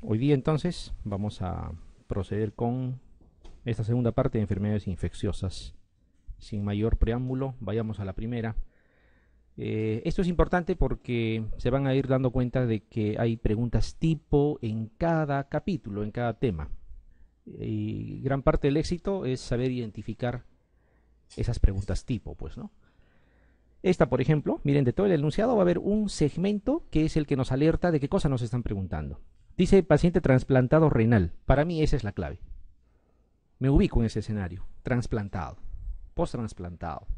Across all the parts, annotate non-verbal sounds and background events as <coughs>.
Hoy día entonces vamos a proceder con esta segunda parte de enfermedades infecciosas. Sin mayor preámbulo, vayamos a la primera. Eh, esto es importante porque se van a ir dando cuenta de que hay preguntas tipo en cada capítulo, en cada tema. Y gran parte del éxito es saber identificar esas preguntas tipo, pues, ¿no? Esta, por ejemplo, miren, de todo el enunciado va a haber un segmento que es el que nos alerta de qué cosas nos están preguntando. Dice paciente trasplantado renal. Para mí esa es la clave. Me ubico en ese escenario. Transplantado. Post-transplantado.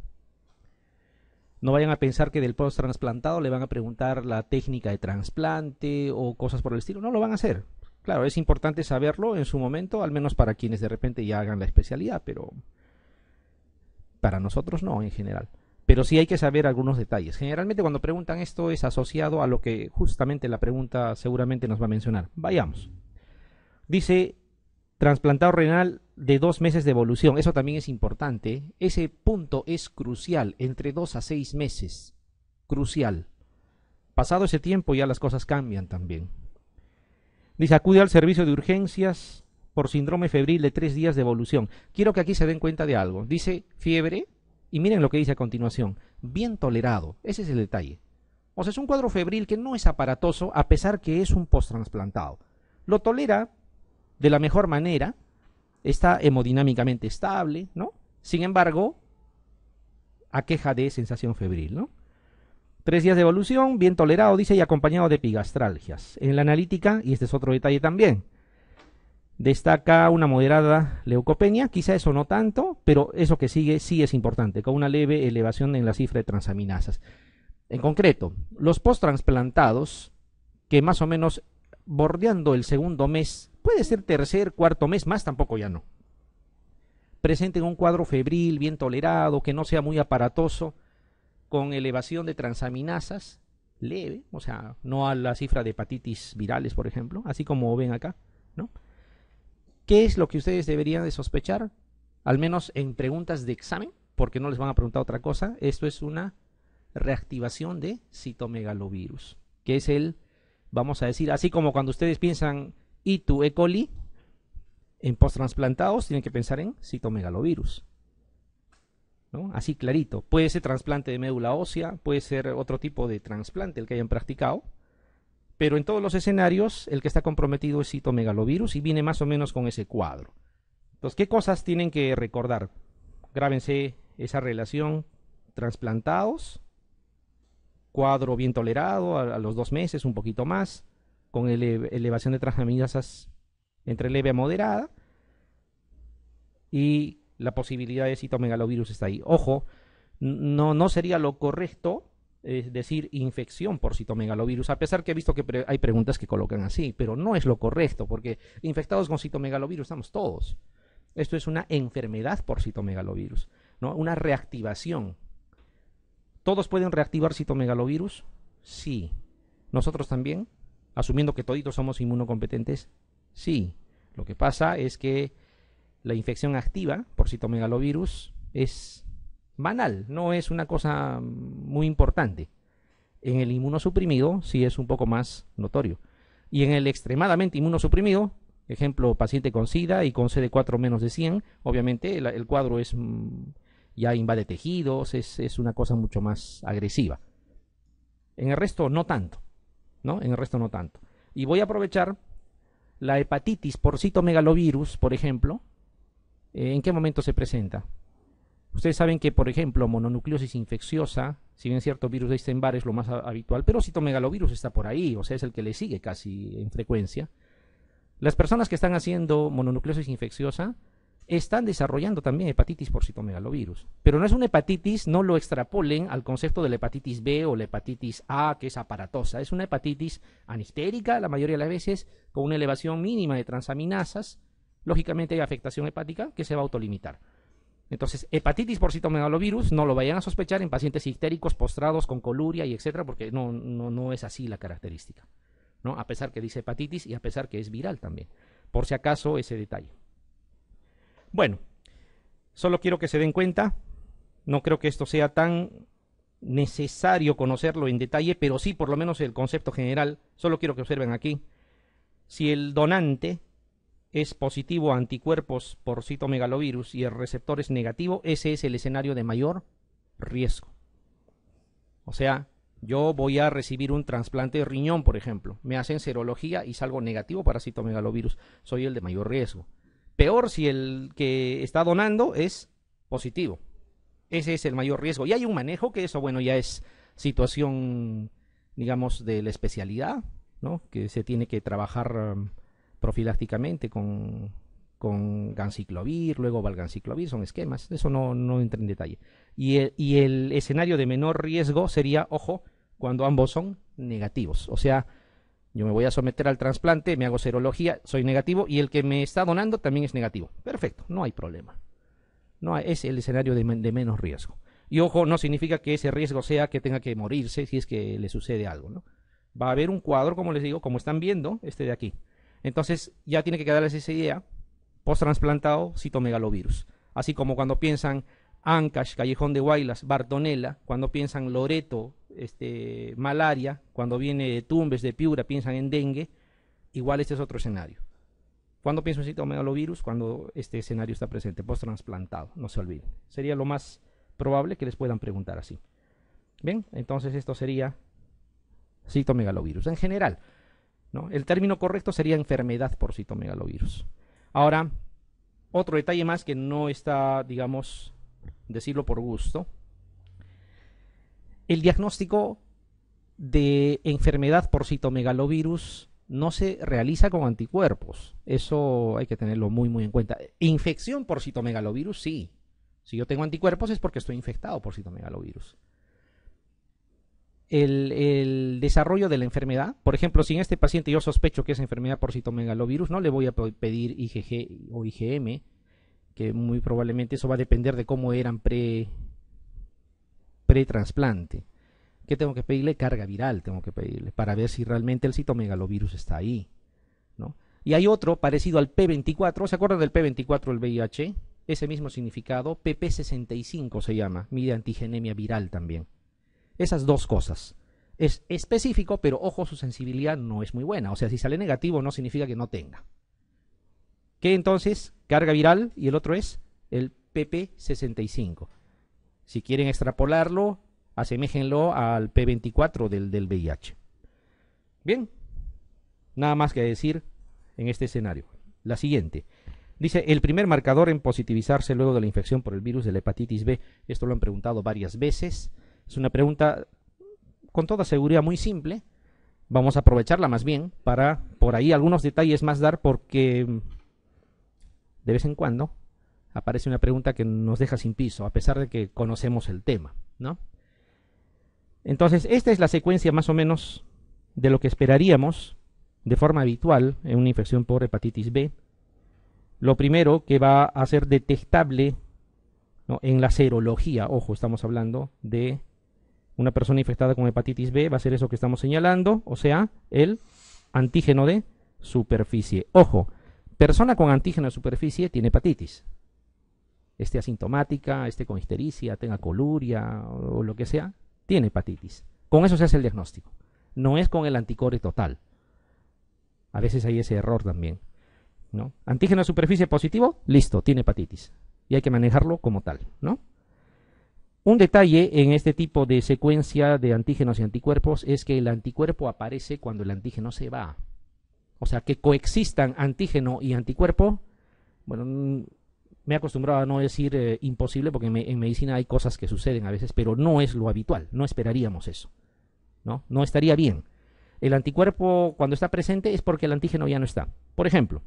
No vayan a pensar que del post-transplantado le van a preguntar la técnica de trasplante o cosas por el estilo. No lo van a hacer. Claro, es importante saberlo en su momento, al menos para quienes de repente ya hagan la especialidad, pero para nosotros no en general pero sí hay que saber algunos detalles. Generalmente cuando preguntan esto es asociado a lo que justamente la pregunta seguramente nos va a mencionar. Vayamos. Dice, trasplantado renal de dos meses de evolución. Eso también es importante. Ese punto es crucial, entre dos a seis meses. Crucial. Pasado ese tiempo ya las cosas cambian también. Dice, acude al servicio de urgencias por síndrome febril de tres días de evolución. Quiero que aquí se den cuenta de algo. Dice fiebre, y miren lo que dice a continuación, bien tolerado, ese es el detalle. O sea, es un cuadro febril que no es aparatoso a pesar que es un posttransplantado. Lo tolera de la mejor manera, está hemodinámicamente estable, ¿no? Sin embargo, aqueja de sensación febril, ¿no? Tres días de evolución, bien tolerado, dice, y acompañado de epigastralgias. En la analítica, y este es otro detalle también, Destaca una moderada leucopenia, quizá eso no tanto, pero eso que sigue sí es importante, con una leve elevación en la cifra de transaminasas. En concreto, los post que más o menos bordeando el segundo mes, puede ser tercer, cuarto mes, más tampoco ya no, presenten un cuadro febril, bien tolerado, que no sea muy aparatoso, con elevación de transaminasas leve, o sea, no a la cifra de hepatitis virales, por ejemplo, así como ven acá, ¿no? ¿Qué es lo que ustedes deberían de sospechar? Al menos en preguntas de examen, porque no les van a preguntar otra cosa. Esto es una reactivación de citomegalovirus, que es el, vamos a decir, así como cuando ustedes piensan y tu E. coli en posttransplantados, tienen que pensar en citomegalovirus. ¿no? Así clarito. Puede ser trasplante de médula ósea, puede ser otro tipo de trasplante el que hayan practicado. Pero en todos los escenarios, el que está comprometido es citomegalovirus y viene más o menos con ese cuadro. Entonces, ¿qué cosas tienen que recordar? Grábense esa relación transplantados, cuadro bien tolerado a, los dos meses, un poquito más, con elevación de transaminasas entre leve a moderada y la posibilidad de citomegalovirus está ahí. Ojo, no, no sería lo correcto es decir, infección por citomegalovirus, a pesar que he visto que hay preguntas que colocan así, pero no es lo correcto, porque infectados con citomegalovirus estamos todos. Esto es una enfermedad por citomegalovirus, ¿no? Una reactivación. ¿Todos pueden reactivar citomegalovirus? Sí. ¿Nosotros también? Asumiendo que toditos somos inmunocompetentes, sí. Lo que pasa es que la infección activa por citomegalovirus es banal, no es una cosa muy importante. En el inmunosuprimido sí es un poco más notorio. Y en el extremadamente inmunosuprimido, ejemplo, paciente con SIDA y con CD4 menos de 100, obviamente el, cuadro es mm, ya invade tejidos, es, es, una cosa mucho más agresiva. En el resto no tanto, ¿no? En el resto no tanto. Y voy a aprovechar la hepatitis por citomegalovirus, por ejemplo, eh, ¿en qué momento se presenta? Ustedes saben que, por ejemplo, mononucleosis infecciosa, si bien cierto virus de epstein es lo más habitual, pero citomegalovirus está por ahí, o sea, es el que le sigue casi en frecuencia. Las personas que están haciendo mononucleosis infecciosa están desarrollando también hepatitis por citomegalovirus. Pero no es una hepatitis, no lo extrapolen al concepto de la hepatitis B o la hepatitis A, que es aparatosa. Es una hepatitis anistérica, la mayoría de las veces, con una elevación mínima de transaminasas. Lógicamente hay afectación hepática que se va a autolimitar. Entonces, hepatitis por citomegalovirus, no lo vayan a sospechar en pacientes histéricos, postrados, con coluria y etcétera, porque no, no, no es así la característica. ¿no? A pesar que dice hepatitis y a pesar que es viral también. Por si acaso ese detalle. Bueno, solo quiero que se den cuenta, no creo que esto sea tan necesario conocerlo en detalle, pero sí por lo menos el concepto general. Solo quiero que observen aquí. Si el donante es positivo anticuerpos por citomegalovirus y el receptor es negativo, ese es el escenario de mayor riesgo. O sea, yo voy a recibir un trasplante de riñón, por ejemplo. Me hacen serología y salgo negativo para citomegalovirus. Soy el de mayor riesgo. Peor si el que está donando es positivo. Ese es el mayor riesgo. Y hay un manejo que eso, bueno, ya es situación, digamos, de la especialidad, ¿no? Que se tiene que trabajar um, profilácticamente con, con ganciclovir, luego valganciclovir, son esquemas, eso no, entra en detalle. Y el, escenario de menor riesgo sería, ojo, cuando ambos son negativos. O sea, yo me voy a someter al trasplante, me hago serología, soy negativo y el que me está donando también es negativo. Perfecto, no hay problema. No, es el escenario de, de menos riesgo. Y ojo, no significa que ese riesgo sea que tenga que morirse si es que le sucede algo, ¿no? Va a haber un cuadro, como les digo, como están viendo, este de aquí entonces ya tiene que quedarles esa idea, post-transplantado, citomegalovirus. Así como cuando piensan Ancash, Callejón de Guaylas, Bartonella, cuando piensan Loreto, este, malaria, cuando viene de Tumbes, de Piura, piensan en dengue, igual este es otro escenario. Cuando pienso en citomegalovirus, cuando este escenario está presente, post-transplantado, no se olviden. Sería lo más probable que les puedan preguntar así. Bien, entonces esto sería citomegalovirus en general. El término correcto sería enfermedad por citomegalovirus. Ahora, otro detalle más que no está, digamos, decirlo por gusto. El diagnóstico de enfermedad por citomegalovirus no se realiza con anticuerpos. Eso hay que tenerlo muy, muy en cuenta. Infección por citomegalovirus, sí. Si yo tengo anticuerpos es porque estoy infectado por citomegalovirus el, desarrollo de la enfermedad. Por ejemplo, si en este paciente yo sospecho que es enfermedad por citomegalovirus, no le voy a pedir IgG o IgM, que muy probablemente eso va a depender de cómo eran pre pre ¿Qué tengo que pedirle? Carga viral, tengo que pedirle, para ver si realmente el citomegalovirus está ahí. ¿no? Y hay otro parecido al P24, ¿se acuerdan del P24 del VIH? Ese mismo significado, PP65 se llama, mide antigenemia viral también. Esas dos cosas. Es específico, pero ojo, su sensibilidad no es muy buena. O sea, si sale negativo no significa que no tenga. ¿Qué entonces? Carga viral y el otro es el PP65. Si quieren extrapolarlo, aseméjenlo al P24 del, VIH. Bien, nada más que decir en este escenario. La siguiente. Dice, el primer marcador en positivizarse luego de la infección por el virus de la hepatitis B, esto lo han preguntado varias veces. Es una pregunta con toda seguridad muy simple. Vamos a aprovecharla más bien para por ahí algunos detalles más dar porque mm, de vez en cuando aparece una pregunta que nos deja sin piso, a pesar de que conocemos el tema, ¿no? Entonces, esta es la secuencia más o menos de lo que esperaríamos de forma habitual en una infección por hepatitis B. Lo primero que va a ser detectable en la serología, ojo, estamos hablando de una persona infectada con hepatitis B va a ser eso que estamos señalando, o sea, el antígeno de superficie. Ojo, persona con antígeno de superficie tiene hepatitis. Esté asintomática, esté con histericia, tenga coluria o lo que sea, tiene hepatitis. Con eso se hace el diagnóstico. No es con el anticore total. A veces hay ese error también. ¿no? Antígeno de superficie positivo, listo, tiene hepatitis. Y hay que manejarlo como tal, ¿no? Un detalle en este tipo de secuencia de antígenos y anticuerpos es que el anticuerpo aparece cuando el antígeno se va. O sea, que coexistan antígeno y anticuerpo. Bueno, mm, me he acostumbrado a no decir eh, imposible porque en medicina hay cosas que suceden a veces, pero no es lo habitual, no esperaríamos eso. ¿no? no estaría bien. El anticuerpo cuando está presente es porque el antígeno ya no está. Por ejemplo,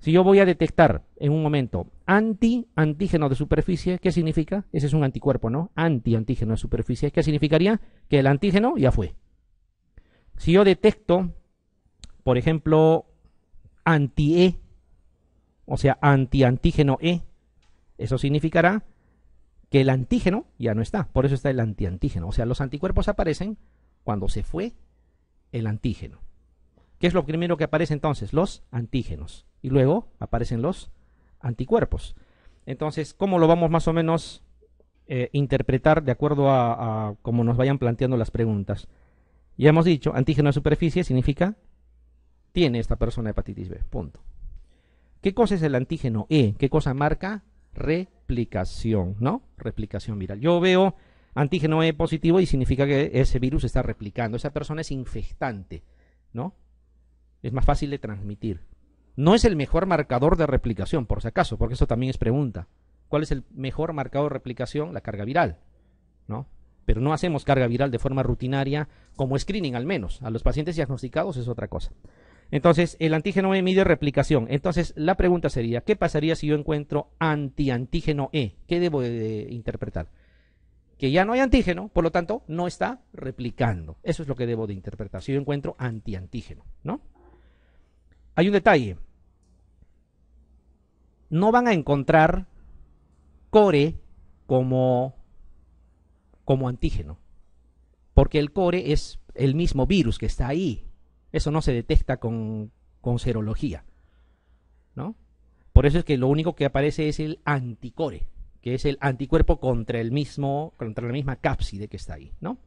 si yo voy a detectar en un momento anti-antígeno de superficie, ¿qué significa? Ese es un anticuerpo, ¿no? Anti-antígeno de superficie. ¿Qué significaría? Que el antígeno ya fue. Si yo detecto, por ejemplo, anti-E, o sea, antiantígeno E, eso significará que el antígeno ya no está. Por eso está el antiantígeno. O sea, los anticuerpos aparecen cuando se fue el antígeno. ¿Qué es lo primero que aparece entonces? Los antígenos y luego aparecen los anticuerpos. Entonces, ¿cómo lo vamos más o menos eh, interpretar de acuerdo a, cómo nos vayan planteando las preguntas? Ya hemos dicho, antígeno de superficie significa tiene esta persona hepatitis B, punto. ¿Qué cosa es el antígeno E? ¿Qué cosa marca? Replicación, ¿no? Replicación viral. Yo veo antígeno E positivo y significa que ese virus está replicando. Esa persona es infectante, ¿no? Es más fácil de transmitir. No es el mejor marcador de replicación, por si acaso, porque eso también es pregunta. ¿Cuál es el mejor marcador de replicación? La carga viral, ¿no? Pero no hacemos carga viral de forma rutinaria, como screening al menos. A los pacientes diagnosticados es otra cosa. Entonces, el antígeno E mide replicación. Entonces, la pregunta sería, ¿qué pasaría si yo encuentro antiantígeno E? ¿Qué debo de, interpretar? Que ya no hay antígeno, por lo tanto, no está replicando. Eso es lo que debo de interpretar, si yo encuentro antiantígeno, ¿no? Hay un detalle no van a encontrar core como, como antígeno, porque el core es el mismo virus que está ahí. Eso no se detecta con, con serología. ¿no? Por eso es que lo único que aparece es el anticore, que es el anticuerpo contra el mismo, contra la misma cápside que está ahí, ¿no?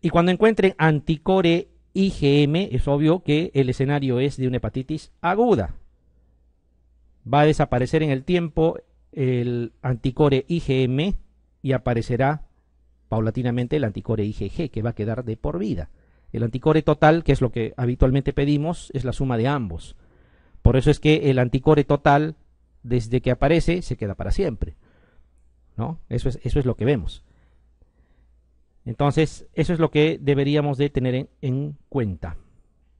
Y cuando encuentren anticore IgM, es obvio que el escenario es de una hepatitis aguda. Va a desaparecer en el tiempo el anticore IgM y aparecerá paulatinamente el anticore IgG, que va a quedar de por vida. El anticore total, que es lo que habitualmente pedimos, es la suma de ambos. Por eso es que el anticore total, desde que aparece, se queda para siempre. ¿No? Eso es, eso es lo que vemos. Entonces, eso es lo que deberíamos de tener en, en cuenta.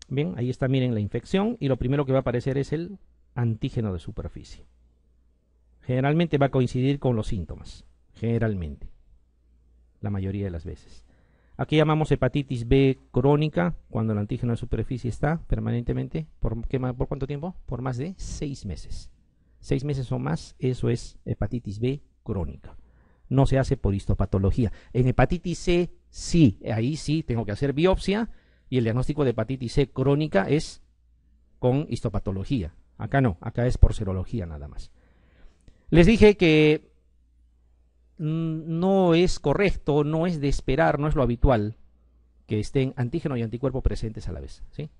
Bien, ahí está, miren, la infección y lo primero que va a aparecer es el antígeno de superficie. Generalmente va a coincidir con los síntomas, generalmente, la mayoría de las veces. Aquí llamamos hepatitis B crónica, cuando el antígeno de superficie está permanentemente, ¿por, qué, por cuánto tiempo? Por más de seis meses. Seis meses o más, eso es hepatitis B crónica. No se hace por histopatología. En hepatitis C, sí, ahí sí tengo que hacer biopsia y el diagnóstico de hepatitis C crónica es con histopatología. Acá no, acá es por serología nada más. Les dije que no es correcto, no es de esperar, no es lo habitual que estén antígeno y anticuerpo presentes a la vez, ¿sí?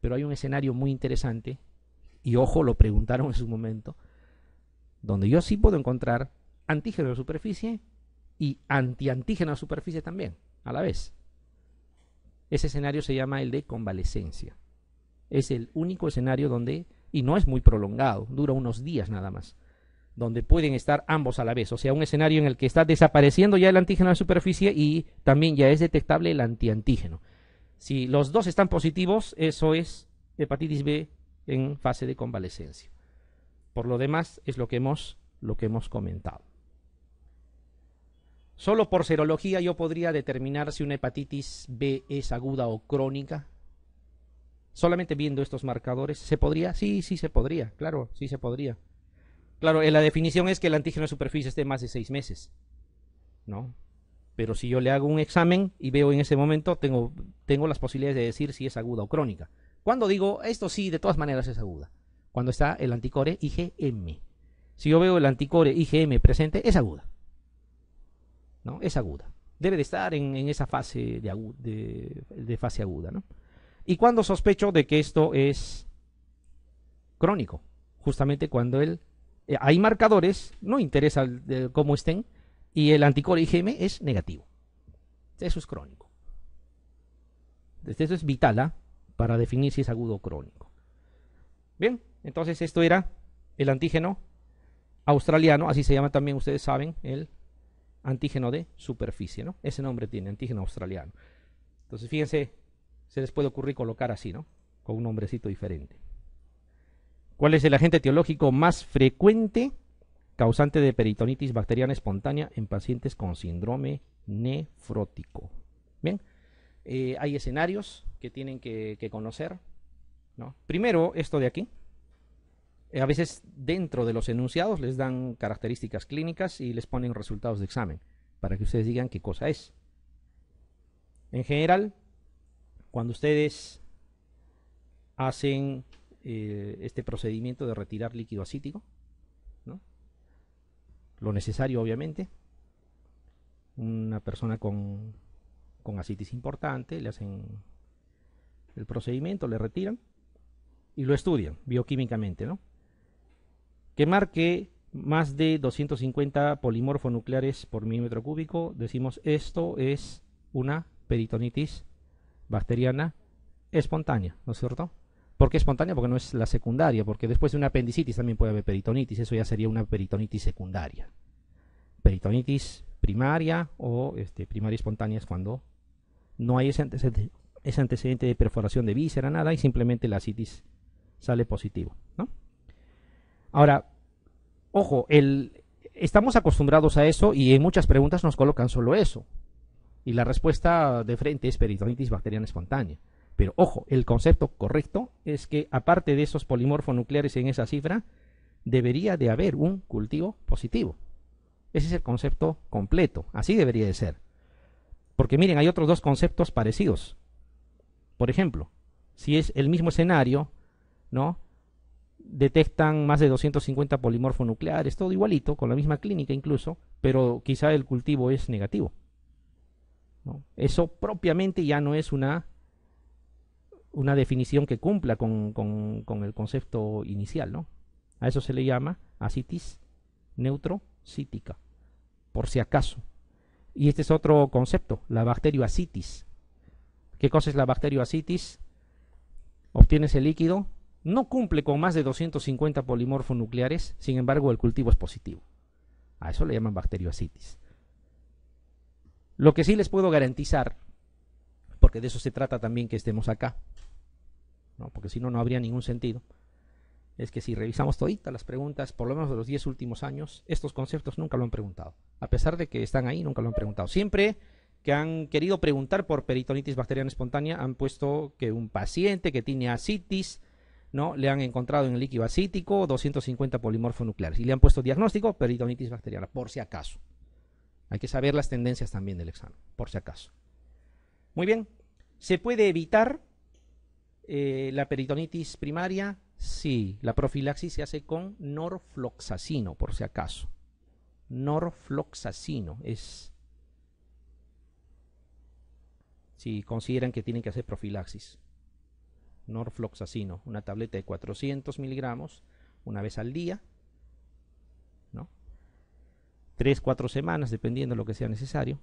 Pero hay un escenario muy interesante, y ojo, lo preguntaron en su momento, donde yo sí puedo encontrar antígeno de superficie y antiantígeno de superficie también, a la vez. Ese escenario se llama el de convalescencia. Es el único escenario donde y no es muy prolongado, dura unos días nada más, donde pueden estar ambos a la vez, o sea, un escenario en el que está desapareciendo ya el antígeno de la superficie y también ya es detectable el antiantígeno. Si los dos están positivos, eso es hepatitis B en fase de convalecencia. Por lo demás, es lo que hemos, lo que hemos comentado. Solo por serología yo podría determinar si una hepatitis B es aguda o crónica, solamente viendo estos marcadores, ¿se podría? Sí, sí se podría, claro, sí se podría. Claro, eh, la definición es que el antígeno de superficie esté más de seis meses, ¿no? Pero si yo le hago un examen y veo en ese momento, tengo, tengo las posibilidades de decir si es aguda o crónica. Cuando digo esto sí, de todas maneras es aguda. Cuando está el anticore IgM. Si yo veo el anticore IgM presente, es aguda. ¿No? Es aguda. Debe de estar en, esa fase de, de, de fase aguda, ¿no? Y cuando sospecho de que esto es crónico, justamente cuando eh, hay marcadores, no interesa cómo estén, y el anticuerpo IgM es negativo. Eso es crónico. Eso es vital ¿ah? para definir si es agudo o crónico. Bien, entonces esto era el antígeno australiano, así se llama también, ustedes saben, el antígeno de superficie, ¿no? Ese nombre tiene, antígeno australiano. Entonces, fíjense se les puede ocurrir colocar así, ¿no? Con un nombrecito diferente. ¿Cuál es el agente etiológico más frecuente causante de peritonitis bacteriana espontánea en pacientes con síndrome nefrótico? Bien, eh, hay escenarios que tienen que, conocer. ¿no? Primero, esto de aquí. Eh, a veces dentro de los enunciados les dan características clínicas y les ponen resultados de examen para que ustedes digan qué cosa es. En general, cuando ustedes hacen eh, este procedimiento de retirar líquido acítico, lo necesario obviamente, una persona con, con asitis importante, le hacen el procedimiento, le retiran y lo estudian bioquímicamente, ¿no? Que marque más de 250 polimorfonucleares por milímetro cúbico, decimos esto es una peritonitis bacteriana espontánea, ¿no es cierto? ¿Por qué espontánea? Porque no es la secundaria, porque después de una apendicitis también puede haber peritonitis, eso ya sería una peritonitis secundaria. Peritonitis primaria o este, primaria espontánea es cuando no hay ese antecedente, de perforación de víscera, nada, y simplemente la citis sale positivo, ¿no? Ahora, ojo, el, estamos acostumbrados a eso y en muchas preguntas nos colocan solo eso. Y la respuesta de frente es peritonitis bacteriana espontánea. Pero ojo, el concepto correcto es que aparte de esos nucleares en esa cifra, debería de haber un cultivo positivo. Ese es el concepto completo, así debería de ser. Porque miren, hay otros dos conceptos parecidos. Por ejemplo, si es el mismo escenario, ¿no? Detectan más de 250 nucleares, todo igualito, con la misma clínica incluso, pero quizá el cultivo es negativo. Eso propiamente ya no es una, una definición que cumpla con, el concepto inicial, ¿no? A eso se le llama asitis neutrocítica, por si acaso. Y este es otro concepto, la bacterioasitis. ¿Qué cosa es la bacterioasitis? Obtienes el líquido, no cumple con más de 250 nucleares, sin embargo el cultivo es positivo. A eso le llaman bacterioasitis. Lo que sí les puedo garantizar, porque de eso se trata también que estemos acá, porque si no, no habría ningún sentido, es que si revisamos todita las preguntas, por lo menos de los 10 últimos años, estos conceptos nunca lo han preguntado. A pesar de que están ahí, nunca lo han preguntado. Siempre que han querido preguntar por peritonitis bacteriana espontánea, han puesto que un paciente que tiene asitis, ¿no? Le han encontrado en el líquido acítico 250 nucleares y le han puesto diagnóstico peritonitis bacteriana, por si acaso. Hay que saber las tendencias también del examen, por si acaso. Muy bien, ¿se puede evitar eh, la peritonitis primaria? Sí, la profilaxis se hace con norfloxacino, por si acaso. Norfloxacino es... Si consideran que tienen que hacer profilaxis. Norfloxacino, una tableta de 400 miligramos una vez al día tres, cuatro semanas, dependiendo de lo que sea necesario,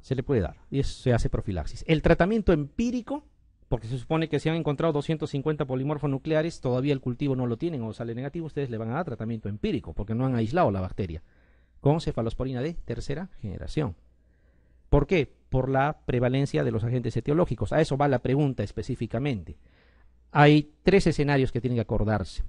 se le puede dar. Y eso se hace profilaxis. El tratamiento empírico, porque se supone que se han encontrado 250 polimorfos nucleares, todavía el cultivo no lo tienen o sale negativo, ustedes le van a dar tratamiento empírico, porque no han aislado la bacteria, con cefalosporina de tercera generación. ¿Por qué? Por la prevalencia de los agentes etiológicos. A eso va la pregunta específicamente. Hay tres escenarios que tienen que acordarse.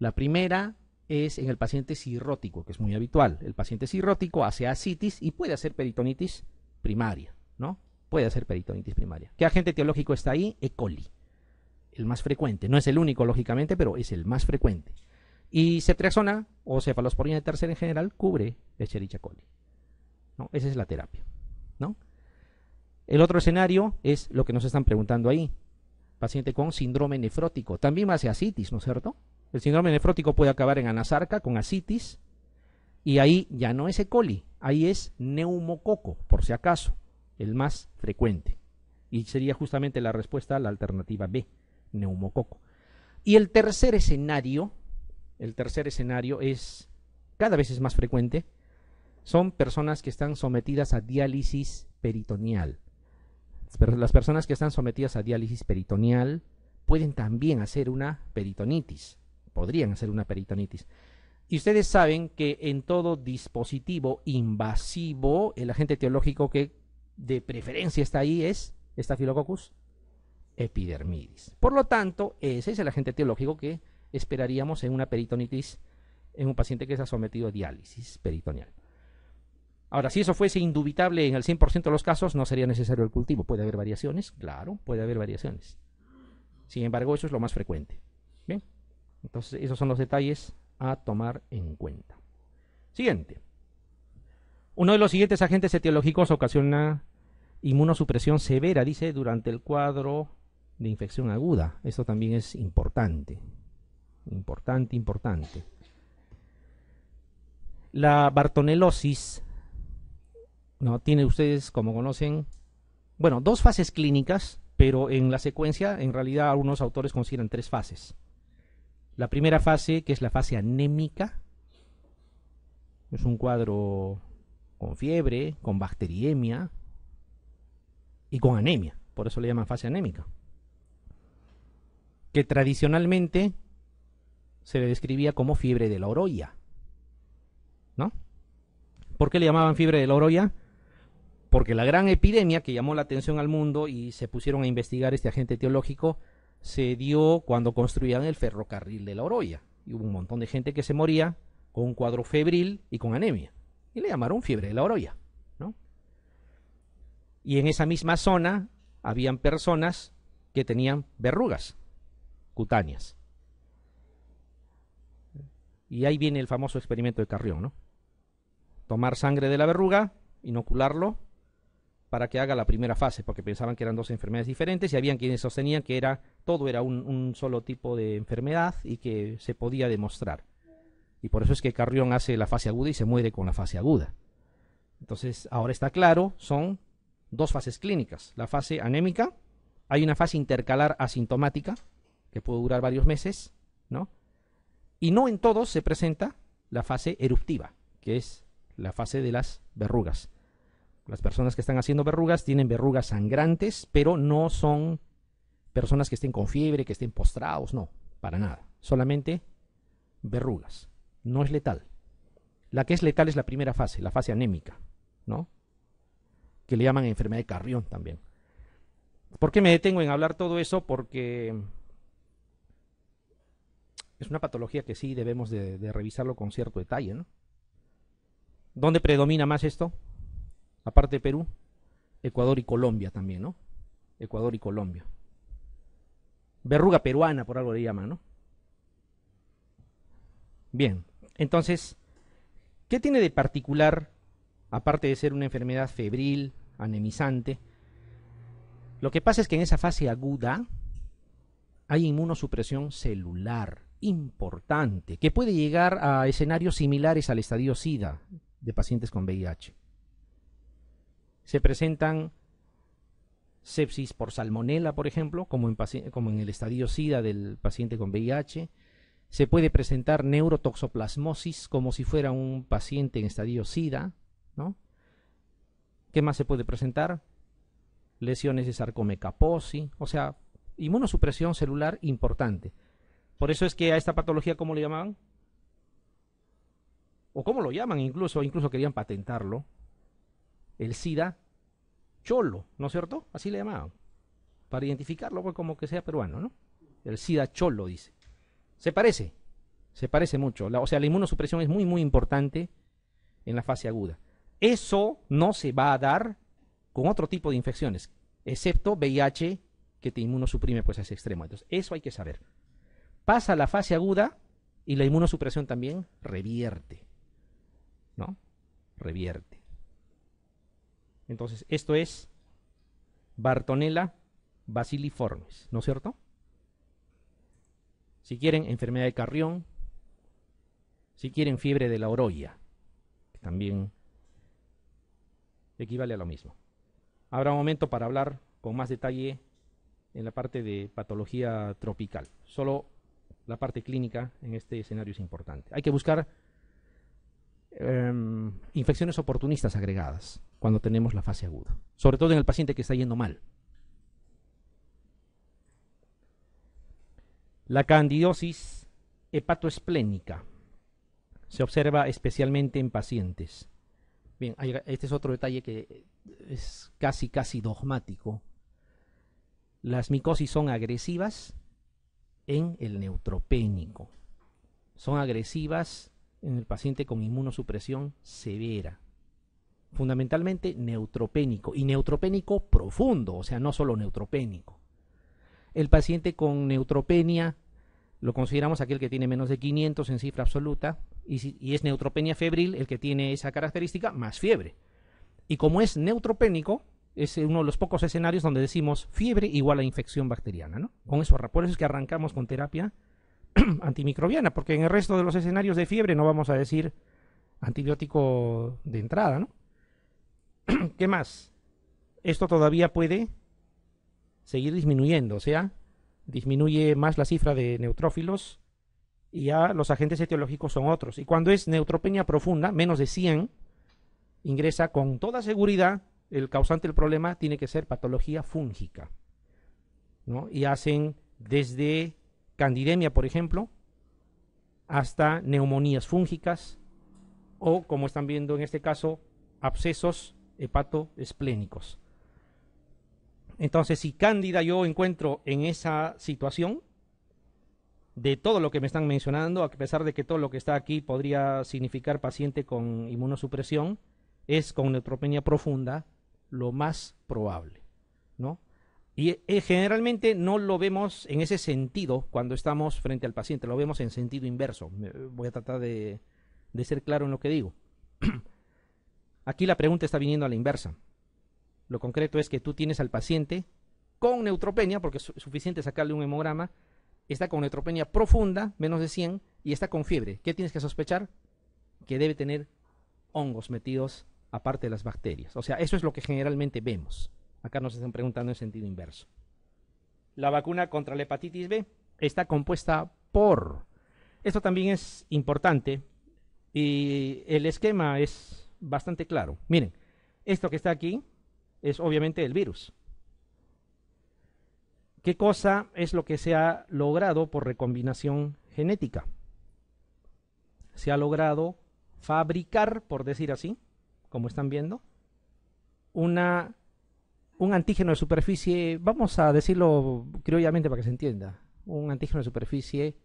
La primera es en el paciente cirrótico, que es muy habitual. El paciente cirrótico hace asitis y puede hacer peritonitis primaria, ¿no? Puede hacer peritonitis primaria. ¿Qué agente teológico está ahí? E. coli, el más frecuente. No es el único, lógicamente, pero es el más frecuente. Y ceftriaxona o cefalosporina de tercera en general cubre Escherichia coli. ¿no? Esa es la terapia, ¿no? El otro escenario es lo que nos están preguntando ahí. Paciente con síndrome nefrótico. También hace asitis, ¿no es cierto? El síndrome nefrótico puede acabar en anasarca con asitis y ahí ya no es E. coli, ahí es neumococo, por si acaso, el más frecuente. Y sería justamente la respuesta a la alternativa B, neumococo. Y el tercer escenario, el tercer escenario es cada vez es más frecuente, son personas que están sometidas a diálisis peritoneal. Las personas que están sometidas a diálisis peritoneal pueden también hacer una peritonitis podrían hacer una peritonitis. Y ustedes saben que en todo dispositivo invasivo, el agente teológico que de preferencia está ahí es Staphylococcus epidermidis. Por lo tanto, ese es el agente teológico que esperaríamos en una peritonitis en un paciente que se ha sometido a diálisis peritoneal. Ahora, si eso fuese indubitable en el 100% de los casos, no sería necesario el cultivo. Puede haber variaciones, claro, puede haber variaciones. Sin embargo, eso es lo más frecuente. Bien. Entonces, esos son los detalles a tomar en cuenta. Siguiente. Uno de los siguientes agentes etiológicos ocasiona inmunosupresión severa, dice, durante el cuadro de infección aguda. Esto también es importante. Importante, importante. La bartonelosis, ¿no? Tiene ustedes, como conocen, bueno, dos fases clínicas, pero en la secuencia, en realidad, algunos autores consideran tres fases. La primera fase, que es la fase anémica, es un cuadro con fiebre, con bacteriemia y con anemia, por eso le llaman fase anémica, que tradicionalmente se le describía como fiebre de la orolla. ¿No? ¿Por qué le llamaban fiebre de la orolla? Porque la gran epidemia que llamó la atención al mundo y se pusieron a investigar este agente teológico se dio cuando construían el ferrocarril de la Oroya. Y hubo un montón de gente que se moría con un cuadro febril y con anemia. Y le llamaron fiebre de la Oroya. ¿no? Y en esa misma zona habían personas que tenían verrugas cutáneas. Y ahí viene el famoso experimento de Carrión, ¿no? Tomar sangre de la verruga, inocularlo para que haga la primera fase, porque pensaban que eran dos enfermedades diferentes y habían quienes sostenían que era todo era un, solo tipo de enfermedad y que se podía demostrar. Y por eso es que Carrión hace la fase aguda y se muere con la fase aguda. Entonces, ahora está claro, son dos fases clínicas. La fase anémica, hay una fase intercalar asintomática, que puede durar varios meses, ¿no? Y no en todos se presenta la fase eruptiva, que es la fase de las verrugas. Las personas que están haciendo verrugas tienen verrugas sangrantes, pero no son personas que estén con fiebre, que estén postrados, no, para nada. Solamente verrugas. No es letal. La que es letal es la primera fase, la fase anémica, ¿no? Que le llaman enfermedad de Carrión también. ¿Por qué me detengo en hablar todo eso? Porque es una patología que sí debemos de, revisarlo con cierto detalle, ¿no? ¿Dónde predomina más esto? aparte de Perú, Ecuador y Colombia también, ¿no? Ecuador y Colombia. Verruga peruana, por algo le llaman, ¿no? Bien, entonces, ¿qué tiene de particular, aparte de ser una enfermedad febril, anemizante? Lo que pasa es que en esa fase aguda hay inmunosupresión celular importante, que puede llegar a escenarios similares al estadio SIDA de pacientes con VIH se presentan sepsis por salmonela, por ejemplo, como en, el estadio SIDA del paciente con VIH. Se puede presentar neurotoxoplasmosis como si fuera un paciente en estadio SIDA, ¿no? ¿Qué más se puede presentar? Lesiones de sarcomecaposi, o sea, inmunosupresión celular importante. Por eso es que a esta patología, ¿cómo le llamaban? O cómo lo llaman incluso, incluso querían patentarlo, el SIDA cholo, ¿no es cierto? Así le llamaban. Para identificarlo, pues como que sea peruano, ¿no? El SIDA cholo, dice. Se parece, se parece mucho. o sea, la inmunosupresión es muy, muy importante en la fase aguda. Eso no se va a dar con otro tipo de infecciones, excepto VIH que te inmunosuprime pues a ese extremo. Entonces, eso hay que saber. Pasa la fase aguda y la inmunosupresión también revierte. ¿No? Revierte. Entonces, esto es Bartonella basiliformes, ¿no es cierto? Si quieren, enfermedad de Carrión. Si quieren, fiebre de la orolla, que también equivale a lo mismo. Habrá un momento para hablar con más detalle en la parte de patología tropical. Solo la parte clínica en este escenario es importante. Hay que buscar Em, infecciones oportunistas agregadas cuando tenemos la fase aguda, sobre todo en el paciente que está yendo mal. La candidosis hepatoesplénica se observa especialmente en pacientes. Bien, este es otro detalle que es casi, casi dogmático. Las micosis son agresivas en el neutropénico. Son agresivas en el paciente con inmunosupresión severa. Fundamentalmente neutropénico y neutropénico profundo, o sea, no solo neutropénico. El paciente con neutropenia lo consideramos aquel que tiene menos de 500 en cifra absoluta y, es neutropenia febril el que tiene esa característica más fiebre. Y como es neutropénico, es uno de los pocos escenarios donde decimos fiebre igual a infección bacteriana, ¿no? Con esos por eso es que arrancamos con terapia <clears throat> antimicrobiana, porque en el resto de los escenarios de fiebre no vamos a decir antibiótico de entrada, ¿no? <clears throat> ¿Qué más? Esto todavía puede seguir disminuyendo, o sea, disminuye más la cifra de neutrófilos y ya los agentes etiológicos son otros. Y cuando es neutropenia profunda, menos de 100, ingresa con toda seguridad, el causante del problema tiene que ser patología fúngica. ¿no? Y hacen desde candidemia, por ejemplo, hasta neumonías fúngicas o, como están viendo en este caso, abscesos hepatoesplénicos. Entonces, si cándida yo encuentro en esa situación, de todo lo que me están mencionando, a pesar de que todo lo que está aquí podría significar paciente con inmunosupresión, es con neutropenia profunda lo más probable, ¿no? Y eh, generalmente no lo vemos en ese sentido cuando estamos frente al paciente, lo vemos en sentido inverso. Eh, voy a tratar de, de ser claro en lo que digo. <clears throat> Aquí la pregunta está viniendo a la inversa. Lo concreto es que tú tienes al paciente con neutropenia, porque es suficiente sacarle un hemograma, está con neutropenia profunda, menos de 100, y está con fiebre. ¿Qué tienes que sospechar? Que debe tener hongos metidos aparte de las bacterias. O sea, eso es lo que generalmente vemos. Acá nos están preguntando en sentido inverso. La vacuna contra la hepatitis B está compuesta por... Esto también es importante y el esquema es bastante claro. Miren, esto que está aquí es obviamente el virus. ¿Qué cosa es lo que se ha logrado por recombinación genética? Se ha logrado fabricar, por decir así, como están viendo, una un antígeno de superficie, vamos a decirlo criollamente para que se entienda, un antígeno de superficie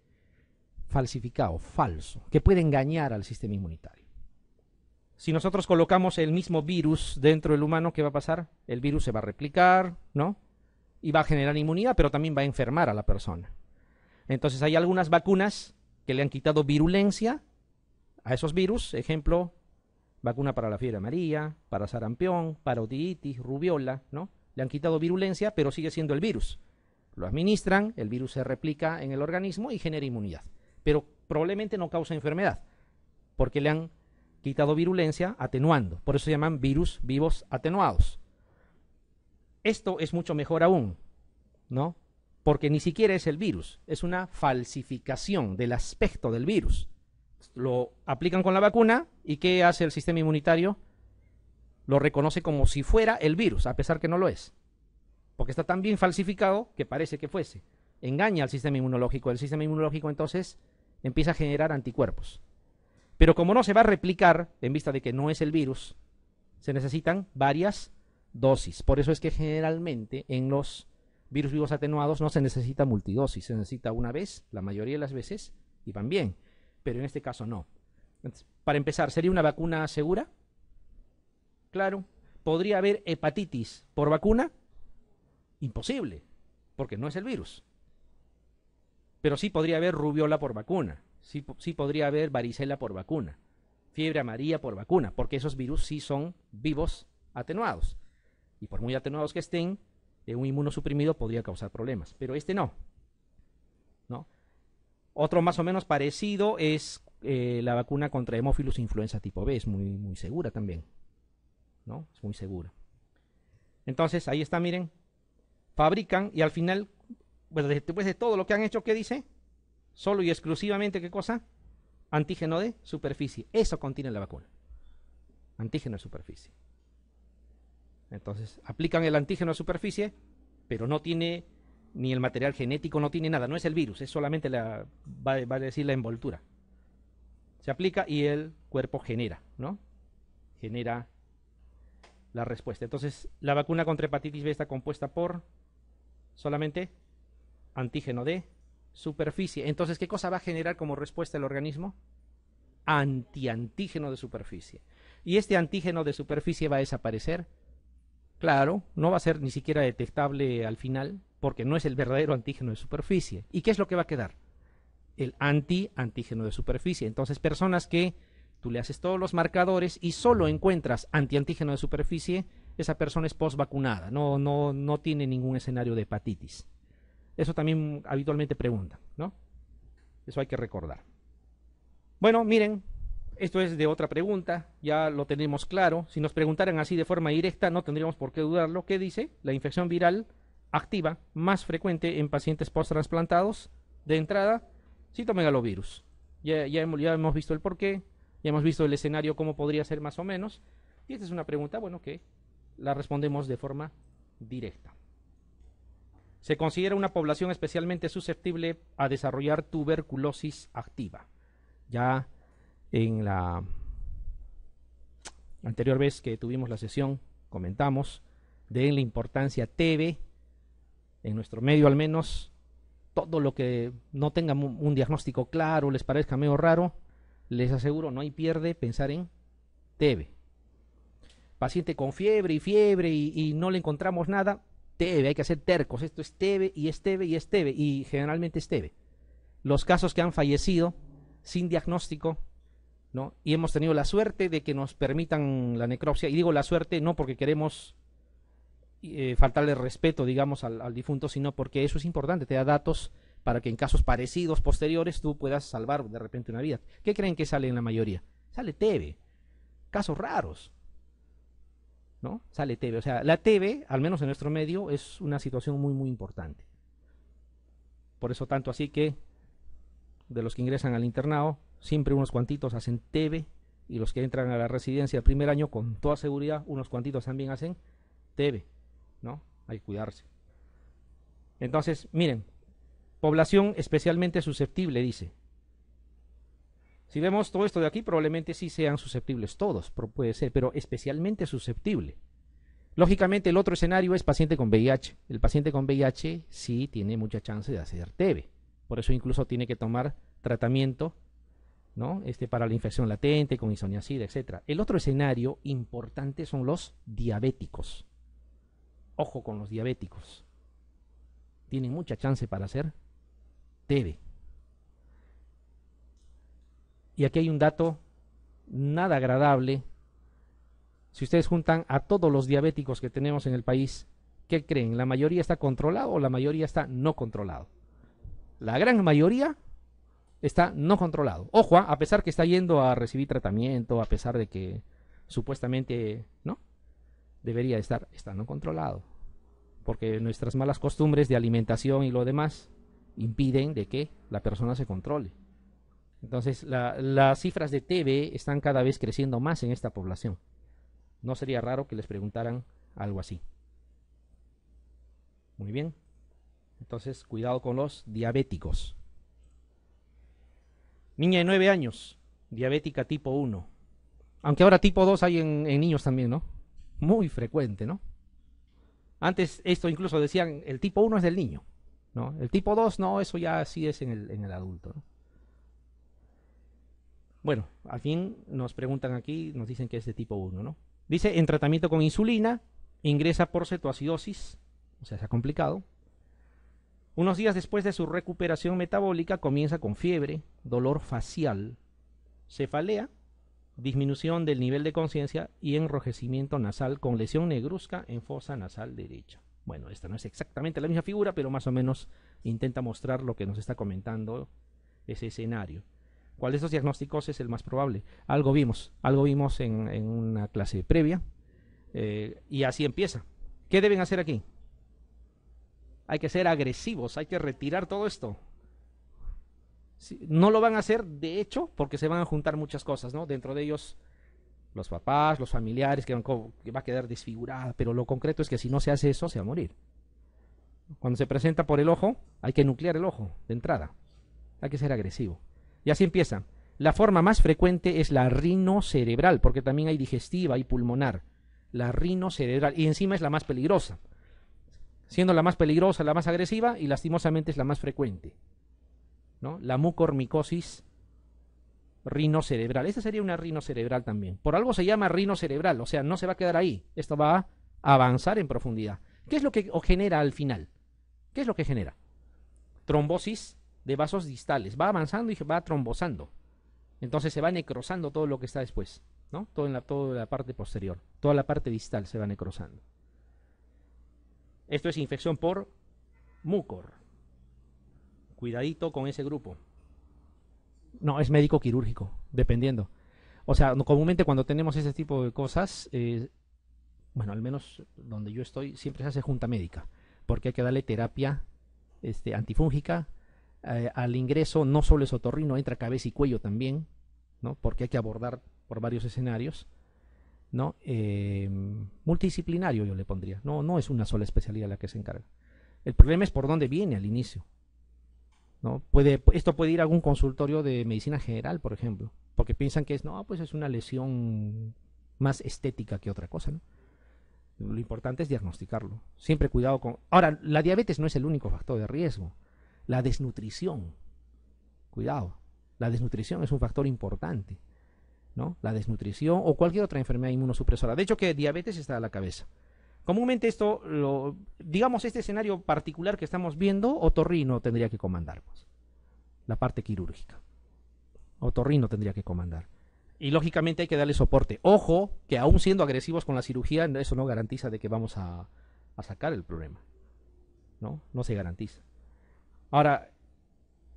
falsificado, falso, que puede engañar al sistema inmunitario. Si nosotros colocamos el mismo virus dentro del humano, ¿qué va a pasar? El virus se va a replicar, ¿no? Y va a generar inmunidad, pero también va a enfermar a la persona. Entonces hay algunas vacunas que le han quitado virulencia a esos virus, ejemplo, Vacuna para la fiebre amarilla, para sarampión, para otitis, rubiola, ¿no? Le han quitado virulencia, pero sigue siendo el virus. Lo administran, el virus se replica en el organismo y genera inmunidad. Pero probablemente no causa enfermedad, porque le han quitado virulencia atenuando. Por eso se llaman virus vivos atenuados. Esto es mucho mejor aún, ¿no? Porque ni siquiera es el virus, es una falsificación del aspecto del virus lo aplican con la vacuna y ¿qué hace el sistema inmunitario? Lo reconoce como si fuera el virus, a pesar que no lo es. Porque está tan bien falsificado que parece que fuese. Engaña al sistema inmunológico. El sistema inmunológico entonces empieza a generar anticuerpos. Pero como no se va a replicar, en vista de que no es el virus, se necesitan varias dosis. Por eso es que generalmente en los virus vivos atenuados no se necesita multidosis, se necesita una vez, la mayoría de las veces, y van bien pero en este caso no. para empezar, ¿sería una vacuna segura? Claro. ¿Podría haber hepatitis por vacuna? Imposible, porque no es el virus. Pero sí podría haber rubiola por vacuna, sí, sí podría haber varicela por vacuna, fiebre amarilla por vacuna, porque esos virus sí son vivos atenuados. Y por muy atenuados que estén, eh, un inmunosuprimido podría causar problemas, pero este no. Otro más o menos parecido es eh, la vacuna contra hemófilos influenza tipo B, es muy, muy segura también. ¿No? Es muy segura. Entonces, ahí está, miren. Fabrican y al final, pues, después de todo lo que han hecho, ¿qué dice? Solo y exclusivamente, ¿qué cosa? Antígeno de superficie. Eso contiene la vacuna. Antígeno de superficie. Entonces, aplican el antígeno de superficie, pero no tiene ni el material genético, no tiene nada, no es el virus, es solamente la, va, a decir la envoltura. Se aplica y el cuerpo genera, ¿no? Genera la respuesta. Entonces, la vacuna contra hepatitis B está compuesta por solamente antígeno de superficie. Entonces, ¿qué cosa va a generar como respuesta el organismo? Antiantígeno de superficie. ¿Y este antígeno de superficie va a desaparecer? Claro, no va a ser ni siquiera detectable al final, porque no es el verdadero antígeno de superficie. ¿Y qué es lo que va a quedar? El anti-antígeno de superficie. Entonces, personas que tú le haces todos los marcadores y solo encuentras antiantígeno de superficie, esa persona es postvacunada, no, no, no tiene ningún escenario de hepatitis. Eso también habitualmente preguntan, ¿no? Eso hay que recordar. Bueno, miren, esto es de otra pregunta, ya lo tenemos claro. Si nos preguntaran así de forma directa, no tendríamos por qué dudarlo. ¿Qué dice? La infección viral activa más frecuente en pacientes post de entrada, citomegalovirus. Ya, ya, hemos, hemos visto el porqué, ya hemos visto el escenario, cómo podría ser más o menos. Y esta es una pregunta, bueno, que la respondemos de forma directa. Se considera una población especialmente susceptible a desarrollar tuberculosis activa. Ya en la anterior vez que tuvimos la sesión comentamos de la importancia TB en nuestro medio al menos, todo lo que no tenga un diagnóstico claro, les parezca medio raro, les aseguro, no hay pierde pensar en TB. Paciente con fiebre y fiebre y, no le encontramos nada, TB, hay que hacer tercos, esto es TB y es y es y generalmente es Los casos que han fallecido sin diagnóstico, ¿no? Y hemos tenido la suerte de que nos permitan la necropsia, y digo la suerte no porque queremos eh, faltarle respeto, digamos, al, difunto, sino porque eso es importante, te da datos para que en casos parecidos, posteriores, tú puedas salvar de repente una vida. ¿Qué creen que sale en la mayoría? Sale TV, casos raros, ¿no? Sale TV, o sea, la TV, al menos en nuestro medio, es una situación muy, muy importante. Por eso tanto así que de los que ingresan al internado, siempre unos cuantitos hacen TV y los que entran a la residencia el primer año, con toda seguridad, unos cuantitos también hacen TV. Hay que cuidarse. Entonces, miren, población especialmente susceptible, dice. Si vemos todo esto de aquí, probablemente sí sean susceptibles todos, puede ser, pero especialmente susceptible. Lógicamente, el otro escenario es paciente con VIH. El paciente con VIH sí tiene mucha chance de hacer TB. Por eso incluso tiene que tomar tratamiento ¿no? este, para la infección latente, con isoniazida, etc. El otro escenario importante son los diabéticos. Ojo con los diabéticos. Tienen mucha chance para hacer TV. Y aquí hay un dato nada agradable. Si ustedes juntan a todos los diabéticos que tenemos en el país, ¿qué creen? ¿La mayoría está controlado o la mayoría está no controlado? La gran mayoría está no controlado. Ojo, ¿ah? a pesar que está yendo a recibir tratamiento, a pesar de que supuestamente, ¿no? debería estar estando controlado, porque nuestras malas costumbres de alimentación y lo demás impiden de que la persona se controle. Entonces, las cifras de TB están cada vez creciendo más en esta población. No sería raro que les preguntaran algo así. Muy bien. Entonces, cuidado con los diabéticos. Niña de 9 años, diabética tipo 1. Aunque ahora tipo 2 hay en niños también, ¿no? muy frecuente, ¿no? Antes esto incluso decían, el tipo 1 es del niño, ¿no? El tipo 2, no, eso ya sí es en el, adulto, Bueno, al fin nos preguntan aquí, nos dicen que es de tipo 1, ¿no? Dice, en tratamiento con insulina, ingresa por cetoacidosis, o sea, se ha complicado. Unos días después de su recuperación metabólica comienza con fiebre, dolor facial, cefalea disminución del nivel de conciencia y enrojecimiento nasal con lesión negruzca en fosa nasal derecha. Bueno, esta no es exactamente la misma figura, pero más o menos intenta mostrar lo que nos está comentando ese escenario. ¿Cuál de estos diagnósticos es el más probable? Algo vimos, algo vimos en, una clase previa eh, y así empieza. ¿Qué deben hacer aquí? Hay que ser agresivos, hay que retirar todo esto no lo van a hacer, de hecho, porque se van a juntar muchas cosas, ¿no? Dentro de ellos los papás, los familiares, que, van, que va a quedar desfigurada, pero lo concreto es que si no se hace eso, se va a morir. Cuando se presenta por el ojo, hay que nuclear el ojo de entrada. Hay que ser agresivo. Y así empieza. La forma más frecuente es la rinocerebral, porque también hay digestiva y pulmonar. La rinocerebral. Y encima es la más peligrosa. Siendo la más peligrosa, la más agresiva y lastimosamente es la más frecuente. ¿no? La mucormicosis rinocerebral. Esta sería una rinocerebral también. Por algo se llama rinocerebral, o sea, no se va a quedar ahí. Esto va a avanzar en profundidad. ¿Qué es lo que genera al final? ¿Qué es lo que genera? Trombosis de vasos distales. Va avanzando y va trombosando. Entonces se va necrosando todo lo que está después, ¿no? Todo en la, toda la parte posterior, toda la parte distal se va necrosando. Esto es infección por mucor. Cuidadito con ese grupo. No, es médico quirúrgico, dependiendo. O sea, comúnmente cuando tenemos ese tipo de cosas, eh, bueno, al menos donde yo estoy, siempre se hace junta médica, porque hay que darle terapia este, antifúngica. Eh, al ingreso no solo es otorrino, entra cabeza y cuello también, ¿no? Porque hay que abordar por varios escenarios, ¿no? Eh, multidisciplinario yo le pondría. No, no es una sola especialidad la que se encarga. El problema es por dónde viene al inicio. Puede, esto puede ir a algún consultorio de medicina general, por ejemplo, porque piensan que es, no, pues es una lesión más estética que otra cosa, Lo importante es diagnosticarlo. Siempre cuidado con... Ahora, la diabetes no es el único factor de riesgo. La desnutrición. Cuidado. La desnutrición es un factor importante. ¿no? La desnutrición o cualquier otra enfermedad inmunosupresora. De hecho, que diabetes está a la cabeza. Comúnmente esto, lo, digamos este escenario particular que estamos viendo, Otorrino tendría que comandar. Pues. la parte quirúrgica. Otorrino tendría que comandar. Y lógicamente hay que darle soporte. Ojo, que aún siendo agresivos con la cirugía, eso no garantiza de que vamos a, sacar el problema. ¿No? No se garantiza. Ahora,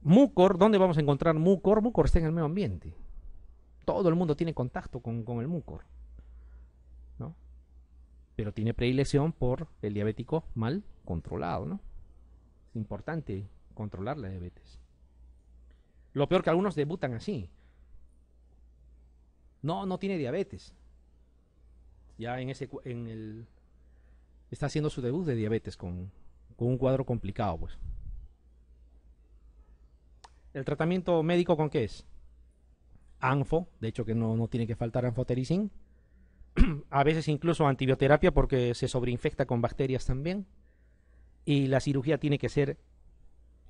Mucor, ¿dónde vamos a encontrar Mucor? Mucor está en el medio ambiente. Todo el mundo tiene contacto con, con el Mucor pero tiene predilección por el diabético mal controlado, ¿no? Es importante controlar la diabetes. Lo peor que algunos debutan así. No, no tiene diabetes. Ya en ese en el está haciendo su debut de diabetes con, un cuadro complicado, pues. ¿El tratamiento médico con qué es? Anfo, de hecho que no, no tiene que faltar anfotericin <clears throat> a veces incluso antibioterapia porque se sobreinfecta con bacterias también. Y la cirugía tiene que ser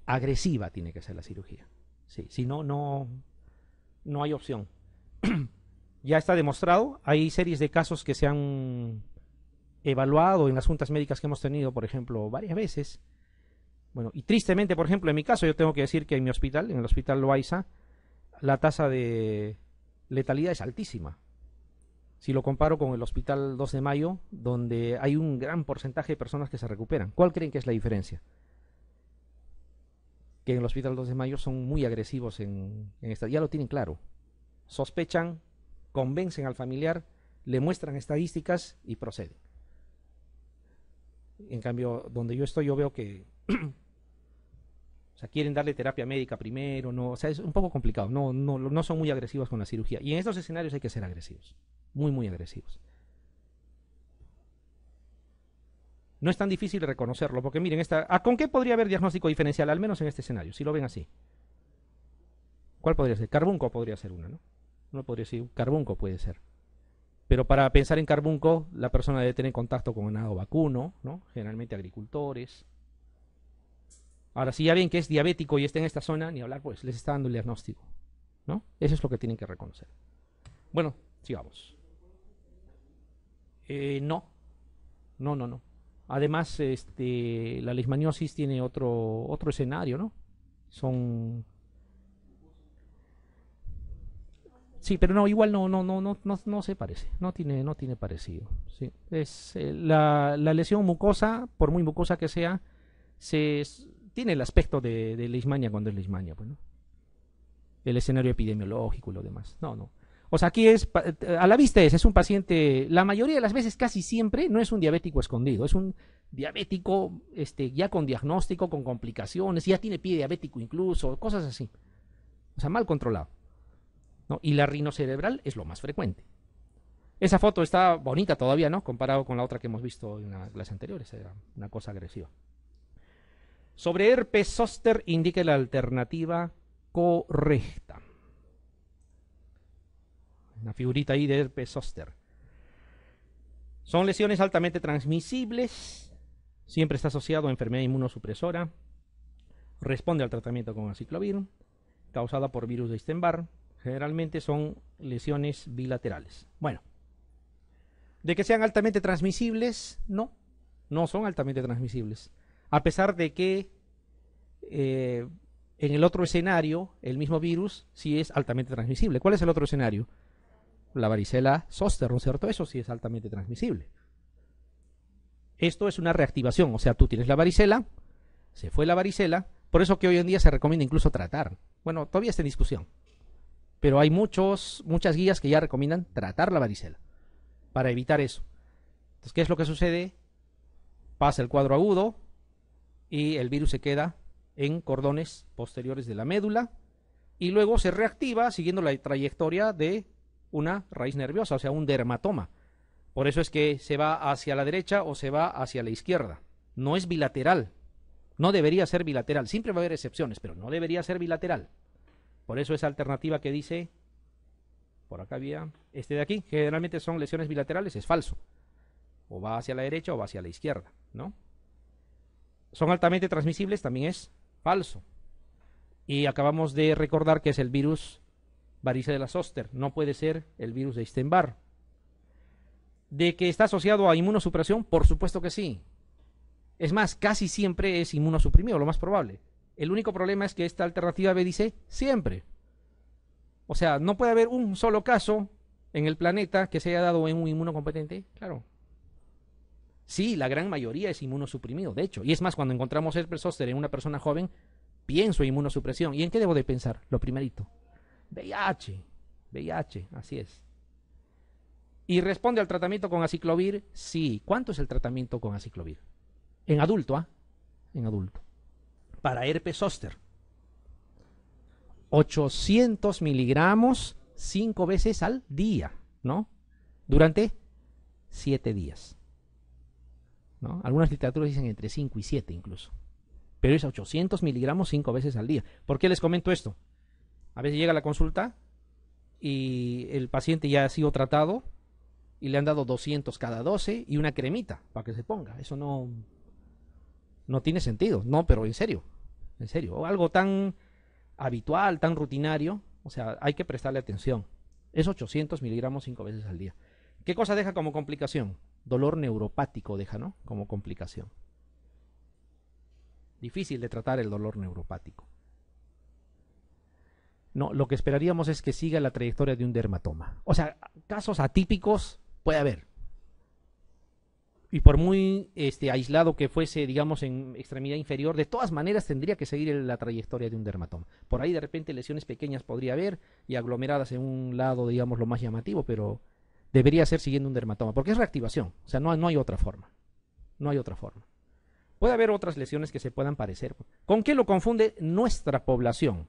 agresiva, tiene que ser la cirugía. Sí, si no, no, no hay opción. <clears throat> ya está demostrado, hay series de casos que se han evaluado en las juntas médicas que hemos tenido, por ejemplo, varias veces. Bueno, y tristemente, por ejemplo, en mi caso, yo tengo que decir que en mi hospital, en el hospital Loaiza, la tasa de letalidad es altísima si lo comparo con el Hospital 2 de Mayo, donde hay un gran porcentaje de personas que se recuperan. ¿Cuál creen que es la diferencia? Que en el Hospital 2 de Mayo son muy agresivos en, esta, ya lo tienen claro. Sospechan, convencen al familiar, le muestran estadísticas y proceden. En cambio, donde yo estoy, yo veo que <clears throat> O sea, quieren darle terapia médica primero, no, o sea, es un poco complicado, no, no son muy agresivos con la cirugía. Y en estos escenarios hay que ser agresivos muy, muy agresivos. No es tan difícil reconocerlo, porque miren, esta, ¿con qué podría haber diagnóstico diferencial? Al menos en este escenario, si lo ven así. ¿Cuál podría ser? Carbunco podría ser una, ¿no? Uno podría ser, carbunco puede ser. Pero para pensar en carbunco, la persona debe tener contacto con ganado vacuno, ¿no? Generalmente agricultores. Ahora, si ya ven que es diabético y está en esta zona, ni hablar, pues les está dando el diagnóstico, ¿no? Eso es lo que tienen que reconocer. Bueno, sigamos. Eh, no, no, no, no. Además, este, la leishmaniosis tiene otro, otro escenario, ¿no? Son... Sí, pero no, igual no, no, no, no, no, no se parece, no tiene, no tiene parecido. ¿sí? Es, eh, la, la, lesión mucosa, por muy mucosa que sea, se, tiene el aspecto de, de leishmania cuando es leishmania, pues, El escenario epidemiológico y lo demás. No, no. O sea, aquí es, eh, a la vista es, es un paciente, la mayoría de las veces, casi siempre, no es un diabético escondido, es un diabético este, ya con diagnóstico, con complicaciones, ya tiene pie diabético incluso, cosas así. O sea, mal controlado. Y la rinocerebral es lo más frecuente. Esa foto está bonita todavía, ¿no? Comparado con la otra que hemos visto en las anteriores, era una cosa agresiva. Sobre herpes zoster indique la alternativa correcta. La figurita ahí de herpes Son lesiones altamente transmisibles. Siempre está asociado a enfermedad inmunosupresora. Responde al tratamiento con aciclovir, causada por virus de Stenbar. Generalmente son lesiones bilaterales. Bueno, de que sean altamente transmisibles, no, no son altamente transmisibles. A pesar de que eh, en el otro escenario, el mismo virus sí es altamente transmisible. ¿Cuál es el otro escenario? la varicela zoster, ¿no es cierto? Eso sí es altamente transmisible. Esto es una reactivación, o sea, tú tienes la varicela, se fue la varicela, por eso que hoy en día se recomienda incluso tratar. Bueno, todavía está en discusión, pero hay muchos, muchas guías que ya recomiendan tratar la varicela para evitar eso. Entonces, ¿qué es lo que sucede? Pasa el cuadro agudo y el virus se queda en cordones posteriores de la médula y luego se reactiva siguiendo la trayectoria de una raíz nerviosa, o sea, un dermatoma. Por eso es que se va hacia la derecha o se va hacia la izquierda. No es bilateral. No debería ser bilateral. Siempre va a haber excepciones, pero no debería ser bilateral. Por eso esa alternativa que dice, por acá había este de aquí, generalmente son lesiones bilaterales, es falso. O va hacia la derecha o va hacia la izquierda, ¿no? Son altamente transmisibles, también es falso. Y acabamos de recordar que es el virus varice de la soster no puede ser el virus de epstein ¿De que está asociado a inmunosupresión? Por supuesto que sí. Es más, casi siempre es inmunosuprimido, lo más probable. El único problema es que esta alternativa B dice siempre. O sea, no puede haber un solo caso en el planeta que se haya dado en un inmunocompetente. Claro. Sí, la gran mayoría es inmunosuprimido, de hecho. Y es más, cuando encontramos el zoster en una persona joven, pienso en inmunosupresión. ¿Y en qué debo de pensar? Lo primerito. VIH, VIH, así es. Y responde al tratamiento con aciclovir, sí. ¿Cuánto es el tratamiento con aciclovir? En adulto, ¿ah? En adulto. Para herpes zóster. 800 miligramos cinco veces al día, ¿no? Durante siete días. Algunas literaturas dicen entre 5 y 7 incluso. Pero es 800 miligramos cinco veces al día. ¿Por qué les comento esto? A veces llega la consulta y el paciente ya ha sido tratado y le han dado 200 cada 12 y una cremita para que se ponga. Eso no, no tiene sentido. No, pero en serio, en serio. Algo tan habitual, tan rutinario. O sea, hay que prestarle atención. Es 800 miligramos cinco veces al día. ¿Qué cosa deja como complicación? Dolor neuropático deja, ¿no? Como complicación. Difícil de tratar el dolor neuropático. No, lo que esperaríamos es que siga la trayectoria de un dermatoma. O sea, casos atípicos puede haber. Y por muy este, aislado que fuese, digamos, en extremidad inferior, de todas maneras tendría que seguir la trayectoria de un dermatoma. Por ahí de repente lesiones pequeñas podría haber y aglomeradas en un lado, digamos, lo más llamativo, pero debería ser siguiendo un dermatoma, porque es reactivación. O sea, no, no hay otra forma. No hay otra forma. Puede haber otras lesiones que se puedan parecer. ¿Con qué lo confunde nuestra población?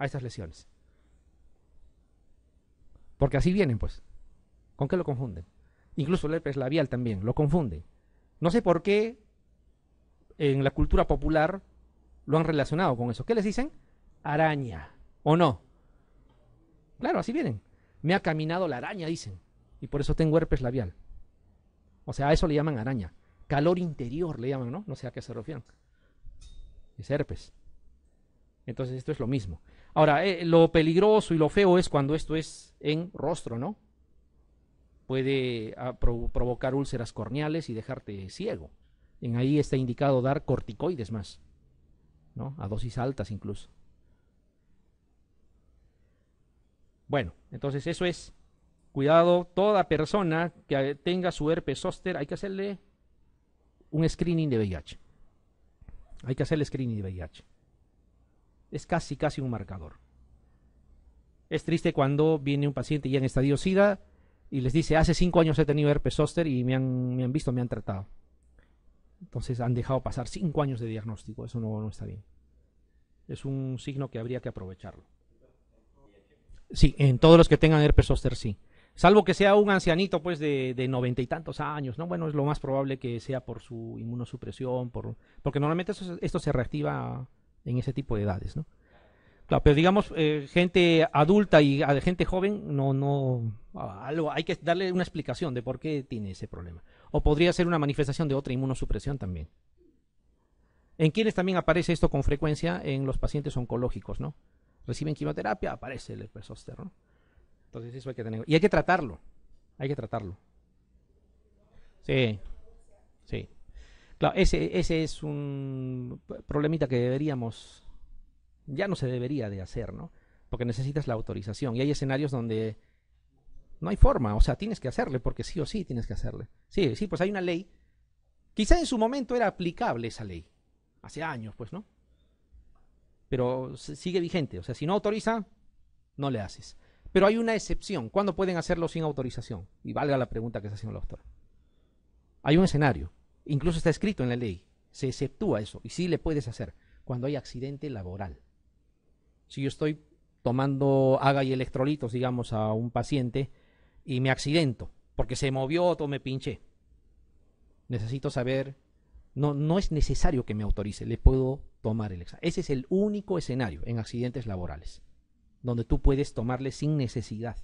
a estas lesiones. Porque así vienen, pues. ¿Con qué lo confunden? Incluso el herpes labial también, lo confunden. No sé por qué en la cultura popular lo han relacionado con eso. ¿Qué les dicen? Araña, ¿o no? Claro, así vienen. Me ha caminado la araña, dicen. Y por eso tengo herpes labial. O sea, a eso le llaman araña. Calor interior le llaman, ¿no? No sé a qué se refieren. Es herpes. Entonces esto es lo mismo. Ahora, eh, lo peligroso y lo feo es cuando esto es en rostro, ¿no? Puede ah, provocar úlceras corneales y dejarte ciego. En ahí está indicado dar corticoides más, ¿no? A dosis altas incluso. Bueno, entonces eso es. Cuidado, toda persona que tenga su herpes zóster, hay que hacerle un screening de VIH. Hay que hacerle screening de VIH es casi casi un marcador. Es triste cuando viene un paciente ya en estadio SIDA y les dice, hace cinco años he tenido herpes zóster y me han, me han visto, me han tratado. Entonces han dejado pasar cinco años de diagnóstico, eso no, no está bien. Es un signo que habría que aprovecharlo. Sí, en todos los que tengan herpes zóster sí. Salvo que sea un ancianito pues de noventa y tantos años, ¿no? Bueno, es lo más probable que sea por su inmunosupresión, por, porque normalmente esto se reactiva en ese tipo de edades, ¿no? pero digamos, eh, gente adulta y ah, gente joven, no, no, ah, hay que darle una explicación de por qué tiene ese problema. O podría ser una manifestación de otra inmunosupresión también. En quienes también aparece esto con frecuencia en los pacientes oncológicos, ¿no? Reciben quimioterapia, aparece el ¿no? Entonces eso hay que tener. Y hay que tratarlo. Hay que tratarlo. Sí. Sí. Claro, ese, es un problemita que deberíamos, ya no se debería de hacer, ¿no? Porque necesitas la autorización y hay escenarios donde no hay forma, o sea, tienes que hacerle porque sí o sí tienes que hacerle. Sí, sí, pues hay una ley. Quizá en su momento era aplicable esa ley, hace años, pues, ¿no? Pero sigue vigente, o sea, si no autoriza, no le haces. Pero hay una excepción, ¿cuándo pueden hacerlo sin autorización? Y valga la pregunta que está haciendo el autor. Hay un escenario Incluso está escrito en la ley. Se exceptúa eso. Y sí le puedes hacer cuando hay accidente laboral. Si yo estoy tomando haga y electrolitos, digamos, a un paciente y me accidento porque se movió o me pinché. Necesito saber. No, no es necesario que me autorice. Le puedo tomar el examen. Ese es el único escenario en accidentes laborales donde tú puedes tomarle sin necesidad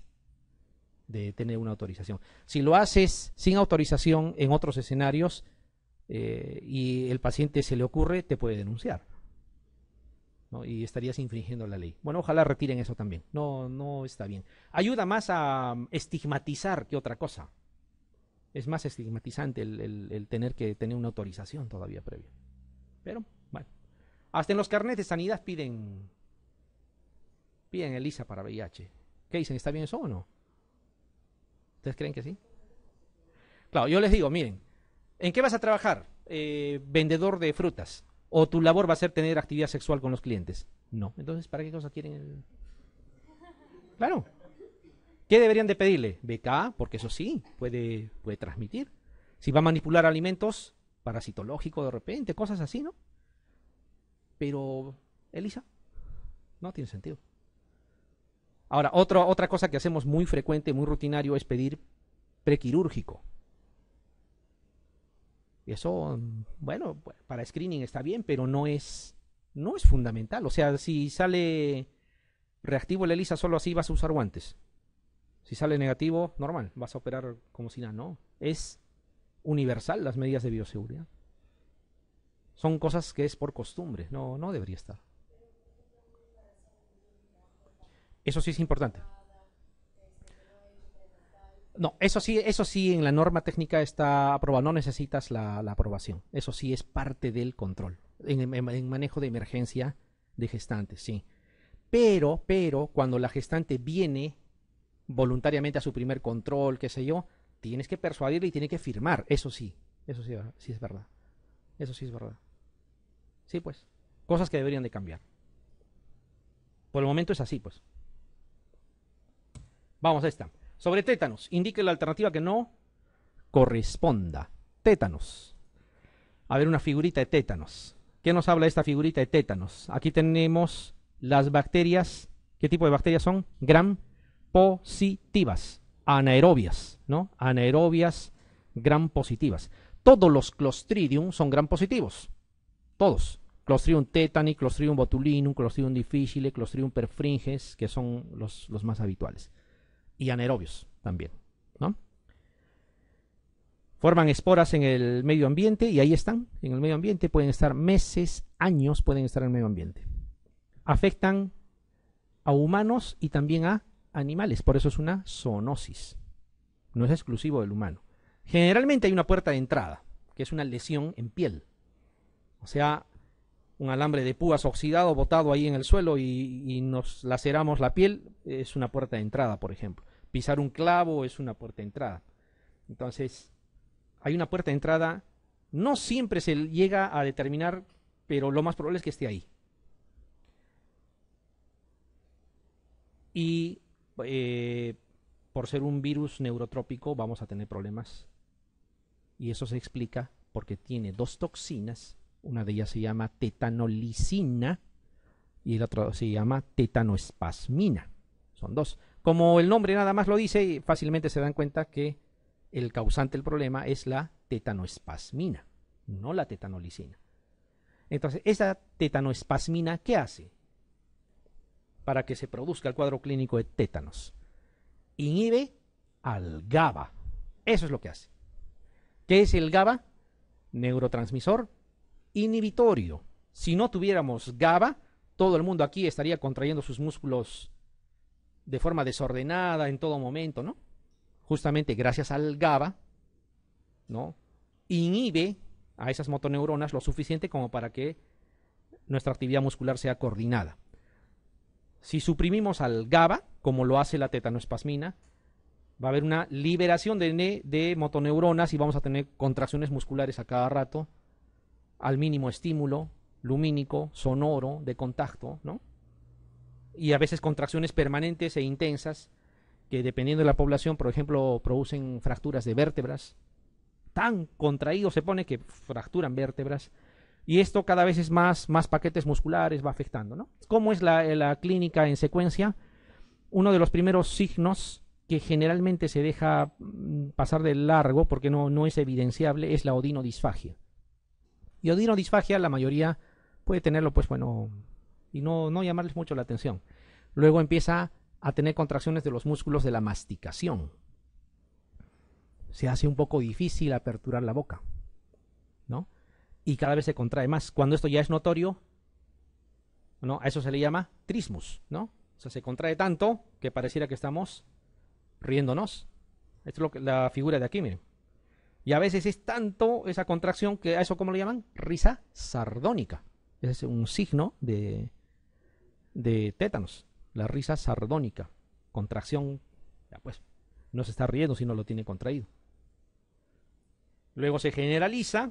de tener una autorización. Si lo haces sin autorización en otros escenarios, eh, y el paciente se le ocurre, te puede denunciar. Y estarías infringiendo la ley. Bueno, ojalá retiren eso también. No, no está bien. Ayuda más a mm, estigmatizar que otra cosa. Es más estigmatizante el, tener que tener una autorización todavía previa. Pero, bueno. Hasta en los carnets de sanidad piden, piden elisa para VIH. ¿Qué dicen? ¿Está bien eso o no? ¿Ustedes creen que sí? Claro, yo les digo, miren, ¿En qué vas a trabajar? Eh, vendedor de frutas. ¿O tu labor va a ser tener actividad sexual con los clientes? No. Entonces, ¿para qué cosa quieren <laughs> Claro. ¿Qué deberían de pedirle? BK, porque eso sí, puede, puede transmitir. Si va a manipular alimentos, parasitológico de repente, cosas así, ¿no? Pero, Elisa, no tiene sentido. Ahora, otra cosa que hacemos muy frecuente, muy rutinario, es pedir prequirúrgico. Eso, mm, bueno, pues, para screening está bien, pero no es, no es fundamental. O sea, si sale reactivo el ELISA solo así, vas a usar guantes. Si sale negativo, normal, vas a operar como si nada, ¿no? Es universal las medidas de bioseguridad. Son cosas que es por costumbre, no, no debería estar. Eso sí es importante. No, eso sí, eso sí, en la norma técnica está aprobado. No necesitas la, aprobación. Eso sí es parte del control. En, manejo de emergencia de gestantes, sí. Pero, pero, cuando la gestante viene voluntariamente a su primer control, qué sé yo, tienes que persuadirle y tiene que firmar. Eso sí, eso sí, sí es verdad. Eso sí es verdad. Sí, pues. Cosas que deberían de cambiar. Por el momento es así, pues. Vamos a esta. Sobre tétanos, indique la alternativa que no corresponda. Tétanos. A ver, una figurita de tétanos. ¿Qué nos habla esta figurita de tétanos? Aquí tenemos las bacterias. ¿Qué tipo de bacterias son? Gram positivas, anaerobias, ¿no? Anaerobias gram positivas. Todos los clostridium son gram positivos. Todos. Clostridium tetani, Clostridium botulinum, Clostridium difficile, Clostridium perfringes, que son los más habituales y anaerobios también, ¿no? Forman esporas en el medio ambiente y ahí están, en el medio ambiente pueden estar meses, años pueden estar en el medio ambiente. Afectan a humanos y también a animales, por eso es una zoonosis. No es exclusivo del humano. Generalmente hay una puerta de entrada, que es una lesión en piel. O sea, un alambre de púas oxidado botado ahí en el suelo y, nos laceramos la piel, es una puerta de entrada, por ejemplo. Pisar un clavo es una puerta de entrada. Entonces, hay una puerta de entrada, no siempre se llega a determinar, pero lo más probable es que esté ahí. Y eh, por ser un virus neurotrópico vamos a tener problemas. Y eso se explica porque tiene dos toxinas una de ellas se llama tetanolisina y la otra se llama tetanoespasmina. Son dos. Como el nombre nada más lo dice, fácilmente se dan cuenta que el causante del problema es la tetanoespasmina, no la tetanolicina. Entonces, esa tetanoespasmina, ¿qué hace? Para que se produzca el cuadro clínico de tétanos. Inhibe al GABA. Eso es lo que hace. ¿Qué es el GABA? Neurotransmisor inhibitorio. Si no tuviéramos GABA, todo el mundo aquí estaría contrayendo sus músculos de forma desordenada en todo momento, ¿no? Justamente gracias al GABA, ¿no? Inhibe a esas motoneuronas lo suficiente como para que nuestra actividad muscular sea coordinada. Si suprimimos al GABA, como lo hace la tetanoespasmina, va a haber una liberación de, de motoneuronas y vamos a tener contracciones musculares a cada rato, al mínimo estímulo lumínico, sonoro, de contacto, ¿no? Y a veces contracciones permanentes e intensas que dependiendo de la población, por ejemplo, producen fracturas de vértebras. Tan contraído se pone que fracturan vértebras. Y esto cada vez es más, más paquetes musculares va afectando, ¿no? ¿Cómo es la, clínica en secuencia? Uno de los primeros signos que generalmente se deja mm, pasar de largo porque no, no es evidenciable es la odinodisfagia y disfagia, la mayoría puede tenerlo, pues bueno, y no, llamarles mucho la atención. Luego empieza a tener contracciones de los músculos de la masticación. Se hace un poco difícil aperturar la boca, ¿no? Y cada vez se contrae más. Cuando esto ya es notorio, ¿no? A eso se le llama trismus, ¿no? O sea, se contrae tanto que pareciera que estamos riéndonos. Esto es lo que, la figura de aquí, miren. Y a veces es tanto esa contracción que a eso, ¿cómo le llaman? Risa sardónica. Es un signo de, de tétanos, la risa sardónica. Contracción, pues, no se está riendo si no lo tiene contraído. Luego se generaliza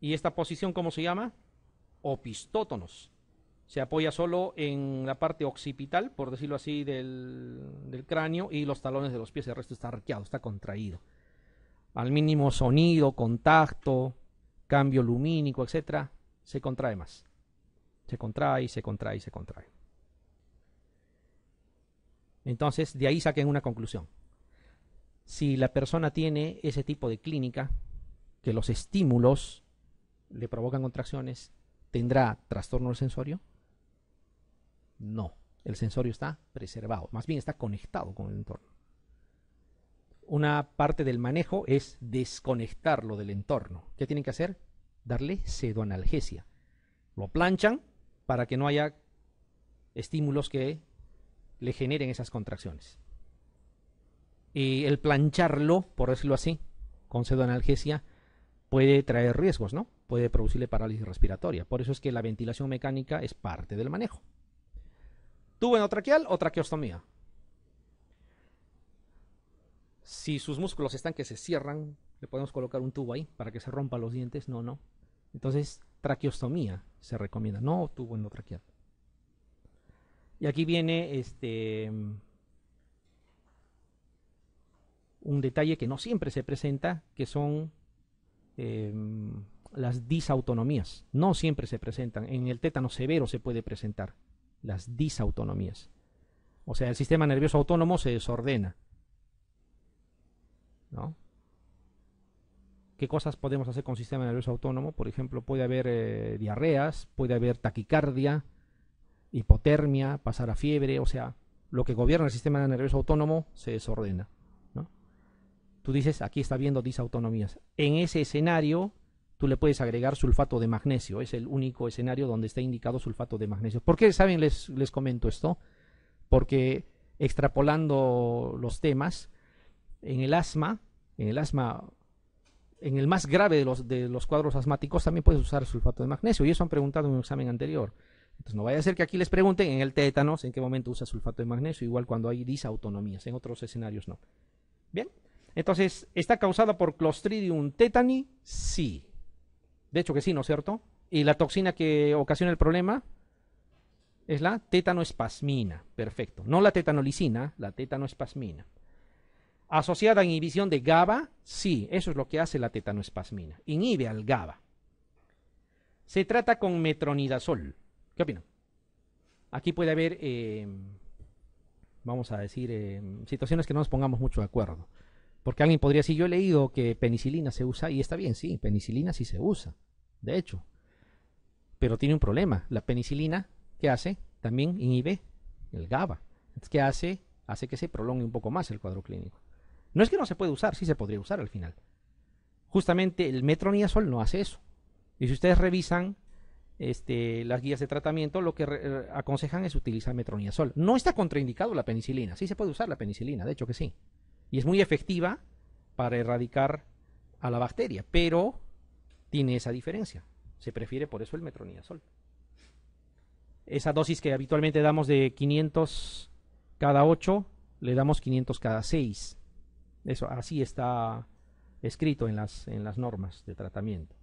y esta posición, ¿cómo se llama? Opistótonos. Se apoya solo en la parte occipital, por decirlo así, del, del cráneo y los talones de los pies. El resto está arqueado, está contraído al mínimo sonido, contacto, cambio lumínico, etcétera, se contrae más. Se contrae, se contrae, se contrae. Entonces, de ahí saquen una conclusión. Si la persona tiene ese tipo de clínica, que los estímulos le provocan contracciones, ¿tendrá trastorno del sensorio? No, el sensorio está preservado, más bien está conectado con el entorno una parte del manejo es desconectarlo del entorno. ¿Qué tienen que hacer? Darle sedoanalgesia. Lo planchan para que no haya estímulos que le generen esas contracciones. Y el plancharlo, por decirlo así, con sedoanalgesia, puede traer riesgos, ¿no? Puede producirle parálisis respiratoria. Por eso es que la ventilación mecánica es parte del manejo. Tubo endotraqueal o traqueostomía. Si sus músculos están que se cierran, le podemos colocar un tubo ahí para que se rompa los dientes. No, no. Entonces, traqueostomía se recomienda, no tubo endotraqueal. Y aquí viene este mm, un detalle que no siempre se presenta, que son em, las disautonomías. No siempre se presentan. En el tétano severo se puede presentar las disautonomías. O sea, el sistema nervioso autónomo se desordena. ¿Qué cosas podemos hacer con sistema nervioso autónomo? Por ejemplo, puede haber eh, diarreas, puede haber taquicardia, hipotermia, pasar a fiebre, o sea, lo que gobierna el sistema nervioso autónomo se desordena. Tú dices, aquí está viendo disautonomías. En ese escenario, tú le puedes agregar sulfato de magnesio. Es el único escenario donde está indicado sulfato de magnesio. ¿Por qué, saben, les, les comento esto? Porque extrapolando los temas, en el asma, en el asma, en el más grave de los, de los cuadros asmáticos, también puedes usar sulfato de magnesio. Y eso han preguntado en un examen anterior. Entonces no vaya a ser que aquí les pregunten en el tétanos en qué momento usa sulfato de magnesio, igual cuando hay disautonomías, en otros escenarios no. Bien, entonces, ¿está causada por Clostridium tetani? Sí. De hecho que sí, ¿no es cierto? Y la toxina que ocasiona el problema es la tetanoespasmina. Perfecto. No la tetanolicina, la tetanoespasmina asociada a inhibición de GABA, sí, eso es lo que hace la tetanoespasmina, inhibe al GABA. Se trata con metronidazol. ¿Qué opinan? Aquí puede haber, eh, vamos a decir, eh, situaciones que no nos pongamos mucho de acuerdo. Porque alguien podría decir, yo he leído que penicilina se usa, y está bien, sí, penicilina sí se usa, de hecho. Pero tiene un problema. La penicilina, ¿qué hace? También inhibe el GABA. ¿Qué hace? Hace que se prolongue un poco más el cuadro clínico. No es que no se puede usar, sí se podría usar al final. Justamente el metronidazol no hace eso. Y si ustedes revisan este, las guías de tratamiento, lo que eh, aconsejan es utilizar metronidazol. No está contraindicado la penicilina, sí se puede usar la penicilina, de hecho que sí. Y es muy efectiva para erradicar a la bacteria, pero tiene esa diferencia. Se prefiere por eso el metronidazol. Esa dosis que habitualmente damos de 500 cada 8, le damos 500 cada 6. Eso así está escrito en las, en las normas de tratamiento.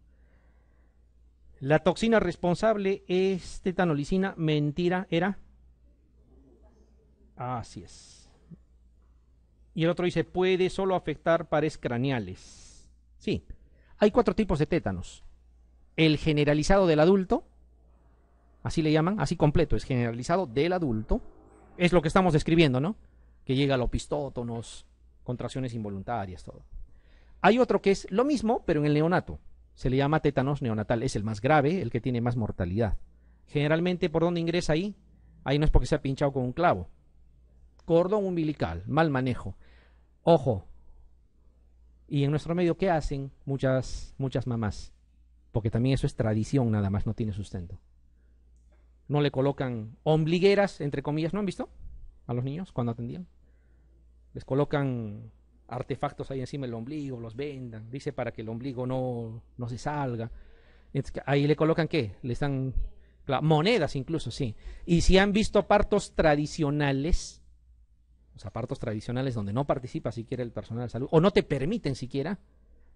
La toxina responsable es tetanolicina, mentira, era. Así es. Y el otro dice, puede solo afectar pares craneales. Sí, hay cuatro tipos de tétanos. El generalizado del adulto, así le llaman, así completo, es generalizado del adulto. Es lo que estamos describiendo, ¿no? Que llega a los pistótonos, contracciones involuntarias, todo. Hay otro que es lo mismo, pero en el neonato. Se le llama tétanos neonatal. Es el más grave, el que tiene más mortalidad. Generalmente, ¿por dónde ingresa ahí? Ahí no es porque se ha pinchado con un clavo. Cordón umbilical, mal manejo. Ojo. Y en nuestro medio, ¿qué hacen muchas, muchas mamás? Porque también eso es tradición, nada más, no tiene sustento. No le colocan ombligueras, entre comillas, ¿no han visto? A los niños cuando atendían les colocan artefactos ahí encima del ombligo, los vendan, dice para que el ombligo no, se salga. ahí le colocan qué? Le están monedas incluso, sí. Y si han visto partos tradicionales, o sea, partos tradicionales donde no participa siquiera el personal de salud, o no te permiten siquiera,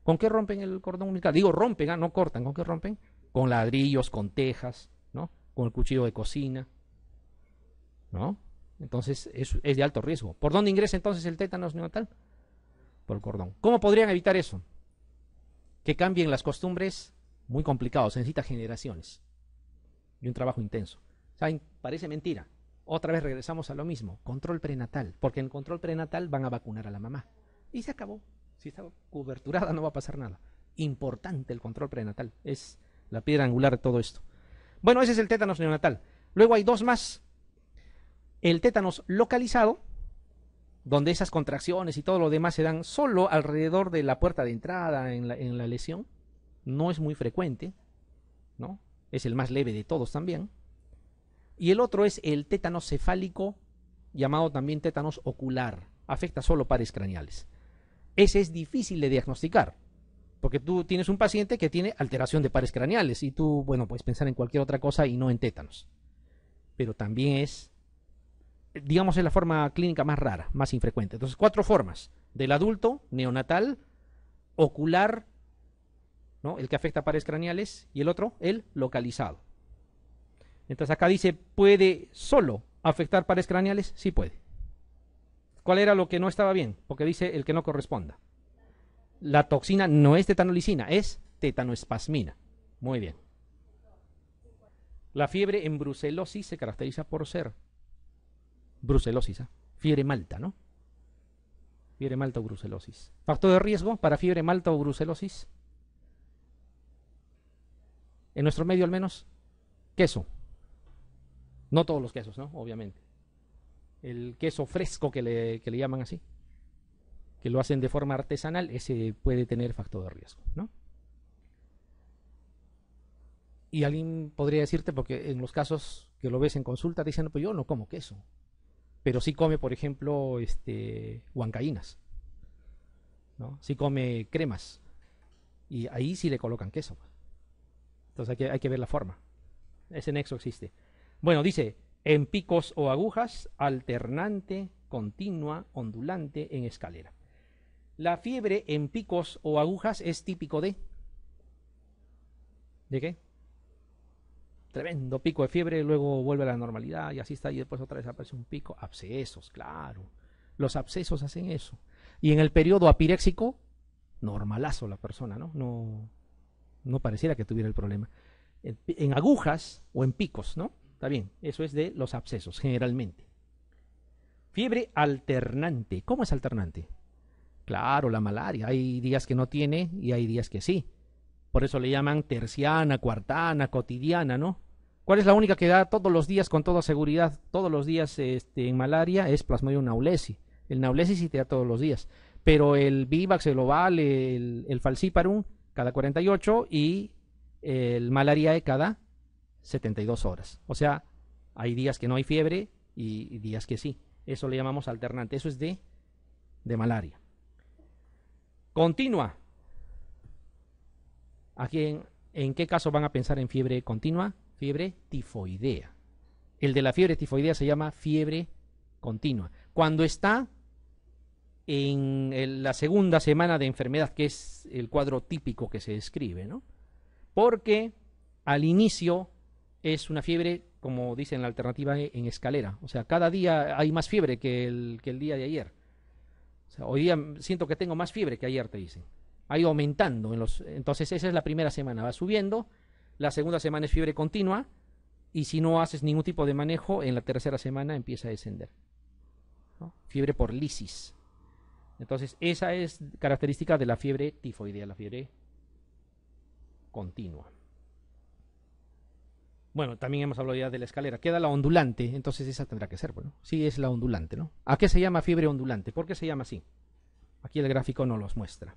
¿con qué rompen el cordón umbilical? Digo, rompen, ah, no cortan, ¿con qué rompen? Con ladrillos, con tejas, ¿no? Con el cuchillo de cocina, ¿no? Entonces es, de alto riesgo. ¿Por dónde ingresa entonces el tétanos neonatal? Por el cordón. ¿Cómo podrían evitar eso? Que cambien las costumbres, muy complicado, se necesita generaciones y un trabajo intenso. ¿Saben? Parece mentira. Otra vez regresamos a lo mismo, control prenatal, porque en control prenatal van a vacunar a la mamá. Y se acabó. Si está coberturada no va a pasar nada. Importante el control prenatal, es la piedra angular de todo esto. Bueno, ese es el tétanos neonatal. Luego hay dos más el tétanos localizado, donde esas contracciones y todo lo demás se dan solo alrededor de la puerta de entrada en la, lesión, no es muy frecuente, ¿no? Es el más leve de todos también. Y el otro es el tétanos cefálico, llamado también tétanos ocular. Afecta solo pares craneales. Ese es difícil de diagnosticar, porque tú tienes un paciente que tiene alteración de pares craneales y tú, bueno, puedes pensar en cualquier otra cosa y no en tétanos. Pero también es digamos, es la forma clínica más rara, más infrecuente. Entonces, cuatro formas. Del adulto, neonatal, ocular, ¿no? el que afecta pares craneales, y el otro, el localizado. Entonces, acá dice, ¿puede solo afectar pares craneales? Sí puede. ¿Cuál era lo que no estaba bien? Porque dice el que no corresponda. La toxina no es tetanolicina, es tetanoespasmina. Muy bien. La fiebre en brucelosis se caracteriza por ser brucelosis, ¿ah? fiebre malta, ¿no? Fiebre malta o brucelosis. Factor de riesgo para fiebre malta o brucelosis. En nuestro medio al menos, queso. No todos los quesos, ¿no? Obviamente. El queso fresco que le, llaman así, que lo hacen de forma artesanal, ese puede tener factor de riesgo, ¿no? Y alguien podría decirte, porque en los casos que lo ves en consulta, te dicen, pues yo no como queso pero sí come, por ejemplo, este, huancaínas, ¿no? Sí come cremas, y ahí sí le colocan queso. Pues. Entonces hay que, hay que ver la forma. Ese nexo existe. Bueno, dice, en picos o agujas, alternante, continua, ondulante, en escalera. La fiebre en picos o agujas es típico de... ¿De qué? tremendo pico de fiebre, luego vuelve a la normalidad y así está, y después otra vez aparece un pico, abscesos, claro. Los abscesos hacen eso. Y en el periodo apiréxico, normalazo la persona, ¿no? No, no pareciera que tuviera el problema. En, en agujas o en picos, ¿no? Está bien, eso es de los abscesos, generalmente. Fiebre alternante. ¿Cómo es alternante? Claro, la malaria. Hay días que no tiene y hay días que sí. Por eso le llaman terciana, cuartana, cotidiana, ¿no? ¿Cuál es la única que da todos los días con toda seguridad, todos los días este, en malaria? Es Plasmodium naulesi. El naulesi sí te da todos los días. Pero el Vivax, el Oval, el, el Falciparum, cada 48 y el Malariae cada 72 horas. O sea, hay días que no hay fiebre y, días que sí. Eso le llamamos alternante. Eso es de, de malaria. Continua. ¿A en, en qué caso van a pensar en fiebre continua? Fiebre tifoidea. El de la fiebre tifoidea se llama fiebre continua. Cuando está en la segunda semana de enfermedad, que es el cuadro típico que se describe, ¿no? Porque al inicio es una fiebre, como dicen la alternativa, e, en escalera. O sea, cada día hay más fiebre que el, que el día de ayer. O sea, hoy día siento que tengo más fiebre que ayer, te dicen ha aumentando. En los, entonces esa es la primera semana, va subiendo, la segunda semana es fiebre continua y si no haces ningún tipo de manejo, en la tercera semana empieza a descender. Fiebre por lisis. Entonces esa es característica de la fiebre tifoidea, la fiebre continua. Bueno, también hemos hablado ya de la escalera. Queda la ondulante, entonces esa tendrá que ser, bueno. Sí, es la ondulante, ¿no? ¿A qué se llama fiebre ondulante? ¿Por qué se llama así? Aquí el gráfico no los muestra.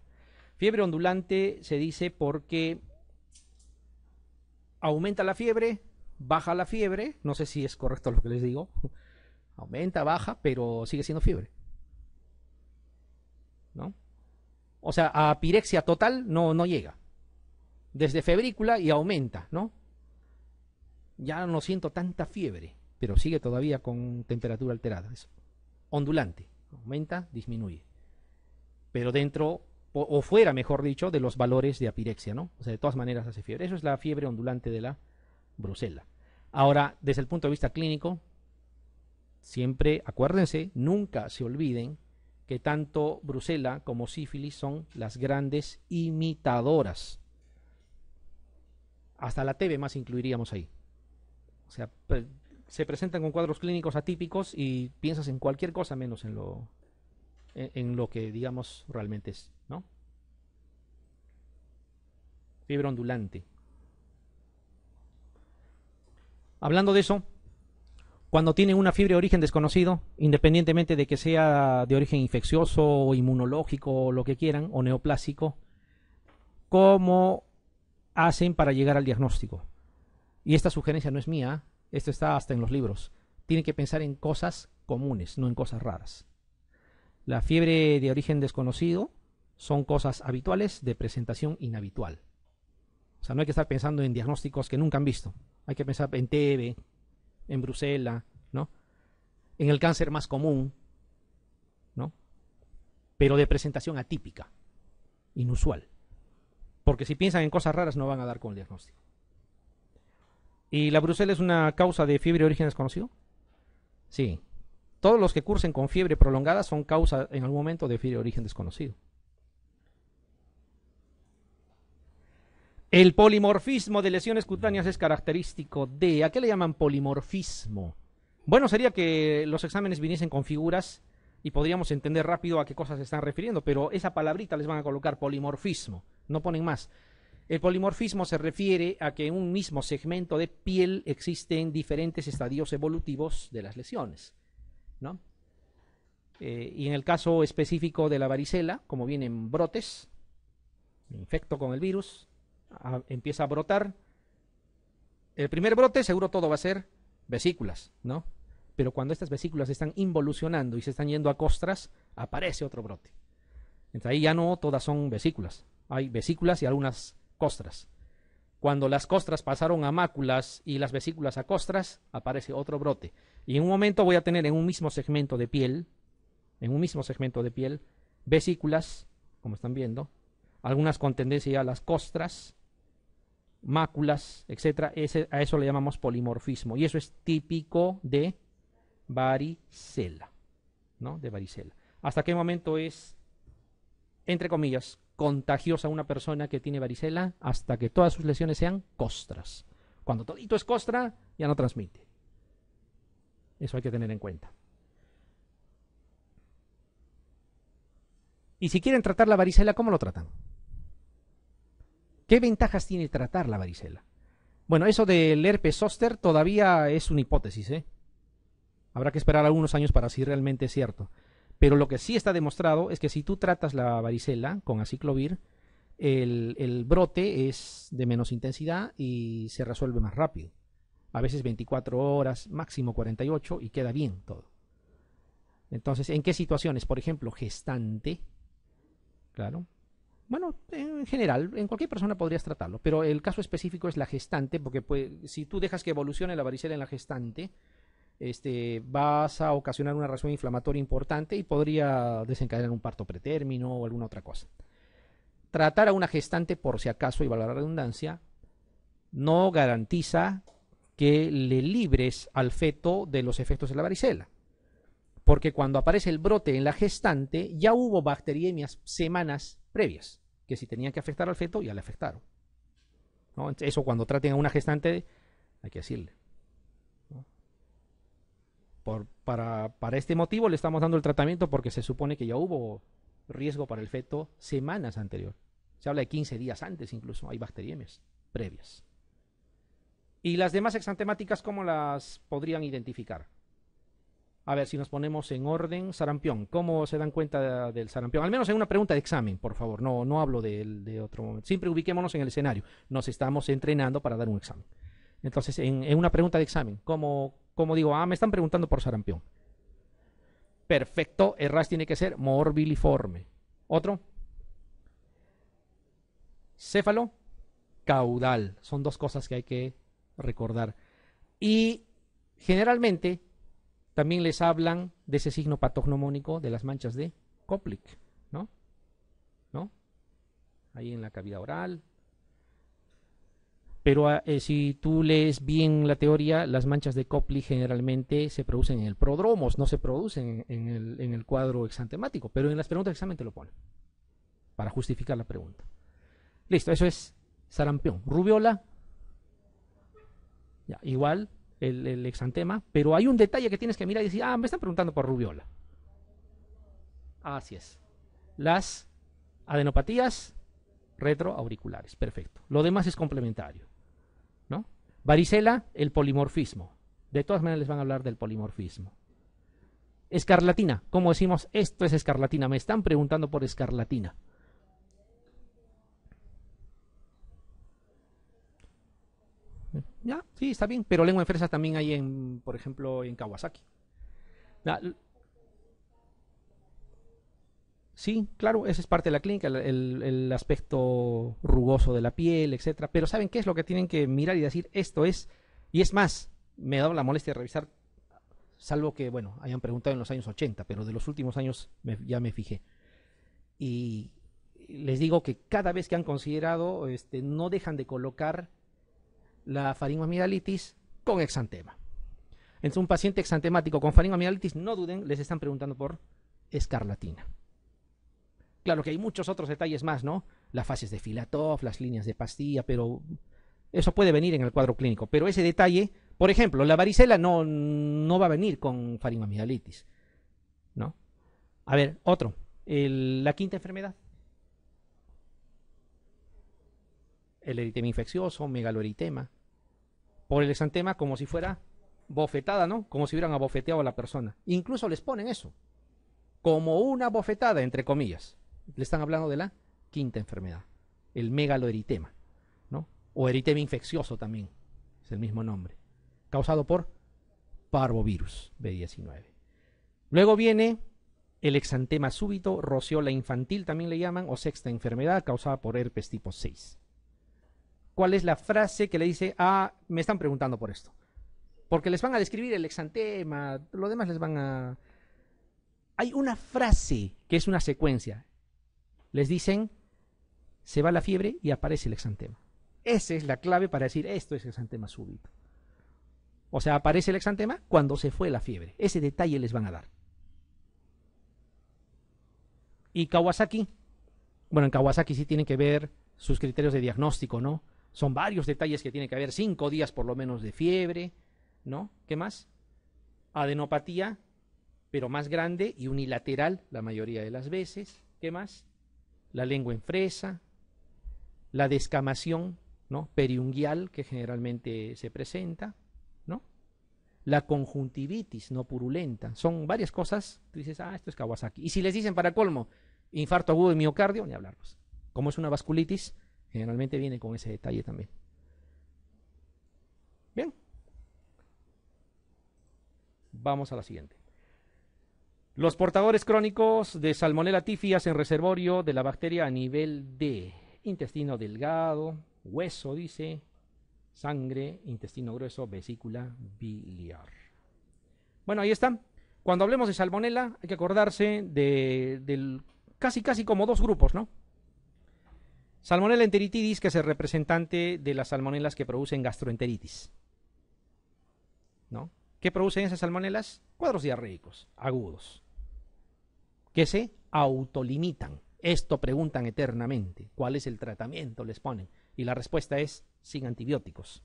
Fiebre ondulante se dice porque aumenta la fiebre, baja la fiebre, no sé si es correcto lo que les digo, <laughs> aumenta, baja, pero sigue siendo fiebre. ¿No? O sea, a pirexia total no, no llega. Desde febrícula y aumenta, ¿no? Ya no siento tanta fiebre, pero sigue todavía con temperatura alterada. ondulante. Aumenta, disminuye. Pero dentro o, fuera, mejor dicho, de los valores de apirexia, ¿no? O sea, de todas maneras hace fiebre. Eso es la fiebre ondulante de la brusela. Ahora, desde el punto de vista clínico, siempre acuérdense, nunca se olviden que tanto brusela como sífilis son las grandes imitadoras. Hasta la TV más incluiríamos ahí. O sea, pues, se presentan con cuadros clínicos atípicos y piensas en cualquier cosa menos en lo en, lo que digamos realmente es, ¿no? Fibra ondulante. Hablando de eso, cuando tienen una fibra de origen desconocido, independientemente de que sea de origen infeccioso o inmunológico o lo que quieran, o neoplásico, ¿cómo hacen para llegar al diagnóstico? Y esta sugerencia no es mía, ¿eh? esto está hasta en los libros. Tienen que pensar en cosas comunes, no en cosas raras. La fiebre de origen desconocido son cosas habituales de presentación inhabitual. O sea, no hay que estar pensando en diagnósticos que nunca han visto. Hay que pensar en TB, en Bruselas, ¿no? En el cáncer más común, ¿no? Pero de presentación atípica, inusual. Porque si piensan en cosas raras no van a dar con el diagnóstico. ¿Y la Bruselas es una causa de fiebre de origen desconocido? Sí, todos los que cursen con fiebre prolongada son causa en algún momento de fiebre origen desconocido. El polimorfismo de lesiones cutáneas es característico de... ¿A qué le llaman polimorfismo? Bueno, sería que los exámenes viniesen con figuras y podríamos entender rápido a qué cosas se están refiriendo, pero esa palabrita les van a colocar polimorfismo, no ponen más. El polimorfismo se refiere a que en un mismo segmento de piel existen diferentes estadios evolutivos de las lesiones. ¿no? Eh, y en el caso específico de la varicela, como vienen brotes, infecto con el virus, empieza a brotar. El primer brote seguro todo va a ser vesículas, ¿no? Pero cuando estas vesículas están involucionando y se están yendo a costras, aparece otro brote. Entonces ahí ya no todas son vesículas. Hay vesículas y algunas costras. Cuando las costras pasaron a máculas y las vesículas a costras, aparece otro brote. Y en un momento voy a tener en un mismo segmento de piel, en un mismo segmento de piel, vesículas, como están viendo, algunas con tendencia a las costras, máculas, etc. a eso le llamamos polimorfismo. Y eso es típico de varicela, ¿no? De varicela. ¿Hasta qué momento es, entre comillas, contagiosa a una persona que tiene varicela hasta que todas sus lesiones sean costras. Cuando todito es costra, ya no transmite. Eso hay que tener en cuenta. Y si quieren tratar la varicela, ¿cómo lo tratan? ¿Qué ventajas tiene tratar la varicela? Bueno, eso del herpes zóster todavía es una hipótesis, ¿eh? Habrá que esperar algunos años para si realmente es cierto. Pero lo que sí está demostrado es que si tú tratas la varicela con aciclovir, el, brote es de menos intensidad y se resuelve más rápido. A veces 24 horas, máximo 48 y queda bien todo. Entonces, ¿en qué situaciones? Por ejemplo, gestante, claro, bueno, en general, en cualquier persona podrías tratarlo, pero el caso específico es la gestante, porque pues, si tú dejas que evolucione la varicela en la gestante, este, vas a ocasionar una reacción inflamatoria importante y podría desencadenar un parto pretérmino o alguna otra cosa. Tratar a una gestante por si acaso, y valga la redundancia, no garantiza que le libres al feto de los efectos de la varicela. Porque cuando aparece el brote en la gestante, ya hubo bacteriemias semanas previas, que si tenían que afectar al feto, ya le afectaron. Eso cuando traten a una gestante, hay que decirle. Por, para, este motivo le estamos dando el tratamiento porque se supone que ya hubo riesgo para el feto semanas anterior. Se habla de 15 días antes incluso, hay bacteriemias previas. ¿Y las demás exantemáticas cómo las podrían identificar? A ver si nos ponemos en orden. Sarampión, ¿cómo se dan cuenta del sarampión? Al menos en una pregunta de examen, por favor. No, no hablo de, de otro momento. Siempre ubiquémonos en el escenario. Nos estamos entrenando para dar un examen. Entonces, en, una pregunta de examen, como, digo, ah, me están preguntando por sarampión. Perfecto, el RAS tiene que ser morbiliforme. Otro. Céfalo, caudal. Son dos cosas que hay que recordar. Y generalmente también les hablan de ese signo patognomónico de las manchas de Koplik, ¿no? ¿No? Ahí en la cavidad oral, pero ah, eh, si tú lees bien la teoría, las manchas de Copley generalmente se producen en el prodromos, no se producen en el, cuadro exantemático, pero en las preguntas exactamente examen te lo ponen para justificar la pregunta. Listo, eso es sarampión. Rubiola, igual el, el, exantema, pero hay un detalle que tienes que mirar y decir, ah, me están preguntando por rubiola. Así es. Las adenopatías retroauriculares, perfecto. Lo demás es complementario. Varicela, el polimorfismo. De todas maneras les van a hablar del polimorfismo. Escarlatina, ¿Cómo decimos, esto es escarlatina. Me están preguntando por escarlatina. Ya, sí, está bien, pero lengua de fresa también hay en, por ejemplo, en Kawasaki. Sí, claro, esa es parte de la clínica, el, aspecto rugoso de la piel, etcétera. Pero ¿saben qué es lo que tienen que mirar y decir? Esto es, y es más, me he dado la molestia de revisar, salvo que, bueno, hayan preguntado en los años 80, pero de los últimos años ya me fijé. Y les digo que cada vez que han considerado, este, no dejan de colocar la faringoamidalitis con exantema. Entonces, un paciente exantemático con faringoamidalitis, no duden, les están preguntando por escarlatina. Claro que hay muchos otros detalles más, ¿no? Las fases de Filatov, las líneas de pastilla, pero eso puede venir en el cuadro clínico. Pero ese detalle, por ejemplo, la varicela no, va a venir con farimamidalitis. ¿no? A ver, otro. la quinta enfermedad. El eritema infeccioso, megaloeritema. Por el exantema como si fuera bofetada, ¿no? Como si hubieran abofeteado a la persona. Incluso les ponen eso. Como una bofetada, entre comillas le están hablando de la quinta enfermedad, el megaloeritema, ¿no? O eritema infeccioso también, es el mismo nombre, causado por parvovirus B19. Luego viene el exantema súbito, rociola infantil también le llaman, o sexta enfermedad causada por herpes tipo 6. ¿Cuál es la frase que le dice, ah, me están preguntando por esto? Porque les van a describir el exantema, lo demás les van a... Hay una frase que es una secuencia, les dicen, se va la fiebre y aparece el exantema. Esa es la clave para decir, esto es exantema súbito. O sea, aparece el exantema cuando se fue la fiebre. Ese detalle les van a dar. Y Kawasaki, bueno, en Kawasaki sí tienen que ver sus criterios de diagnóstico, ¿no? Son varios detalles que tienen que haber, cinco días por lo menos de fiebre, ¿no? ¿Qué más? Adenopatía, pero más grande y unilateral la mayoría de las veces. ¿Qué más? la lengua en fresa, la descamación ¿no? que generalmente se presenta, ¿no? la conjuntivitis no purulenta. Son varias cosas. Tú dices, ah, esto es Kawasaki. Y si les dicen para colmo, infarto agudo de miocardio, ni hablarlos. Como es una vasculitis, generalmente viene con ese detalle también. Bien. Vamos a la siguiente. Los portadores crónicos de Salmonella tifias en reservorio de la bacteria a nivel de intestino delgado, hueso, dice, sangre, intestino grueso, vesícula biliar. Bueno, ahí está. Cuando hablemos de Salmonella, hay que acordarse de, casi, casi como dos grupos, ¿no? Salmonella enteritidis, que es el representante de las salmonelas que producen gastroenteritis. ¿No? ¿Qué producen esas salmonelas? Cuadros diarreicos, agudos, que se autolimitan. Esto preguntan eternamente. ¿Cuál es el tratamiento? Les ponen. Y la respuesta es sin antibióticos.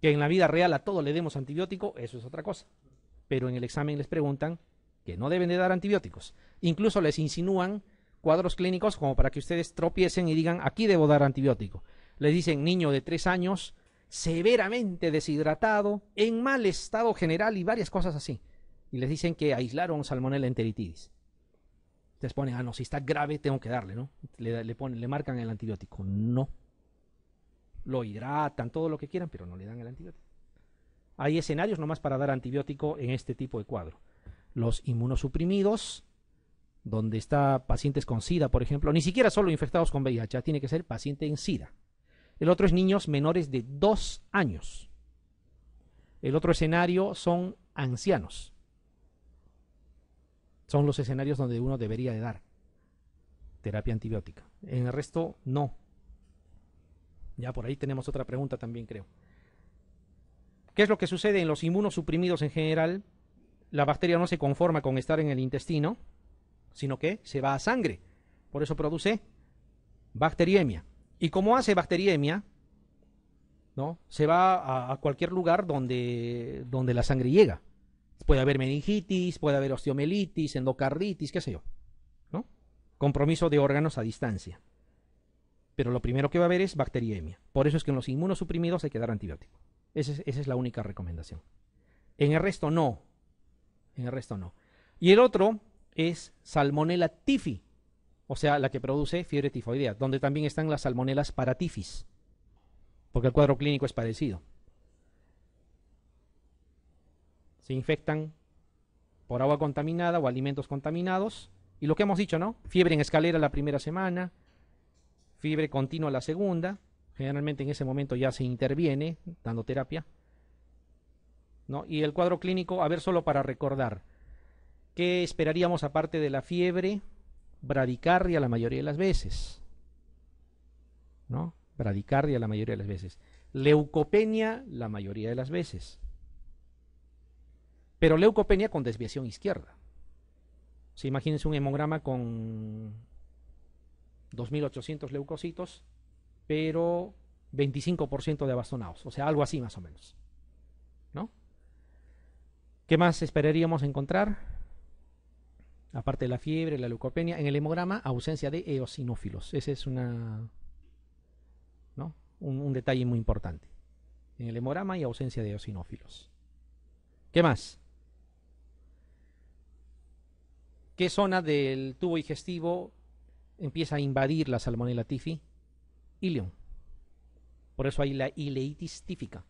Que en la vida real a todo le demos antibiótico, eso es otra cosa. Pero en el examen les preguntan que no deben de dar antibióticos. Incluso les insinúan cuadros clínicos como para que ustedes tropiecen y digan, aquí debo dar antibiótico. Les dicen, niño de tres años, severamente deshidratado, en mal estado general y varias cosas así. Y les dicen que aislaron salmonella enteritidis. les ponen, ah, no, si está grave tengo que darle, ¿no? Le, ponen, le marcan el antibiótico. No. Lo hidratan, todo lo que quieran, pero no le dan el antibiótico. Hay escenarios nomás para dar antibiótico en este tipo de cuadro. Los inmunosuprimidos, donde está pacientes con SIDA, por ejemplo, ni siquiera solo infectados con VIH, tiene que ser paciente en SIDA el otro es niños menores de dos años. El otro escenario son ancianos. Son los escenarios donde uno debería de dar terapia antibiótica. En el resto, no. Ya por ahí tenemos otra pregunta también, creo. ¿Qué es lo que sucede en los inmunosuprimidos en general? La bacteria no se conforma con estar en el intestino, sino que se va a sangre. Por eso produce bacteriemia. Y cómo hace bacteriemia, ¿no? Se va a, cualquier lugar donde, donde la sangre llega. Puede haber meningitis, puede haber osteomelitis, endocarditis, qué sé yo. ¿no? Compromiso de órganos a distancia. Pero lo primero que va a haber es bacteriemia. Por eso es que en los inmunosuprimidos hay que dar antibiótico. Esa es, esa es la única recomendación. En el resto no. En el resto no. Y el otro es Salmonella tifi o sea, la que produce fiebre tifoidea, donde también están las salmonelas para tifis porque el cuadro clínico es parecido. Se infectan por agua contaminada o alimentos contaminados, y lo que hemos dicho, ¿no? Fiebre en escalera la primera semana, fiebre continua la segunda, generalmente en ese momento ya se interviene dando terapia. ¿No? Y el cuadro clínico, a ver, solo para recordar, ¿qué esperaríamos aparte de la fiebre, bradicardia la mayoría de las veces. ¿No? Bradicardia la mayoría de las veces. Leucopenia la mayoría de las veces. Pero leucopenia con desviación izquierda. Si imagínense un hemograma con 2.800 leucocitos, pero 25% de abastonados. O sea, algo así más o menos. ¿No? ¿Qué más esperaríamos encontrar? Aparte de la fiebre, la leucopenia, en el hemograma ausencia de eosinófilos. Ese es un, detalle muy importante. En el hemograma y ausencia de eosinófilos. ¿Qué más? ¿Qué zona del tubo digestivo empieza a invadir la salmonella tifi? Ileum. Por eso hay la ileitis tífica.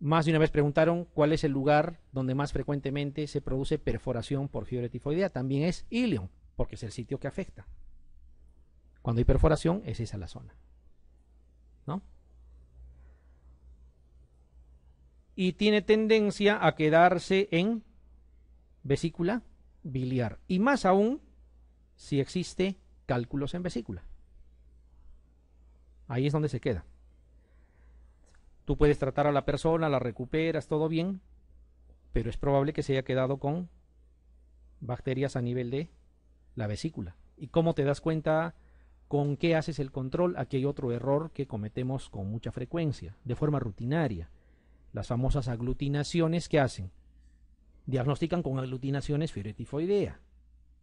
Más de una vez preguntaron cuál es el lugar donde más frecuentemente se produce perforación por fiebre tifoidea. También es ilion, porque es el sitio que afecta. Cuando hay perforación, es esa la zona. ¿No? Y tiene tendencia a quedarse en vesícula biliar. Y más aún si existe cálculos en vesícula. Ahí es donde se queda. Tú puedes tratar a la persona, la recuperas, todo bien, pero es probable que se haya quedado con bacterias a nivel de la vesícula. ¿Y cómo te das cuenta con qué haces el control? Aquí hay otro error que cometemos con mucha frecuencia, de forma rutinaria. Las famosas aglutinaciones que hacen. Diagnostican con aglutinaciones tifoidea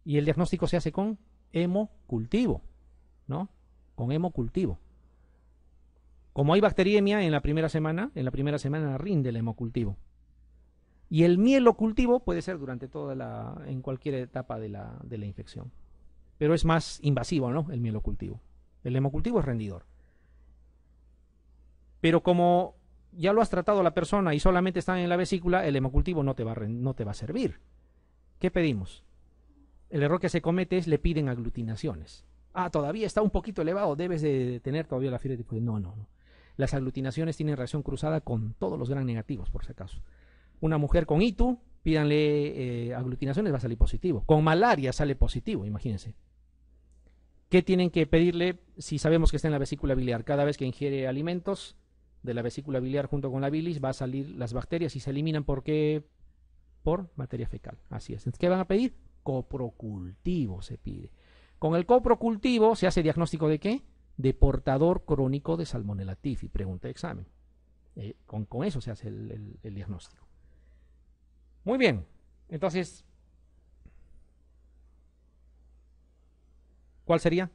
Y el diagnóstico se hace con hemocultivo, ¿no? Con hemocultivo. Como hay bacteriemia en la primera semana, en la primera semana rinde el hemocultivo. Y el mielocultivo puede ser durante toda la, en cualquier etapa de la, de la infección. Pero es más invasivo, ¿no? El mielocultivo. El hemocultivo es rendidor. Pero como ya lo has tratado a la persona y solamente está en la vesícula, el hemocultivo no te va a, no te va a servir. ¿Qué pedimos? El error que se comete es le piden aglutinaciones. Ah, todavía está un poquito elevado, debes de tener todavía la fiebre de No, no, no. Las aglutinaciones tienen reacción cruzada con todos los gran negativos, por si acaso. Una mujer con ITU, pídanle eh, aglutinaciones, va a salir positivo. Con malaria sale positivo, imagínense. ¿Qué tienen que pedirle si sabemos que está en la vesícula biliar? Cada vez que ingiere alimentos de la vesícula biliar junto con la bilis, va a salir las bacterias y se eliminan ¿por qué? por materia fecal. Así es. ¿Qué van a pedir? Coprocultivo se pide. Con el coprocultivo se hace diagnóstico de qué? de portador crónico de salmonella tifi, pregunta de examen. Eh, con, eso se hace el, diagnóstico. Muy bien, entonces, ¿cuál sería?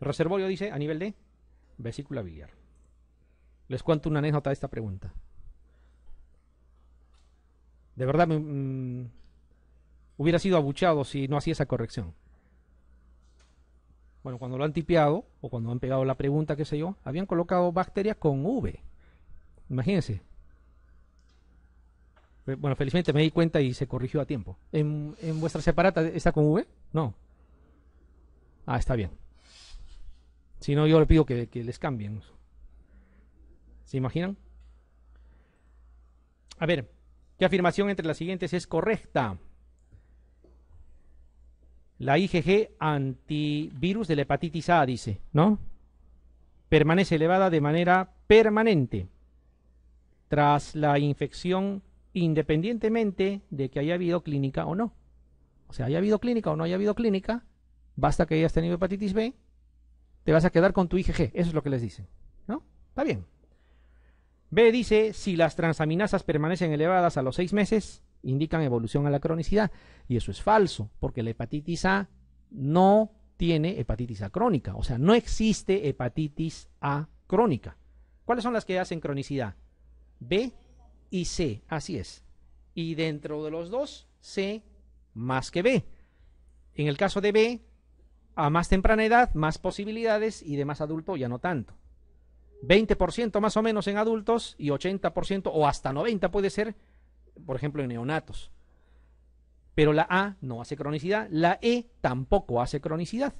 Reservorio dice a nivel de vesícula biliar. Les cuento una anécdota de esta pregunta. De verdad, mm, hubiera sido abuchado si no hacía esa corrección. Bueno, cuando lo han tipeado o cuando han pegado la pregunta, qué sé yo, habían colocado bacterias con V. Imagínense. Eh, bueno, felizmente me di cuenta y se corrigió a tiempo. ¿En, vuestra separata está con V? No. Ah, está bien. Si no, yo le pido que, que les cambien. ¿Se imaginan? A ver, ¿qué afirmación entre las siguientes es correcta? la IgG antivirus de la hepatitis A, dice, ¿no? Permanece elevada de manera permanente tras la infección independientemente de que haya habido clínica o no. O sea, haya habido clínica o no haya habido clínica, basta que hayas tenido hepatitis B, te vas a quedar con tu IgG. Eso es lo que les dicen, ¿no? Está bien. B dice, si las transaminasas permanecen elevadas a los seis meses, indican evolución a la cronicidad. Y eso es falso, porque la hepatitis A no tiene hepatitis A crónica, o sea, no existe hepatitis A crónica. ¿Cuáles son las que hacen cronicidad? B y C, así es. Y dentro de los dos, C más que B. En el caso de B, a más temprana edad, más posibilidades y de más adulto ya no tanto. 20% más o menos en adultos y 80% o hasta 90% puede ser por ejemplo, en neonatos. Pero la A no hace cronicidad, la E tampoco hace cronicidad.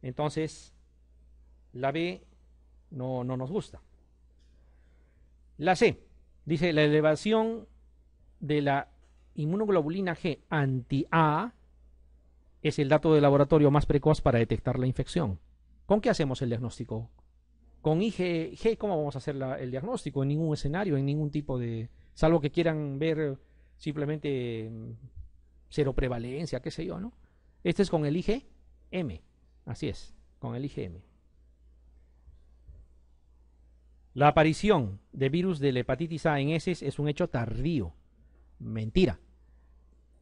Entonces, la B no, nos gusta. La C dice la elevación de la inmunoglobulina G anti-A es el dato de laboratorio más precoz para detectar la infección. ¿Con qué hacemos el diagnóstico? Con IgG, ¿cómo vamos a hacer el diagnóstico? En ningún escenario, en ningún tipo de, Salvo que quieran ver eh, simplemente mm, cero prevalencia, qué sé yo, ¿no? Este es con el IgM. Así es, con el IgM. La aparición de virus de la hepatitis A en heces es un hecho tardío. Mentira.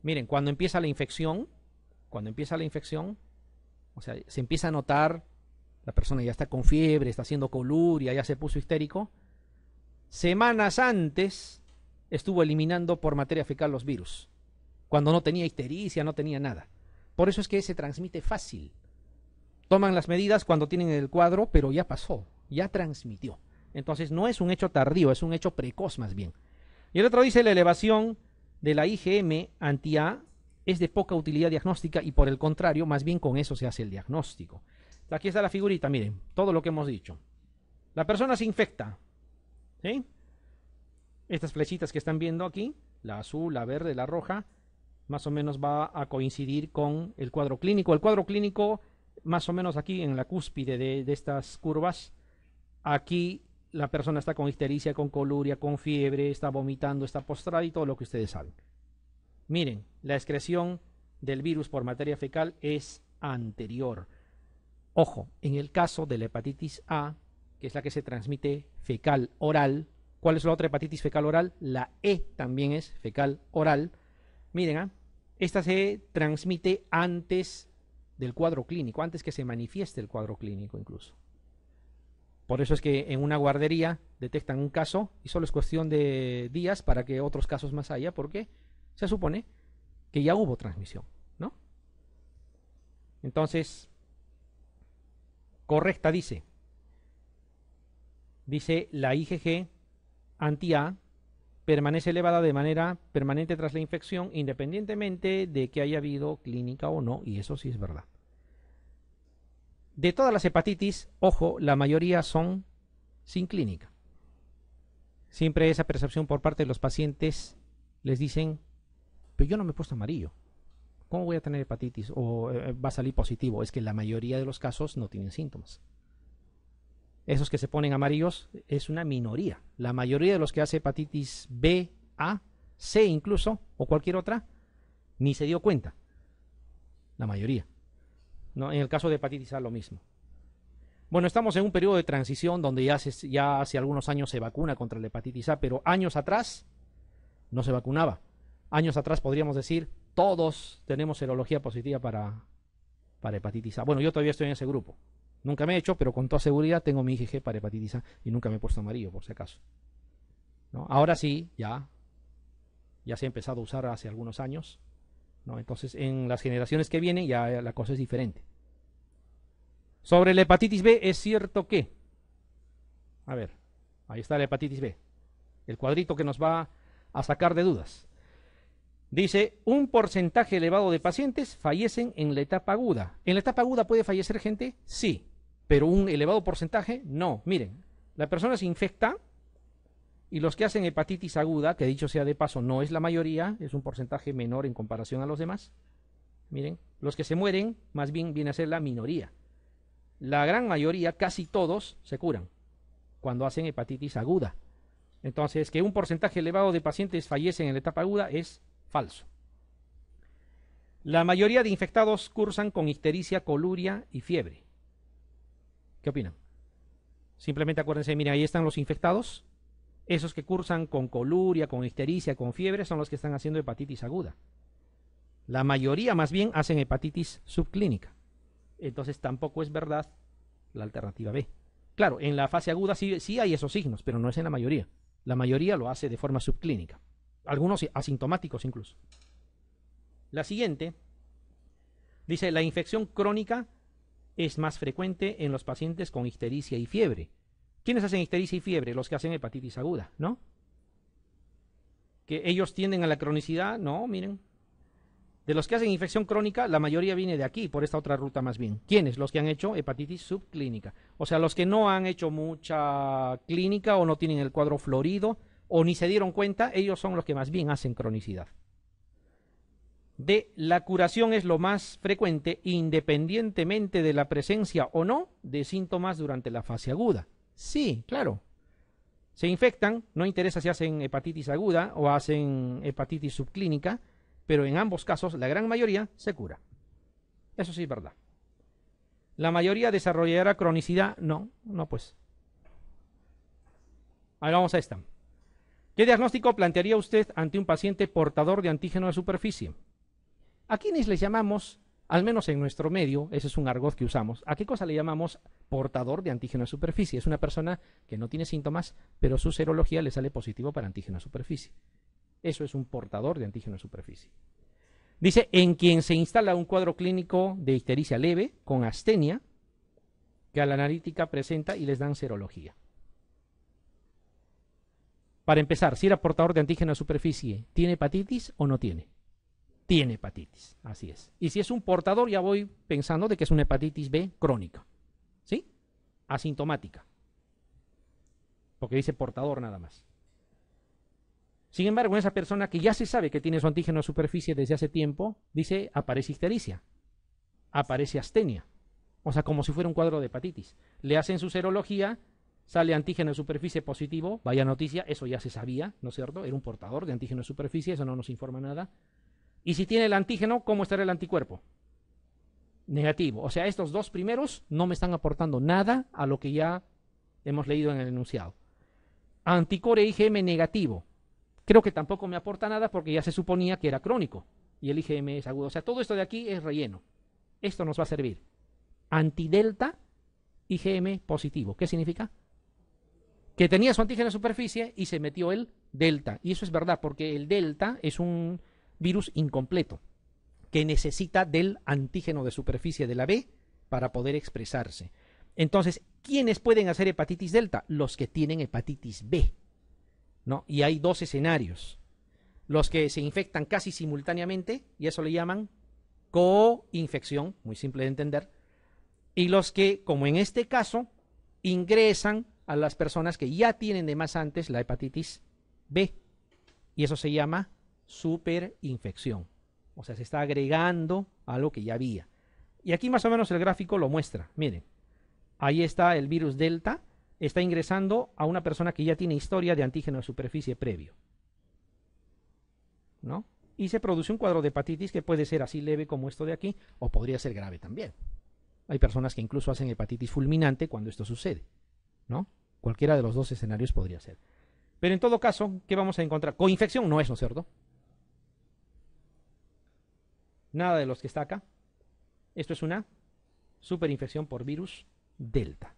Miren, cuando empieza la infección, cuando empieza la infección, o sea, se empieza a notar, la persona ya está con fiebre, está haciendo coluria, ya se puso histérico. Semanas antes estuvo eliminando por materia fecal los virus, cuando no tenía ictericia, no tenía nada. Por eso es que se transmite fácil. Toman las medidas cuando tienen el cuadro, pero ya pasó, ya transmitió. Entonces no es un hecho tardío, es un hecho precoz más bien. Y el otro dice la elevación de la IgM anti-A es de poca utilidad diagnóstica y por el contrario, más bien con eso se hace el diagnóstico. Aquí está la figurita, miren, todo lo que hemos dicho. La persona se infecta, ¿sí? Estas flechitas que están viendo aquí, la azul, la verde, la roja, más o menos va a coincidir con el cuadro clínico. El cuadro clínico, más o menos aquí en la cúspide de, estas curvas, aquí la persona está con ictericia, con coluria, con fiebre, está vomitando, está postrada y todo lo que ustedes saben. Miren, la excreción del virus por materia fecal es anterior. Ojo, en el caso de la hepatitis A, que es la que se transmite fecal oral, ¿Cuál es la otra hepatitis fecal oral? La E también es fecal oral. Miren, ¿ah? esta se transmite antes del cuadro clínico, antes que se manifieste el cuadro clínico incluso. Por eso es que en una guardería detectan un caso y solo es cuestión de días para que otros casos más haya, porque se supone que ya hubo transmisión, ¿no? Entonces, correcta dice. Dice la IgG anti-A permanece elevada de manera permanente tras la infección, independientemente de que haya habido clínica o no, y eso sí es verdad. De todas las hepatitis, ojo, la mayoría son sin clínica. Siempre esa percepción por parte de los pacientes les dicen, pero yo no me he puesto amarillo. ¿Cómo voy a tener hepatitis? O eh, eh, va a salir positivo. Es que la mayoría de los casos no tienen síntomas esos que se ponen amarillos, es una minoría. La mayoría de los que hace hepatitis B, A, C incluso, o cualquier otra, ni se dio cuenta. La mayoría. ¿No? En el caso de hepatitis A lo mismo. Bueno, estamos en un periodo de transición donde ya, ya hace algunos años se vacuna contra la hepatitis A, pero años atrás no se vacunaba. Años atrás podríamos decir, todos tenemos serología positiva para, para hepatitis A. Bueno, yo todavía estoy en ese grupo. Nunca me he hecho, pero con toda seguridad tengo mi IgG para hepatitis A y nunca me he puesto amarillo, por si acaso. Ahora sí, ya, ya se ha empezado a usar hace algunos años. ¿no? Entonces, en las generaciones que vienen ya la cosa es diferente. Sobre la hepatitis B, es cierto que, a ver, ahí está la hepatitis B, el cuadrito que nos va a sacar de dudas. Dice, un porcentaje elevado de pacientes fallecen en la etapa aguda. ¿En la etapa aguda puede fallecer gente? Sí pero un elevado porcentaje, no. Miren, la persona se infecta y los que hacen hepatitis aguda, que dicho sea de paso, no es la mayoría, es un porcentaje menor en comparación a los demás. Miren, los que se mueren, más bien viene a ser la minoría. La gran mayoría, casi todos, se curan cuando hacen hepatitis aguda. Entonces, que un porcentaje elevado de pacientes fallecen en la etapa aguda es falso. La mayoría de infectados cursan con histericia, coluria y fiebre. ¿Qué opinan? Simplemente acuérdense, miren, ahí están los infectados. Esos que cursan con coluria, con histericia, con fiebre, son los que están haciendo hepatitis aguda. La mayoría más bien hacen hepatitis subclínica. Entonces tampoco es verdad la alternativa B. Claro, en la fase aguda sí hay esos signos, pero no es en la mayoría. La mayoría lo hace de forma subclínica. Algunos asintomáticos incluso. La siguiente dice, la infección crónica es más frecuente en los pacientes con histericia y fiebre. ¿Quiénes hacen ictericia y fiebre? Los que hacen hepatitis aguda, ¿no? Que ellos tienden a la cronicidad, no, miren. De los que hacen infección crónica, la mayoría viene de aquí, por esta otra ruta más bien. ¿Quiénes? Los que han hecho hepatitis subclínica. O sea, los que no han hecho mucha clínica o no tienen el cuadro florido o ni se dieron cuenta, ellos son los que más bien hacen cronicidad de la curación es lo más frecuente independientemente de la presencia o no de síntomas durante la fase aguda. Sí, claro. Se infectan, no interesa si hacen hepatitis aguda o hacen hepatitis subclínica, pero en ambos casos la gran mayoría se cura. Eso sí es verdad. ¿La mayoría desarrollará cronicidad? No, no pues. Ahora vamos a esta. ¿Qué diagnóstico plantearía usted ante un paciente portador de antígeno de superficie? ¿A quiénes les llamamos, al menos en nuestro medio, ese es un argot que usamos, ¿a qué cosa le llamamos portador de antígeno a superficie? Es una persona que no tiene síntomas, pero su serología le sale positivo para antígeno a superficie. Eso es un portador de antígeno a superficie. Dice, en quien se instala un cuadro clínico de ictericia leve con astenia, que a la analítica presenta y les dan serología. Para empezar, si era portador de antígeno a superficie, ¿tiene hepatitis o no tiene? tiene hepatitis. Así es. Y si es un portador, ya voy pensando de que es una hepatitis B crónica. ¿Sí? Asintomática. Porque dice portador nada más. Sin embargo, esa persona que ya se sabe que tiene su antígeno a superficie desde hace tiempo, dice aparece ictericia, aparece astenia, o sea, como si fuera un cuadro de hepatitis. Le hacen su serología, sale antígeno de superficie positivo, vaya noticia, eso ya se sabía, ¿no es cierto? Era un portador de antígeno de superficie, eso no nos informa nada. Y si tiene el antígeno, ¿cómo estará el anticuerpo? Negativo. O sea, estos dos primeros no me están aportando nada a lo que ya hemos leído en el enunciado. Anticore IgM negativo. Creo que tampoco me aporta nada porque ya se suponía que era crónico y el IgM es agudo. O sea, todo esto de aquí es relleno. Esto nos va a servir. Antidelta IgM positivo. ¿Qué significa? Que tenía su antígeno en superficie y se metió el delta. Y eso es verdad porque el delta es un virus incompleto, que necesita del antígeno de superficie de la B para poder expresarse. Entonces, ¿quiénes pueden hacer hepatitis delta? Los que tienen hepatitis B. ¿no? Y hay dos escenarios. Los que se infectan casi simultáneamente, y eso le llaman co-infección, muy simple de entender. Y los que, como en este caso, ingresan a las personas que ya tienen de más antes la hepatitis B. Y eso se llama superinfección. O sea, se está agregando a lo que ya había. Y aquí más o menos el gráfico lo muestra. Miren, ahí está el virus delta, está ingresando a una persona que ya tiene historia de antígeno de superficie previo. ¿No? Y se produce un cuadro de hepatitis que puede ser así leve como esto de aquí, o podría ser grave también. Hay personas que incluso hacen hepatitis fulminante cuando esto sucede, ¿no? Cualquiera de los dos escenarios podría ser. Pero en todo caso, ¿qué vamos a encontrar? Coinfección no es, ¿no es cierto? nada de los que está acá. Esto es una superinfección por virus delta.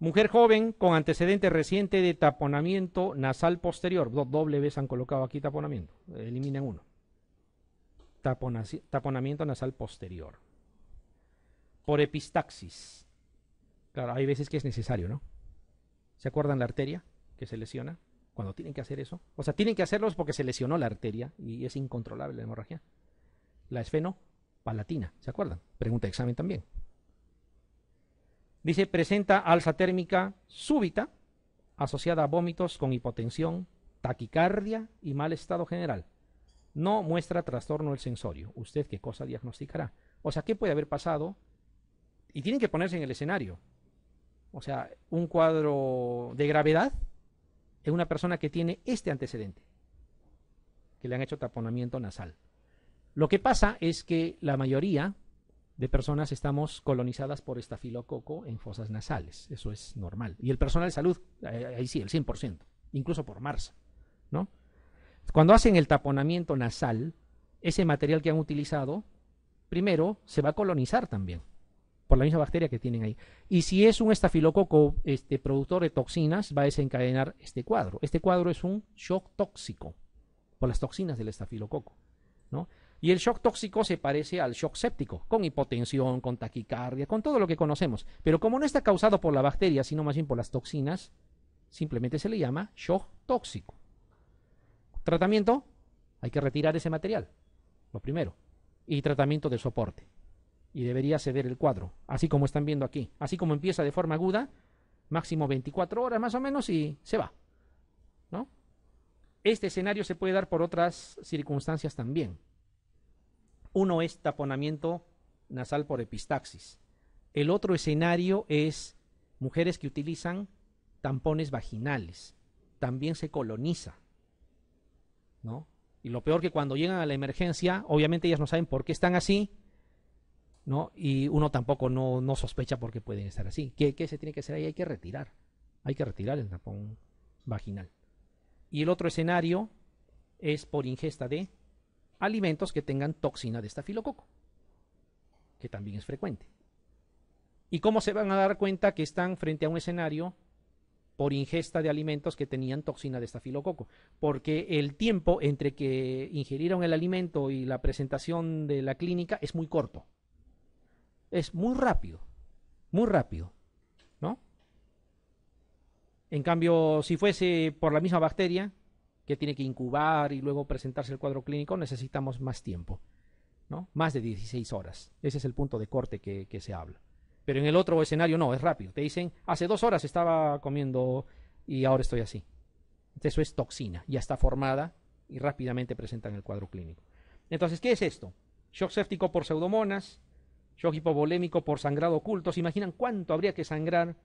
Mujer joven con antecedente reciente de taponamiento nasal posterior. Dos doble vez han colocado aquí taponamiento. Eliminen uno. taponamiento nasal posterior. Por epistaxis. Claro, hay veces que es necesario, ¿no? ¿Se acuerdan la arteria que se lesiona? cuando tienen que hacer eso, o sea, tienen que hacerlos porque se lesionó la arteria y es incontrolable la hemorragia. La palatina, ¿se acuerdan? Pregunta de examen también. Dice, presenta alza térmica súbita asociada a vómitos con hipotensión, taquicardia y mal estado general. No muestra trastorno del sensorio. ¿Usted qué cosa diagnosticará? O sea, ¿qué puede haber pasado? Y tienen que ponerse en el escenario. O sea, un cuadro de gravedad una persona que tiene este antecedente, que le han hecho taponamiento nasal. Lo que pasa es que la mayoría de personas estamos colonizadas por estafilococo en fosas nasales, eso es normal. Y el personal de salud, eh, ahí sí, el 100%, incluso por MARSA, ¿no? Cuando hacen el taponamiento nasal, ese material que han utilizado, primero se va a colonizar también por la misma bacteria que tienen ahí. Y si es un estafilococo este, productor de toxinas, va a desencadenar este cuadro. Este cuadro es un shock tóxico por las toxinas del estafilococo. ¿no? Y el shock tóxico se parece al shock séptico, con hipotensión, con taquicardia, con todo lo que conocemos. Pero como no está causado por la bacteria, sino más bien por las toxinas, simplemente se le llama shock tóxico. Tratamiento, hay que retirar ese material, lo primero. Y tratamiento de soporte y debería ceder el cuadro, así como están viendo aquí. Así como empieza de forma aguda, máximo 24 horas más o menos y se va. ¿no? Este escenario se puede dar por otras circunstancias también. Uno es taponamiento nasal por epistaxis. El otro escenario es mujeres que utilizan tampones vaginales. También se coloniza. ¿no? Y lo peor que cuando llegan a la emergencia, obviamente ellas no saben por qué están así, y uno tampoco no, no sospecha porque pueden estar así. ¿Qué, se tiene que hacer ahí? Hay que retirar. Hay que retirar el tapón vaginal. Y el otro escenario es por ingesta de alimentos que tengan toxina de estafilococo, que también es frecuente. ¿Y cómo se van a dar cuenta que están frente a un escenario por ingesta de alimentos que tenían toxina de estafilococo? Porque el tiempo entre que ingerieron el alimento y la presentación de la clínica es muy corto es muy rápido, muy rápido, ¿no? En cambio, si fuese por la misma bacteria, que tiene que incubar y luego presentarse el cuadro clínico, necesitamos más tiempo, ¿no? Más de 16 horas. Ese es el punto de corte que, se habla. Pero en el otro escenario no, es rápido. Te dicen, hace dos horas estaba comiendo y ahora estoy así. Entonces, Eso es toxina, ya está formada y rápidamente presentan el cuadro clínico. Entonces, ¿qué es esto? Shock séptico por pseudomonas, shock hipovolémico por sangrado oculto. ¿Se imaginan cuánto habría que sangrar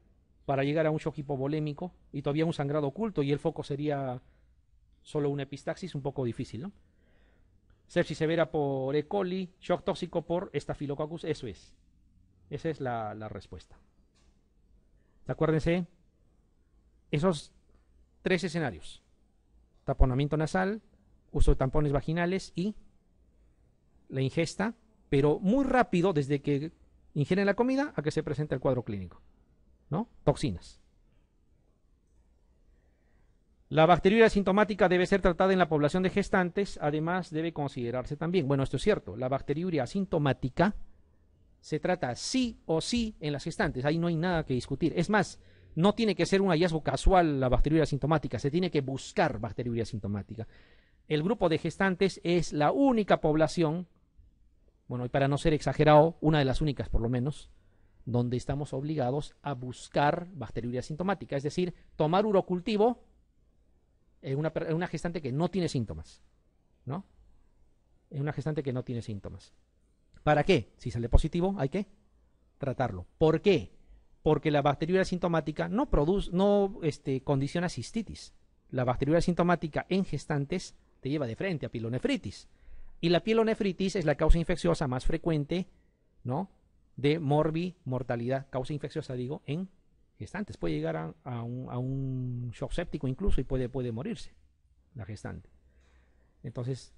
para llegar a un shock hipovolémico y todavía un sangrado oculto y el foco sería solo una epistaxis? Un poco difícil, ¿no? Sepsis severa por E. coli, shock tóxico por estafilococcus, eso es. Esa es la, la respuesta. Acuérdense, esos tres escenarios. Taponamiento nasal, uso de tampones vaginales y la ingesta pero muy rápido desde que ingieren la comida a que se presenta el cuadro clínico. ¿No? Toxinas. La bacteriuria asintomática debe ser tratada en la población de gestantes, además debe considerarse también, bueno, esto es cierto, la bacteriuria asintomática se trata sí o sí en las gestantes, ahí no hay nada que discutir. Es más, no tiene que ser un hallazgo casual la bacteriuria asintomática, se tiene que buscar bacteriuria asintomática. El grupo de gestantes es la única población bueno, y para no ser exagerado, una de las únicas por lo menos, donde estamos obligados a buscar bacteriuria sintomática, es decir, tomar urocultivo en una, gestante que no tiene síntomas, ¿no? En una gestante que no tiene síntomas. ¿Para qué? Si sale positivo, hay que tratarlo. ¿Por qué? Porque la bacteriuria sintomática no produce, no este, condiciona cistitis. La bacteriuria sintomática en gestantes te lleva de frente a pilonefritis. Y la pielonefritis es la causa infecciosa más frecuente, ¿no? De morbi, mortalidad, causa infecciosa, digo, en gestantes. Puede llegar a, un, shock séptico incluso y puede, puede morirse la gestante. Entonces,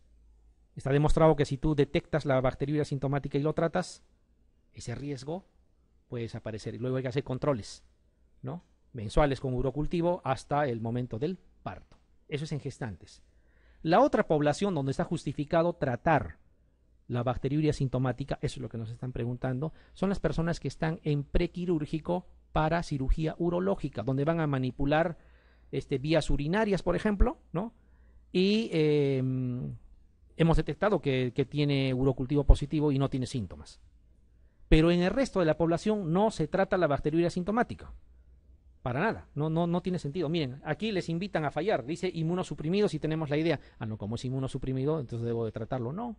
está demostrado que si tú detectas la bacteria sintomática y lo tratas, ese riesgo puede desaparecer. Y luego hay que hacer controles, ¿no? Mensuales con urocultivo hasta el momento del parto. Eso es en gestantes. La otra población donde está justificado tratar la bacteriuria sintomática, eso es lo que nos están preguntando, son las personas que están en prequirúrgico para cirugía urológica, donde van a manipular este, vías urinarias, por ejemplo, ¿no? Y em, hemos detectado que, que tiene urocultivo positivo y no tiene síntomas. Pero en el resto de la población no se trata la bacteriuria sintomática. Para nada, no, no, no tiene sentido. Miren, aquí les invitan a fallar, dice inmunosuprimidos y tenemos la idea, ah, no, como es inmunosuprimido, entonces debo de tratarlo. No,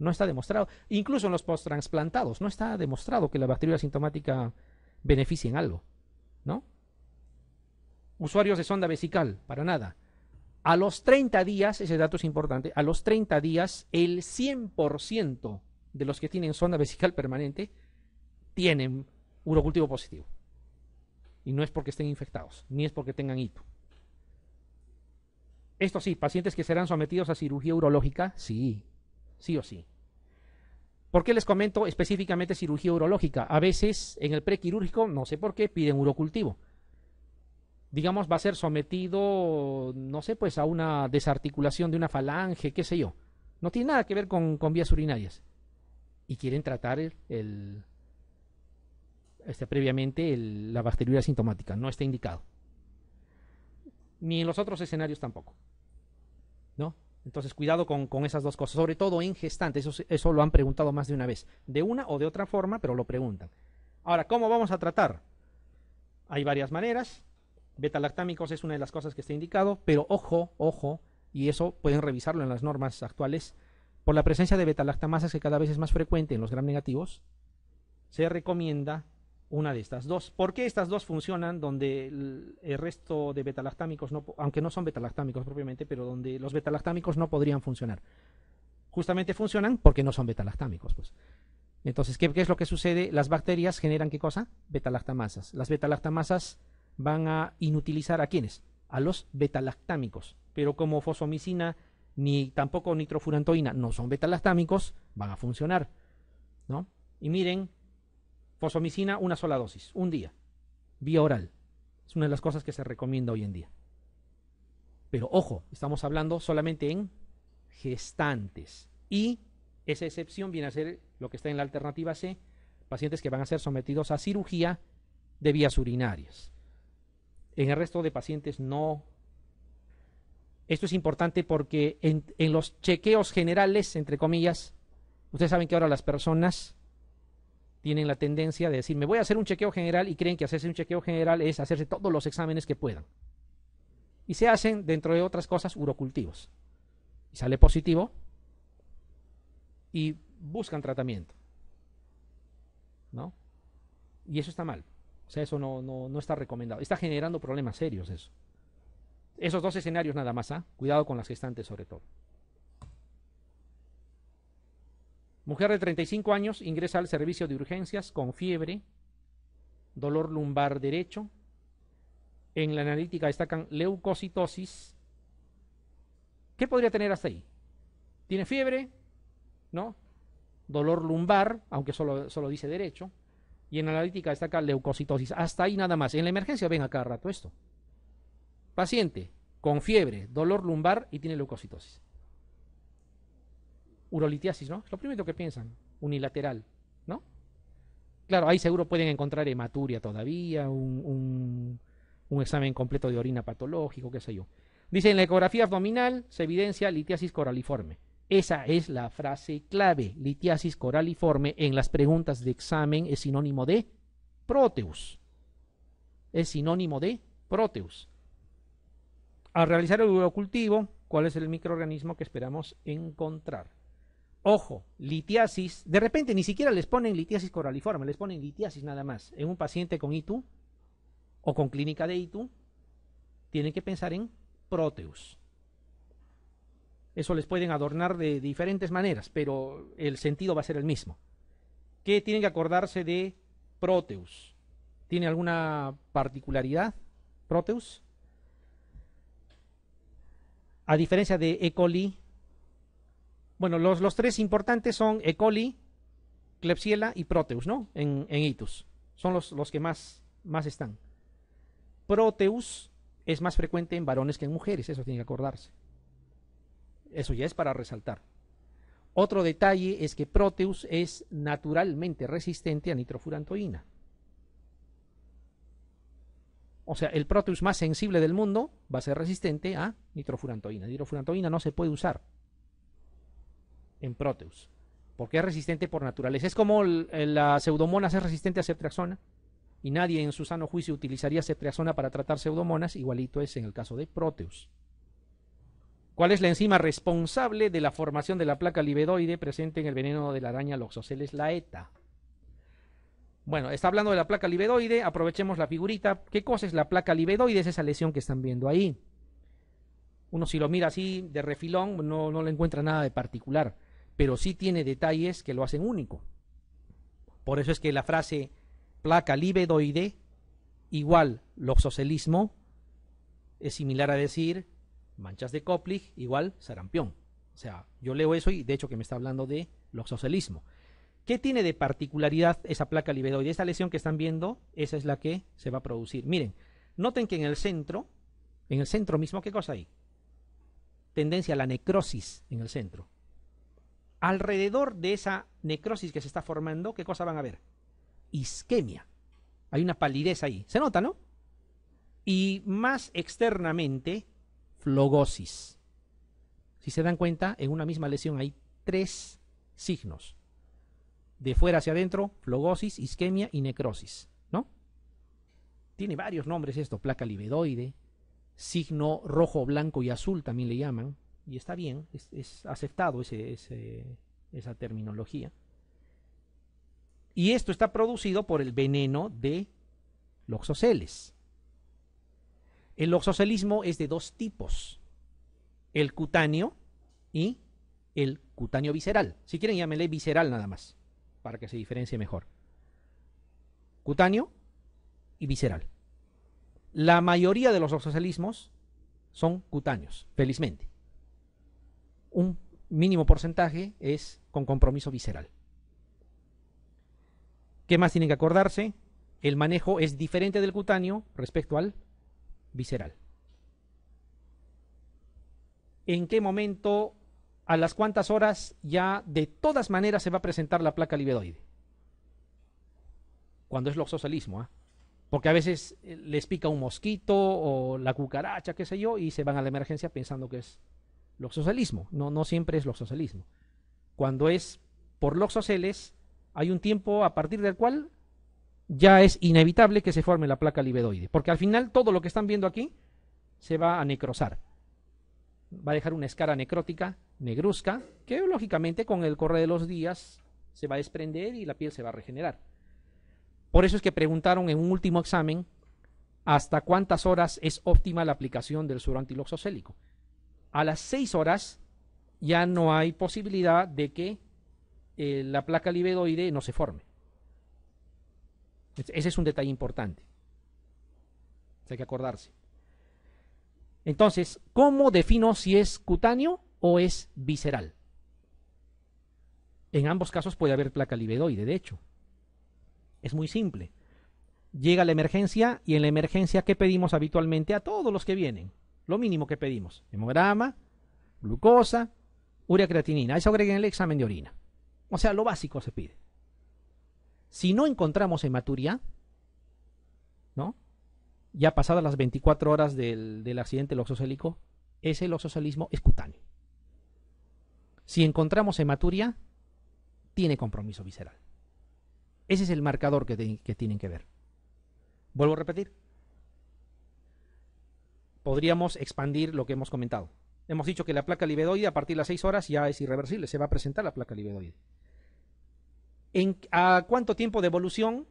no está demostrado. Incluso en los post no está demostrado que la bacteria asintomática beneficie en algo, ¿no? Usuarios de sonda vesical, para nada. A los 30 días, ese dato es importante, a los 30 días el 100% de los que tienen sonda vesical permanente tienen urocultivo positivo. Y no es porque estén infectados, ni es porque tengan hito. Esto sí, pacientes que serán sometidos a cirugía urológica, sí, sí o sí. ¿Por qué les comento específicamente cirugía urológica? A veces en el prequirúrgico, no sé por qué, piden urocultivo. Digamos, va a ser sometido, no sé, pues a una desarticulación de una falange, qué sé yo. No tiene nada que ver con, vías urinarias. Y quieren tratar el este, previamente la bacteriuria sintomática, no está indicado. Ni en los otros escenarios tampoco. ¿No? Entonces, cuidado con, esas dos cosas, sobre todo en gestantes, eso, lo han preguntado más de una vez, de una o de otra forma, pero lo preguntan. Ahora, ¿cómo vamos a tratar? Hay varias maneras. betalactámicos es una de las cosas que está indicado, pero ojo, ojo, y eso pueden revisarlo en las normas actuales, por la presencia de beta que cada vez es más frecuente en los gram negativos, se recomienda una de estas dos. ¿Por qué estas dos funcionan donde el, resto de betalactámicos, no, aunque no son betalactámicos propiamente, pero donde los betalactámicos no podrían funcionar? Justamente funcionan porque no son betalactámicos. Pues. Entonces, ¿qué, es lo que sucede? Las bacterias generan qué cosa? Betalactamasas. Las betalactamasas van a inutilizar a quiénes? A los betalactámicos. Pero como fosomicina ni tampoco nitrofurantoína no son betalactámicos, van a funcionar. ¿no? Y miren, Fosomicina, una sola dosis, un día, vía oral. Es una de las cosas que se recomienda hoy en día. Pero ojo, estamos hablando solamente en gestantes. Y esa excepción viene a ser lo que está en la alternativa C, pacientes que van a ser sometidos a cirugía de vías urinarias. En el resto de pacientes no. Esto es importante porque en, en los chequeos generales, entre comillas, ustedes saben que ahora las personas tienen la tendencia de decir, me voy a hacer un chequeo general y creen que hacerse un chequeo general es hacerse todos los exámenes que puedan. Y se hacen, dentro de otras cosas, urocultivos. Y sale positivo y buscan tratamiento. ¿No? Y eso está mal. O sea, eso no, está recomendado. Está generando problemas serios eso. Esos dos escenarios nada más, ¿ah? Cuidado con las gestantes sobre todo. Mujer de 35 años ingresa al servicio de urgencias con fiebre, dolor lumbar derecho. En la analítica destacan leucocitosis. ¿Qué podría tener hasta ahí? Tiene fiebre, ¿no? Dolor lumbar, aunque solo, dice derecho. Y en la analítica destaca leucocitosis. Hasta ahí nada más. En la emergencia ven a cada rato esto. Paciente con fiebre, dolor lumbar y tiene leucocitosis urolitiasis, ¿no? Es lo primero que piensan, unilateral, ¿no? Claro, ahí seguro pueden encontrar hematuria todavía, un, examen completo de orina patológico, qué sé yo. Dice, en la ecografía abdominal se evidencia litiasis coraliforme. Esa es la frase clave. Litiasis coraliforme en las preguntas de examen es sinónimo de Proteus. Es sinónimo de Proteus. Al realizar el urocultivo, ¿cuál es el microorganismo que esperamos encontrar? Ojo, litiasis, de repente ni siquiera les ponen litiasis coraliforme, les ponen litiasis nada más. En un paciente con ITU o con clínica de ITU, tienen que pensar en Proteus. Eso les pueden adornar de diferentes maneras, pero el sentido va a ser el mismo. ¿Qué tienen que acordarse de Proteus? ¿Tiene alguna particularidad Proteus? A diferencia de E. coli, bueno, los, tres importantes son E. coli, Klebsiella y Proteus, ¿no? En, Itus. Son los, los que más, más están. Proteus es más frecuente en varones que en mujeres, eso tiene que acordarse. Eso ya es para resaltar. Otro detalle es que Proteus es naturalmente resistente a nitrofurantoína. O sea, el Proteus más sensible del mundo va a ser resistente a nitrofurantoína. Nitrofurantoína no se puede usar en Proteus. Porque es resistente por naturaleza. Es como la pseudomonas es resistente a ceftriaxona. Y nadie en su sano juicio utilizaría ceftriaxona para tratar pseudomonas. Igualito es en el caso de Proteus. ¿Cuál es la enzima responsable de la formación de la placa libedoide presente en el veneno de la araña Loxoceles ETA. Bueno, está hablando de la placa libedoide, aprovechemos la figurita. ¿Qué cosa es la placa libidoide? Es esa lesión que están viendo ahí. Uno si lo mira así de refilón no, no le encuentra nada de particular pero sí tiene detalles que lo hacen único. Por eso es que la frase placa libedoide igual loxocelismo es similar a decir manchas de Koplich igual sarampión. O sea, yo leo eso y de hecho que me está hablando de loxocelismo. ¿Qué tiene de particularidad esa placa libedoide? Esa lesión que están viendo, esa es la que se va a producir. Miren, noten que en el centro, en el centro mismo, ¿qué cosa hay? Tendencia a la necrosis en el centro alrededor de esa necrosis que se está formando, ¿qué cosa van a ver? Isquemia. Hay una palidez ahí. Se nota, ¿no? Y más externamente, flogosis. Si se dan cuenta, en una misma lesión hay tres signos. De fuera hacia adentro, flogosis, isquemia y necrosis, ¿no? Tiene varios nombres esto, placa libedoide, signo rojo, blanco y azul también le llaman, y está bien, es, aceptado ese, esa terminología. Y esto está producido por el veneno de loxoceles. El loxocelismo es de dos tipos, el cutáneo y el cutáneo visceral. Si quieren llámenle visceral nada más, para que se diferencie mejor. Cutáneo y visceral. La mayoría de los loxocelismos son cutáneos, felizmente un mínimo porcentaje es con compromiso visceral. ¿Qué más tienen que acordarse? El manejo es diferente del cutáneo respecto al visceral. ¿En qué momento, a las cuantas horas ya de todas maneras se va a presentar la placa libidoide? Cuando es lo socialismo, ¿ah? Porque a veces eh, les pica un mosquito o la cucaracha, qué sé yo, y se van a la emergencia pensando que es socialismo No, no siempre es loxocelismo, Cuando es por loxoceles, hay un tiempo a partir del cual ya es inevitable que se forme la placa libidoide, porque al final todo lo que están viendo aquí se va a necrosar. Va a dejar una escara necrótica, negruzca, que lógicamente con el correr de los días se va a desprender y la piel se va a regenerar. Por eso es que preguntaron en un último examen hasta cuántas horas es óptima la aplicación del suero antiloxocélico a las 6 horas ya no hay posibilidad de que eh, la placa libedoide no se forme. Ese es un detalle importante. Hay que acordarse. Entonces, ¿cómo defino si es cutáneo o es visceral? En ambos casos puede haber placa libedoide, de hecho. Es muy simple. Llega la emergencia y en la emergencia, ¿qué pedimos habitualmente a todos los que vienen? lo mínimo que pedimos, hemograma, glucosa, urea creatinina. Eso en el examen de orina. O sea, lo básico se pide. Si no encontramos hematuria, ¿no? Ya pasadas las 24 horas del, del accidente loxocélico, ese loxocelismo es cutáneo. Si encontramos hematuria, tiene compromiso visceral. Ese es el marcador que tienen que ver. Vuelvo a repetir, podríamos expandir lo que hemos comentado. Hemos dicho que la placa libidoide a partir de las 6 horas ya es irreversible, se va a presentar la placa libidoide. ¿A cuánto tiempo de evolución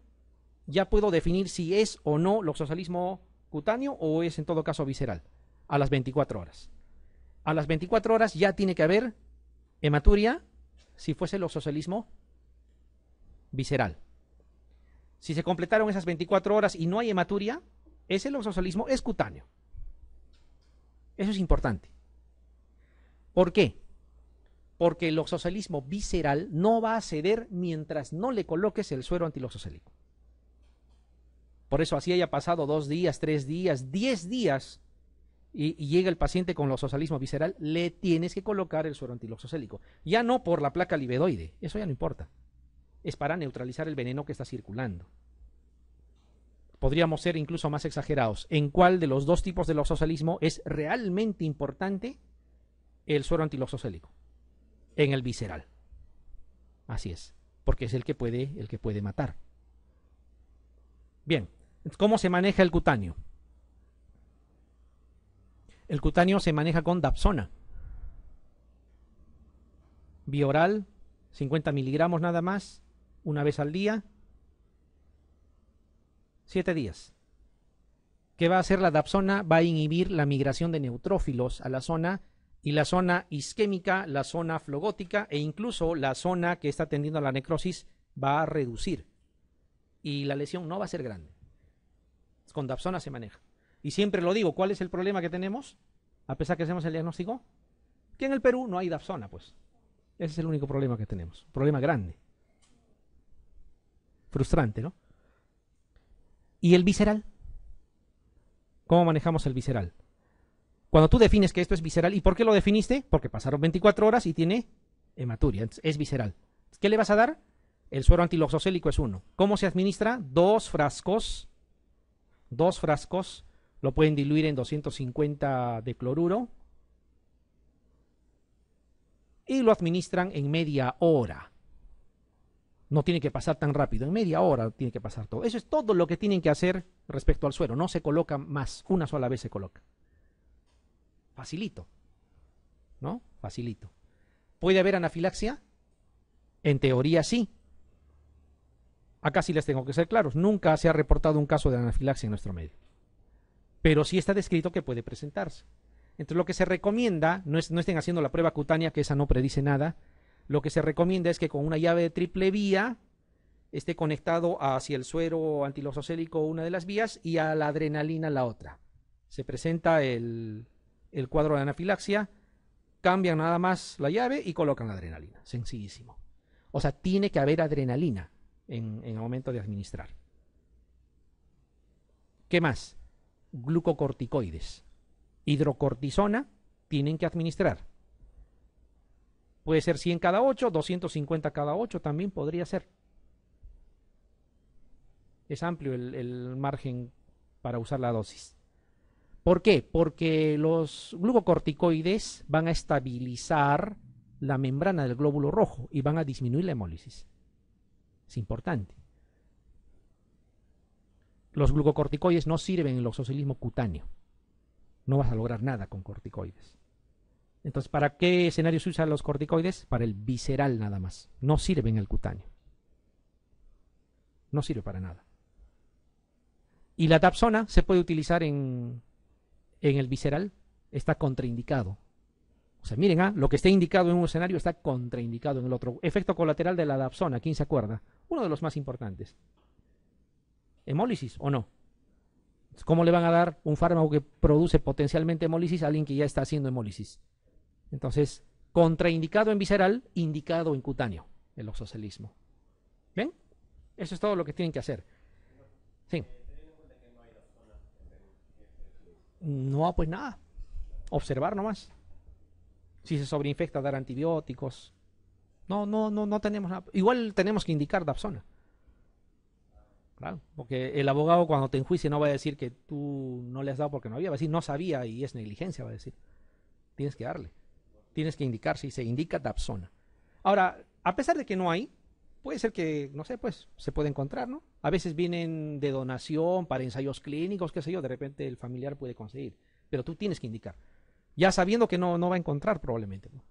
ya puedo definir si es o no loxosalismo cutáneo o es en todo caso visceral? A las 24 horas. A las 24 horas ya tiene que haber hematuria si fuese loxosalismo visceral. Si se completaron esas 24 horas y no hay hematuria, ese loxosalismo es cutáneo. Eso es importante. ¿Por qué? Porque el oxocialismo visceral no va a ceder mientras no le coloques el suero antiloxocélico. Por eso así haya pasado dos días, tres días, diez días y, llega el paciente con oxocialismo visceral, le tienes que colocar el suero antiloxocélico. Ya no por la placa libedoide, eso ya no importa. Es para neutralizar el veneno que está circulando podríamos ser incluso más exagerados, en cuál de los dos tipos los socialismo es realmente importante el suero antiloxocélico en el visceral. Así es, porque es el que puede, el que puede matar. Bien, ¿cómo se maneja el cutáneo? El cutáneo se maneja con dapsona. Bioral, 50 miligramos nada más, una vez al día, siete días. ¿Qué va a hacer la dapsona? Va a inhibir la migración de neutrófilos a la zona y la zona isquémica, la zona flogótica e incluso la zona que está atendiendo a la necrosis va a reducir. Y la lesión no va a ser grande. Con dapsona se maneja. Y siempre lo digo, ¿cuál es el problema que tenemos? A pesar que hacemos el diagnóstico, que en el Perú no hay dapsona, pues. Ese es el único problema que tenemos. problema grande. Frustrante, ¿no? ¿Y el visceral? ¿Cómo manejamos el visceral? Cuando tú defines que esto es visceral, ¿y por qué lo definiste? Porque pasaron 24 horas y tiene hematuria, es visceral. ¿Qué le vas a dar? El suero antiloxocélico es uno. ¿Cómo se administra? Dos frascos. Dos frascos. Lo pueden diluir en 250 de cloruro. Y lo administran en media hora. No tiene que pasar tan rápido, en media hora tiene que pasar todo. Eso es todo lo que tienen que hacer respecto al suero. No se coloca más, una sola vez se coloca. Facilito. ¿No? Facilito. ¿Puede haber anafilaxia? En teoría sí. Acá sí les tengo que ser claros. Nunca se ha reportado un caso de anafilaxia en nuestro medio. Pero sí está descrito que puede presentarse. Entonces lo que se recomienda, no, es, no estén haciendo la prueba cutánea, que esa no predice nada, lo que se recomienda es que con una llave de triple vía esté conectado hacia el suero antilosocélico una de las vías y a la adrenalina la otra. Se presenta el, cuadro de anafilaxia, cambian nada más la llave y colocan la adrenalina. Sencillísimo. O sea, tiene que haber adrenalina en, en el momento de administrar. ¿Qué más? Glucocorticoides. Hidrocortisona tienen que administrar. Puede ser 100 cada 8, 250 cada 8 también podría ser. Es amplio el, margen para usar la dosis. ¿Por qué? Porque los glucocorticoides van a estabilizar la membrana del glóbulo rojo y van a disminuir la hemólisis. Es importante. Los glucocorticoides no sirven en el oxocilismo cutáneo. No vas a lograr nada con corticoides. Entonces, ¿para qué escenario se usan los corticoides? Para el visceral nada más. No sirve en el cutáneo. No sirve para nada. Y la dapsona se puede utilizar en, el visceral. Está contraindicado. O sea, miren, ¿ah? lo que está indicado en un escenario está contraindicado en el otro. Efecto colateral de la dapsona, ¿quién se acuerda? Uno de los más importantes. ¿Hemólisis o no? ¿Cómo le van a dar un fármaco que produce potencialmente hemólisis a alguien que ya está haciendo hemólisis? Entonces, contraindicado en visceral, indicado en cutáneo, el oxocialismo. ¿Ven? Eso es todo lo que tienen que hacer. Sí. No, pues nada. Observar nomás. Si se sobreinfecta, dar antibióticos. No, no, no, no tenemos nada. Igual tenemos que indicar Dapsona. Claro, porque el abogado cuando te enjuicie no va a decir que tú no le has dado porque no había, va a decir no sabía y es negligencia, va a decir. Tienes que darle tienes que indicar si se indica Dapsona. Ahora, a pesar de que no hay, puede ser que, no sé, pues se puede encontrar, ¿no? A veces vienen de donación para ensayos clínicos, qué sé yo, de repente el familiar puede conseguir, pero tú tienes que indicar. Ya sabiendo que no, no va a encontrar probablemente. ¿no?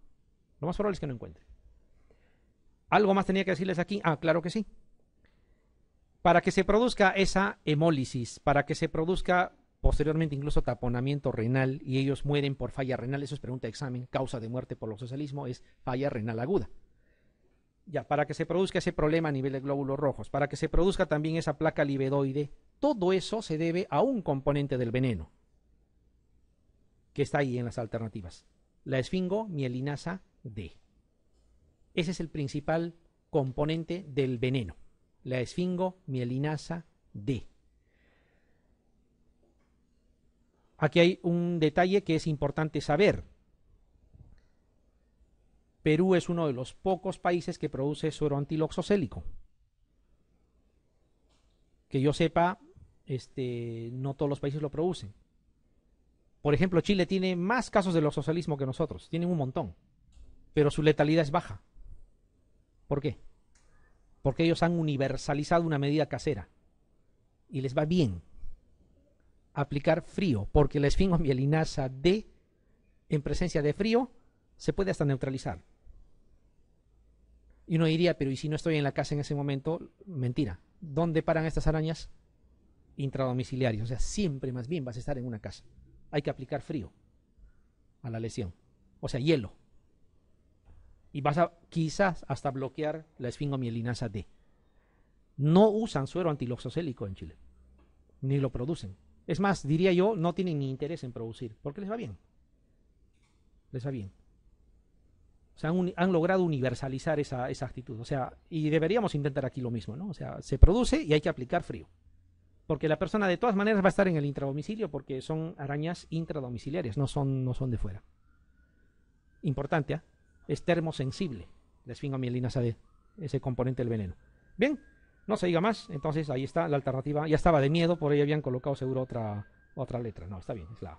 Lo más probable es que no encuentre. ¿Algo más tenía que decirles aquí? Ah, claro que sí. Para que se produzca esa hemólisis, para que se produzca posteriormente incluso taponamiento renal y ellos mueren por falla renal, eso es pregunta de examen, causa de muerte por el socialismo es falla renal aguda. Ya, para que se produzca ese problema a nivel de glóbulos rojos, para que se produzca también esa placa libedoide, todo eso se debe a un componente del veneno que está ahí en las alternativas, la esfingomielinasa D. Ese es el principal componente del veneno, la esfingomielinasa D. Aquí hay un detalle que es importante saber. Perú es uno de los pocos países que produce suero antiloxocélico. Que yo sepa, este, no todos los países lo producen. Por ejemplo, Chile tiene más casos de socialismo que nosotros, tienen un montón, pero su letalidad es baja. ¿Por qué? Porque ellos han universalizado una medida casera y les va bien aplicar frío, porque la esfingomielinasa D, en presencia de frío, se puede hasta neutralizar. Y uno diría, pero ¿y si no estoy en la casa en ese momento? Mentira. ¿Dónde paran estas arañas? Intradomiciliarios. O sea, siempre más bien vas a estar en una casa. Hay que aplicar frío a la lesión. O sea, hielo. Y vas a quizás hasta bloquear la esfingomielinasa D. No usan suero antiloxocélico en Chile. Ni lo producen. Es más, diría yo, no tienen ni interés en producir, porque les va bien. Les va bien. O sea, han, logrado universalizar esa, actitud. O sea, y deberíamos intentar aquí lo mismo, ¿no? O sea, se produce y hay que aplicar frío. Porque la persona de todas maneras va a estar en el intradomicilio porque son arañas intradomiciliarias, no son, no son de fuera. Importante, ¿eh? es termosensible, la esfingomielina sabe ese componente del veneno. Bien, no se diga más, entonces ahí está la alternativa. Ya estaba de miedo, por ahí habían colocado seguro otra, otra letra. No, está bien, es la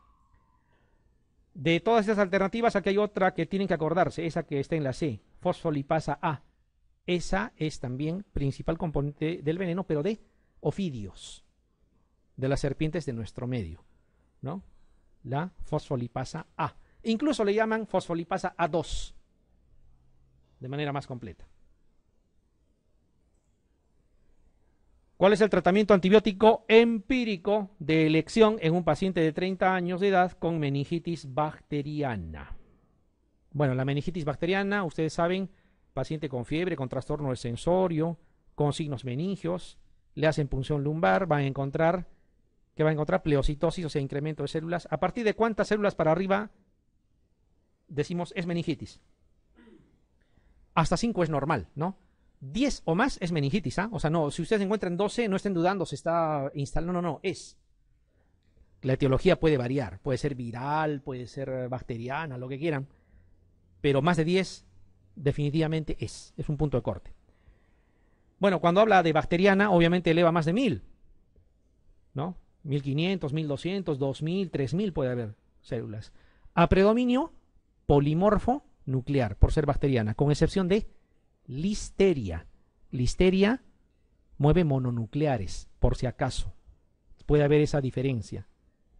De todas estas alternativas, aquí hay otra que tienen que acordarse, esa que está en la C, fosfolipasa A. Esa es también principal componente del veneno, pero de ofidios, de las serpientes de nuestro medio, ¿no? La fosfolipasa A. Incluso le llaman fosfolipasa A2, de manera más completa. ¿Cuál es el tratamiento antibiótico empírico de elección en un paciente de 30 años de edad con meningitis bacteriana? Bueno, la meningitis bacteriana, ustedes saben, paciente con fiebre, con trastorno del sensorio, con signos meningios, le hacen punción lumbar, van a encontrar que va a encontrar pleocitosis, o sea, incremento de células. ¿A partir de cuántas células para arriba decimos es meningitis? Hasta 5 es normal, ¿no? 10 o más es meningitis, ¿ah? O sea, no, si ustedes encuentran 12, no estén dudando se está instalando, No, no, no, es. La etiología puede variar, puede ser viral, puede ser bacteriana, lo que quieran, pero más de 10 definitivamente es, es un punto de corte. Bueno, cuando habla de bacteriana, obviamente eleva más de 1000, ¿no? 1500, 1200, 2000, 3000 puede haber células. A predominio polimorfo nuclear, por ser bacteriana, con excepción de listeria. Listeria mueve mononucleares, por si acaso. Puede haber esa diferencia.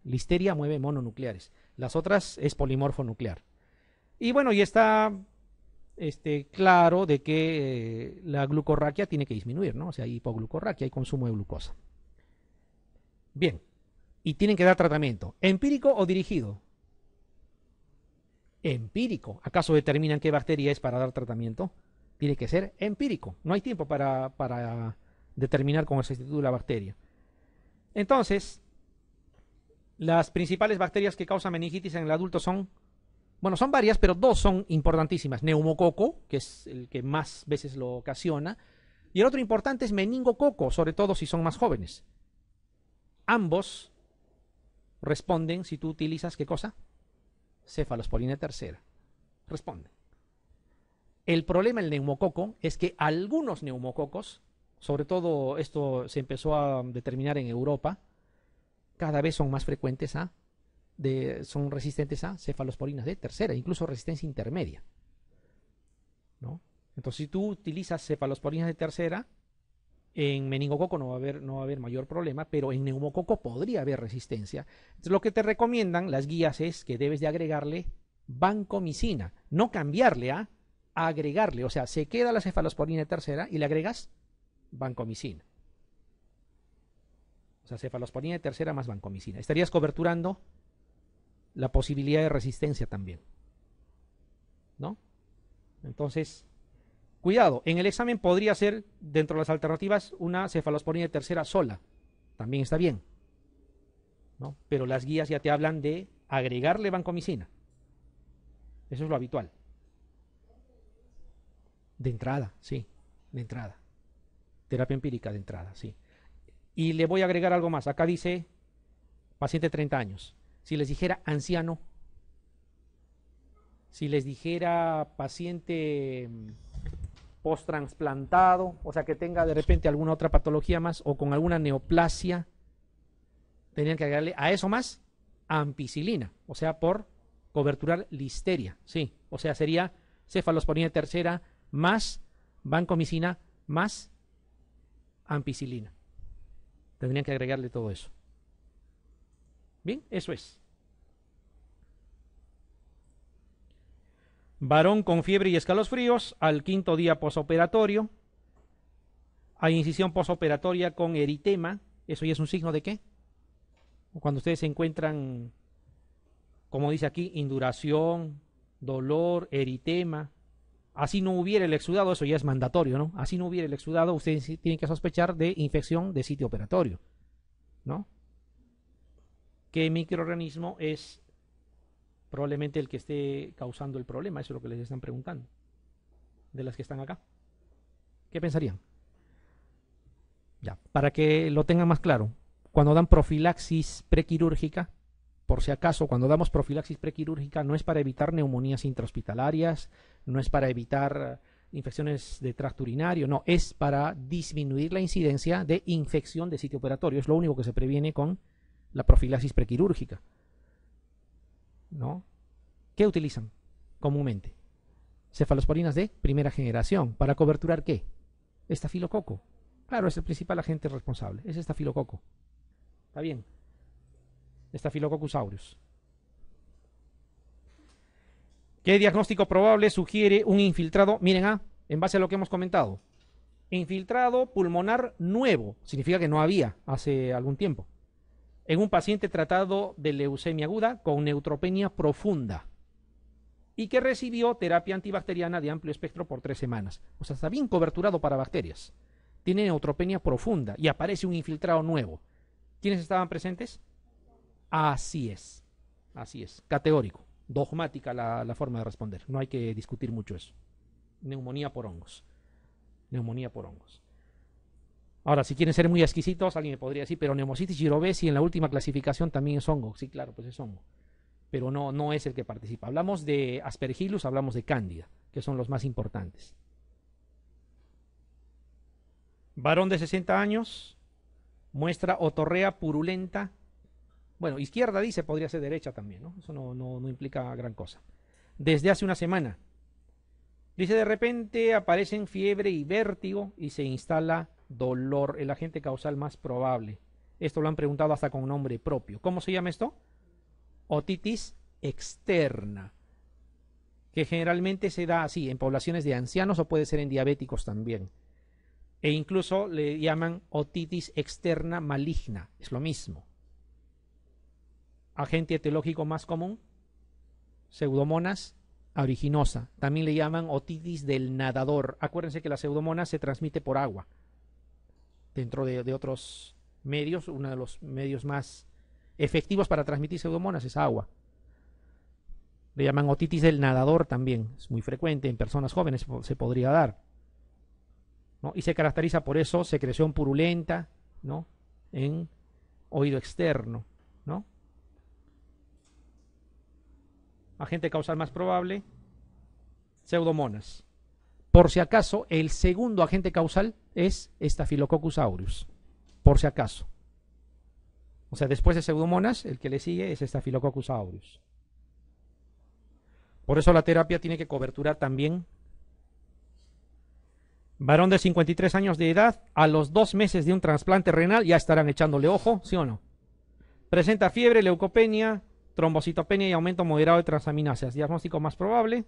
Listeria mueve mononucleares. Las otras es polimorfo nuclear. Y bueno, y está este, claro de que eh, la glucorraquia tiene que disminuir, ¿no? O sea, hay hipoglucorraquia, hay consumo de glucosa. Bien, y tienen que dar tratamiento. ¿Empírico o dirigido? Empírico. ¿Acaso determinan qué bacteria es para dar tratamiento? tiene que ser empírico. No hay tiempo para, determinar determinar con exactitud la bacteria. Entonces, las principales bacterias que causan meningitis en el adulto son, bueno, son varias, pero dos son importantísimas. Neumococo, que es el que más veces lo ocasiona, y el otro importante es meningococo, sobre todo si son más jóvenes. Ambos responden si tú utilizas, ¿qué cosa? Cefalosporina tercera. Responden. El problema del neumococo es que algunos neumococos, sobre todo esto se empezó a determinar en Europa, cada vez son más frecuentes a, son resistentes a cefalosporinas de tercera, incluso resistencia intermedia. ¿no? Entonces, si tú utilizas cefalosporinas de tercera, en meningococo no va, a haber, no va a haber mayor problema, pero en neumococo podría haber resistencia. Entonces, lo que te recomiendan las guías es que debes de agregarle vancomicina, no cambiarle a agregarle, o sea, se queda la cefalosporina tercera y le agregas vancomicina. O sea, cefalosporina de tercera más vancomicina. Estarías coberturando la posibilidad de resistencia también. ¿No? Entonces, cuidado, en el examen podría ser, dentro de las alternativas, una cefalosporina de tercera sola. También está bien. ¿No? Pero las guías ya te hablan de agregarle vancomicina. Eso es lo habitual. De entrada, sí, de entrada. Terapia empírica de entrada, sí. Y le voy a agregar algo más. Acá dice paciente de 30 años. Si les dijera anciano, si les dijera paciente mm, post o sea que tenga de repente alguna otra patología más o con alguna neoplasia, tenían que agregarle a eso más ampicilina, o sea, por coberturar listeria, sí, o sea, sería cefalosporina tercera, más vancomicina más ampicilina. Tendrían que agregarle todo eso. Bien, eso es. Varón con fiebre y escalofríos al quinto día posoperatorio. Hay incisión posoperatoria con eritema. ¿Eso ya es un signo de qué? Cuando ustedes se encuentran, como dice aquí, induración, dolor, eritema, Así no hubiera el exudado, eso ya es mandatorio, ¿no? Así no hubiera el exudado, ustedes tienen que sospechar de infección de sitio operatorio, ¿no? ¿Qué microorganismo es probablemente el que esté causando el problema? Eso es lo que les están preguntando, de las que están acá. ¿Qué pensarían? Ya, para que lo tengan más claro, cuando dan profilaxis prequirúrgica, por si acaso, cuando damos profilaxis prequirúrgica no es para evitar neumonías intrahospitalarias, no es para evitar eh, infecciones de tracto urinario, no, es para disminuir la incidencia de infección de sitio operatorio. Es lo único que se previene con la profilaxis prequirúrgica. ¿No? ¿Qué utilizan comúnmente? Cefalosporinas de primera generación. ¿Para coberturar qué? Estafilococo. Claro, es el principal agente responsable. Es estafilococo. Está bien. Staphylococcus aureus. ¿Qué diagnóstico probable sugiere un infiltrado? Miren, ah, en base a lo que hemos comentado. Infiltrado pulmonar nuevo, significa que no había hace algún tiempo. En un paciente tratado de leucemia aguda con neutropenia profunda y que recibió terapia antibacteriana de amplio espectro por tres semanas. O sea, está bien coberturado para bacterias. Tiene neutropenia profunda y aparece un infiltrado nuevo. ¿Quiénes estaban presentes? Así es, así es, categórico, dogmática la, forma de responder, no hay que discutir mucho eso. Neumonía por hongos, neumonía por hongos. Ahora, si quieren ser muy exquisitos, alguien me podría decir, pero neumocitis girovesi en la última clasificación también es hongo. Sí, claro, pues es hongo. Pero no, no es el que participa. Hablamos de aspergillus, hablamos de cándida, que son los más importantes. Varón de 60 años, muestra otorrea purulenta bueno, izquierda dice, podría ser derecha también, ¿no? Eso no, no implica gran cosa. Desde hace una semana. Dice, de repente aparecen fiebre y vértigo y se instala dolor, el agente causal más probable. Esto lo han preguntado hasta con nombre propio. ¿Cómo se llama esto? Otitis externa, que generalmente se da así en poblaciones de ancianos o puede ser en diabéticos también. E incluso le llaman otitis externa maligna, es lo mismo agente etiológico más común, pseudomonas aeruginosa. También le llaman otitis del nadador. Acuérdense que la pseudomonas se transmite por agua. Dentro de, otros medios, uno de los medios más efectivos para transmitir pseudomonas es agua. Le llaman otitis del nadador también. Es muy frecuente en personas jóvenes, se podría dar. Y se caracteriza por eso secreción purulenta ¿no? en oído externo. agente causal más probable, pseudomonas. Por si acaso, el segundo agente causal es Staphylococcus aureus. Por si acaso. O sea, después de pseudomonas, el que le sigue es Staphylococcus aureus. Por eso la terapia tiene que coberturar también. Varón de 53 años de edad, a los dos meses de un trasplante renal ya estarán echándole ojo, ¿sí o no? Presenta fiebre, leucopenia, trombocitopenia y aumento moderado de transaminasas, diagnóstico más probable,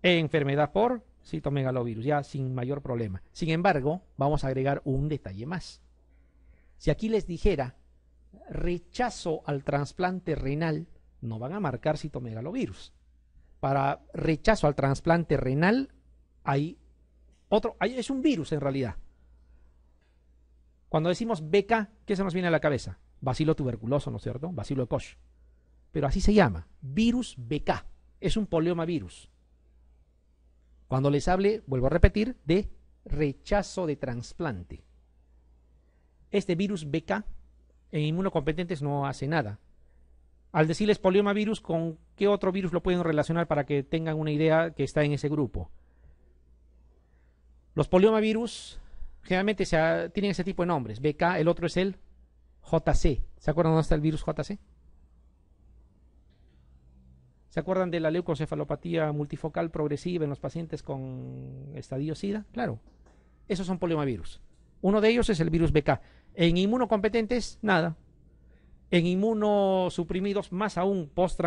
enfermedad por citomegalovirus, ya sin mayor problema. Sin embargo, vamos a agregar un detalle más. Si aquí les dijera rechazo al trasplante renal, no van a marcar citomegalovirus. Para rechazo al trasplante renal hay otro, es un virus en realidad. Cuando decimos beca, ¿qué se nos viene a la cabeza? Bacilo tuberculoso, ¿no es cierto? Bacilo de Koch pero así se llama, virus BK. Es un poliomavirus. Cuando les hable, vuelvo a repetir, de rechazo de trasplante. Este virus BK en inmunocompetentes no hace nada. Al decirles poliomavirus, ¿con qué otro virus lo pueden relacionar para que tengan una idea que está en ese grupo? Los poliomavirus generalmente se tienen ese tipo de nombres. BK, el otro es el JC. ¿Se acuerdan dónde está el virus JC? ¿Se acuerdan de la leucocefalopatía multifocal progresiva en los pacientes con estadio SIDA? Claro, esos son poliomavirus. Uno de ellos es el virus BK. En inmunocompetentes, nada. En inmunosuprimidos, más aún post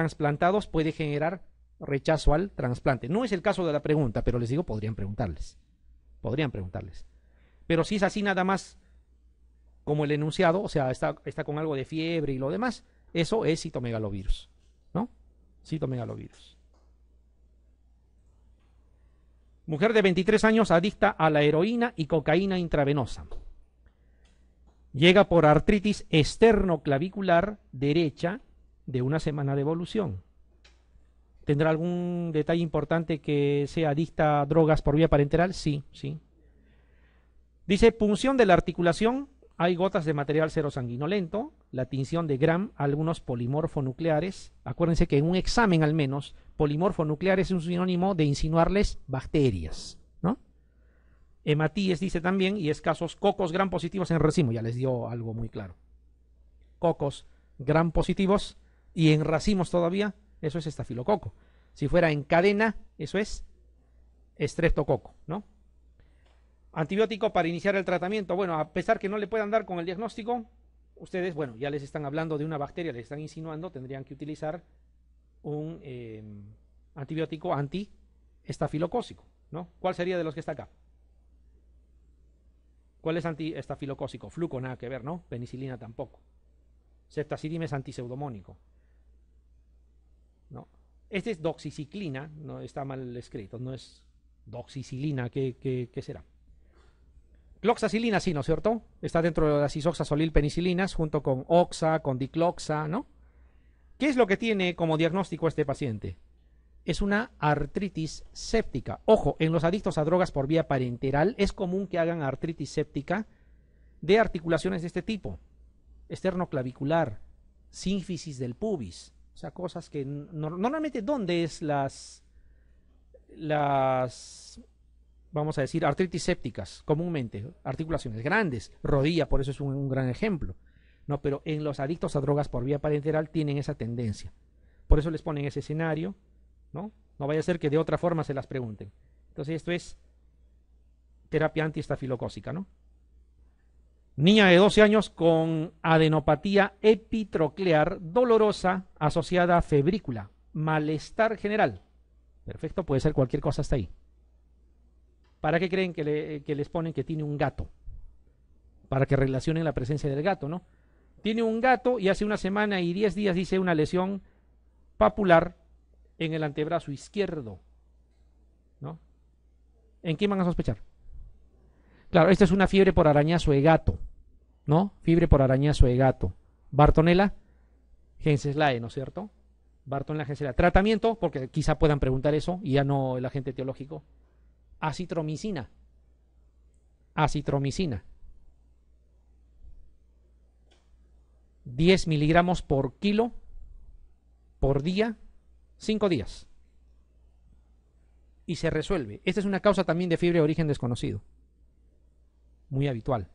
puede generar rechazo al trasplante. No es el caso de la pregunta, pero les digo, podrían preguntarles. Podrían preguntarles. Pero si es así nada más como el enunciado, o sea, está, está con algo de fiebre y lo demás, eso es citomegalovirus citomegalovirus. Mujer de 23 años adicta a la heroína y cocaína intravenosa. Llega por artritis clavicular derecha de una semana de evolución. ¿Tendrá algún detalle importante que sea adicta a drogas por vía parenteral? Sí, sí. Dice punción de la articulación hay gotas de material sanguinolento, la tinción de Gram, algunos polimorfonucleares. Acuérdense que en un examen al menos, polimorfonuclear es un sinónimo de insinuarles bacterias. ¿no? Hematíes dice también, y escasos cocos gran positivos en racimo, ya les dio algo muy claro. Cocos gran positivos y en racimos todavía, eso es estafilococo. Si fuera en cadena, eso es estreptococo, ¿no? Antibiótico para iniciar el tratamiento. Bueno, a pesar que no le puedan dar con el diagnóstico, ustedes, bueno, ya les están hablando de una bacteria, les están insinuando, tendrían que utilizar un em, antibiótico antiestafilocócico, ¿no? ¿Cuál sería de los que está acá? ¿Cuál es antiestafilocócico? Fluco, nada que ver, ¿no? Penicilina tampoco. septacidime es antiseudomónico. ¿No? Este es doxiciclina, no está mal escrito, no es doxicilina, qué será? Cloxacilina sí, ¿no es cierto? Está dentro de las isoxasolilpenicilinas, penicilinas junto con oxa, con dicloxa, ¿no? ¿Qué es lo que tiene como diagnóstico este paciente? Es una artritis séptica. Ojo, en los adictos a drogas por vía parenteral es común que hagan artritis séptica de articulaciones de este tipo. Esternoclavicular, sínfisis del pubis. O sea, cosas que normalmente, ¿dónde es las, las vamos a decir, artritis sépticas, comúnmente, articulaciones grandes, rodilla, por eso es un, gran ejemplo. No, pero en los adictos a drogas por vía parenteral tienen esa tendencia. Por eso les ponen ese escenario, ¿no? No vaya a ser que de otra forma se las pregunten. Entonces esto es terapia antiestafilocócica, ¿no? Niña de 12 años con adenopatía epitroclear dolorosa asociada a febrícula, malestar general. Perfecto, puede ser cualquier cosa hasta ahí. ¿Para qué creen que, les ponen que tiene un gato? Para que relacionen la presencia del gato, ¿no? Tiene un gato y hace una semana y diez días dice una lesión papular en el antebrazo izquierdo. ¿No? ¿En qué van a sospechar? Claro, esta es una fiebre por arañazo de gato, ¿no? Fiebre por arañazo de gato. Bartonella, Genseslae, ¿no es cierto? Bartonella, Genseslae. Tratamiento, porque quizá puedan preguntar eso y ya no el agente teológico acitromicina. Acitromicina. 10 miligramos por kilo por día, 5 días. Y se resuelve. Esta es una causa también de fiebre de origen desconocido. Muy habitual.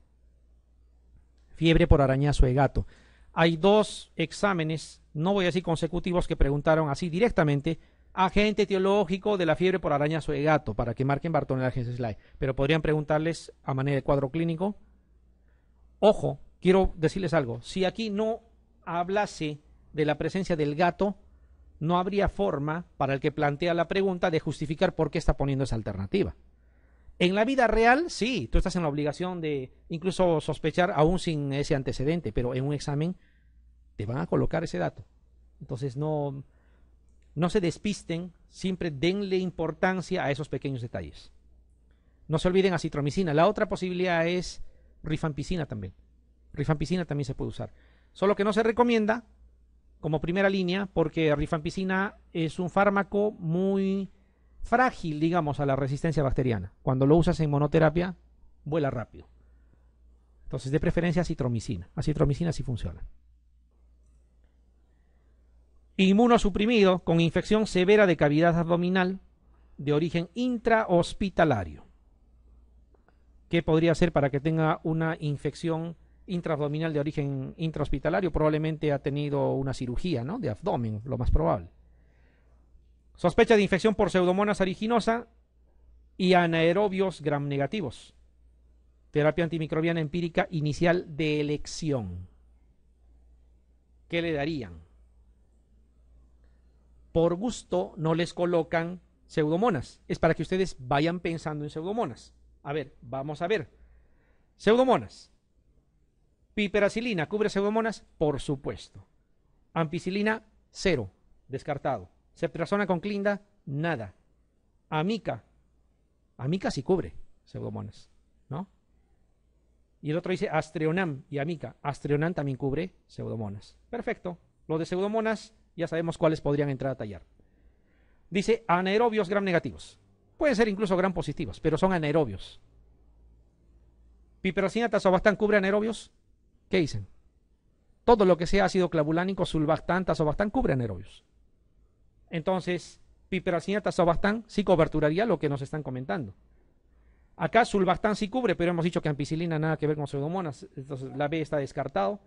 Fiebre por arañazo de gato. Hay dos exámenes, no voy a decir consecutivos, que preguntaron así directamente agente teológico de la fiebre por o de gato, para que marquen agente Slide. Pero podrían preguntarles a manera de cuadro clínico. Ojo, quiero decirles algo. Si aquí no hablase de la presencia del gato, no habría forma para el que plantea la pregunta de justificar por qué está poniendo esa alternativa. En la vida real, sí, tú estás en la obligación de incluso sospechar aún sin ese antecedente, pero en un examen te van a colocar ese dato. Entonces no, no se despisten, siempre denle importancia a esos pequeños detalles. No se olviden acitromicina. La otra posibilidad es rifampicina también. Rifampicina también se puede usar. Solo que no se recomienda como primera línea porque rifampicina es un fármaco muy frágil, digamos, a la resistencia bacteriana. Cuando lo usas en monoterapia, vuela rápido. Entonces, de preferencia acitromicina. Acitromicina sí funciona inmunosuprimido con infección severa de cavidad abdominal de origen intrahospitalario. ¿Qué podría ser para que tenga una infección intraabdominal de origen intrahospitalario? Probablemente ha tenido una cirugía ¿no? de abdomen, lo más probable. Sospecha de infección por pseudomonas aeruginosa y anaerobios gram negativos. Terapia antimicrobiana empírica inicial de elección. ¿Qué le darían? por gusto no les colocan pseudomonas. Es para que ustedes vayan pensando en pseudomonas. A ver, vamos a ver. Pseudomonas. Piperacilina cubre pseudomonas, por supuesto. Ampicilina, cero, descartado. Septrazona con clinda, nada. Amica, amica sí cubre pseudomonas, ¿no? Y el otro dice Astreonam y Amica. Astreonam también cubre pseudomonas. Perfecto. Lo de pseudomonas ya sabemos cuáles podrían entrar a tallar. Dice anaerobios gram negativos. Pueden ser incluso gram positivos, pero son anaerobios. Piperacinata, sobastán, cubre anaerobios. ¿Qué dicen? Todo lo que sea ácido clavulánico, sulbactán, tasobastán, cubre anaerobios. Entonces, piperacinata, sobastán, sí coberturaría lo que nos están comentando. Acá sulbactán sí cubre, pero hemos dicho que ampicilina nada que ver con pseudomonas, entonces la B está descartado.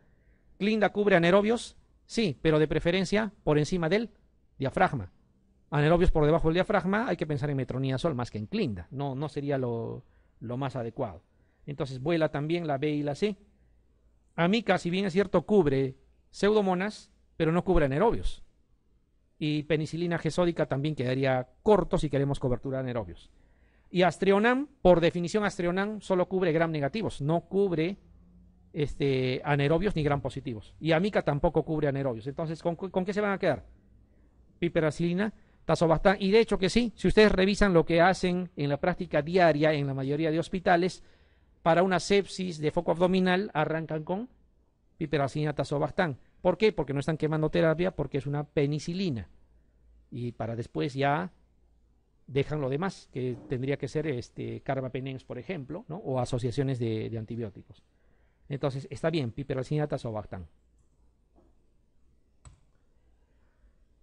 Clinda cubre anaerobios, Sí, pero de preferencia por encima del diafragma. Anaerobios por debajo del diafragma, hay que pensar en metronidazol más que en clinda. No, no sería lo, más adecuado. Entonces vuela también la B y la C. Amica, si bien es cierto, cubre pseudomonas, pero no cubre anaerobios. Y penicilina gesódica también quedaría corto si queremos cobertura de Y astrionam, por definición astrionam, solo cubre gram negativos, no cubre este, anaerobios ni gran positivos. Y Amica tampoco cubre anaerobios. Entonces, ¿con, qué se van a quedar? Piperacilina, tasobastán Y de hecho que sí, si ustedes revisan lo que hacen en la práctica diaria en la mayoría de hospitales, para una sepsis de foco abdominal arrancan con piperacilina, tasobastán ¿Por qué? Porque no están quemando terapia, porque es una penicilina. Y para después ya dejan lo demás, que tendría que ser este, carbapenems, por ejemplo, o asociaciones de antibióticos. Entonces, está bien, piperacinata tazobactam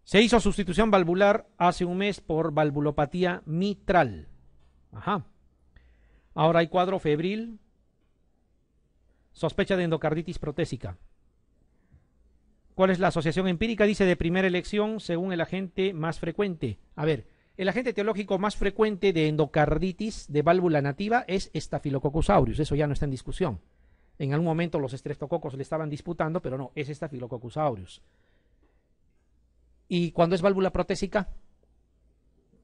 Se hizo sustitución valvular hace un mes por valvulopatía mitral. Ajá. Ahora hay cuadro febril, sospecha de endocarditis protésica. ¿Cuál es la asociación empírica? Dice de primera elección según el agente más frecuente. A ver, el agente teológico más frecuente de endocarditis de válvula nativa es Staphylococcus aureus. Eso ya no está en discusión. En algún momento los estreptococos le estaban disputando, pero no, es esta Filococcus aureus. Y cuando es válvula protésica,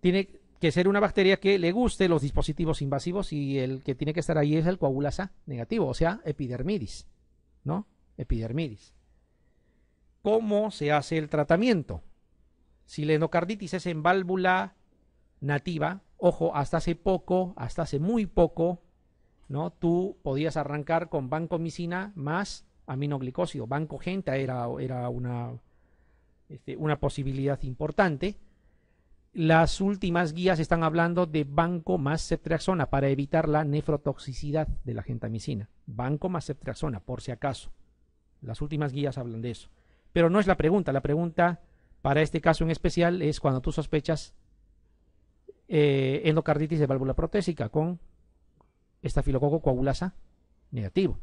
tiene que ser una bacteria que le guste los dispositivos invasivos y el que tiene que estar ahí es el coagulasa negativo, o sea, epidermidis, ¿no? Epidermidis. ¿Cómo se hace el tratamiento? Si la endocarditis es en válvula nativa, ojo, hasta hace poco, hasta hace muy poco, ¿no? Tú podías arrancar con vancomicina más aminoglicósido. Bancogenta era, era una, este, una posibilidad importante. Las últimas guías están hablando de banco más ceftriaxona para evitar la nefrotoxicidad de la gentamicina. Banco más ceftriaxona, por si acaso. Las últimas guías hablan de eso. Pero no es la pregunta. La pregunta para este caso en especial es cuando tú sospechas eh, endocarditis de válvula protésica con estafilococo coagulasa negativo.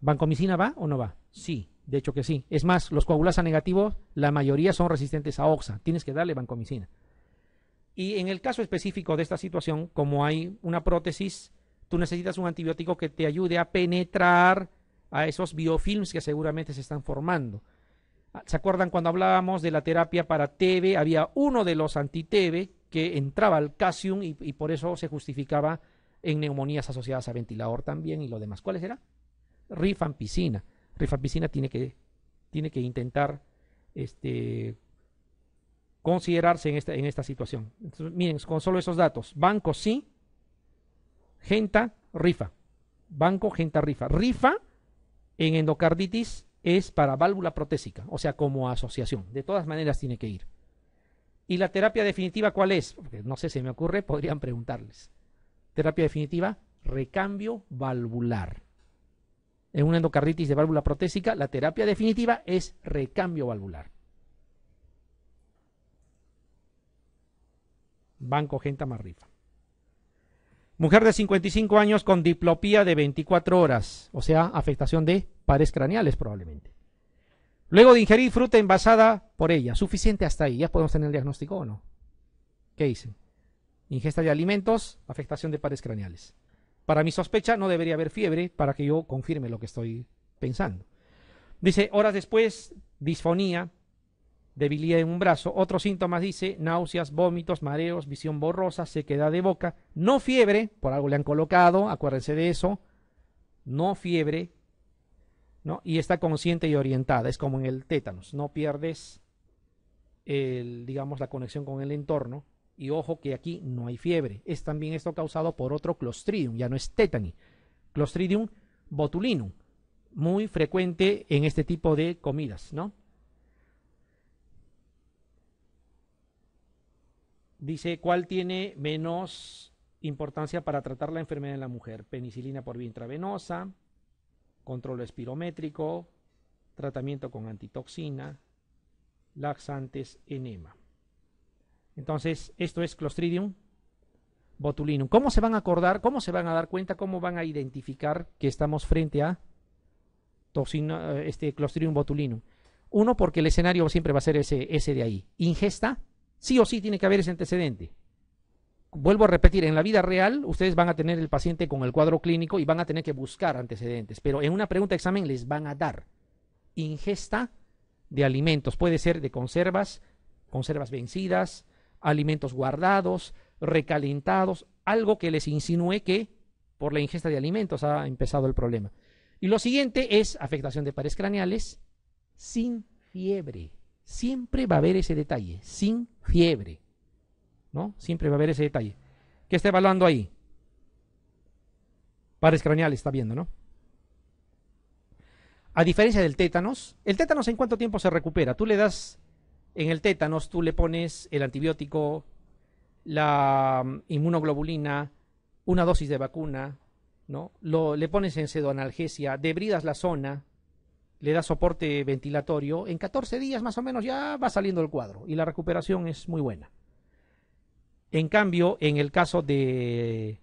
¿Vancomicina va o no va? Sí, de hecho que sí. Es más, los coagulasa negativos, la mayoría son resistentes a OXA. Tienes que darle bancomicina. Y en el caso específico de esta situación, como hay una prótesis, tú necesitas un antibiótico que te ayude a penetrar a esos biofilms que seguramente se están formando. ¿Se acuerdan cuando hablábamos de la terapia para TB? Había uno de los anti-TB que entraba al calcium y por eso se justificaba en neumonías asociadas a ventilador también y lo demás. ¿Cuáles será? Rifampicina. Rifampicina tiene que, tiene que intentar este, considerarse en esta, en esta situación. miren, con solo esos datos. Banco sí, genta, rifa. Banco, genta, rifa. Rifa en endocarditis es para válvula protésica, o sea, como asociación. De todas maneras tiene que ir. ¿Y la terapia definitiva cuál es? no sé, se me ocurre, podrían preguntarles. Terapia definitiva, recambio valvular. En una endocarditis de válvula protésica, la terapia definitiva es recambio valvular. Banco Genta Marrifa. Mujer de 55 años con diplopía de 24 horas, o sea, afectación de pares craneales probablemente. Luego de ingerir fruta envasada por ella, suficiente hasta ahí, ya podemos tener el diagnóstico o no. ¿Qué dicen? ingesta de alimentos, afectación de pares craneales. Para mi sospecha no debería haber fiebre para que yo confirme lo que estoy pensando. Dice, horas después, disfonía, debilidad en un brazo. Otros síntomas dice, náuseas, vómitos, mareos, visión borrosa, sequedad de boca. No fiebre, por algo le han colocado, acuérdense de eso. No fiebre, ¿no? Y está consciente y orientada, es como en el tétanos, no pierdes digamos, la conexión con el entorno y ojo que aquí no hay fiebre. Es también esto causado por otro Clostridium, ya no es tétani. Clostridium botulinum, muy frecuente en este tipo de comidas, ¿no? Dice, ¿cuál tiene menos importancia para tratar la enfermedad en la mujer? Penicilina por vía intravenosa, control espirométrico, tratamiento con antitoxina, laxantes, enema. Entonces, esto es Clostridium botulinum. ¿Cómo se van a acordar? ¿Cómo se van a dar cuenta? ¿Cómo van a identificar que estamos frente a toxina, eh, este Clostridium botulinum? Uno, porque el escenario siempre va a ser ese, ese de ahí. Ingesta, sí o sí tiene que haber ese antecedente. Vuelvo a repetir, en la vida real ustedes van a tener el paciente con el cuadro clínico y van a tener que buscar antecedentes, pero en una pregunta de examen les van a dar ingesta de alimentos, puede ser de conservas, conservas vencidas, alimentos guardados, recalentados, algo que les insinúe que por la ingesta de alimentos ha empezado el problema. Y lo siguiente es afectación de pares craneales sin fiebre. Siempre va a haber ese detalle, sin fiebre. ¿No? Siempre va a haber ese detalle. ¿Qué está evaluando ahí? Pares craneales, está viendo, ¿no? A diferencia del tétanos, ¿el tétanos en cuánto tiempo se recupera? Tú le das en el tétanos tú le pones el antibiótico, la mm, inmunoglobulina, una dosis de vacuna, ¿no? le pones en sedoanalgesia, debridas la zona, le das soporte ventilatorio, en 14 días más o menos ya va saliendo el cuadro y la recuperación es muy buena. En cambio, en el caso de,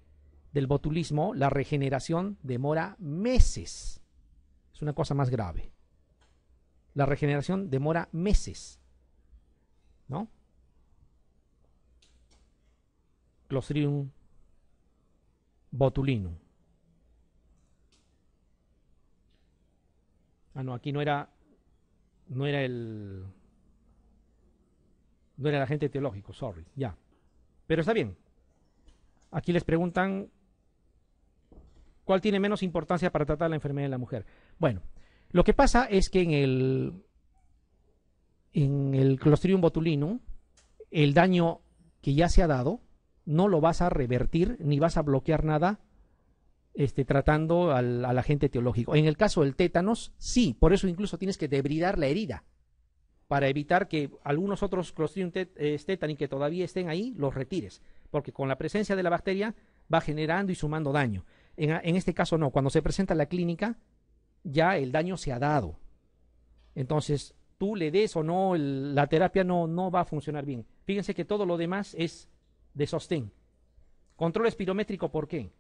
del botulismo, la regeneración demora meses. Es una cosa más grave. La regeneración demora meses. ¿no? Clostridium botulinum. Ah, no, aquí no era, no era el, no era el agente teológico, sorry, ya. Pero está bien. Aquí les preguntan cuál tiene menos importancia para tratar la enfermedad de la mujer. Bueno, lo que pasa es que en el en el Clostridium botulinum, el daño que ya se ha dado no lo vas a revertir ni vas a bloquear nada este, tratando al, agente teológico. En el caso del tétanos, sí, por eso incluso tienes que debridar la herida para evitar que algunos otros Clostridium tetani que todavía estén ahí los retires, porque con la presencia de la bacteria va generando y sumando daño. En, este caso no, cuando se presenta la clínica ya el daño se ha dado. Entonces, tú le des o no, la terapia no, no va a funcionar bien. Fíjense que todo lo demás es de sostén. Control espirométrico, ¿por qué?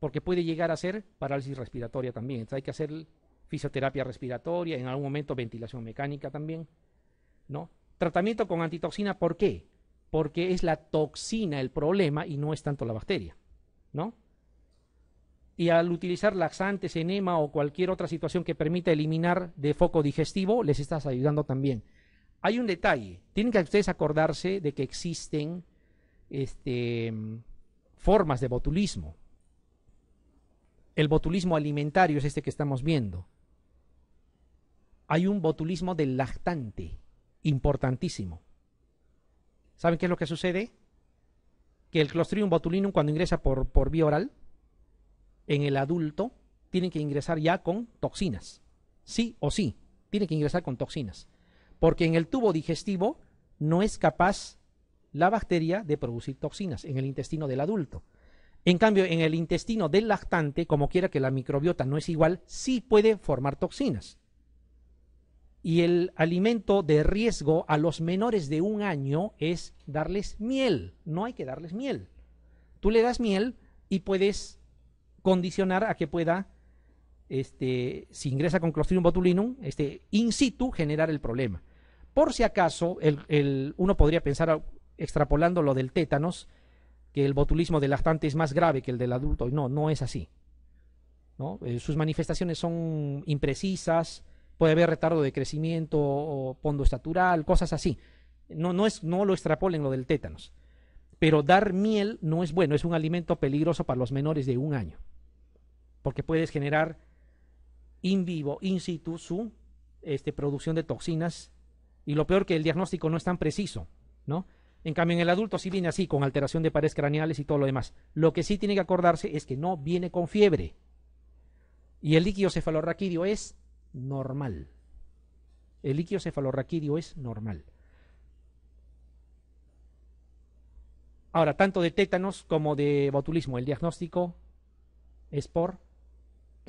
Porque puede llegar a ser parálisis respiratoria también. hay que hacer fisioterapia respiratoria, en algún momento ventilación mecánica también, ¿no? Tratamiento con antitoxina, ¿por qué? Porque es la toxina el problema y no es tanto la bacteria, ¿no? y al utilizar laxantes, enema o cualquier otra situación que permita eliminar de foco digestivo, les estás ayudando también. Hay un detalle, tienen que ustedes acordarse de que existen este, formas de botulismo. El botulismo alimentario es este que estamos viendo. Hay un botulismo del lactante, importantísimo. ¿Saben qué es lo que sucede? Que el Clostridium botulinum cuando ingresa por, por vía oral en el adulto tienen que ingresar ya con toxinas. Sí o sí, tiene que ingresar con toxinas. Porque en el tubo digestivo no es capaz la bacteria de producir toxinas en el intestino del adulto. En cambio, en el intestino del lactante, como quiera que la microbiota no es igual, sí puede formar toxinas. Y el alimento de riesgo a los menores de un año es darles miel. No hay que darles miel. Tú le das miel y puedes condicionar a que pueda, este, si ingresa con Clostridium botulinum, este, in situ generar el problema. Por si acaso, el, uno podría pensar, extrapolando lo del tétanos, que el botulismo de lactante es más grave que el del adulto. no, no es así. ¿no? Eh, sus manifestaciones son imprecisas, puede haber retardo de crecimiento o pondo estatural, cosas así. No, no, es, no lo extrapolen lo del tétanos. Pero dar miel no es bueno, es un alimento peligroso para los menores de un año porque puedes generar in vivo, in situ, su este, producción de toxinas y lo peor que el diagnóstico no es tan preciso, ¿no? En cambio, en el adulto sí viene así, con alteración de paredes craneales y todo lo demás. Lo que sí tiene que acordarse es que no viene con fiebre. Y el líquido cefalorraquídeo es normal. El líquido cefalorraquídeo es normal. Ahora, tanto de tétanos como de botulismo, el diagnóstico es por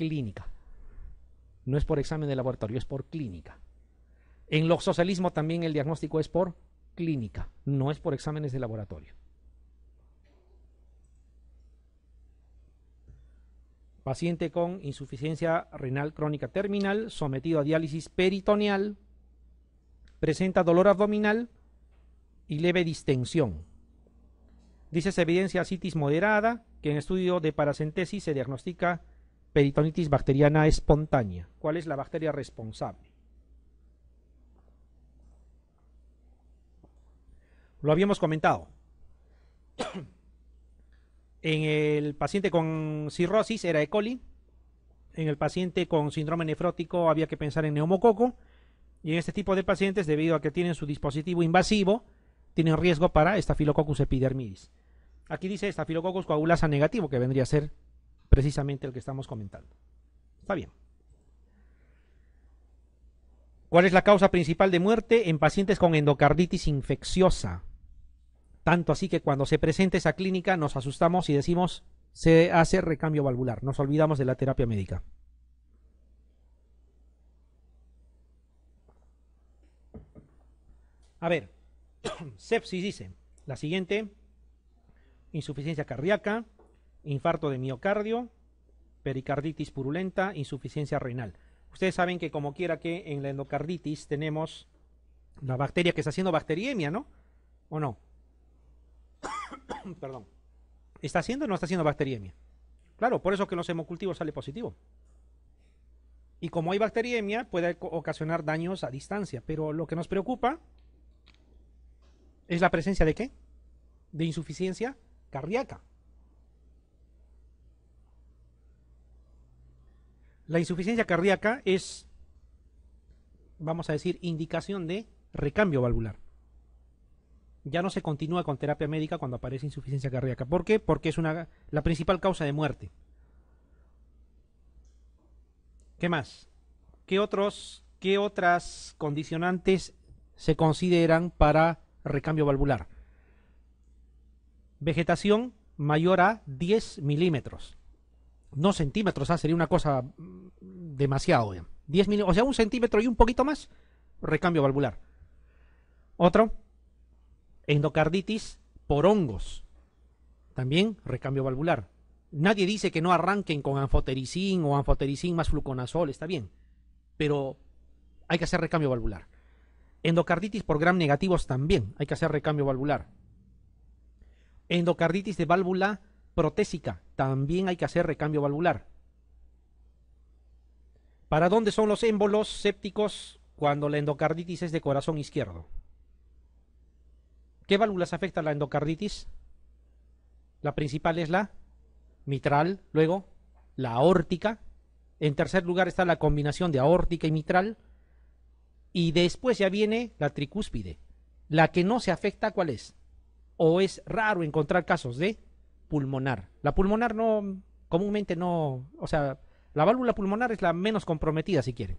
clínica. No es por examen de laboratorio, es por clínica. En los socialismo también el diagnóstico es por clínica, no es por exámenes de laboratorio. Paciente con insuficiencia renal crónica terminal, sometido a diálisis peritoneal, presenta dolor abdominal y leve distensión. Dice se evidencia citis moderada, que en estudio de paracentesis se diagnostica peritonitis bacteriana espontánea. ¿Cuál es la bacteria responsable? Lo habíamos comentado. <coughs> En el paciente con cirrosis era E. coli. En el paciente con síndrome nefrótico había que pensar en neumococo. Y en este tipo de pacientes, debido a que tienen su dispositivo invasivo, tienen riesgo para Staphylococcus epidermidis. Aquí dice Staphylococcus coagulasa negativo, que vendría a ser precisamente el que estamos comentando. Está bien. ¿Cuál es la causa principal de muerte en pacientes con endocarditis infecciosa? Tanto así que cuando se presenta esa clínica nos asustamos y decimos se hace recambio valvular, nos olvidamos de la terapia médica. A ver, <coughs> sepsis dice, la siguiente, insuficiencia cardíaca, infarto de miocardio, pericarditis purulenta, insuficiencia renal. Ustedes saben que como quiera que en la endocarditis tenemos la bacteria que está haciendo bacteriemia, ¿no? ¿O no? <coughs> Perdón. ¿Está haciendo o no está haciendo bacteriemia? Claro, por eso que los hemocultivos sale positivo. Y como hay bacteriemia, puede ocasionar daños a distancia. Pero lo que nos preocupa es la presencia de qué? De insuficiencia cardíaca. La insuficiencia cardíaca es, vamos a decir, indicación de recambio valvular. Ya no se continúa con terapia médica cuando aparece insuficiencia cardíaca. ¿Por qué? Porque es la principal causa de muerte. ¿Qué más? ¿Qué, otros, ¿Qué otras condicionantes se consideran para recambio valvular? Vegetación mayor a 10 milímetros. No centímetros, ah, sería una cosa mm, demasiado. o sea, un centímetro y un poquito más, recambio valvular. Otro, endocarditis por hongos. También recambio valvular. Nadie dice que no arranquen con anfotericín o anfotericin más fluconazol, está bien. Pero hay que hacer recambio valvular. Endocarditis por gram negativos también, hay que hacer recambio valvular. Endocarditis de válvula protésica, también hay que hacer recambio valvular. ¿Para dónde son los émbolos sépticos cuando la endocarditis es de corazón izquierdo? ¿Qué válvulas afecta la endocarditis? La principal es la mitral, luego la aórtica. En tercer lugar está la combinación de aórtica y mitral. Y después ya viene la tricúspide. La que no se afecta, ¿cuál es? O es raro encontrar casos de pulmonar. La pulmonar no, comúnmente no, o sea, la válvula pulmonar es la menos comprometida si quieren.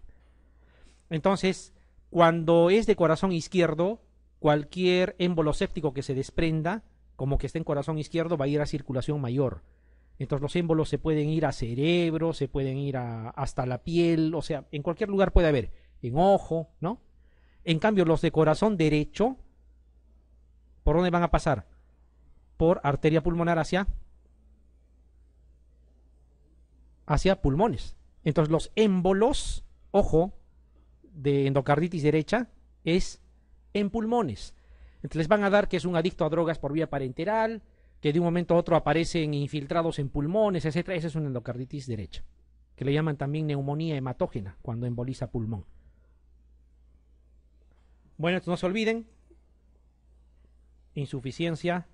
Entonces, cuando es de corazón izquierdo, cualquier émbolo séptico que se desprenda, como que esté en corazón izquierdo, va a ir a circulación mayor. Entonces los émbolos se pueden ir a cerebro, se pueden ir a, hasta la piel, o sea, en cualquier lugar puede haber, en ojo, ¿no? En cambio, los de corazón derecho, ¿por dónde van a pasar? por arteria pulmonar hacia, hacia pulmones. Entonces los émbolos, ojo, de endocarditis derecha es en pulmones. Entonces les van a dar que es un adicto a drogas por vía parenteral, que de un momento a otro aparecen infiltrados en pulmones, etcétera. Esa es una endocarditis derecha, que le llaman también neumonía hematógena cuando emboliza pulmón. Bueno, no se olviden, insuficiencia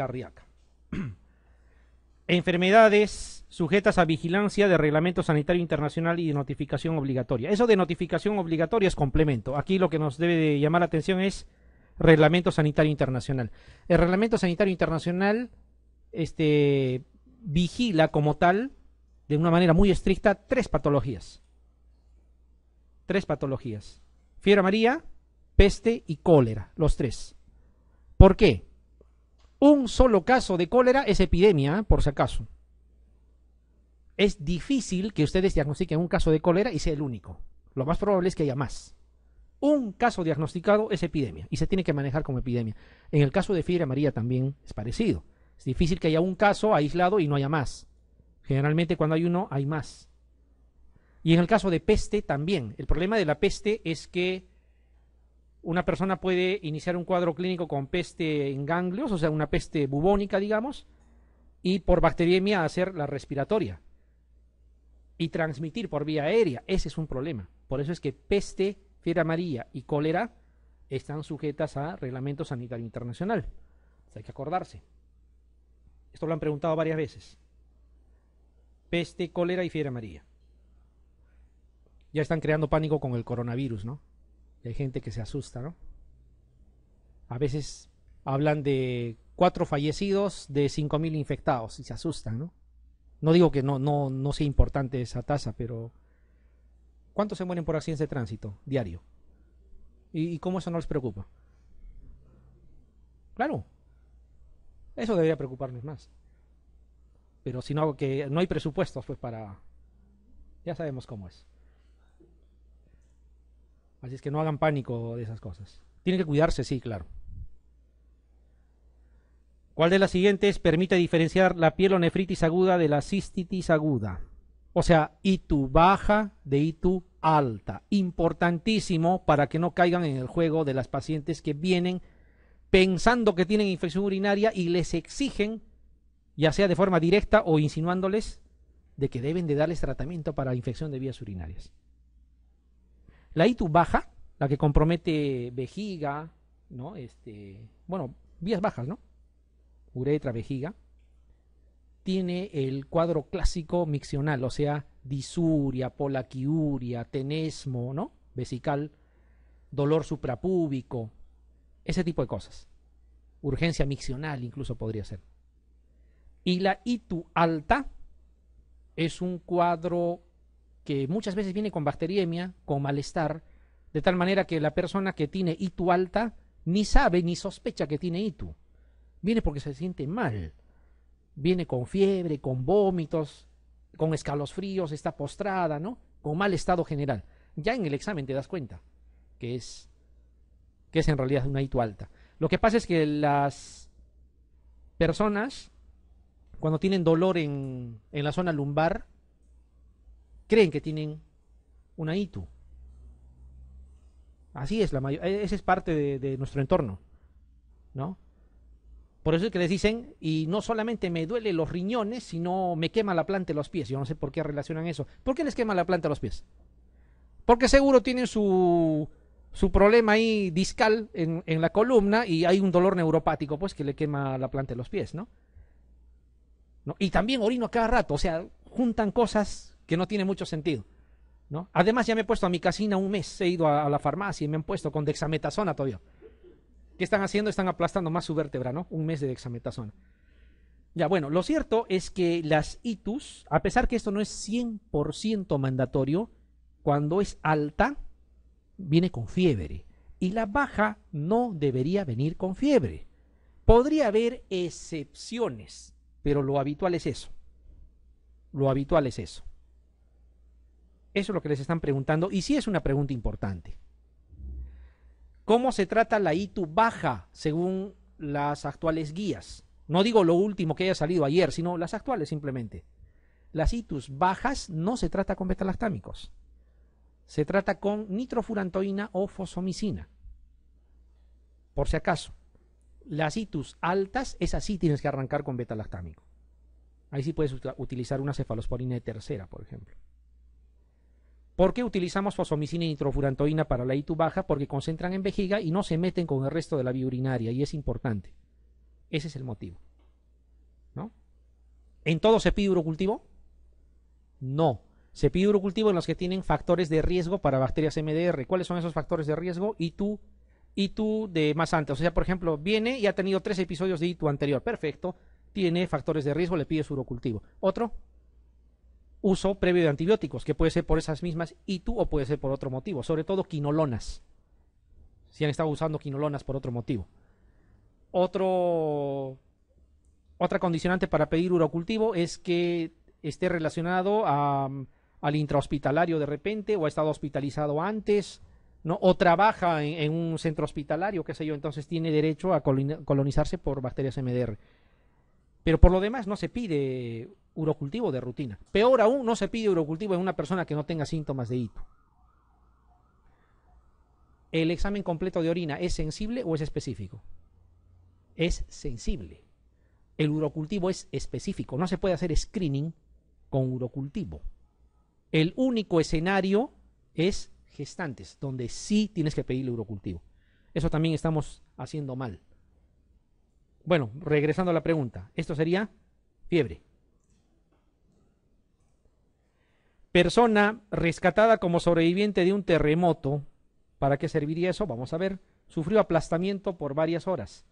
<clears throat> Enfermedades sujetas a vigilancia de reglamento sanitario internacional y de notificación obligatoria. Eso de notificación obligatoria es complemento. Aquí lo que nos debe llamar la atención es reglamento sanitario internacional. El reglamento sanitario internacional este, vigila como tal, de una manera muy estricta, tres patologías. Tres patologías. Fiebre amarilla, peste y cólera, los tres. ¿Por qué? un solo caso de cólera es epidemia, ¿eh? por si acaso. Es difícil que ustedes diagnostiquen un caso de cólera y sea el único. Lo más probable es que haya más. Un caso diagnosticado es epidemia y se tiene que manejar como epidemia. En el caso de fiebre amarilla también es parecido. Es difícil que haya un caso aislado y no haya más. Generalmente cuando hay uno hay más. Y en el caso de peste también. El problema de la peste es que una persona puede iniciar un cuadro clínico con peste en ganglios, o sea, una peste bubónica, digamos, y por bacteriemia hacer la respiratoria y transmitir por vía aérea. Ese es un problema. Por eso es que peste, fiera amarilla y cólera están sujetas a reglamento sanitario internacional. hay que acordarse. Esto lo han preguntado varias veces. Peste, cólera y fiera amarilla. Ya están creando pánico con el coronavirus, ¿no? hay gente que se asusta, ¿no? A veces hablan de cuatro fallecidos de cinco mil infectados y se asustan, ¿no? No digo que no, no, no sea importante esa tasa, pero ¿cuántos se mueren por accidentes de tránsito diario? ¿Y, cómo eso no les preocupa? Claro, eso debería preocuparnos más. Pero si no, que no hay presupuestos, pues para... Ya sabemos cómo es. Así es que no hagan pánico de esas cosas. Tienen que cuidarse, sí, claro. ¿Cuál de las siguientes permite diferenciar la piel nefritis aguda de la cistitis aguda? O sea, ITU baja de ITU alta. Importantísimo para que no caigan en el juego de las pacientes que vienen pensando que tienen infección urinaria y les exigen, ya sea de forma directa o insinuándoles, de que deben de darles tratamiento para infección de vías urinarias. La ITU baja, la que compromete vejiga, ¿no? Este, bueno, vías bajas, ¿no? Uretra, vejiga. Tiene el cuadro clásico miccional, o sea, disuria, polaquiuria, tenesmo, ¿no? Vesical, dolor suprapúbico, ese tipo de cosas. Urgencia miccional incluso podría ser. Y la ITU alta es un cuadro que muchas veces viene con bacteriemia, con malestar, de tal manera que la persona que tiene ITU alta ni sabe ni sospecha que tiene ITU. Viene porque se siente mal. Viene con fiebre, con vómitos, con escalofríos, está postrada, ¿no? Con mal estado general. Ya en el examen te das cuenta que es que es en realidad una ITU alta. Lo que pasa es que las personas cuando tienen dolor en, en la zona lumbar, creen que tienen una ITU. Así es, la e-, Esa es parte de, nuestro entorno, ¿no? Por eso es que les dicen, y no solamente me duele los riñones, sino me quema la planta de los pies. Yo no sé por qué relacionan eso. ¿Por qué les quema la planta de los pies? Porque seguro tienen su, su problema ahí discal en, la columna y hay un dolor neuropático, pues, que le quema la planta de los pies, ¿no? ¿No? Y también orino a cada rato, o sea, juntan cosas que no tiene mucho sentido. ¿no? Además, ya me he puesto a mi casina un mes, he ido a, la farmacia y me han puesto con dexametasona todavía. ¿Qué están haciendo? Están aplastando más su vértebra, ¿no? Un mes de dexametasona. Ya, bueno, lo cierto es que las itus, a pesar que esto no es 100% mandatorio, cuando es alta, viene con fiebre. Y la baja no debería venir con fiebre. Podría haber excepciones, pero lo habitual es eso. Lo habitual es eso. Eso es lo que les están preguntando y sí es una pregunta importante. ¿Cómo se trata la ITU baja según las actuales guías? No digo lo último que haya salido ayer, sino las actuales simplemente. Las ITUs bajas no se trata con betalactámicos. Se trata con nitrofurantoína o fosomicina. Por si acaso. Las ITUs altas, es así tienes que arrancar con beta-lactámico. Ahí sí puedes utilizar una cefalosporina de tercera, por ejemplo. ¿Por qué utilizamos fosfomicina y e nitrofurantoína para la ITU baja? Porque concentran en vejiga y no se meten con el resto de la vía urinaria y es importante. Ese es el motivo. ¿No? ¿En todo se pide urocultivo? No. Se pide urocultivo en los que tienen factores de riesgo para bacterias MDR. ¿Cuáles son esos factores de riesgo? ITU, tú de más antes. O sea, por ejemplo, viene y ha tenido tres episodios de ITU anterior. Perfecto. Tiene factores de riesgo, le pides urocultivo. ¿Otro? uso previo de antibióticos, que puede ser por esas mismas y tú, o puede ser por otro motivo, sobre todo quinolonas. Si han estado usando quinolonas por otro motivo. Otro, otra condicionante para pedir urocultivo es que esté relacionado a, al intrahospitalario de repente o ha estado hospitalizado antes. ¿no? o trabaja en, en, un centro hospitalario, qué sé yo, entonces tiene derecho a colonizarse por bacterias MDR. Pero por lo demás no se pide urocultivo de rutina. Peor aún, no se pide urocultivo en una persona que no tenga síntomas de hito. ¿El examen completo de orina es sensible o es específico? Es sensible. El urocultivo es específico. No se puede hacer screening con urocultivo. El único escenario es gestantes, donde sí tienes que pedirle urocultivo. Eso también estamos haciendo mal. Bueno, regresando a la pregunta, esto sería fiebre. persona rescatada como sobreviviente de un terremoto. ¿Para qué serviría eso? Vamos a ver. Sufrió aplastamiento por varias horas.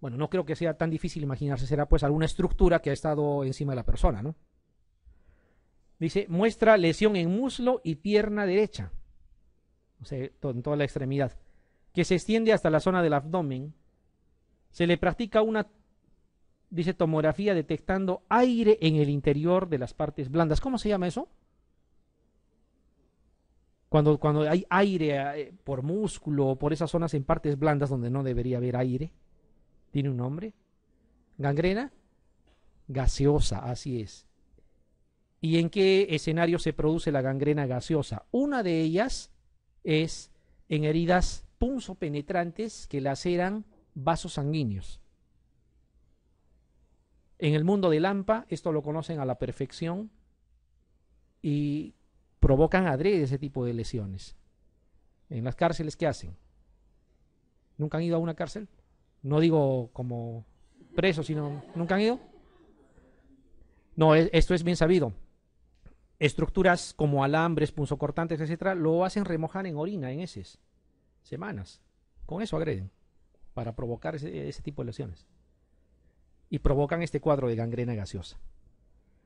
Bueno, no creo que sea tan difícil imaginarse, será pues alguna estructura que ha estado encima de la persona, ¿no? Dice, muestra lesión en muslo y pierna derecha, o sea, en toda la extremidad, que se extiende hasta la zona del abdomen. Se le practica una dice tomografía detectando aire en el interior de las partes blandas. ¿Cómo se llama eso? Cuando, cuando hay aire eh, por músculo o por esas zonas en partes blandas donde no debería haber aire. ¿Tiene un nombre? ¿Gangrena? Gaseosa, así es. ¿Y en qué escenario se produce la gangrena gaseosa? Una de ellas es en heridas punzopenetrantes que laceran vasos sanguíneos. En el mundo de Lampa, esto lo conocen a la perfección y provocan adrede ese tipo de lesiones. En las cárceles, ¿qué hacen? ¿Nunca han ido a una cárcel? No digo como preso, sino ¿nunca han ido? No, e, esto es bien sabido. Estructuras como alambres, punzocortantes, etcétera, lo hacen remojar en orina, en esas semanas. Con eso agreden, para provocar ese tipo de lesiones y provocan este cuadro de gangrena gaseosa.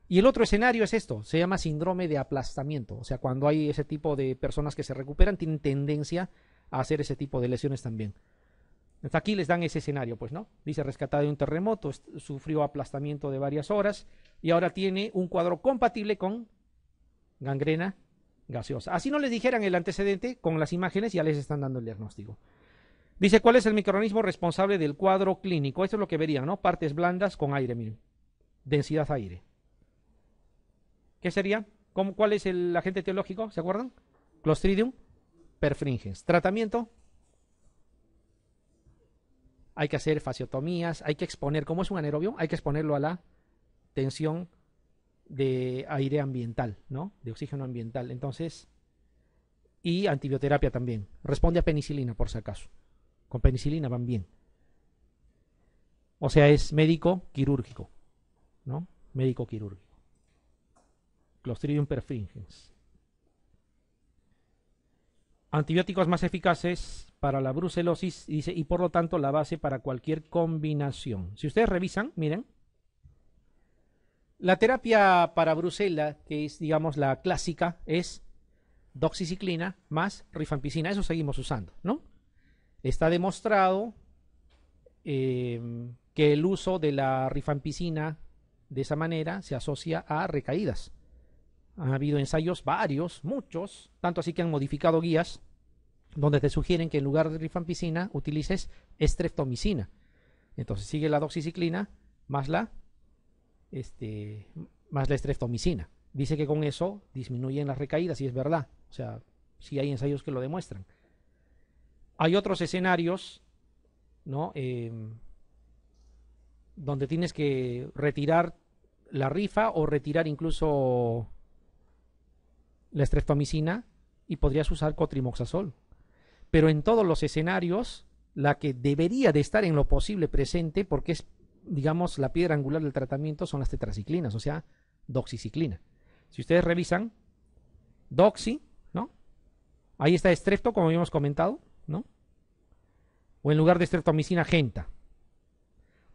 Y el otro escenario es esto, se llama síndrome de aplastamiento, o sea, cuando hay ese tipo de personas que se recuperan tienen tendencia a hacer ese tipo de lesiones también. aquí les dan ese escenario, pues, ¿no? Dice rescatada de un terremoto, sufrió aplastamiento de varias horas y ahora tiene un cuadro compatible con gangrena gaseosa. Así no les dijeran el antecedente, con las imágenes ya les están dando el diagnóstico. Dice, ¿cuál es el microorganismo responsable del cuadro clínico? Eso es lo que verían, ¿no? Partes blandas con aire, miren. Densidad aire. ¿Qué sería? ¿Cuál es el agente teológico? ¿Se acuerdan? Clostridium perfringens. Tratamiento. Hay que hacer fasiotomías. hay que exponer, como es un anaerobio, hay que exponerlo a la tensión de aire ambiental, ¿no? De oxígeno ambiental. Entonces, y antibioterapia también. Responde a penicilina, por si acaso. Con penicilina van bien. O sea, es médico quirúrgico, ¿no? Médico quirúrgico. Clostridium perfringens. Antibióticos más eficaces para la brucelosis, dice, y por lo tanto la base para cualquier combinación. Si ustedes revisan, miren, la terapia para brucela, que es, digamos, la clásica, es doxiciclina más rifampicina. Eso seguimos usando, ¿no? Está demostrado eh, que el uso de la rifampicina de esa manera se asocia a recaídas. Ha habido ensayos varios, muchos, tanto así que han modificado guías donde te sugieren que en lugar de rifampicina utilices estreptomicina. Entonces sigue la doxiciclina más la, este, más la estreptomicina. Dice que con eso disminuyen las recaídas y es verdad. O sea, sí hay ensayos que lo demuestran. Hay otros escenarios, ¿no? Em, donde tienes que retirar la rifa o retirar incluso la estreptomicina y podrías usar cotrimoxazol. Pero en todos los escenarios, la que debería de estar en lo posible presente, porque es, digamos, la piedra angular del tratamiento, son las tetraciclinas, o sea, doxiciclina. Si ustedes revisan, doxi, ¿no? Ahí está estrepto, como habíamos comentado. ¿no? O en lugar de estreptomicina genta.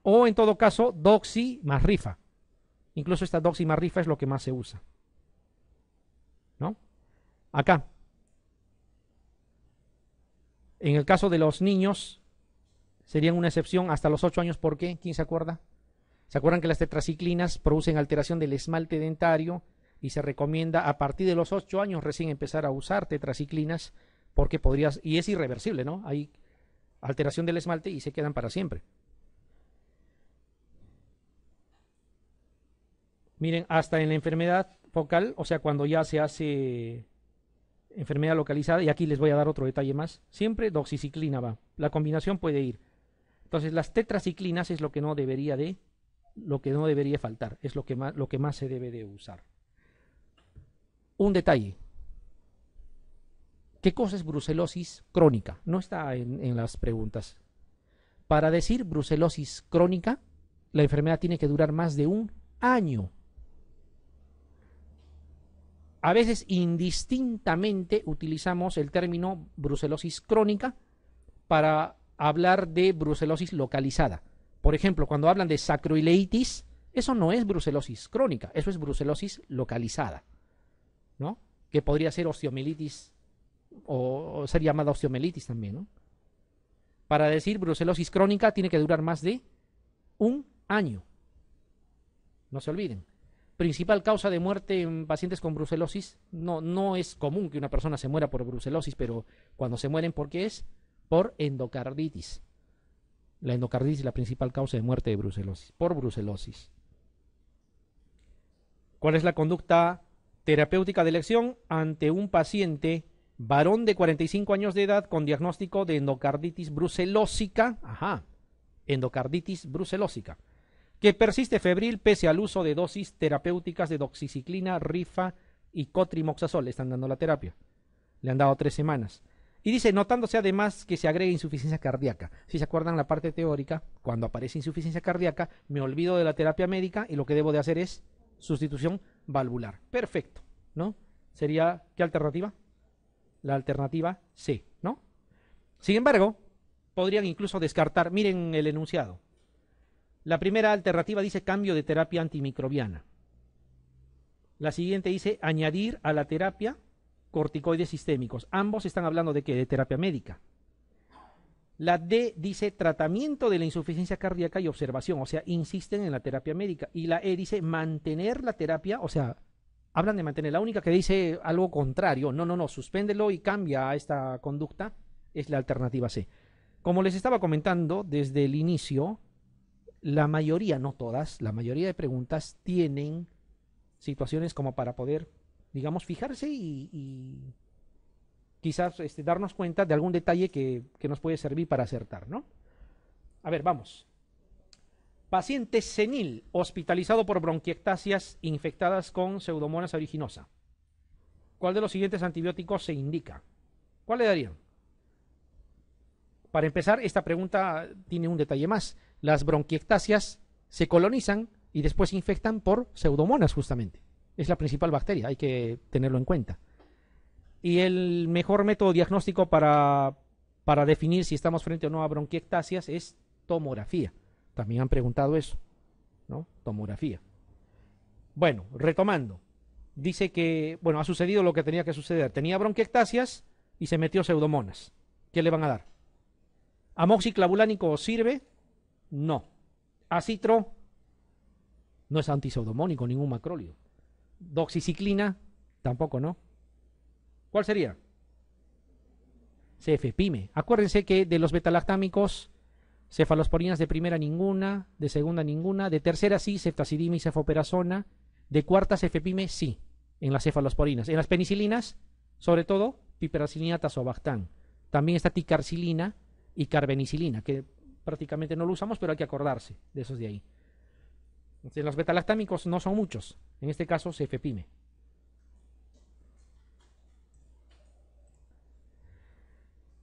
O en todo caso, doxi más Incluso esta doxi más es lo que más se usa. ¿No? Acá. En el caso de los niños, serían una excepción hasta los 8 años. ¿Por qué? ¿Quién se acuerda? ¿Se acuerdan que las tetraciclinas producen alteración del esmalte dentario? y se recomienda a partir de los 8 años recién empezar a usar tetraciclinas porque podrías, y es irreversible, ¿no? Hay alteración del esmalte y se quedan para siempre. Miren, hasta en la enfermedad focal, o sea, cuando ya se hace enfermedad localizada, y aquí les voy a dar otro detalle más, siempre doxiciclina va, la combinación puede ir. Entonces, las tetraciclinas es lo que no debería de, lo que no debería faltar, es lo que más, lo que más se debe de usar. Un detalle, ¿Qué cosa es brucelosis crónica? No está en, las preguntas. Para decir brucelosis crónica, la enfermedad tiene que durar más de un año. A veces indistintamente utilizamos el término brucelosis crónica para hablar de brucelosis localizada. Por ejemplo, cuando hablan de sacroileitis, eso no es brucelosis crónica, eso es brucelosis localizada, ¿no? Que podría ser osteomielitis o, ser llamada osteomelitis también, Para decir brucelosis crónica tiene que durar más de un año. No se olviden. Principal causa de muerte en pacientes con brucelosis, no, no es común que una persona se muera por brucelosis, pero cuando se mueren, ¿por qué es? Por endocarditis. La endocarditis es la principal causa de muerte de brucelosis, por brucelosis. ¿Cuál es la conducta terapéutica de elección ante un paciente varón de 45 años de edad con diagnóstico de endocarditis brucelósica, ajá, endocarditis brucelósica, que persiste febril pese al uso de dosis terapéuticas de doxiciclina, rifa y cotrimoxazol. Le están dando la terapia. Le han dado tres semanas. Y dice, notándose además que se agrega insuficiencia cardíaca. Si se acuerdan la parte teórica, cuando aparece insuficiencia cardíaca, me olvido de la terapia médica y lo que debo de hacer es sustitución valvular. Perfecto, ¿no? Sería, ¿qué alternativa? La alternativa C, ¿no? Sin embargo, podrían incluso descartar, miren el enunciado. La primera alternativa dice cambio de terapia antimicrobiana. La siguiente dice añadir a la terapia corticoides sistémicos. Ambos están hablando de qué? De terapia médica. La D dice tratamiento de la insuficiencia cardíaca y observación, o sea, insisten en la terapia médica. Y la E dice mantener la terapia, o sea, hablan de mantener. La única que dice algo contrario, no, no, no, suspéndelo y cambia esta conducta, es la alternativa C. Como les estaba comentando desde el inicio, la mayoría, no todas, la mayoría de preguntas tienen situaciones como para poder, digamos, fijarse y, quizás este, darnos cuenta de algún detalle que nos puede servir para acertar, ¿no? A ver, vamos. Paciente senil hospitalizado por bronquiectasias infectadas con pseudomonas aeruginosa. ¿Cuál de los siguientes antibióticos se indica? ¿Cuál le darían? Para empezar, esta pregunta tiene un detalle más. Las bronquiectasias se colonizan y después se infectan por pseudomonas justamente. Es la principal bacteria, hay que tenerlo en cuenta. Y el mejor método diagnóstico para, para definir si estamos frente o no a bronquiectasias es tomografía. También han preguntado eso, ¿no? Tomografía. Bueno, retomando. Dice que, bueno, ha sucedido lo que tenía que suceder. Tenía bronquiectasias y se metió pseudomonas. ¿Qué le van a dar? ¿Amoxiclavulánico sirve? No. Acitro no es antiseudomónico, ningún macrólido. Doxiciclina tampoco, ¿no? ¿Cuál sería? CFPime. Acuérdense que de los betalactámicos Cefalosporinas de primera ninguna, de segunda ninguna, de tercera sí, ceftazidima y cefoperazona, de cuarta cefepime sí, en las cefalosporinas. En las penicilinas, sobre todo, piperacilina, tazobactam. También está ticarcilina y carbenicilina, que prácticamente no lo usamos, pero hay que acordarse de esos de ahí. En los betalactámicos no son muchos, en este caso cefepime.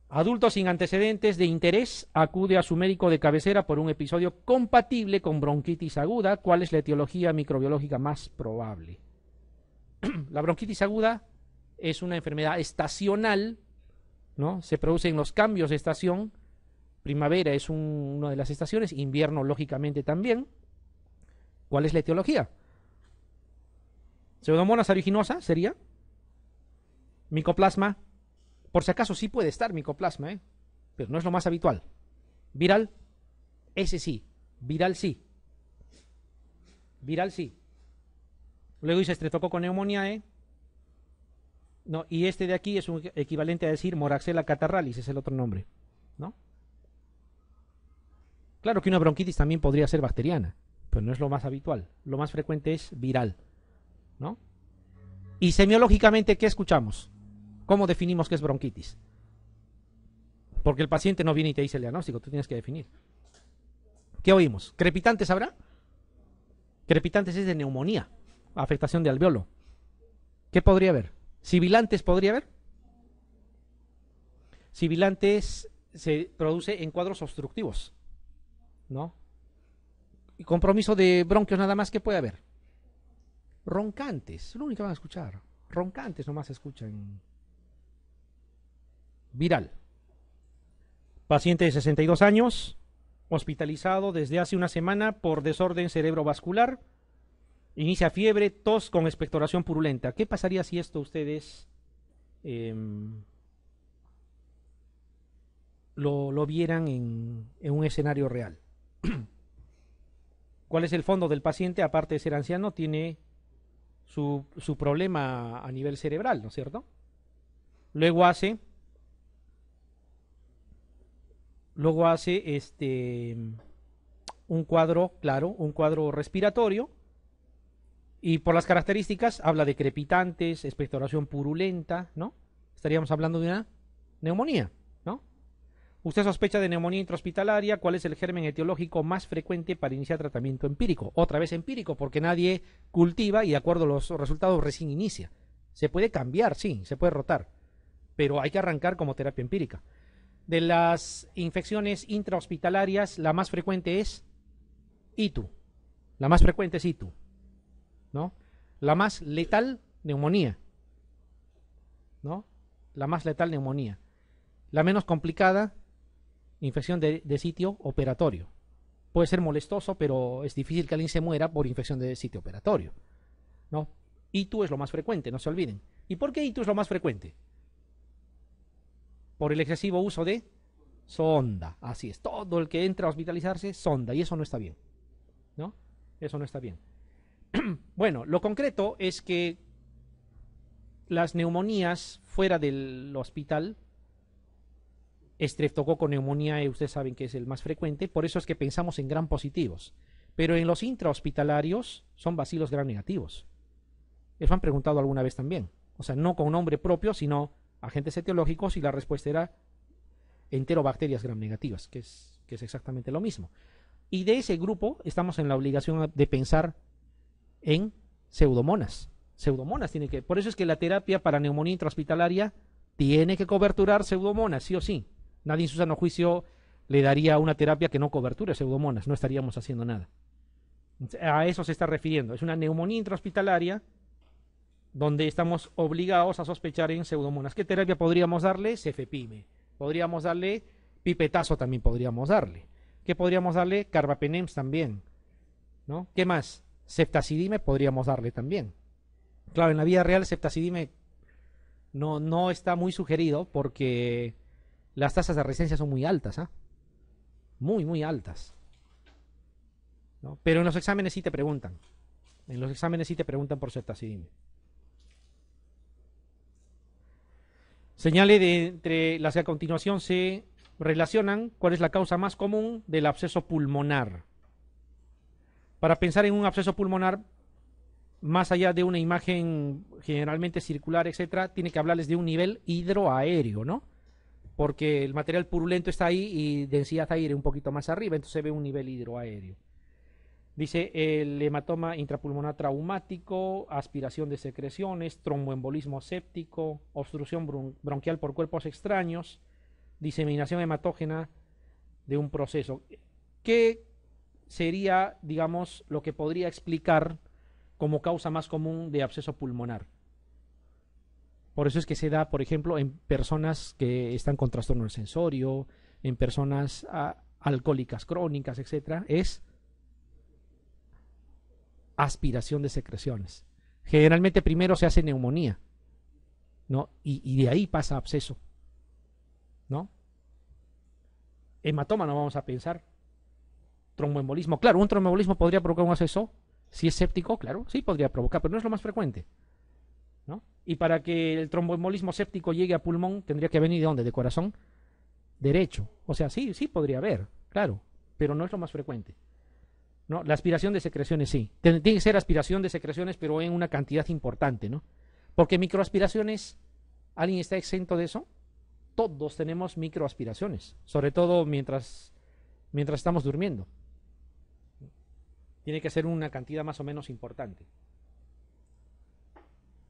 Adulto sin antecedentes de interés acude a su médico de cabecera por un episodio compatible con bronquitis aguda. ¿Cuál es la etiología microbiológica más probable? <clears throat> la bronquitis aguda es una enfermedad estacional, ¿no? Se producen los cambios de estación. Primavera es una de las estaciones, invierno lógicamente también. ¿Cuál es la etiología? Pseudomonas aeruginosa sería. Micoplasma por si acaso sí puede estar micoplasma, ¿eh? pero no es lo más habitual. Viral, ese sí. Viral sí. Viral sí. Luego dice estreptococo eh, No, y este de aquí es un equivalente a decir Moraxella catarralis, es el otro nombre. ¿No? Claro que una bronquitis también podría ser bacteriana, pero no es lo más habitual. Lo más frecuente es viral. ¿No? Y semiológicamente, ¿qué escuchamos? ¿Cómo definimos qué es bronquitis? Porque el paciente no viene y te dice el diagnóstico, tú tienes que definir. ¿Qué oímos? ¿Crepitantes habrá? Crepitantes es de neumonía, afectación de alveolo. ¿Qué podría haber? ¿Sibilantes podría haber? Sibilantes se produce en cuadros obstructivos, ¿no? Y compromiso de bronquios nada más ¿qué puede haber. Roncantes, es lo único que van a escuchar. Roncantes nomás se escuchan viral. Paciente de 62 años, hospitalizado desde hace una semana por desorden cerebrovascular. Inicia fiebre, tos con expectoración purulenta. ¿Qué pasaría si esto ustedes em, lo, lo, vieran en, un escenario real? <clears throat> ¿Cuál es el fondo del paciente? Aparte de ser anciano, tiene su, problema a nivel cerebral, ¿no es cierto? Luego hace Luego hace este un cuadro, claro, un cuadro respiratorio. Y por las características habla de crepitantes, expectoración purulenta, ¿no? Estaríamos hablando de una neumonía, ¿no? Usted sospecha de neumonía intrahospitalaria, ¿cuál es el germen etiológico más frecuente para iniciar tratamiento empírico? Otra vez empírico, porque nadie cultiva y de acuerdo a los resultados recién inicia. Se puede cambiar, sí, se puede rotar, pero hay que arrancar como terapia empírica. De las infecciones intrahospitalarias, la más frecuente es ITU. La más frecuente es ITU. ¿No? La más letal, neumonía. ¿No? La más letal, neumonía. La menos complicada, infección de, sitio operatorio. Puede ser molestoso, pero es difícil que alguien se muera por infección de sitio operatorio. ¿No? ITU es lo más frecuente, no se olviden. ¿Y por qué ITU es lo más frecuente? por el excesivo uso de sonda. Así es, todo el que entra a hospitalizarse, sonda, y eso no está bien. ¿No? Eso no está bien. <clears throat> bueno, lo concreto es que las neumonías fuera del hospital, y eh, ustedes saben que es el más frecuente, por eso es que pensamos en gran positivos. Pero en los intrahospitalarios son vacilos gran negativos. Eso han preguntado alguna vez también. O sea, no con nombre propio, sino agentes etiológicos y la respuesta era enterobacterias gram negativas, que es, que es exactamente lo mismo. Y de ese grupo estamos en la obligación de pensar en pseudomonas. Pseudomonas tiene que, por eso es que la terapia para neumonía intrahospitalaria tiene que coberturar pseudomonas, sí o sí. Nadie en su sano juicio le daría una terapia que no cobertura pseudomonas, no estaríamos haciendo nada. A eso se está refiriendo. Es una neumonía intrahospitalaria donde estamos obligados a sospechar en pseudomonas. ¿Qué terapia podríamos darle? Cefepime. Podríamos darle pipetazo también podríamos darle. ¿Qué podríamos darle? Carbapenems también. ¿No? ¿Qué más? Septacidime podríamos darle también. Claro, en la vida real septacidime no, no está muy sugerido porque las tasas de resistencia son muy altas, ¿ah? Muy, muy altas. ¿No? Pero en los exámenes sí te preguntan. En los exámenes sí te preguntan por septacidime. Señale de entre las que a continuación se relacionan cuál es la causa más común del absceso pulmonar. Para pensar en un absceso pulmonar, más allá de una imagen generalmente circular, etcétera, tiene que hablarles de un nivel hidroaéreo, ¿no? Porque el material purulento está ahí y densidad aire un poquito más arriba, entonces se ve un nivel hidroaéreo. Dice el hematoma intrapulmonar traumático, aspiración de secreciones, tromboembolismo séptico, obstrucción bronquial por cuerpos extraños, diseminación hematógena de un proceso. ¿Qué sería, digamos, lo que podría explicar como causa más común de absceso pulmonar? Por eso es que se da, por ejemplo, en personas que están con trastorno del sensorio, en personas ah, alcohólicas crónicas, etcétera, es aspiración de secreciones. Generalmente primero se hace neumonía, ¿no? Y, de ahí pasa absceso, ¿no? Hematoma no vamos a pensar. Tromboembolismo, claro, un tromboembolismo podría provocar un absceso. Si es séptico, claro, sí podría provocar, pero no es lo más frecuente. ¿no? Y para que el tromboembolismo séptico llegue a pulmón, tendría que venir de dónde? De corazón derecho. O sea, sí, sí podría haber, claro, pero no es lo más frecuente. ¿no? La aspiración de secreciones sí. Tiene que ser aspiración de secreciones, pero en una cantidad importante, ¿no? Porque microaspiraciones, ¿alguien está exento de eso? Todos tenemos microaspiraciones, sobre todo mientras, mientras estamos durmiendo. Tiene que ser una cantidad más o menos importante.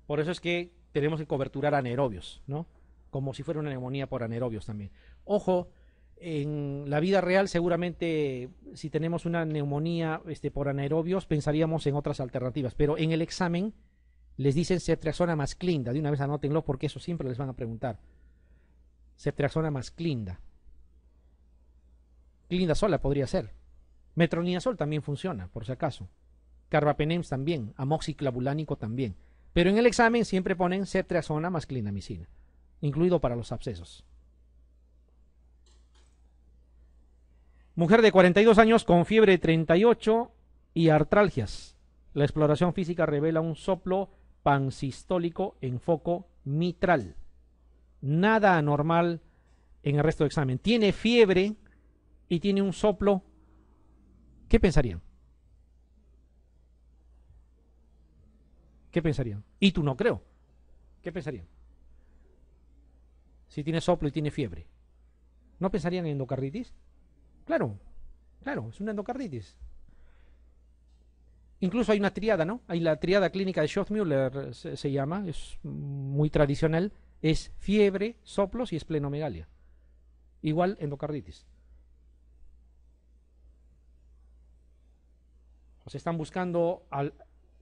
Por eso es que tenemos que coberturar anaerobios, ¿no? Como si fuera una neumonía por anaerobios también. Ojo, en la vida real seguramente si tenemos una neumonía este, por anaerobios pensaríamos en otras alternativas, pero en el examen les dicen ceftriaxona más clinda, de una vez anótenlo porque eso siempre les van a preguntar. Ceftriaxona más clinda. Clinda sola podría ser. Metronidazol también funciona, por si acaso. Carbapenems también, amoxiclavulánico también. Pero en el examen siempre ponen ceftriaxona más clindamicina, incluido para los abscesos. Mujer de 42 años con fiebre 38 y artralgias. La exploración física revela un soplo pansistólico en foco mitral. Nada anormal en el resto del examen. Tiene fiebre y tiene un soplo. ¿Qué pensarían? ¿Qué pensarían? Y tú no creo. ¿Qué pensarían? Si tiene soplo y tiene fiebre. ¿No pensarían en endocarditis? Claro, claro, es una endocarditis. Incluso hay una triada, ¿no? Hay la triada clínica de Schottmüller, se, llama, es muy tradicional, es fiebre, soplos y esplenomegalia. Igual endocarditis. O sea, están buscando, al,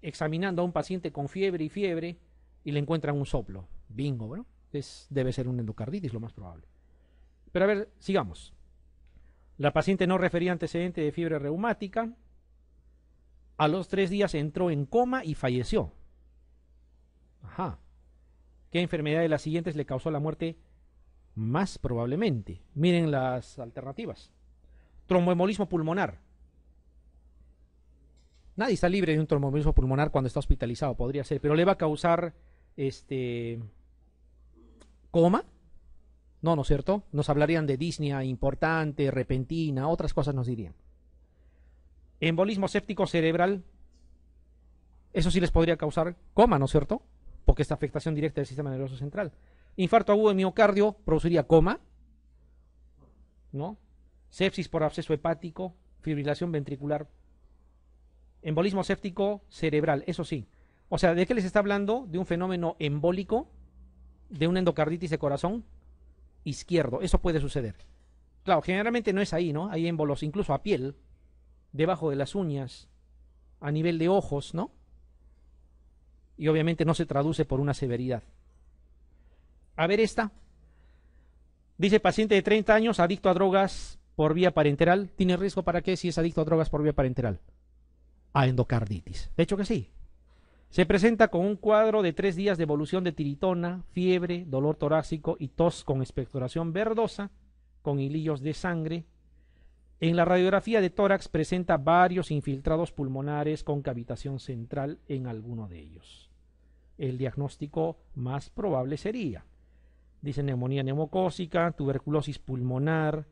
examinando a un paciente con fiebre y fiebre y le encuentran un soplo. Bingo, ¿no? Es, debe ser una endocarditis, lo más probable. Pero a ver, sigamos. La paciente no refería antecedente de fiebre reumática. A los tres días entró en coma y falleció. Ajá. ¿Qué enfermedad de las siguientes le causó la muerte? Más probablemente. Miren las alternativas. Tromboembolismo pulmonar. Nadie está libre de un tromboembolismo pulmonar cuando está hospitalizado, podría ser, pero le va a causar este coma no, ¿no es cierto? Nos hablarían de disnea importante, repentina, otras cosas nos dirían. Embolismo séptico cerebral, eso sí les podría causar coma, ¿no es cierto? Porque esta afectación directa del sistema nervioso central. Infarto agudo de miocardio produciría coma, ¿no? Sepsis por absceso hepático, fibrilación ventricular, embolismo séptico cerebral, eso sí. O sea, ¿de qué les está hablando? De un fenómeno embólico, de una endocarditis de corazón, izquierdo. Eso puede suceder. Claro, generalmente no es ahí, ¿no? Hay émbolos incluso a piel, debajo de las uñas, a nivel de ojos, ¿no? Y obviamente no se traduce por una severidad. A ver esta. Dice paciente de 30 años, adicto a drogas por vía parenteral. ¿Tiene riesgo para qué si es adicto a drogas por vía parenteral? A endocarditis. De hecho que sí. Se presenta con un cuadro de tres días de evolución de tiritona, fiebre, dolor torácico y tos con expectoración verdosa, con hilillos de sangre. En la radiografía de tórax presenta varios infiltrados pulmonares con cavitación central en alguno de ellos. El diagnóstico más probable sería, dice neumonía neumocósica, tuberculosis pulmonar,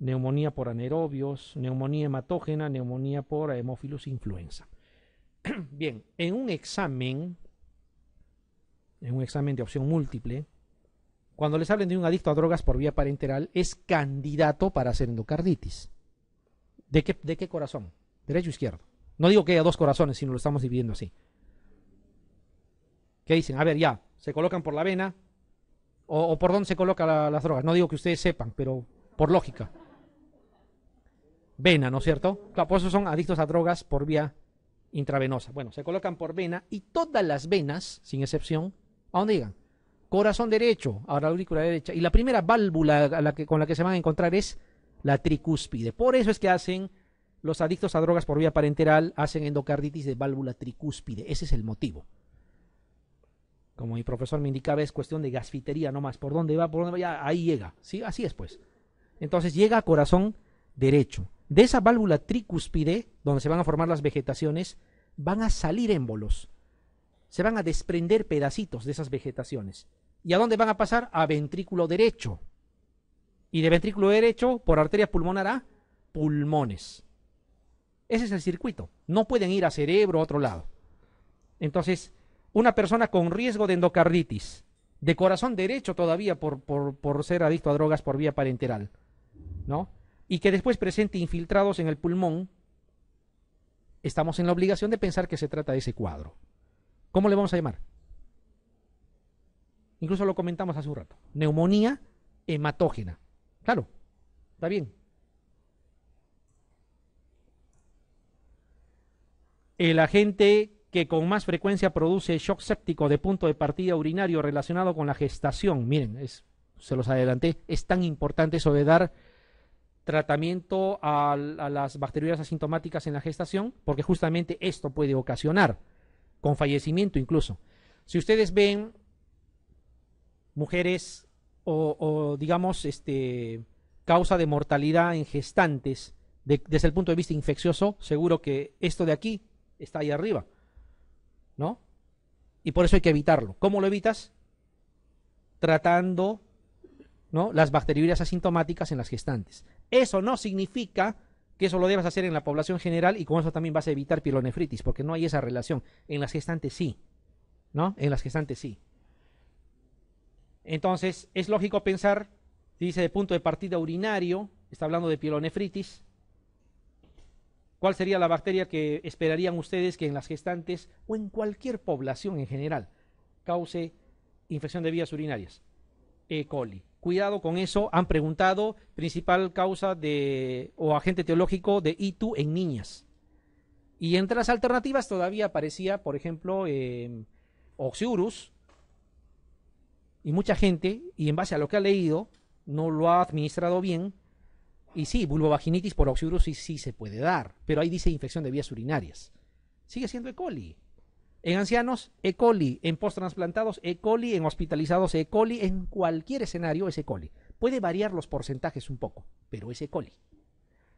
neumonía por anaerobios, neumonía hematógena, neumonía por hemófilos influenza. <clears throat> Bien, en un examen, en un examen de opción múltiple, cuando les hablen de un adicto a drogas por vía parenteral, es candidato para hacer endocarditis. ¿De qué, de qué corazón? Derecho o izquierdo. No digo que haya dos corazones, sino lo estamos dividiendo así. ¿Qué dicen? A ver, ya, se colocan por la vena o, por dónde se colocan las drogas. No digo que ustedes sepan, pero por lógica. Vena, ¿no es cierto? Claro, por eso son adictos a drogas por vía intravenosa. Bueno, se colocan por vena y todas las venas, sin excepción, ¿a dónde llegan? Corazón derecho, ahora aurícula derecha. Y la primera válvula con la que se van a encontrar es la tricúspide. Por eso es que hacen los adictos a drogas por vía parenteral, hacen endocarditis de válvula tricúspide. Ese es el motivo. Como mi profesor me indicaba, es cuestión de gasfitería nomás. ¿Por dónde va? ¿Por dónde va? ahí llega. ¿Sí? Así es, pues. Entonces llega a corazón derecho. De esa válvula tricúspide, donde se van a formar las vegetaciones, van a salir émbolos. Se van a desprender pedacitos de esas vegetaciones. ¿Y a dónde van a pasar? A ventrículo derecho. Y de ventrículo derecho, por arteria pulmonar a pulmones. Ese es el circuito. No pueden ir a cerebro a otro lado. Entonces, una persona con riesgo de endocarditis, de corazón derecho todavía por, por ser adicto a drogas por vía parenteral, ¿no? y que después presente infiltrados en el pulmón, estamos en la obligación de pensar que se trata de ese cuadro. ¿Cómo le vamos a llamar? Incluso lo comentamos hace un rato. Neumonía hematógena. Claro, está bien. El agente que con más frecuencia produce shock séptico de punto de partida urinario relacionado con la gestación. Miren, se los adelanté, es tan importante eso de dar tratamiento a, las bacterias asintomáticas en la gestación, porque justamente esto puede ocasionar, con fallecimiento incluso. Si ustedes ven mujeres o, digamos, este, causa de mortalidad en gestantes, desde el punto de vista infeccioso, seguro que esto de aquí está ahí arriba, ¿no? Y por eso hay que evitarlo. ¿Cómo lo evitas? Tratando, ¿no? Las bacterias asintomáticas en las gestantes. Eso no significa que eso lo debas hacer en la población general y con eso también vas a evitar pilonefritis, porque no hay esa relación. En las gestantes sí, ¿no? En las gestantes sí. Entonces, es lógico pensar, dice de punto de partida urinario, está hablando de pielonefritis. ¿Cuál sería la bacteria que esperarían ustedes que en las gestantes o en cualquier población en general cause infección de vías urinarias? E. coli. Cuidado con eso. Han preguntado principal causa de o agente teológico de ITU en niñas. Y entre las alternativas todavía aparecía, por ejemplo, eh, Oxiurus. Y mucha gente, y en base a lo que ha leído, no lo ha administrado bien. Y sí, vulvovaginitis por Oxiurus sí se puede dar, pero ahí dice infección de vías urinarias. Sigue siendo E. coli en ancianos, E. coli, en posttransplantados, E. coli, en hospitalizados, E. coli, en cualquier escenario es E. coli. Puede variar los porcentajes un poco, pero es E. coli.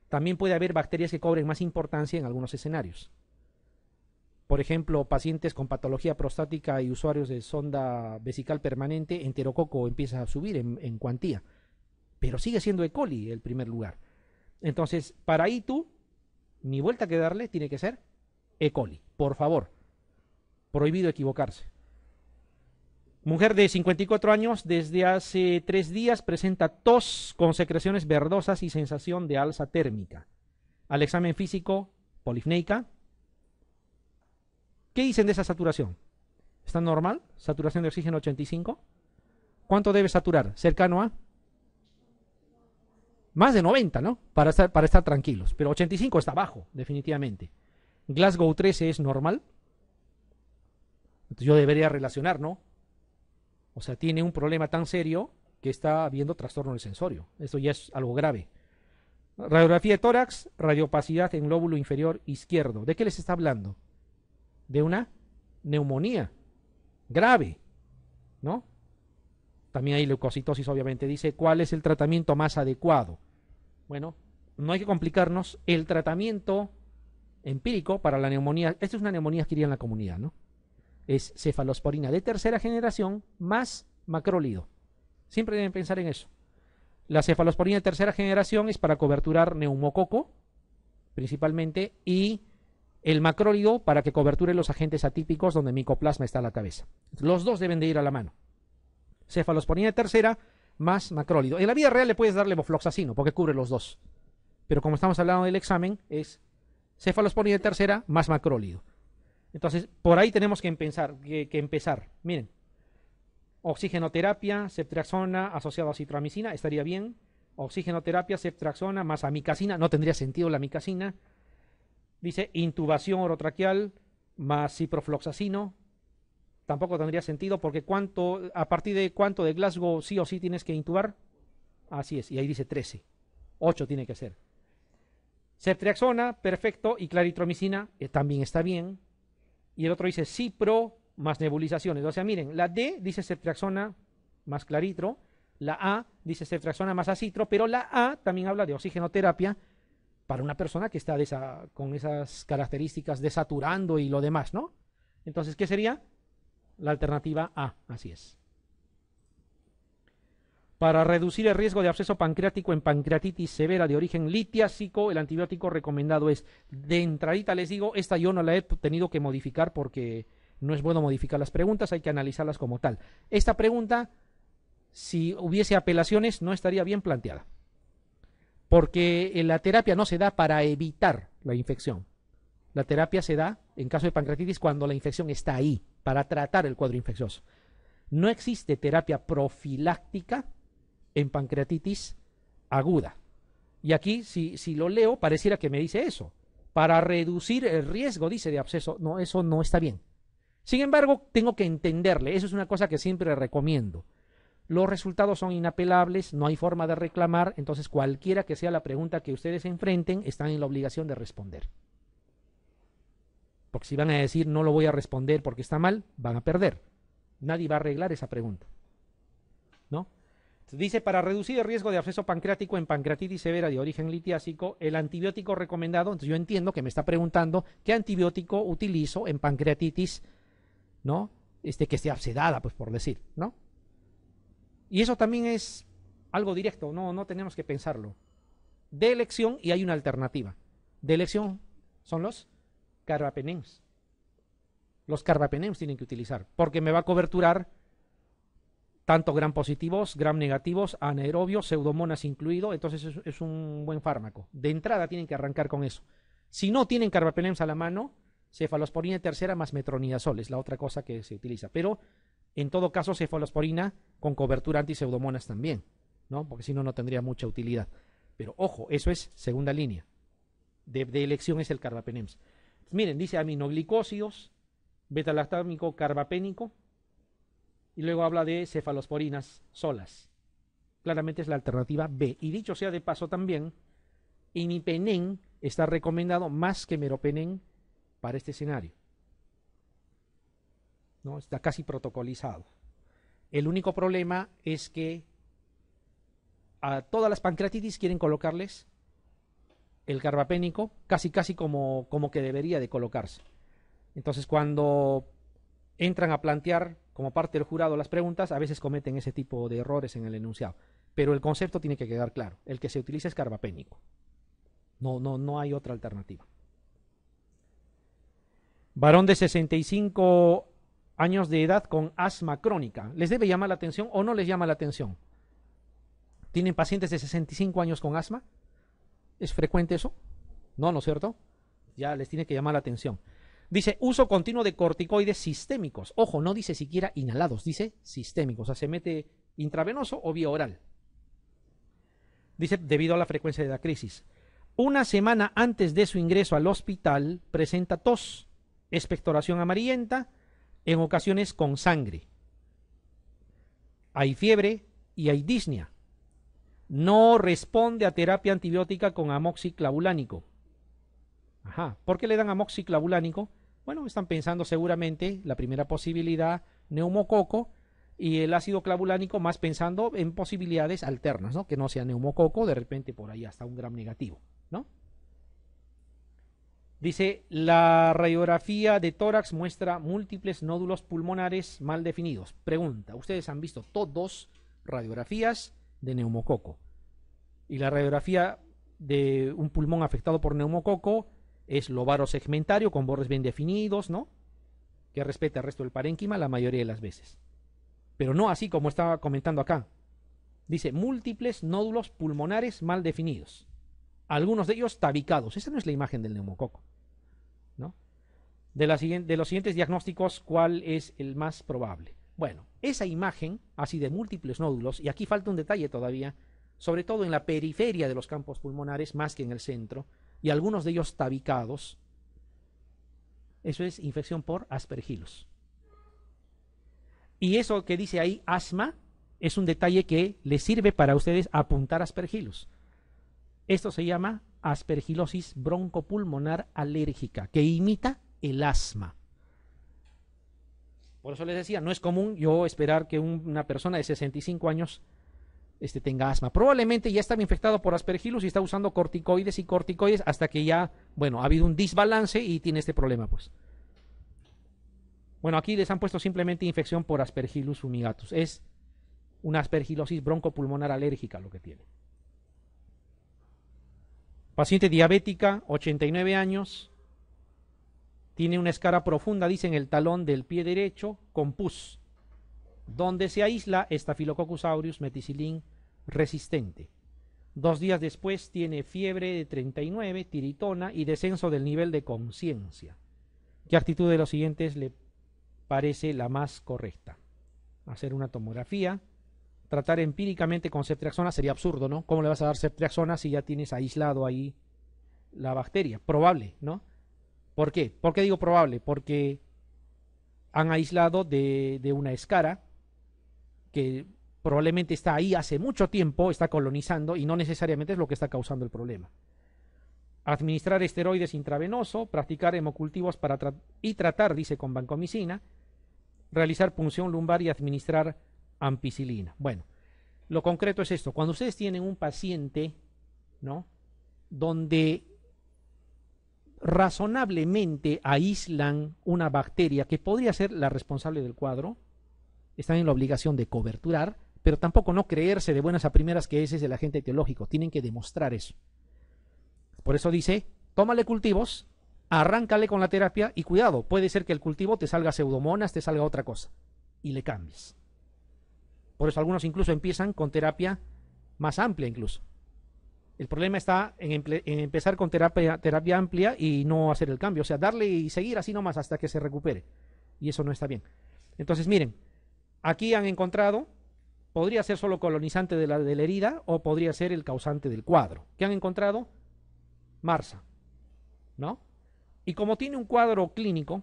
También puede haber bacterias que cobren más importancia en algunos escenarios. Por ejemplo, pacientes con patología prostática y usuarios de sonda vesical permanente, enterococo empieza a subir en, en cuantía, pero sigue siendo E. coli el primer lugar. Entonces, para ahí tú, ni vuelta que darle, tiene que ser E. coli. Por favor, prohibido equivocarse. Mujer de 54 años, desde hace tres días presenta tos con secreciones verdosas y sensación de alza térmica. Al examen físico, polifneica. ¿Qué dicen de esa saturación? ¿Está normal? ¿Saturación de oxígeno 85? ¿Cuánto debe saturar? ¿Cercano a? Más de 90, ¿no? Para estar, para estar tranquilos. Pero 85 está bajo, definitivamente. Glasgow 13 es normal yo debería relacionar, ¿no? O sea, tiene un problema tan serio que está habiendo trastorno del sensorio. Esto ya es algo grave. Radiografía de tórax, radiopacidad en lóbulo inferior izquierdo. ¿De qué les está hablando? De una neumonía grave, ¿no? También hay leucocitosis, obviamente. Dice, ¿cuál es el tratamiento más adecuado? Bueno, no hay que complicarnos. El tratamiento empírico para la neumonía, esta es una neumonía iría en la comunidad, ¿no? es cefalosporina de tercera generación más macrólido. Siempre deben pensar en eso. La cefalosporina de tercera generación es para coberturar neumococo, principalmente, y el macrólido para que coberture los agentes atípicos donde micoplasma está a la cabeza. Los dos deben de ir a la mano. Cefalosporina de tercera más macrólido. En la vida real le puedes darle bofloxacino porque cubre los dos. Pero como estamos hablando del examen, es cefalosporina de tercera más macrólido. Entonces, por ahí tenemos que, empezar, que, empezar. Miren, oxigenoterapia, ceftriaxona asociado a citromicina, estaría bien. Oxigenoterapia, ceftriaxona más amicacina, no tendría sentido la amicacina. Dice intubación orotraqueal más ciprofloxacino, tampoco tendría sentido porque a partir de cuánto de Glasgow sí o sí tienes que intubar. Así es, y ahí dice 13. 8 tiene que ser. Ceftriaxona, perfecto, y claritromicina eh, también está bien y el otro dice cipro más nebulizaciones. O sea, miren, la D dice ceftriaxona más claritro, la A dice ceftriaxona más acitro, pero la A también habla de oxigenoterapia para una persona que está con esas características desaturando y lo demás, ¿no? Entonces, ¿qué sería? La alternativa A, así es. Para reducir el riesgo de absceso pancreático en pancreatitis severa de origen litiásico, el antibiótico recomendado es de entradita. Les digo, esta yo no la he tenido que modificar porque no es bueno modificar las preguntas, hay que analizarlas como tal. Esta pregunta, si hubiese apelaciones, no estaría bien planteada. Porque la terapia no se da para evitar la infección. La terapia se da, en caso de pancreatitis, cuando la infección está ahí, para tratar el cuadro infeccioso. No existe terapia profiláctica en pancreatitis aguda. Y aquí, si, lo leo, pareciera que me dice eso. Para reducir el riesgo, dice, de absceso. No, eso no está bien. Sin embargo, tengo que entenderle. Eso es una cosa que siempre recomiendo. Los resultados son inapelables, no hay forma de reclamar, entonces cualquiera que sea la pregunta que ustedes enfrenten, están en la obligación de responder. Porque si van a decir no lo voy a responder porque está mal, van a perder. Nadie va a arreglar esa pregunta. Dice, para reducir el riesgo de absceso pancreático en pancreatitis severa de origen litiásico, el antibiótico recomendado, entonces yo entiendo que me está preguntando qué antibiótico utilizo en pancreatitis, ¿no? Este, que esté absedada, pues por decir, ¿no? Y eso también es algo directo, no, no tenemos que pensarlo. De elección y hay una alternativa. De elección son los carbapenems. Los carbapenems tienen que utilizar, porque me va a coberturar tanto gram positivos, gram negativos, anaerobios, pseudomonas incluido, entonces es, un buen fármaco. De entrada tienen que arrancar con eso. Si no tienen carbapenems a la mano, cefalosporina tercera más metronidazol es la otra cosa que se utiliza, pero en todo caso cefalosporina con cobertura antiseudomonas también, ¿no? Porque si no no tendría mucha utilidad. Pero ojo, eso es segunda línea. De, de elección es el carbapenems. Miren, dice aminoglicósidos, beta-lactámico carbapénico, y luego habla de cefalosporinas solas. Claramente es la alternativa B. Y dicho sea de paso también, inipenén está recomendado más que meropenén para este escenario. ¿No? Está casi protocolizado. El único problema es que a todas las pancreatitis quieren colocarles el carbapénico casi casi como, como que debería de colocarse. Entonces cuando entran a plantear como parte del jurado las preguntas, a veces cometen ese tipo de errores en el enunciado. Pero el concepto tiene que quedar claro. El que se utiliza es carbapénico. No, no, no hay otra alternativa. Varón de 65 años de edad con asma crónica. ¿Les debe llamar la atención o no les llama la atención? ¿Tienen pacientes de 65 años con asma? ¿Es frecuente eso? No, ¿no es cierto? Ya les tiene que llamar la atención. Dice uso continuo de corticoides sistémicos. Ojo, no dice siquiera inhalados, dice sistémicos. O sea, se mete intravenoso o vía oral. Dice debido a la frecuencia de la crisis. Una semana antes de su ingreso al hospital presenta tos, expectoración amarillenta, en ocasiones con sangre. Hay fiebre y hay disnea. No responde a terapia antibiótica con amoxiclavulánico. Ajá, ¿por qué le dan amoxiclavulánico? Bueno, están pensando seguramente la primera posibilidad, neumococo y el ácido clavulánico, más pensando en posibilidades alternas, ¿no? Que no sea neumococo, de repente por ahí hasta un gram negativo, ¿no? Dice, la radiografía de tórax muestra múltiples nódulos pulmonares mal definidos. Pregunta, ¿ustedes han visto todos radiografías de neumococo? Y la radiografía de un pulmón afectado por neumococo es lobaro segmentario con bordes bien definidos, ¿no? Que respeta el resto del parénquima la mayoría de las veces. Pero no así como estaba comentando acá. Dice múltiples nódulos pulmonares mal definidos. Algunos de ellos tabicados. Esa no es la imagen del neumococo. ¿no? De, de los siguientes diagnósticos, ¿cuál es el más probable? Bueno, esa imagen, así de múltiples nódulos, y aquí falta un detalle todavía, sobre todo en la periferia de los campos pulmonares, más que en el centro, y algunos de ellos tabicados. Eso es infección por aspergilos. Y eso que dice ahí asma es un detalle que les sirve para ustedes apuntar aspergilos. Esto se llama aspergilosis broncopulmonar alérgica, que imita el asma. Por eso les decía, no es común yo esperar que una persona de 65 años este, tenga asma. Probablemente ya estaba infectado por aspergillus y está usando corticoides y corticoides hasta que ya, bueno, ha habido un desbalance y tiene este problema, pues. Bueno, aquí les han puesto simplemente infección por aspergillus fumigatus. Es una aspergilosis broncopulmonar alérgica lo que tiene. Paciente diabética, 89 años, tiene una escara profunda, dicen, el talón del pie derecho, con pus, donde se aísla estafilococcus aureus, meticilin, resistente. Dos días después tiene fiebre de 39, tiritona y descenso del nivel de conciencia. ¿Qué actitud de los siguientes le parece la más correcta? Hacer una tomografía. Tratar empíricamente con ceftriaxona sería absurdo, ¿no? ¿Cómo le vas a dar ceftriaxona si ya tienes aislado ahí la bacteria? Probable, ¿no? ¿Por qué? ¿Por qué digo probable? Porque han aislado de, de una escara que probablemente está ahí hace mucho tiempo, está colonizando y no necesariamente es lo que está causando el problema. Administrar esteroides intravenoso, practicar hemocultivos para y tratar, dice, con vancomicina, realizar punción lumbar y administrar ampicilina. Bueno, lo concreto es esto. Cuando ustedes tienen un paciente, ¿no? Donde razonablemente aíslan una bacteria que podría ser la responsable del cuadro, están en la obligación de coberturar pero tampoco no creerse de buenas a primeras que ese es el agente teológico. Tienen que demostrar eso. Por eso dice, tómale cultivos, arráncale con la terapia y cuidado, puede ser que el cultivo te salga pseudomonas, te salga otra cosa y le cambies. Por eso algunos incluso empiezan con terapia más amplia incluso. El problema está en, empezar con terapia, terapia amplia y no hacer el cambio, o sea, darle y seguir así nomás hasta que se recupere. Y eso no está bien. Entonces, miren, aquí han encontrado podría ser solo colonizante de la, de la herida o podría ser el causante del cuadro. ¿Qué han encontrado? Marsa. ¿No? Y como tiene un cuadro clínico,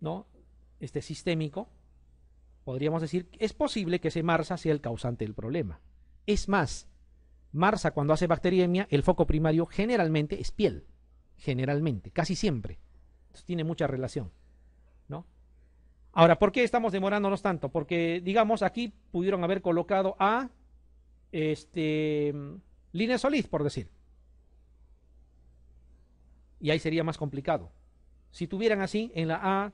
¿no? Este sistémico, podríamos decir, que es posible que ese MARSA sea el causante del problema. Es más, MARSA cuando hace bacteriemia, el foco primario generalmente es piel, generalmente, casi siempre. tiene mucha relación. Ahora, ¿por qué estamos demorándonos tanto? Porque, digamos, aquí pudieron haber colocado a este, Línea Solís, por decir. Y ahí sería más complicado. Si tuvieran así, en la A,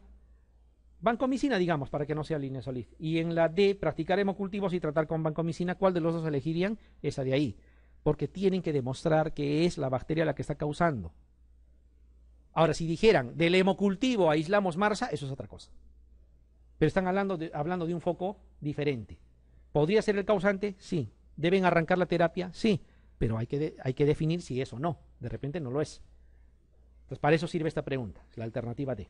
bancomicina, digamos, para que no sea Línea Solís. Y en la D, practicar hemocultivos y tratar con bancomicina. ¿Cuál de los dos elegirían? Esa de ahí. Porque tienen que demostrar que es la bacteria la que está causando. Ahora, si dijeran del hemocultivo aislamos Marsa, eso es otra cosa pero están hablando de, hablando de un foco diferente. ¿Podría ser el causante? Sí. ¿Deben arrancar la terapia? Sí, pero hay que, hay que definir si es o no. De repente no lo es. Entonces, para eso sirve esta pregunta, la alternativa D.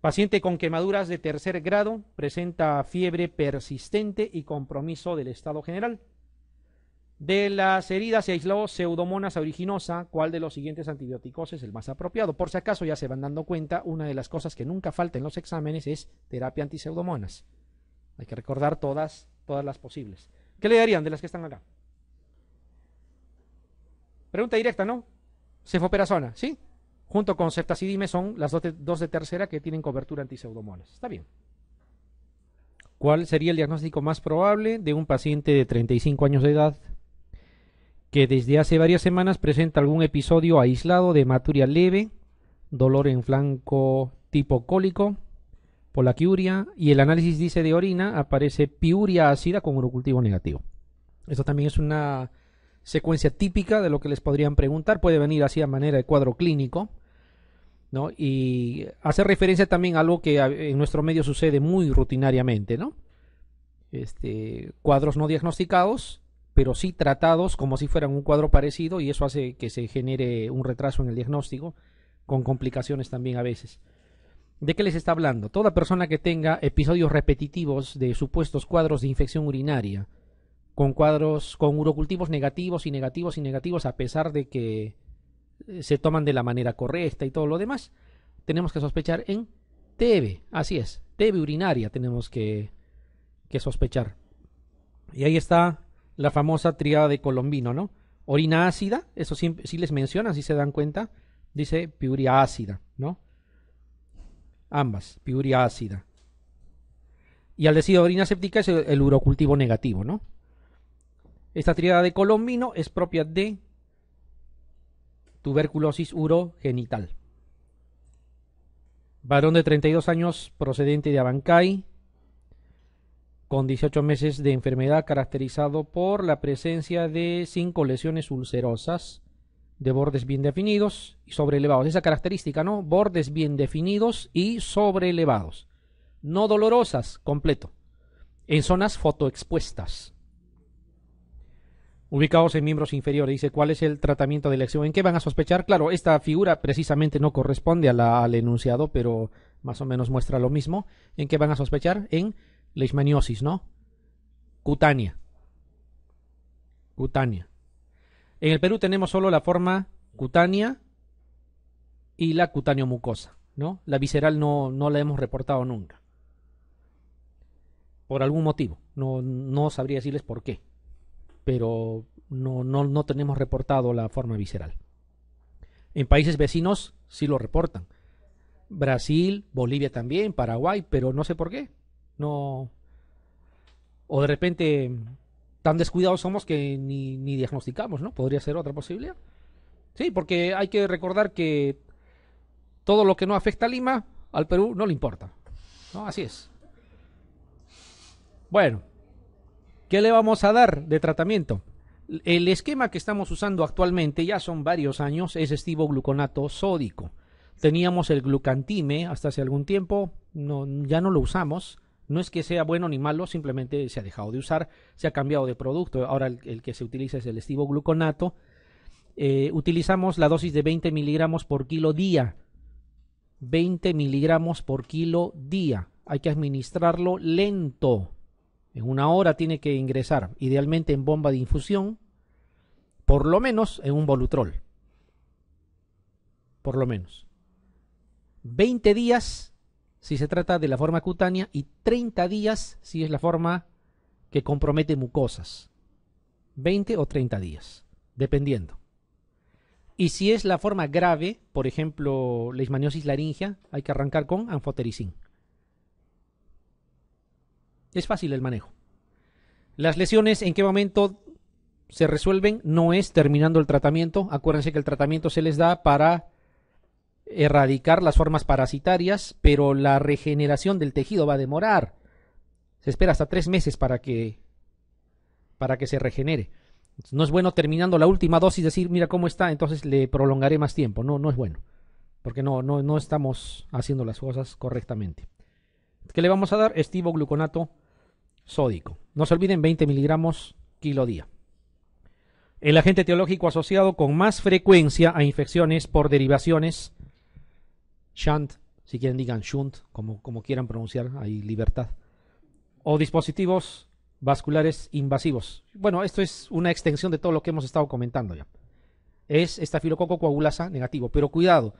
Paciente con quemaduras de tercer grado presenta fiebre persistente y compromiso del estado general. De las heridas se aisló Pseudomonas originosa, cuál de los siguientes antibióticos es el más apropiado. Por si acaso ya se van dando cuenta, una de las cosas que nunca falta en los exámenes es terapia antiseudomonas. Hay que recordar todas, todas las posibles. ¿Qué le darían de las que están acá? Pregunta directa, ¿no? Cefoperazona, ¿sí? Junto con certacidime son las dos de, dos de tercera que tienen cobertura antiseudomonas. Está bien. ¿Cuál sería el diagnóstico más probable de un paciente de 35 años de edad que desde hace varias semanas presenta algún episodio aislado de hematuria leve, dolor en flanco tipo cólico, polaquiuria y el análisis dice de orina aparece piuria ácida con urocultivo negativo. Esto también es una secuencia típica de lo que les podrían preguntar, puede venir así a manera de cuadro clínico, ¿no? Y hace referencia también a algo que en nuestro medio sucede muy rutinariamente, ¿no? Este, cuadros no diagnosticados pero sí tratados como si fueran un cuadro parecido y eso hace que se genere un retraso en el diagnóstico, con complicaciones también a veces. ¿De qué les está hablando? Toda persona que tenga episodios repetitivos de supuestos cuadros de infección urinaria, con cuadros, con urocultivos negativos y negativos y negativos, a pesar de que eh, se toman de la manera correcta y todo lo demás, tenemos que sospechar en TV, así es, TV urinaria tenemos que, que sospechar. Y ahí está la famosa triada de Colombino, ¿no? Orina ácida, eso sí, les menciona, si se dan cuenta, dice piuria ácida, ¿no? Ambas, piuria ácida. Y al decir orina séptica es el, el urocultivo negativo, ¿no? Esta triada de colombino es propia de tuberculosis urogenital. Varón de 32 años procedente de Abancay, con 18 meses de enfermedad caracterizado por la presencia de cinco lesiones ulcerosas de bordes bien definidos y sobrelevados. Esa característica, ¿no? Bordes bien definidos y sobrelevados. No dolorosas, completo. En zonas fotoexpuestas. Ubicados en miembros inferiores, dice cuál es el tratamiento de elección. ¿En qué van a sospechar? Claro, esta figura precisamente no corresponde al enunciado, pero más o menos muestra lo mismo. ¿En qué van a sospechar? En Leishmaniosis, ¿no? Cutánea. Cutánea. En el Perú tenemos solo la forma cutánea y la mucosa ¿no? La visceral no, no la hemos reportado nunca. Por algún motivo. No, no sabría decirles por qué. Pero no, no, no tenemos reportado la forma visceral. En países vecinos sí lo reportan. Brasil, Bolivia también, Paraguay, pero no sé por qué. No. O de repente tan descuidados somos que ni, diagnosticamos, ¿no? Podría ser otra posibilidad. Sí, porque hay que recordar que todo lo que no afecta a Lima, al Perú no le importa. ¿no? Así es. Bueno, ¿qué le vamos a dar de tratamiento? El esquema que estamos usando actualmente, ya son varios años, es estibogluconato sódico. Teníamos el glucantime hasta hace algún tiempo, ya no lo usamos. No es que sea bueno ni malo, simplemente se ha dejado de usar, se ha cambiado de producto. Ahora el, que se utiliza es el estivogluconato. Eh, utilizamos la dosis de 20 miligramos por kilo día. 20 miligramos por kilo día. Hay que administrarlo lento. En una hora tiene que ingresar, idealmente en bomba de infusión, por lo menos en un volutrol. Por lo menos. 20 días si se trata de la forma cutánea y 30 días si es la forma que compromete mucosas. 20 o 30 días, dependiendo. Y si es la forma grave, por ejemplo, la ismaniosis laringea, hay que arrancar con anfotericin. Es fácil el manejo. Las lesiones, ¿en qué momento se resuelven? No es terminando el tratamiento. Acuérdense que el tratamiento se les da para erradicar las formas parasitarias, pero la regeneración del tejido va a demorar. Se espera hasta tres meses para que, para que se regenere. No es bueno terminando la última dosis decir, mira cómo está, entonces le prolongaré más tiempo. No, no es bueno, porque no, no, no estamos haciendo las cosas correctamente. ¿Qué le vamos a dar? gluconato sódico. No se olviden 20 miligramos kilo día. El agente teológico asociado con más frecuencia a infecciones por derivaciones shunt, si quieren digan shunt, como, como quieran pronunciar, hay libertad. O dispositivos vasculares invasivos. Bueno, esto es una extensión de todo lo que hemos estado comentando ya. Es estafilococo coagulasa negativo, pero cuidado.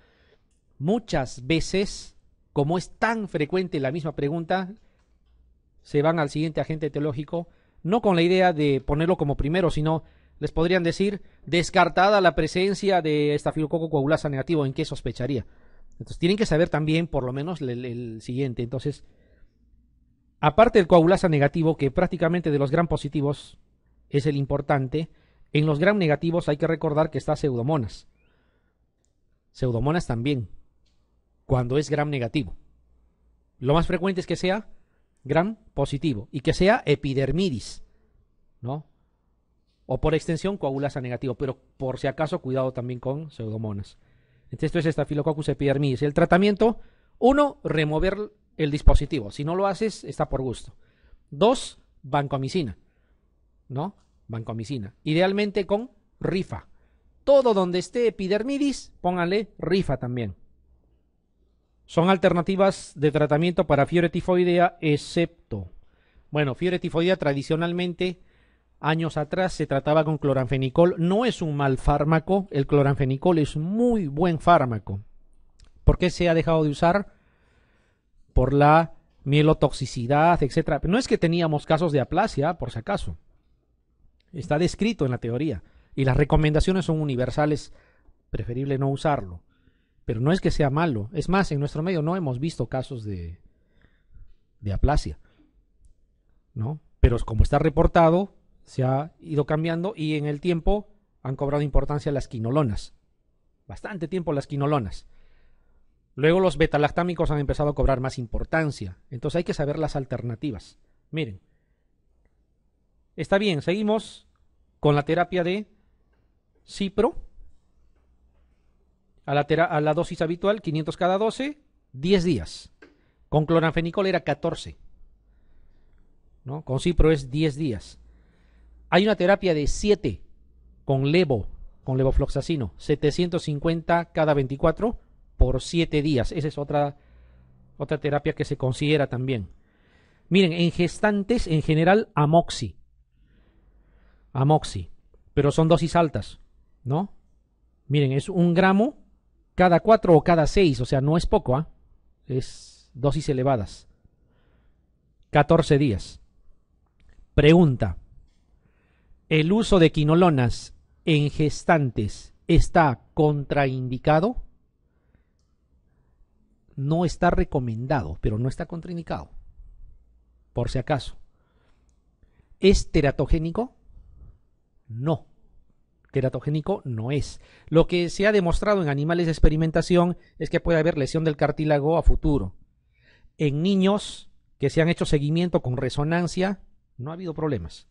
Muchas veces, como es tan frecuente la misma pregunta, se van al siguiente agente etiológico, no con la idea de ponerlo como primero, sino les podrían decir descartada la presencia de estafilococo coagulasa negativo, ¿en qué sospecharía? Entonces tienen que saber también por lo menos el, siguiente. Entonces, aparte del coagulasa negativo, que prácticamente de los gran positivos es el importante, en los gran negativos hay que recordar que está pseudomonas. Pseudomonas también, cuando es gram negativo. Lo más frecuente es que sea gram positivo y que sea epidermidis, ¿no? O por extensión coagulasa negativo, pero por si acaso cuidado también con pseudomonas. Entonces, Esto es Staphylococcus epidermidis. El tratamiento, uno, remover el dispositivo. Si no lo haces, está por gusto. Dos, vancomicina. ¿No? Vancomicina. Idealmente con rifa. Todo donde esté epidermidis, póngale rifa también. Son alternativas de tratamiento para fiebre tifoidea, excepto. Bueno, fiebre tifoidea tradicionalmente años atrás se trataba con cloranfenicol. No es un mal fármaco, el cloranfenicol es muy buen fármaco. ¿Por qué se ha dejado de usar? Por la mielotoxicidad, etc. No es que teníamos casos de aplasia, por si acaso. Está descrito en la teoría. Y las recomendaciones son universales, preferible no usarlo. Pero no es que sea malo. Es más, en nuestro medio no hemos visto casos de, de aplasia. ¿No? Pero como está reportado, se ha ido cambiando y en el tiempo han cobrado importancia las quinolonas. Bastante tiempo las quinolonas. Luego los betalactámicos han empezado a cobrar más importancia. Entonces hay que saber las alternativas. Miren. Está bien, seguimos con la terapia de Cipro. A la, a la dosis habitual, 500 cada 12, 10 días. Con cloranfenicol era 14. ¿no? Con Cipro es 10 días. Hay una terapia de 7 con levo, con levofloxacino, 750 cada 24 por 7 días. Esa es otra, otra terapia que se considera también. Miren, en gestantes, en general, amoxi. Amoxi. Pero son dosis altas, ¿no? Miren, es un gramo cada 4 o cada 6, o sea, no es poco, ¿ah? Es dosis elevadas. 14 días. Pregunta. ¿El uso de quinolonas en gestantes está contraindicado? No está recomendado, pero no está contraindicado, por si acaso. ¿Es teratogénico? No, teratogénico no es. Lo que se ha demostrado en animales de experimentación es que puede haber lesión del cartílago a futuro. En niños que se han hecho seguimiento con resonancia, no ha habido problemas.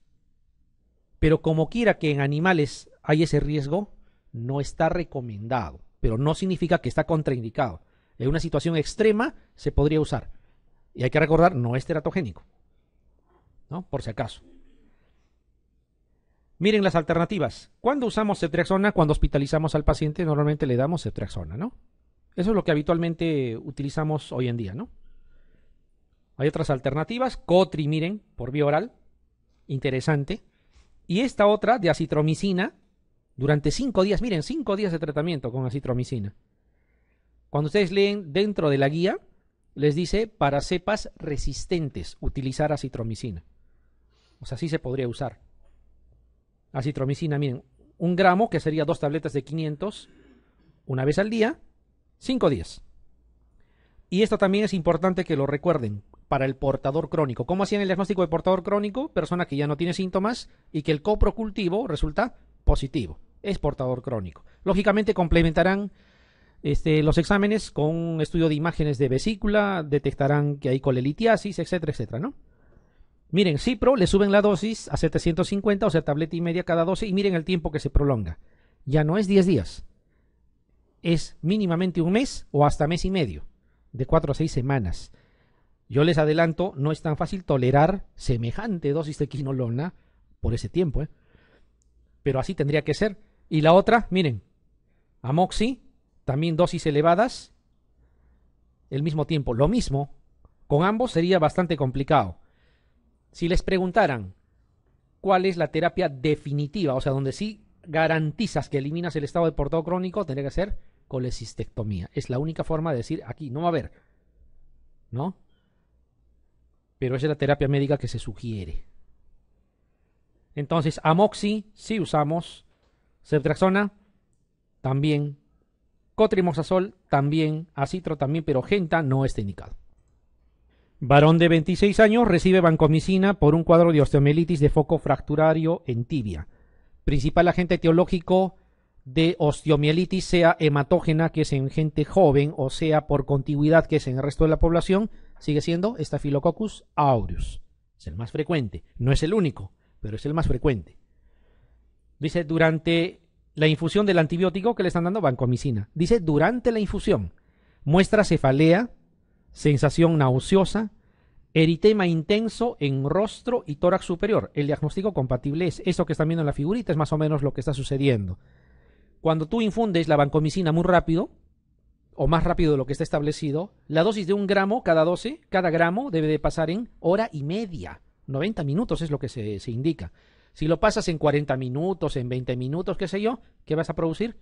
Pero como quiera que en animales hay ese riesgo, no está recomendado, pero no significa que está contraindicado. En una situación extrema se podría usar. Y hay que recordar, no es teratogénico. ¿no? Por si acaso. Miren las alternativas. ¿Cuándo usamos cetriaxona? Cuando hospitalizamos al paciente, normalmente le damos cetriaxona, ¿no? Eso es lo que habitualmente utilizamos hoy en día, ¿no? Hay otras alternativas. Cotri, miren, por vía oral. Interesante. Y esta otra de acitromicina durante cinco días. Miren, cinco días de tratamiento con acitromicina. Cuando ustedes leen dentro de la guía, les dice para cepas resistentes utilizar acitromicina. O sea, sí se podría usar. Acitromicina, miren, un gramo, que sería dos tabletas de 500, una vez al día, cinco días. Y esto también es importante que lo recuerden para el portador crónico. ¿Cómo hacían el diagnóstico de portador crónico? Persona que ya no tiene síntomas y que el coprocultivo resulta positivo. Es portador crónico. Lógicamente complementarán este, los exámenes con un estudio de imágenes de vesícula, detectarán que hay colelitiasis, etcétera, etcétera, ¿no? Miren, Cipro le suben la dosis a 750, o sea, tableta y media cada dosis, y miren el tiempo que se prolonga. Ya no es 10 días, es mínimamente un mes o hasta mes y medio, de 4 a 6 semanas. Yo les adelanto, no es tan fácil tolerar semejante dosis de quinolona por ese tiempo, ¿eh? pero así tendría que ser. Y la otra, miren, amoxi, también dosis elevadas, el mismo tiempo, lo mismo, con ambos sería bastante complicado. Si les preguntaran cuál es la terapia definitiva, o sea, donde sí garantizas que eliminas el estado de portado crónico, tendría que ser colecistectomía. Es la única forma de decir aquí, no va a haber, ¿no? pero esa es la terapia médica que se sugiere. Entonces, amoxi sí usamos, ceftriaxona también, cotrimoxazol también, acitro también, pero genta no es indicado. Varón de 26 años recibe vancomicina por un cuadro de osteomielitis de foco fracturario en tibia. Principal agente etiológico de osteomielitis sea hematógena, que es en gente joven, o sea por contigüidad, que es en el resto de la población, sigue siendo Staphylococcus aureus. Es el más frecuente, no es el único, pero es el más frecuente. Dice, durante la infusión del antibiótico que le están dando Bancomicina. Dice, durante la infusión muestra cefalea, sensación nauseosa, eritema intenso en rostro y tórax superior. El diagnóstico compatible es eso que están viendo en la figurita, es más o menos lo que está sucediendo. Cuando tú infundes la bancomicina muy rápido, o más rápido de lo que está establecido, la dosis de un gramo cada doce, cada gramo debe de pasar en hora y media. 90 minutos es lo que se, indica. Si lo pasas en 40 minutos, en 20 minutos, qué sé yo, ¿qué vas a producir?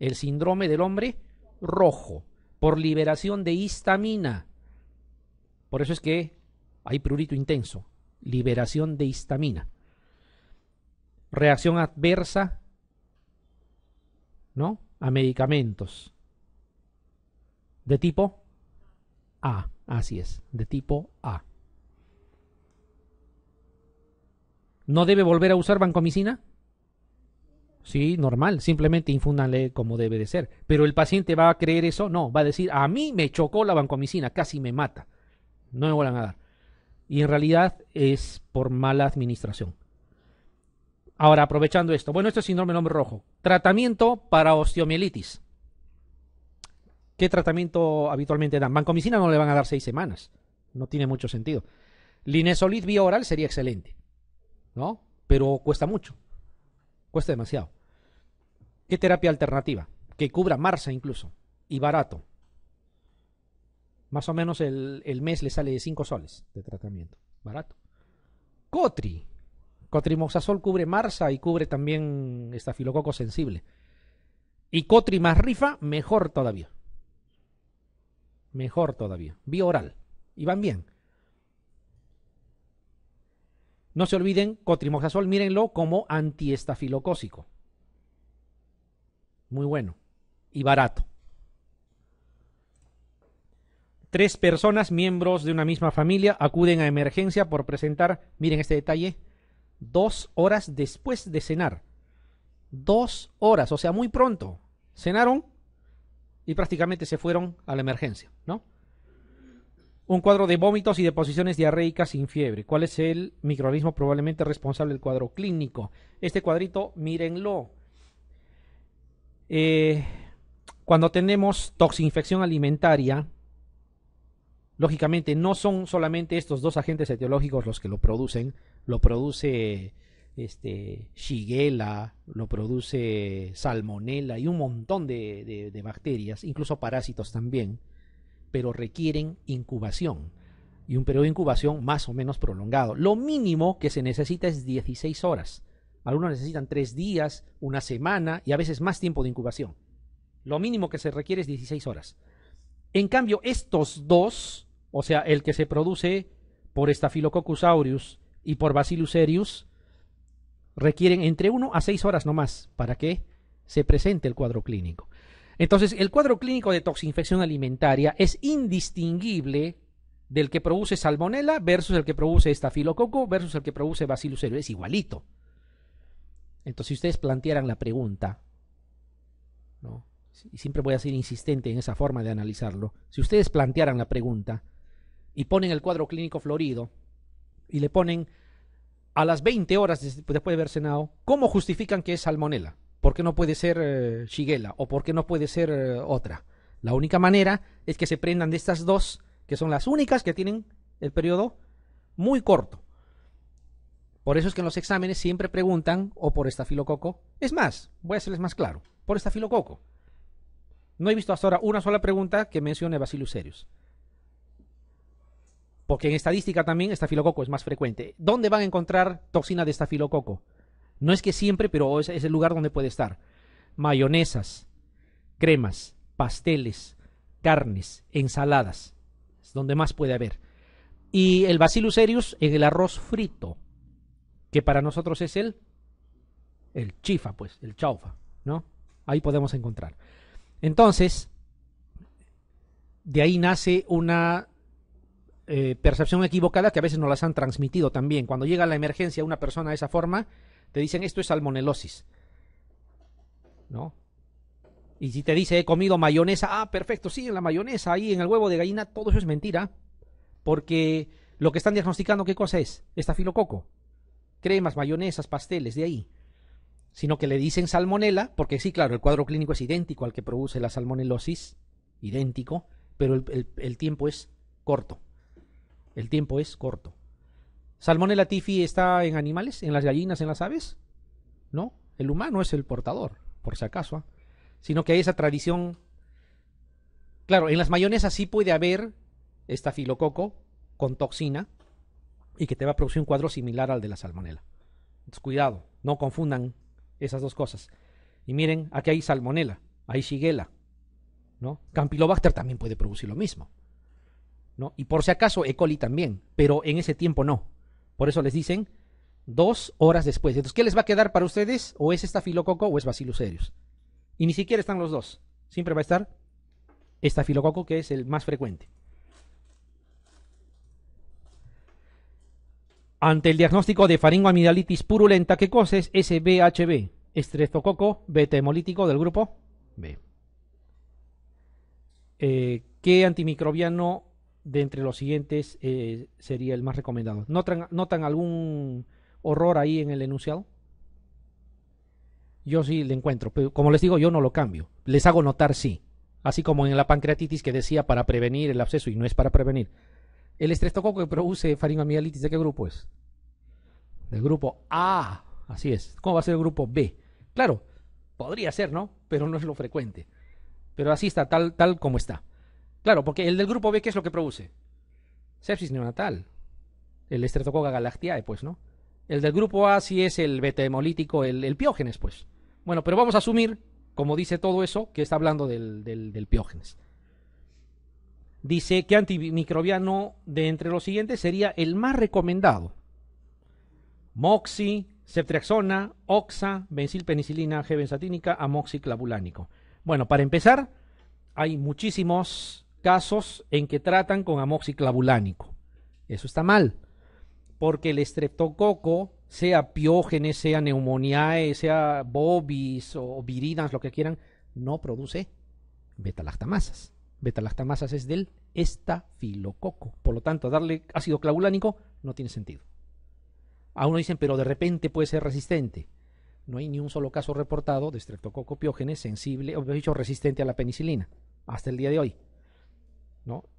El síndrome del hombre rojo, por liberación de histamina. Por eso es que hay prurito intenso, liberación de histamina. Reacción adversa, ¿no? A medicamentos de tipo A. Así es, de tipo A. ¿No debe volver a usar vancomicina? Sí, normal, simplemente infúndale como debe de ser. Pero el paciente va a creer eso, no, va a decir, a mí me chocó la vancomicina, casi me mata, no me vuelvan a dar. Y en realidad es por mala administración. Ahora, aprovechando esto, bueno, esto es síndrome nombre hombre rojo. Tratamiento para osteomielitis. ¿Qué tratamiento habitualmente dan? Vancomicina no le van a dar seis semanas. No tiene mucho sentido. Linesolid vía oral sería excelente, ¿no? Pero cuesta mucho. Cuesta demasiado. ¿Qué terapia alternativa? Que cubra Marsa incluso. Y barato. Más o menos el, mes le sale de 5 soles de tratamiento. Barato. Cotri. Cotrimoxazol cubre Marsa y cubre también estafilococo sensible. Y Cotri más rifa, mejor todavía. Mejor todavía. Vía oral. Y van bien. No se olviden, cotrimoxazol, mírenlo como antiestafilocósico. Muy bueno. Y barato. Tres personas, miembros de una misma familia, acuden a emergencia por presentar, miren este detalle, dos horas después de cenar. Dos horas, o sea, muy pronto. Cenaron y prácticamente se fueron a la emergencia, ¿no? Un cuadro de vómitos y deposiciones diarreicas sin fiebre. ¿Cuál es el microorganismo probablemente responsable del cuadro clínico? Este cuadrito, mírenlo. Eh, cuando tenemos toxinfección alimentaria, lógicamente no son solamente estos dos agentes etiológicos los que lo producen, lo produce este, shigella, lo produce salmonella y un montón de, bacterias, incluso parásitos también, pero requieren incubación y un periodo de incubación más o menos prolongado. Lo mínimo que se necesita es 16 horas. Algunos necesitan 3 días, una semana y a veces más tiempo de incubación. Lo mínimo que se requiere es 16 horas. En cambio, estos dos, o sea, el que se produce por Staphylococcus aureus y por Bacillus cereus, requieren entre 1 a 6 horas nomás para que se presente el cuadro clínico. Entonces, el cuadro clínico de toxinfección alimentaria es indistinguible del que produce salmonella versus el que produce estafilococo versus el que produce bacillus cereus. Es igualito. Entonces, si ustedes plantearan la pregunta, y siempre voy a ser insistente en esa forma de analizarlo, si ustedes plantearan la pregunta y ponen el cuadro clínico florido y le ponen a las 20 horas después de haber cenado, ¿cómo justifican que es salmonela? ¿Por qué no puede ser eh, shigella? ¿O por qué no puede ser eh, otra? La única manera es que se prendan de estas dos, que son las únicas que tienen el periodo muy corto. Por eso es que en los exámenes siempre preguntan o por estafilococo. Es más, voy a hacerles más claro, por estafilococo. No he visto hasta ahora una sola pregunta que mencione Bacillus serius porque en estadística también estafilococo es más frecuente. ¿Dónde van a encontrar toxina de estafilococo? No es que siempre, pero es, es el lugar donde puede estar. Mayonesas, cremas, pasteles, carnes, ensaladas. Es donde más puede haber. Y el Bacillus cereus en el arroz frito, que para nosotros es el, el chifa, pues, el chaufa, ¿no? Ahí podemos encontrar. Entonces, de ahí nace una eh, percepción equivocada que a veces no las han transmitido también. Cuando llega la emergencia una persona de esa forma, te dicen esto es salmonelosis. ¿No? Y si te dice he comido mayonesa, ah, perfecto, sí, en la mayonesa, ahí en el huevo de gallina, todo eso es mentira. Porque lo que están diagnosticando, ¿qué cosa es? Estafilococo. Cremas, mayonesas, pasteles, de ahí. Sino que le dicen salmonela, porque sí, claro, el cuadro clínico es idéntico al que produce la salmonelosis, idéntico, pero el tiempo es corto. El tiempo es corto. ¿Salmonella tifi está en animales, en las gallinas, en las aves? No, el humano es el portador, por si acaso. ¿ah? Sino que hay esa tradición. Claro, en las mayonesas sí puede haber esta estafilococo con toxina y que te va a producir un cuadro similar al de la salmonela. Entonces, cuidado, no confundan esas dos cosas. Y miren, aquí hay salmonela, hay shigella, ¿no? Campylobacter también puede producir lo mismo. Y por si acaso, E. coli también, pero en ese tiempo no. Por eso les dicen dos horas después. Entonces, ¿qué les va a quedar para ustedes? ¿O es estafilococo o es bacillus serios. Y ni siquiera están los dos. Siempre va a estar estafilococo, que es el más frecuente. Ante el diagnóstico de faringoamidalitis purulenta, ¿qué cosa es SBHB? Estreptococo beta hemolítico del grupo B. Eh, ¿Qué antimicrobiano de entre los siguientes eh, sería el más recomendado. ¿Notan, algún horror ahí en el enunciado? Yo sí le encuentro, pero como les digo, yo no lo cambio. Les hago notar sí, así como en la pancreatitis que decía para prevenir el absceso y no es para prevenir. El estreptococo que produce faringomielitis, ¿de qué grupo es? Del grupo A, así es. ¿Cómo va a ser el grupo B? Claro, podría ser, ¿no? Pero no es lo frecuente. Pero así está, tal, tal como está. Claro, porque el del grupo B, ¿qué es lo que produce? Sepsis neonatal. El estretocoga galactiae, pues, ¿no? El del grupo A sí es el beta hemolítico, el, piógenes, pues. Bueno, pero vamos a asumir, como dice todo eso, que está hablando del, piógenes. Dice que antimicrobiano de entre los siguientes sería el más recomendado. Moxi, ceftriaxona, oxa, benzilpenicilina, g-benzatínica, amoxiclabulánico. Bueno, para empezar, hay muchísimos casos en que tratan con amoxiclavulánico. Eso está mal, porque el estreptococo, sea piógenes, sea neumoniae, sea bobis o viridas, lo que quieran, no produce betalactamasas. lactamasas es del estafilococo. Por lo tanto, darle ácido clavulánico no tiene sentido. aún uno dicen, pero de repente puede ser resistente. No hay ni un solo caso reportado de streptococo piógenes sensible, o dicho, resistente a la penicilina, hasta el día de hoy.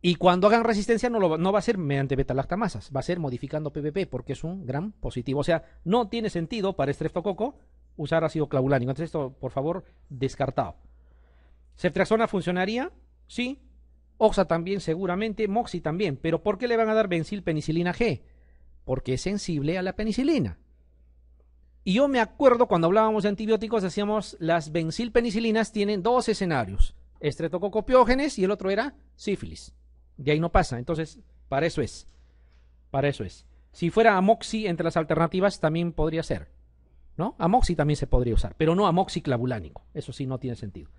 Y cuando hagan resistencia no, lo, no va a ser mediante beta-lactamasas, va a ser modificando PPP porque es un gran positivo. O sea, no tiene sentido para estreptococo usar ácido clavulánico. Entonces esto, por favor, descartado. Ceftriaxona funcionaría, sí. Oxa también seguramente, Moxi también. Pero ¿por qué le van a dar vencil penicilina G? Porque es sensible a la penicilina. Y yo me acuerdo cuando hablábamos de antibióticos, decíamos, las penicilinas tienen dos escenarios estretococopiógenes y el otro era sífilis. De ahí no pasa. Entonces, para eso es. Para eso es. Si fuera amoxi entre las alternativas, también podría ser. ¿No? Amoxi también se podría usar, pero no amoxiclavulánico. Eso sí no tiene sentido.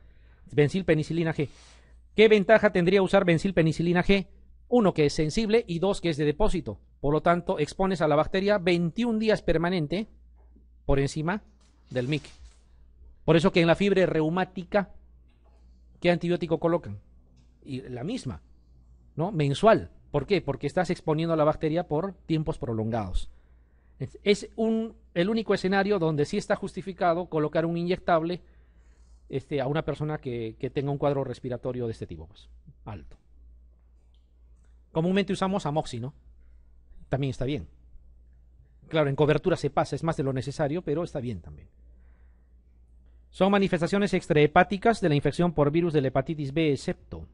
Benzilpenicilina penicilina G. ¿Qué ventaja tendría usar benzilpenicilina penicilina G? Uno, que es sensible y dos, que es de depósito. Por lo tanto, expones a la bacteria 21 días permanente por encima del MIC. Por eso que en la fibra reumática ¿qué antibiótico colocan? Y la misma, ¿no? Mensual. ¿Por qué? Porque estás exponiendo a la bacteria por tiempos prolongados. Es un, el único escenario donde sí está justificado colocar un inyectable este, a una persona que, tenga un cuadro respiratorio de este tipo, pues, alto. Comúnmente usamos amoxi, ¿no? También está bien. Claro, en cobertura se pasa, es más de lo necesario, pero está bien también. Son manifestaciones extrahepáticas de la infección por virus de la hepatitis B, excepto.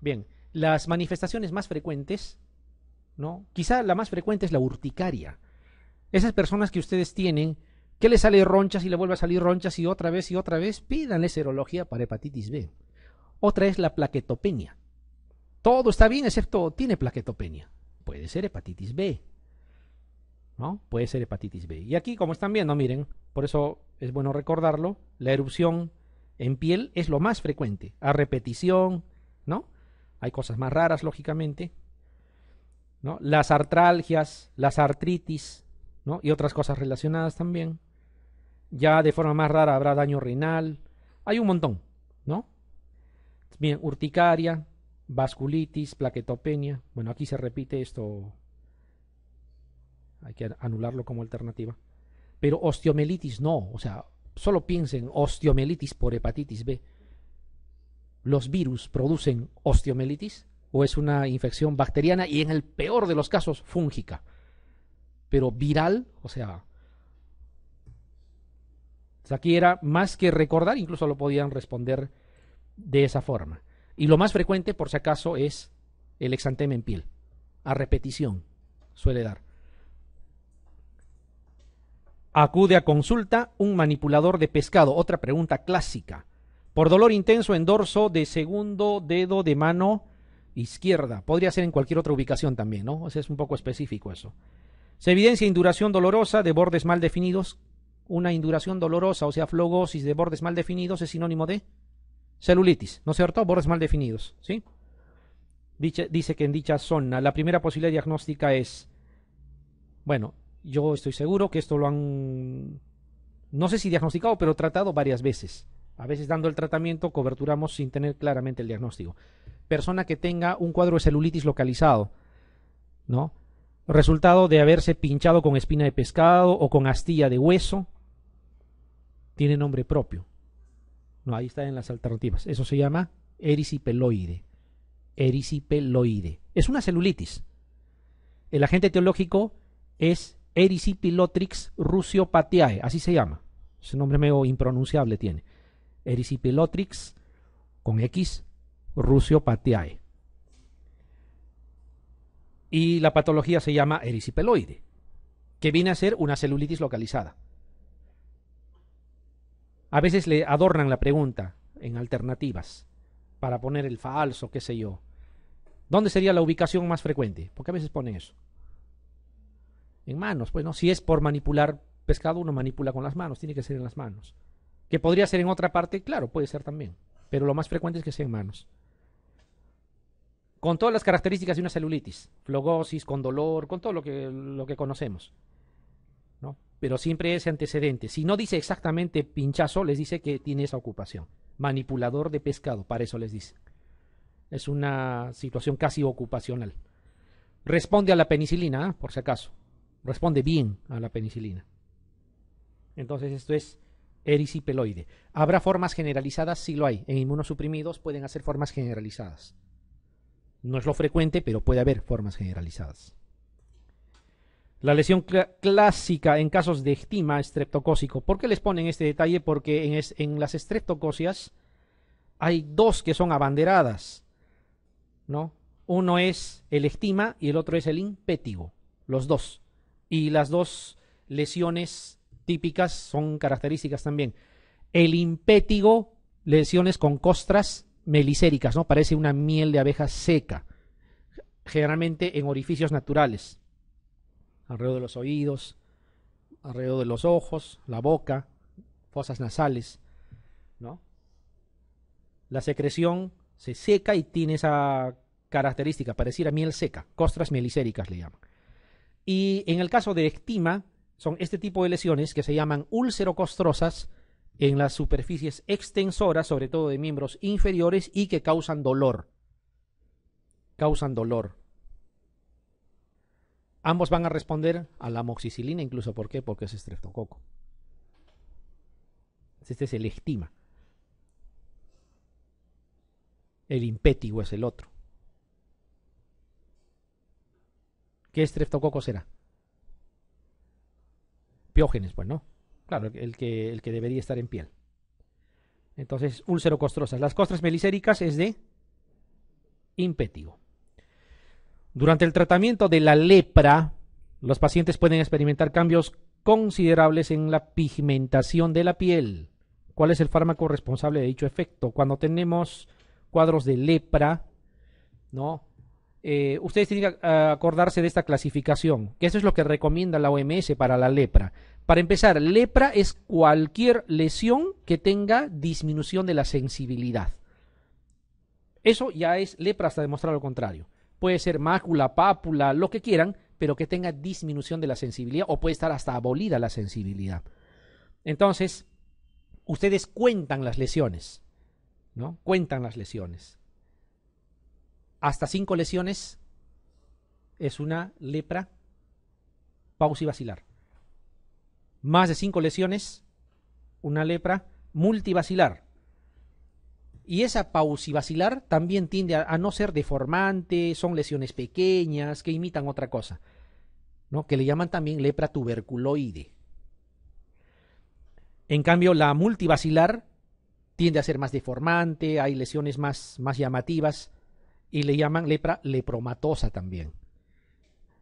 Bien, las manifestaciones más frecuentes, ¿no? Quizá la más frecuente es la urticaria. Esas personas que ustedes tienen, que le sale ronchas y le vuelve a salir ronchas y otra vez y otra vez, pídanle serología para hepatitis B. Otra es la plaquetopenia. Todo está bien excepto tiene plaquetopenia. Puede ser hepatitis B. Puede ser hepatitis B. Y aquí, como están viendo, miren, por eso es bueno recordarlo, la erupción en piel es lo más frecuente, a repetición, ¿no? Hay cosas más raras, lógicamente, ¿no? Las artralgias, las artritis, ¿no? Y otras cosas relacionadas también. Ya de forma más rara habrá daño renal, hay un montón, ¿no? Bien, urticaria, vasculitis, plaquetopenia. Bueno, aquí se repite esto hay que anularlo como alternativa. Pero osteomelitis no, o sea, solo piensen osteomelitis por hepatitis B. ¿Los virus producen osteomelitis o es una infección bacteriana y en el peor de los casos fúngica? Pero viral, o sea, pues aquí era más que recordar, incluso lo podían responder de esa forma. Y lo más frecuente, por si acaso, es el exantema en piel. A repetición suele dar. Acude a consulta un manipulador de pescado, otra pregunta clásica. Por dolor intenso en dorso de segundo dedo de mano izquierda. Podría ser en cualquier otra ubicación también, ¿no? O sea, es un poco específico eso. Se evidencia induración dolorosa de bordes mal definidos. Una induración dolorosa, o sea, flogosis de bordes mal definidos es sinónimo de celulitis, ¿no es cierto? Bordes mal definidos, ¿sí? Dice, que en dicha zona la primera posibilidad diagnóstica es, bueno, yo estoy seguro que esto lo han, no sé si diagnosticado, pero tratado varias veces. A veces dando el tratamiento coberturamos sin tener claramente el diagnóstico. Persona que tenga un cuadro de celulitis localizado, ¿no? Resultado de haberse pinchado con espina de pescado o con astilla de hueso, tiene nombre propio. No, ahí está en las alternativas. Eso se llama erisipeloide. Erisipeloide. Es una celulitis. El agente teológico es Erisipilotrix rusiopatiae, así se llama. Ese nombre medio impronunciable tiene. Erisipilotrix con X rusiopatiae. Y la patología se llama erisipeloide, que viene a ser una celulitis localizada. A veces le adornan la pregunta en alternativas para poner el falso, qué sé yo. ¿Dónde sería la ubicación más frecuente? Porque a veces ponen eso en manos. Pues no, si es por manipular pescado, uno manipula con las manos, tiene que ser en las manos. Que podría ser en otra parte, claro, puede ser también, pero lo más frecuente es que sea en manos. Con todas las características de una celulitis, flogosis, con dolor, con todo lo que, lo que conocemos. ¿no? Pero siempre ese antecedente. Si no dice exactamente pinchazo, les dice que tiene esa ocupación. Manipulador de pescado, para eso les dice. Es una situación casi ocupacional. Responde a la penicilina, ¿eh? por si acaso responde bien a la penicilina. Entonces esto es erisipeloide. ¿Habrá formas generalizadas? Sí lo hay. En inmunosuprimidos pueden hacer formas generalizadas. No es lo frecuente, pero puede haber formas generalizadas. La lesión clásica en casos de estima estreptocócico. ¿Por qué les ponen este detalle? Porque en, en las estreptococias hay dos que son abanderadas. ¿no? Uno es el estima y el otro es el impétigo. Los dos. Y las dos lesiones típicas son características también. El impétigo, lesiones con costras melicéricas, ¿no? Parece una miel de abeja seca, generalmente en orificios naturales, alrededor de los oídos, alrededor de los ojos, la boca, fosas nasales, ¿no? La secreción se seca y tiene esa característica, pareciera miel seca, costras melicéricas le llaman. Y en el caso de ectima, son este tipo de lesiones que se llaman costrosas en las superficies extensoras, sobre todo de miembros inferiores, y que causan dolor. Causan dolor. Ambos van a responder a la amoxicilina, incluso ¿por qué? Porque es estreptococo. Este es el estima. El impétigo es el otro. ¿Qué streptococo será? Piógenes, pues no. Claro, el que, el que debería estar en piel. Entonces, costrosas. Las costras melicéricas es de impétigo. Durante el tratamiento de la lepra, los pacientes pueden experimentar cambios considerables en la pigmentación de la piel. ¿Cuál es el fármaco responsable de dicho efecto? Cuando tenemos cuadros de lepra, ¿no? Eh, ustedes tienen que ah, acordarse de esta clasificación, que eso es lo que recomienda la OMS para la lepra. Para empezar, lepra es cualquier lesión que tenga disminución de la sensibilidad. Eso ya es lepra hasta demostrar lo contrario. Puede ser mácula, pápula, lo que quieran, pero que tenga disminución de la sensibilidad o puede estar hasta abolida la sensibilidad. Entonces, ustedes cuentan las lesiones, ¿no? Cuentan las lesiones hasta cinco lesiones es una lepra pauci Más de cinco lesiones, una lepra multivacilar. Y esa pausivacilar también tiende a, no ser deformante, son lesiones pequeñas que imitan otra cosa, ¿no? que le llaman también lepra tuberculoide. En cambio, la multivacilar tiende a ser más deformante, hay lesiones más, más llamativas, y le llaman lepra lepromatosa también.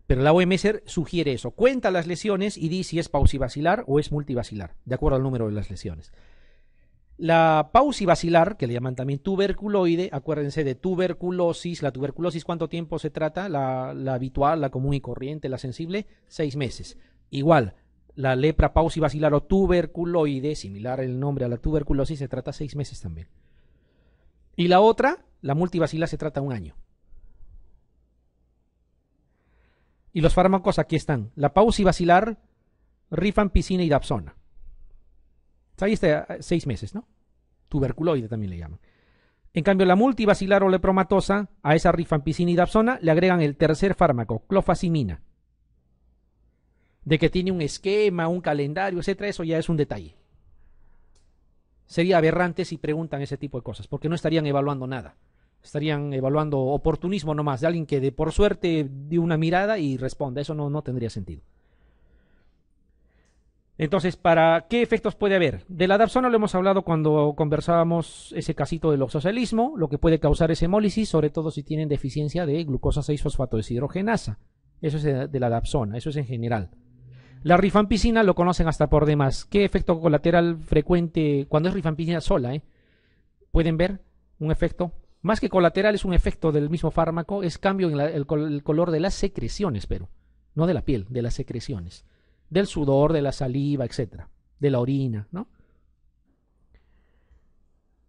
Pero la OMS sugiere eso, cuenta las lesiones y dice si es pausivacilar o es multivacilar, de acuerdo al número de las lesiones. La pausivacilar, que le llaman también tuberculoide, acuérdense de tuberculosis. La tuberculosis, ¿cuánto tiempo se trata? La, la habitual, la común y corriente, la sensible, seis meses. Igual, la lepra pausivacilar o tuberculoide, similar el nombre a la tuberculosis, se trata seis meses también. Y la otra, la multivacila se trata un año. Y los fármacos aquí están. La pausivacilar, rifampicina y dapsona. Pues ahí está eh, seis meses, ¿no? Tuberculoide también le llaman. En cambio, la multivacilar o lepromatosa, a esa rifampicina y dapsona, le agregan el tercer fármaco, clofacimina. De que tiene un esquema, un calendario, etc. eso ya es un detalle. Sería aberrante si preguntan ese tipo de cosas, porque no estarían evaluando nada estarían evaluando oportunismo nomás, de alguien que de por suerte dio una mirada y responda. Eso no, no tendría sentido. Entonces, ¿para qué efectos puede haber? De la Dapsona lo hemos hablado cuando conversábamos ese casito del oxocialismo, lo que puede causar es hemólisis, sobre todo si tienen deficiencia de glucosa 6-fosfato de hidrogenasa. Eso es de la Dapsona, eso es en general. La rifampicina lo conocen hasta por demás. ¿Qué efecto colateral frecuente cuando es rifampicina sola? ¿eh? ¿Pueden ver un efecto? Más que colateral es un efecto del mismo fármaco, es cambio en el, color de las secreciones, pero no de la piel, de las secreciones, del sudor, de la saliva, etcétera, de la orina, ¿no?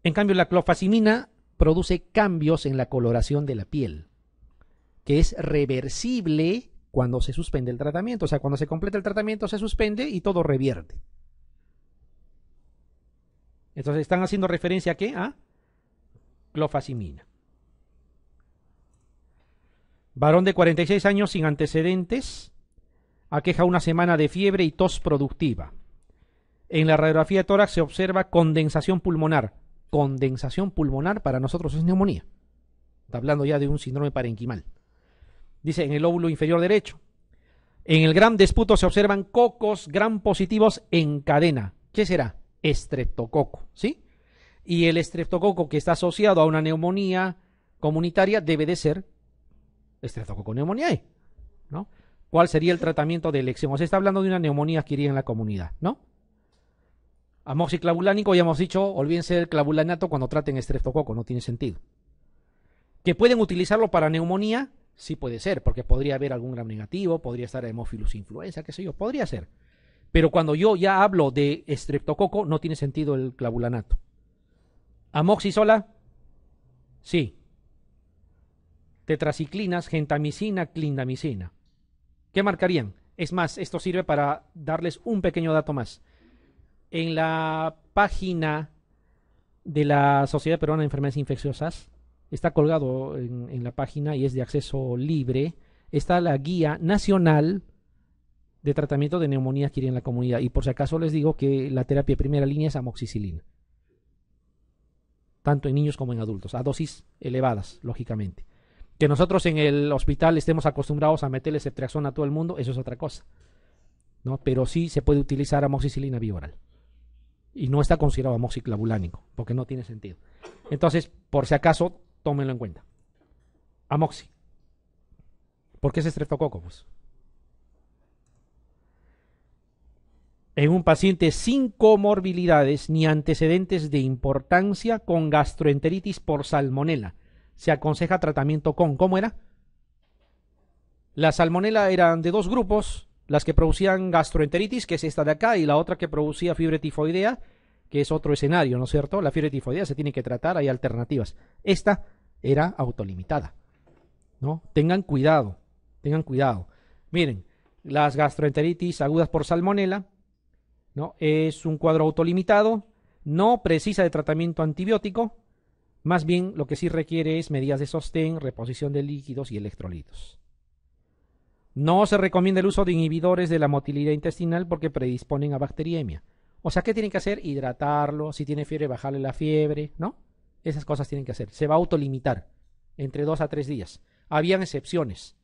En cambio, la clofazimina produce cambios en la coloración de la piel, que es reversible cuando se suspende el tratamiento. O sea, cuando se completa el tratamiento se suspende y todo revierte. Entonces, ¿están haciendo referencia a qué? A clofazimina. Varón de 46 años sin antecedentes, aqueja una semana de fiebre y tos productiva. En la radiografía de tórax se observa condensación pulmonar. Condensación pulmonar para nosotros es neumonía. Está hablando ya de un síndrome parenquimal. Dice en el lóbulo inferior derecho. En el gran desputo se observan cocos gran positivos en cadena. ¿Qué será? Estreptococo, ¿sí? Y el estreptococo que está asociado a una neumonía comunitaria debe de ser estreptococo neumoniae, ¿no? ¿Cuál sería el tratamiento de elección? se está hablando de una neumonía adquirida en la comunidad, ¿no? Amoxiclavulánico, ya hemos dicho, olvídense del clavulanato cuando traten streptococo, no tiene sentido. ¿Que pueden utilizarlo para neumonía? Sí puede ser, porque podría haber algún gram negativo, podría estar hemófilus influenza, qué sé yo, podría ser. Pero cuando yo ya hablo de estreptococo, no tiene sentido el clavulanato. Amoxisola, sí. Tetraciclinas, gentamicina, clindamicina. ¿Qué marcarían? Es más, esto sirve para darles un pequeño dato más. En la página de la Sociedad Peruana de Enfermedades Infecciosas, está colgado en, la página y es de acceso libre, está la guía nacional de tratamiento de neumonía adquirida en la comunidad. Y por si acaso les digo que la terapia de primera línea es amoxicilina tanto en niños como en adultos, a dosis elevadas, lógicamente. Que nosotros en el hospital estemos acostumbrados a meterle ceftriaxona a todo el mundo, eso es otra cosa. ¿no? Pero sí se puede utilizar amoxicilina bioral. Y no está considerado amoxiclavulánico, porque no tiene sentido. Entonces, por si acaso, tómenlo en cuenta. Amoxi. ¿Por qué es estreptococo? Pues, en un paciente sin comorbilidades ni antecedentes de importancia con gastroenteritis por salmonela. Se aconseja tratamiento con, ¿cómo era? La salmonela eran de dos grupos, las que producían gastroenteritis, que es esta de acá, y la otra que producía fiebre tifoidea, que es otro escenario, ¿no es cierto? La fiebre tifoidea se tiene que tratar, hay alternativas. Esta era autolimitada, ¿no? Tengan cuidado, tengan cuidado. Miren, las gastroenteritis agudas por salmonela ¿no? Es un cuadro autolimitado, no precisa de tratamiento antibiótico, más bien lo que sí requiere es medidas de sostén, reposición de líquidos y electrolitos. No se recomienda el uso de inhibidores de la motilidad intestinal porque predisponen a bacteriemia. O sea, ¿qué tienen que hacer? Hidratarlo, si tiene fiebre, bajarle la fiebre, ¿no? Esas cosas tienen que hacer. Se va a autolimitar entre dos a tres días. Habían excepciones.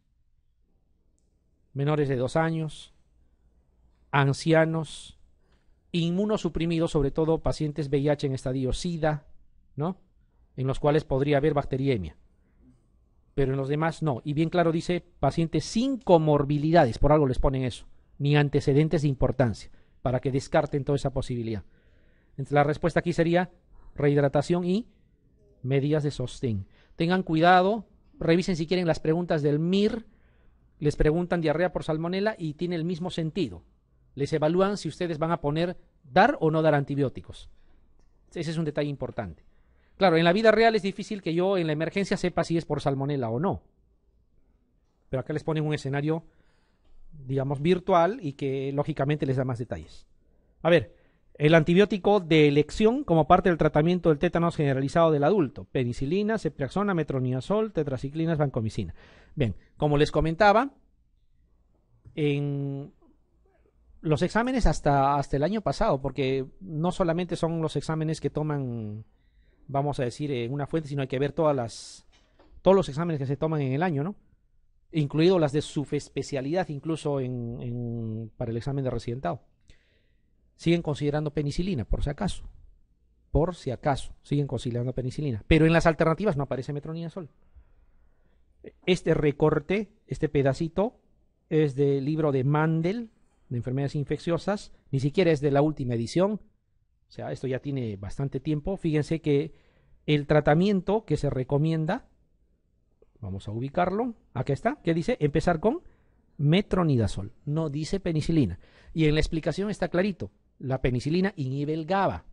Menores de dos años, ancianos, inmunosuprimidos, sobre todo pacientes VIH en estadio SIDA, ¿no? En los cuales podría haber bacteriemia. Pero en los demás no. Y bien claro dice pacientes sin comorbilidades, por algo les ponen eso, ni antecedentes de importancia, para que descarten toda esa posibilidad. Entonces la respuesta aquí sería rehidratación y medidas de sostén. Tengan cuidado, revisen si quieren las preguntas del MIR, les preguntan diarrea por salmonela y tiene el mismo sentido les evalúan si ustedes van a poner dar o no dar antibióticos. Ese es un detalle importante. Claro, en la vida real es difícil que yo en la emergencia sepa si es por salmonela o no. Pero acá les ponen un escenario, digamos, virtual y que lógicamente les da más detalles. A ver, el antibiótico de elección como parte del tratamiento del tétanos generalizado del adulto. Penicilina, cepriaxona, metronidazol, tetraciclinas, vancomicina. Bien, como les comentaba, en los exámenes hasta, hasta el año pasado, porque no solamente son los exámenes que toman, vamos a decir, en una fuente, sino hay que ver todas las, todos los exámenes que se toman en el año, ¿no? Incluido las de su especialidad, incluso para el examen de residentado. Siguen considerando penicilina, por si acaso. Por si acaso, siguen considerando penicilina. Pero en las alternativas no aparece metronidazol. Este recorte, este pedacito, es del libro de Mandel, de enfermedades infecciosas, ni siquiera es de la última edición, o sea, esto ya tiene bastante tiempo. Fíjense que el tratamiento que se recomienda, vamos a ubicarlo, acá está, ¿qué dice empezar con metronidazol, no dice penicilina. Y en la explicación está clarito, la penicilina inhibe el GABA.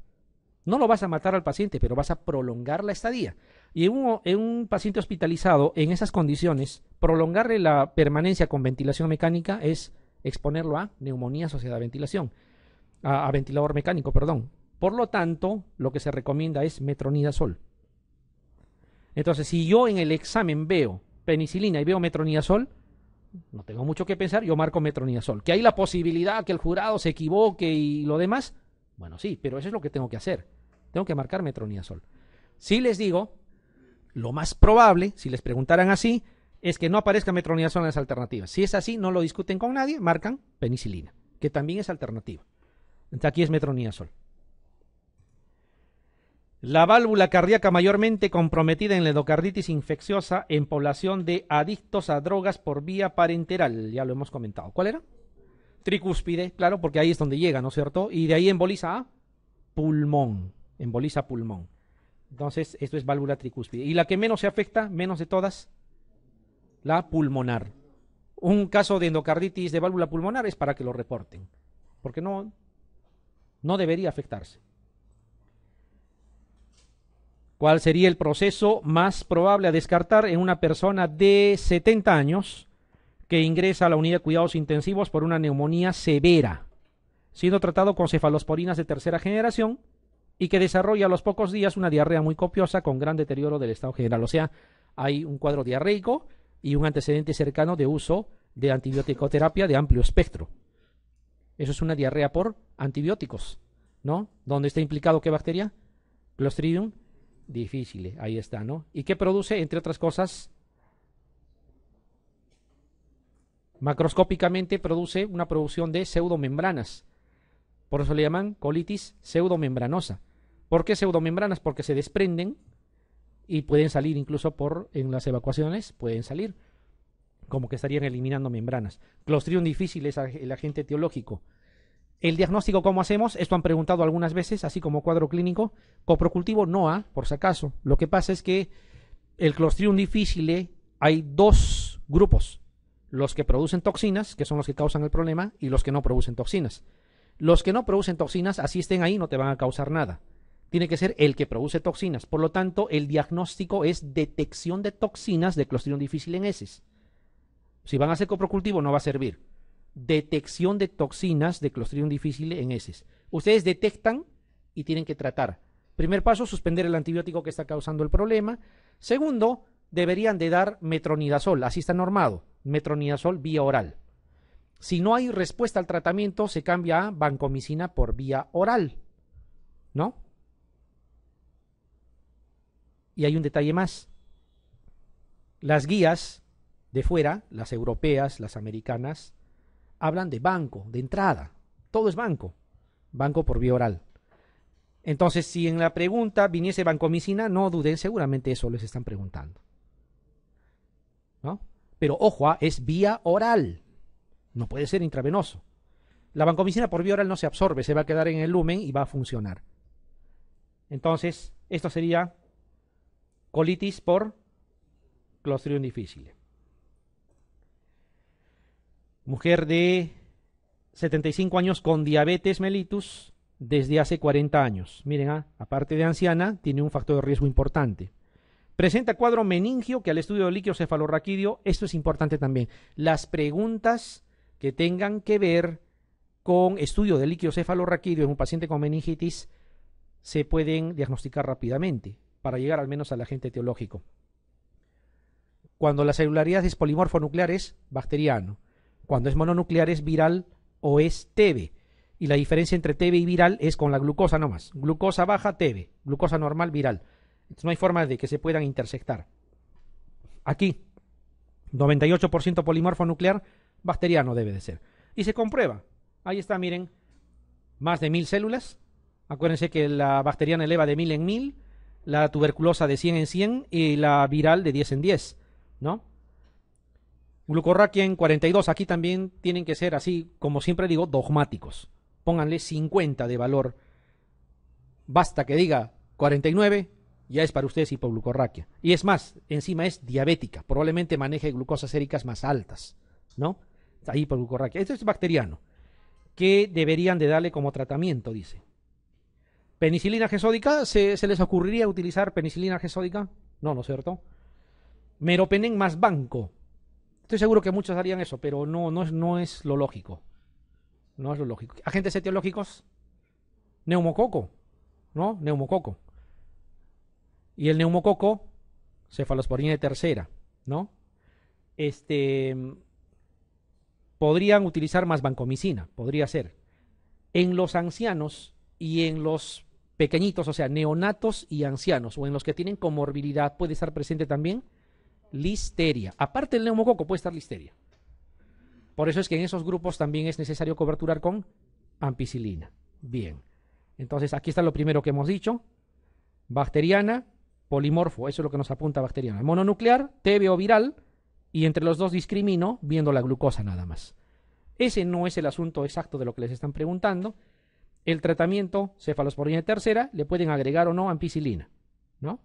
No lo vas a matar al paciente, pero vas a prolongar la estadía. Y en un, en un paciente hospitalizado, en esas condiciones, prolongarle la permanencia con ventilación mecánica es exponerlo a neumonía asociada a ventilación, a, ventilador mecánico, perdón. Por lo tanto, lo que se recomienda es metronidazol. Entonces, si yo en el examen veo penicilina y veo metronidazol, no tengo mucho que pensar, yo marco metronidazol. Que hay la posibilidad que el jurado se equivoque y lo demás, bueno, sí, pero eso es lo que tengo que hacer. Tengo que marcar metronidazol. Si les digo, lo más probable, si les preguntaran así, es que no aparezca metronidazol en las alternativas. Si es así, no lo discuten con nadie, marcan penicilina, que también es alternativa. Entonces aquí es metronidazol. La válvula cardíaca mayormente comprometida en la endocarditis infecciosa en población de adictos a drogas por vía parenteral, ya lo hemos comentado. ¿Cuál era? Tricúspide, claro, porque ahí es donde llega, ¿no es cierto? Y de ahí emboliza a pulmón, emboliza pulmón. Entonces, esto es válvula tricúspide. Y la que menos se afecta, menos de todas, la pulmonar. Un caso de endocarditis de válvula pulmonar es para que lo reporten, porque no, no debería afectarse. ¿Cuál sería el proceso más probable a descartar en una persona de 70 años que ingresa a la unidad de cuidados intensivos por una neumonía severa, siendo tratado con cefalosporinas de tercera generación y que desarrolla a los pocos días una diarrea muy copiosa con gran deterioro del estado general? O sea, hay un cuadro diarreico y un antecedente cercano de uso de antibiótico-terapia de amplio espectro. Eso es una diarrea por antibióticos, ¿no? ¿Dónde está implicado qué bacteria? Clostridium Difícil, eh, ahí está, ¿no? ¿Y qué produce, entre otras cosas? Macroscópicamente produce una producción de pseudomembranas. Por eso le llaman colitis pseudomembranosa. ¿Por qué pseudomembranas? Porque se desprenden y pueden salir incluso por en las evacuaciones pueden salir como que estarían eliminando membranas. Clostridium difícil es el agente etiológico. El diagnóstico, ¿cómo hacemos? Esto han preguntado algunas veces, así como cuadro clínico. Coprocultivo no ha, por si acaso. Lo que pasa es que el Clostridium difficile hay dos grupos. Los que producen toxinas, que son los que causan el problema, y los que no producen toxinas. Los que no producen toxinas, así estén ahí, no te van a causar nada tiene que ser el que produce toxinas. Por lo tanto, el diagnóstico es detección de toxinas de Clostridium difícil en heces. Si van a hacer coprocultivo, no va a servir. Detección de toxinas de Clostridium difícil en heces. Ustedes detectan y tienen que tratar. Primer paso, suspender el antibiótico que está causando el problema. Segundo, deberían de dar metronidazol, así está normado, metronidazol vía oral. Si no hay respuesta al tratamiento, se cambia a vancomicina por vía oral. ¿No? Y hay un detalle más. Las guías de fuera, las europeas, las americanas, hablan de banco, de entrada. Todo es banco. Banco por vía oral. Entonces, si en la pregunta viniese bancomicina, no duden, seguramente eso les están preguntando. ¿No? Pero ojo, ah, es vía oral. No puede ser intravenoso. La bancomicina por vía oral no se absorbe, se va a quedar en el lumen y va a funcionar. Entonces, esto sería colitis por Clostridium difficile. Mujer de 75 años con diabetes mellitus desde hace 40 años. Miren, ah, aparte de anciana, tiene un factor de riesgo importante. Presenta cuadro meningio, que al estudio de líquido cefalorraquídeo, esto es importante también. Las preguntas que tengan que ver con estudio de líquido cefalorraquídeo en un paciente con meningitis se pueden diagnosticar rápidamente para llegar al menos al agente teológico. Cuando la celularidad es polimorfo nuclear es bacteriano. Cuando es mononuclear es viral o es TB. Y la diferencia entre TB y viral es con la glucosa nomás. Glucosa baja, TB. Glucosa normal, viral. Entonces no hay forma de que se puedan intersectar. Aquí, 98% polimorfo nuclear, bacteriano debe de ser. Y se comprueba. Ahí está, miren, más de mil células. Acuérdense que la bacteriana eleva de mil en mil la tuberculosa de 100 en 100 y la viral de 10 en 10, ¿no? Glucorraquia en 42, aquí también tienen que ser así, como siempre digo, dogmáticos. Pónganle 50 de valor. Basta que diga 49, ya es para ustedes hipoglucorraquia. Y es más, encima es diabética, probablemente maneje glucosas séricas más altas, ¿no? Ahí hipoglucorraquia. Esto es bacteriano, ¿Qué deberían de darle como tratamiento, dice. ¿Penicilina gesódica? ¿Se, les ocurriría utilizar penicilina gesódica? No, ¿no es cierto? Meropenem más banco. Estoy seguro que muchos harían eso, pero no, no, es, no es lo lógico. No es lo lógico. Agentes etiológicos, neumococo, ¿no? Neumococo. Y el neumococo, cefalosporina de tercera, ¿no? Este, podrían utilizar más vancomicina, podría ser. En los ancianos y en los pequeñitos, o sea, neonatos y ancianos, o en los que tienen comorbilidad, puede estar presente también listeria. Aparte del neumococo puede estar listeria. Por eso es que en esos grupos también es necesario coberturar con ampicilina. Bien. Entonces, aquí está lo primero que hemos dicho. Bacteriana, polimorfo, eso es lo que nos apunta bacteriana. Mononuclear, TB o viral, y entre los dos discrimino viendo la glucosa nada más. Ese no es el asunto exacto de lo que les están preguntando el tratamiento cefalosporina tercera, le pueden agregar o no ampicilina, ¿no?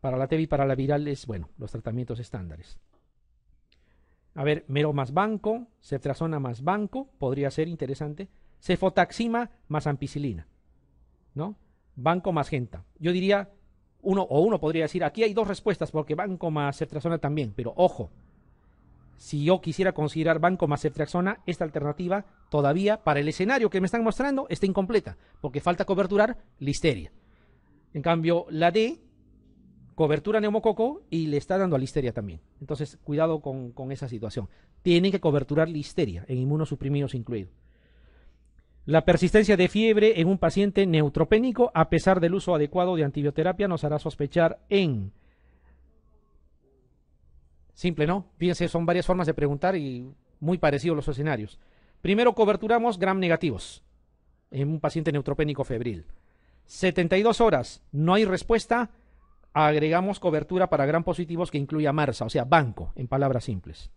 Para la TV y para la viral es, bueno, los tratamientos estándares. A ver, mero más banco, ceftrazona más banco, podría ser interesante. Cefotaxima más ampicilina, ¿no? Banco más genta. Yo diría, uno o uno podría decir, aquí hay dos respuestas, porque banco más ceftrazona también, pero ojo, si yo quisiera considerar Banco más esta alternativa todavía para el escenario que me están mostrando está incompleta, porque falta coberturar listeria. En cambio, la D, cobertura neumococo y le está dando a listeria también. Entonces, cuidado con, con esa situación. Tienen que coberturar listeria, en inmunosuprimidos incluido. La persistencia de fiebre en un paciente neutropénico, a pesar del uso adecuado de antibioterapia, nos hará sospechar en Simple, ¿no? Fíjense, son varias formas de preguntar y muy parecidos los escenarios. Primero coberturamos gram negativos en un paciente neutropénico febril. 72 horas, no hay respuesta, agregamos cobertura para gram positivos que incluya MARSA, o sea, banco, en palabras simples.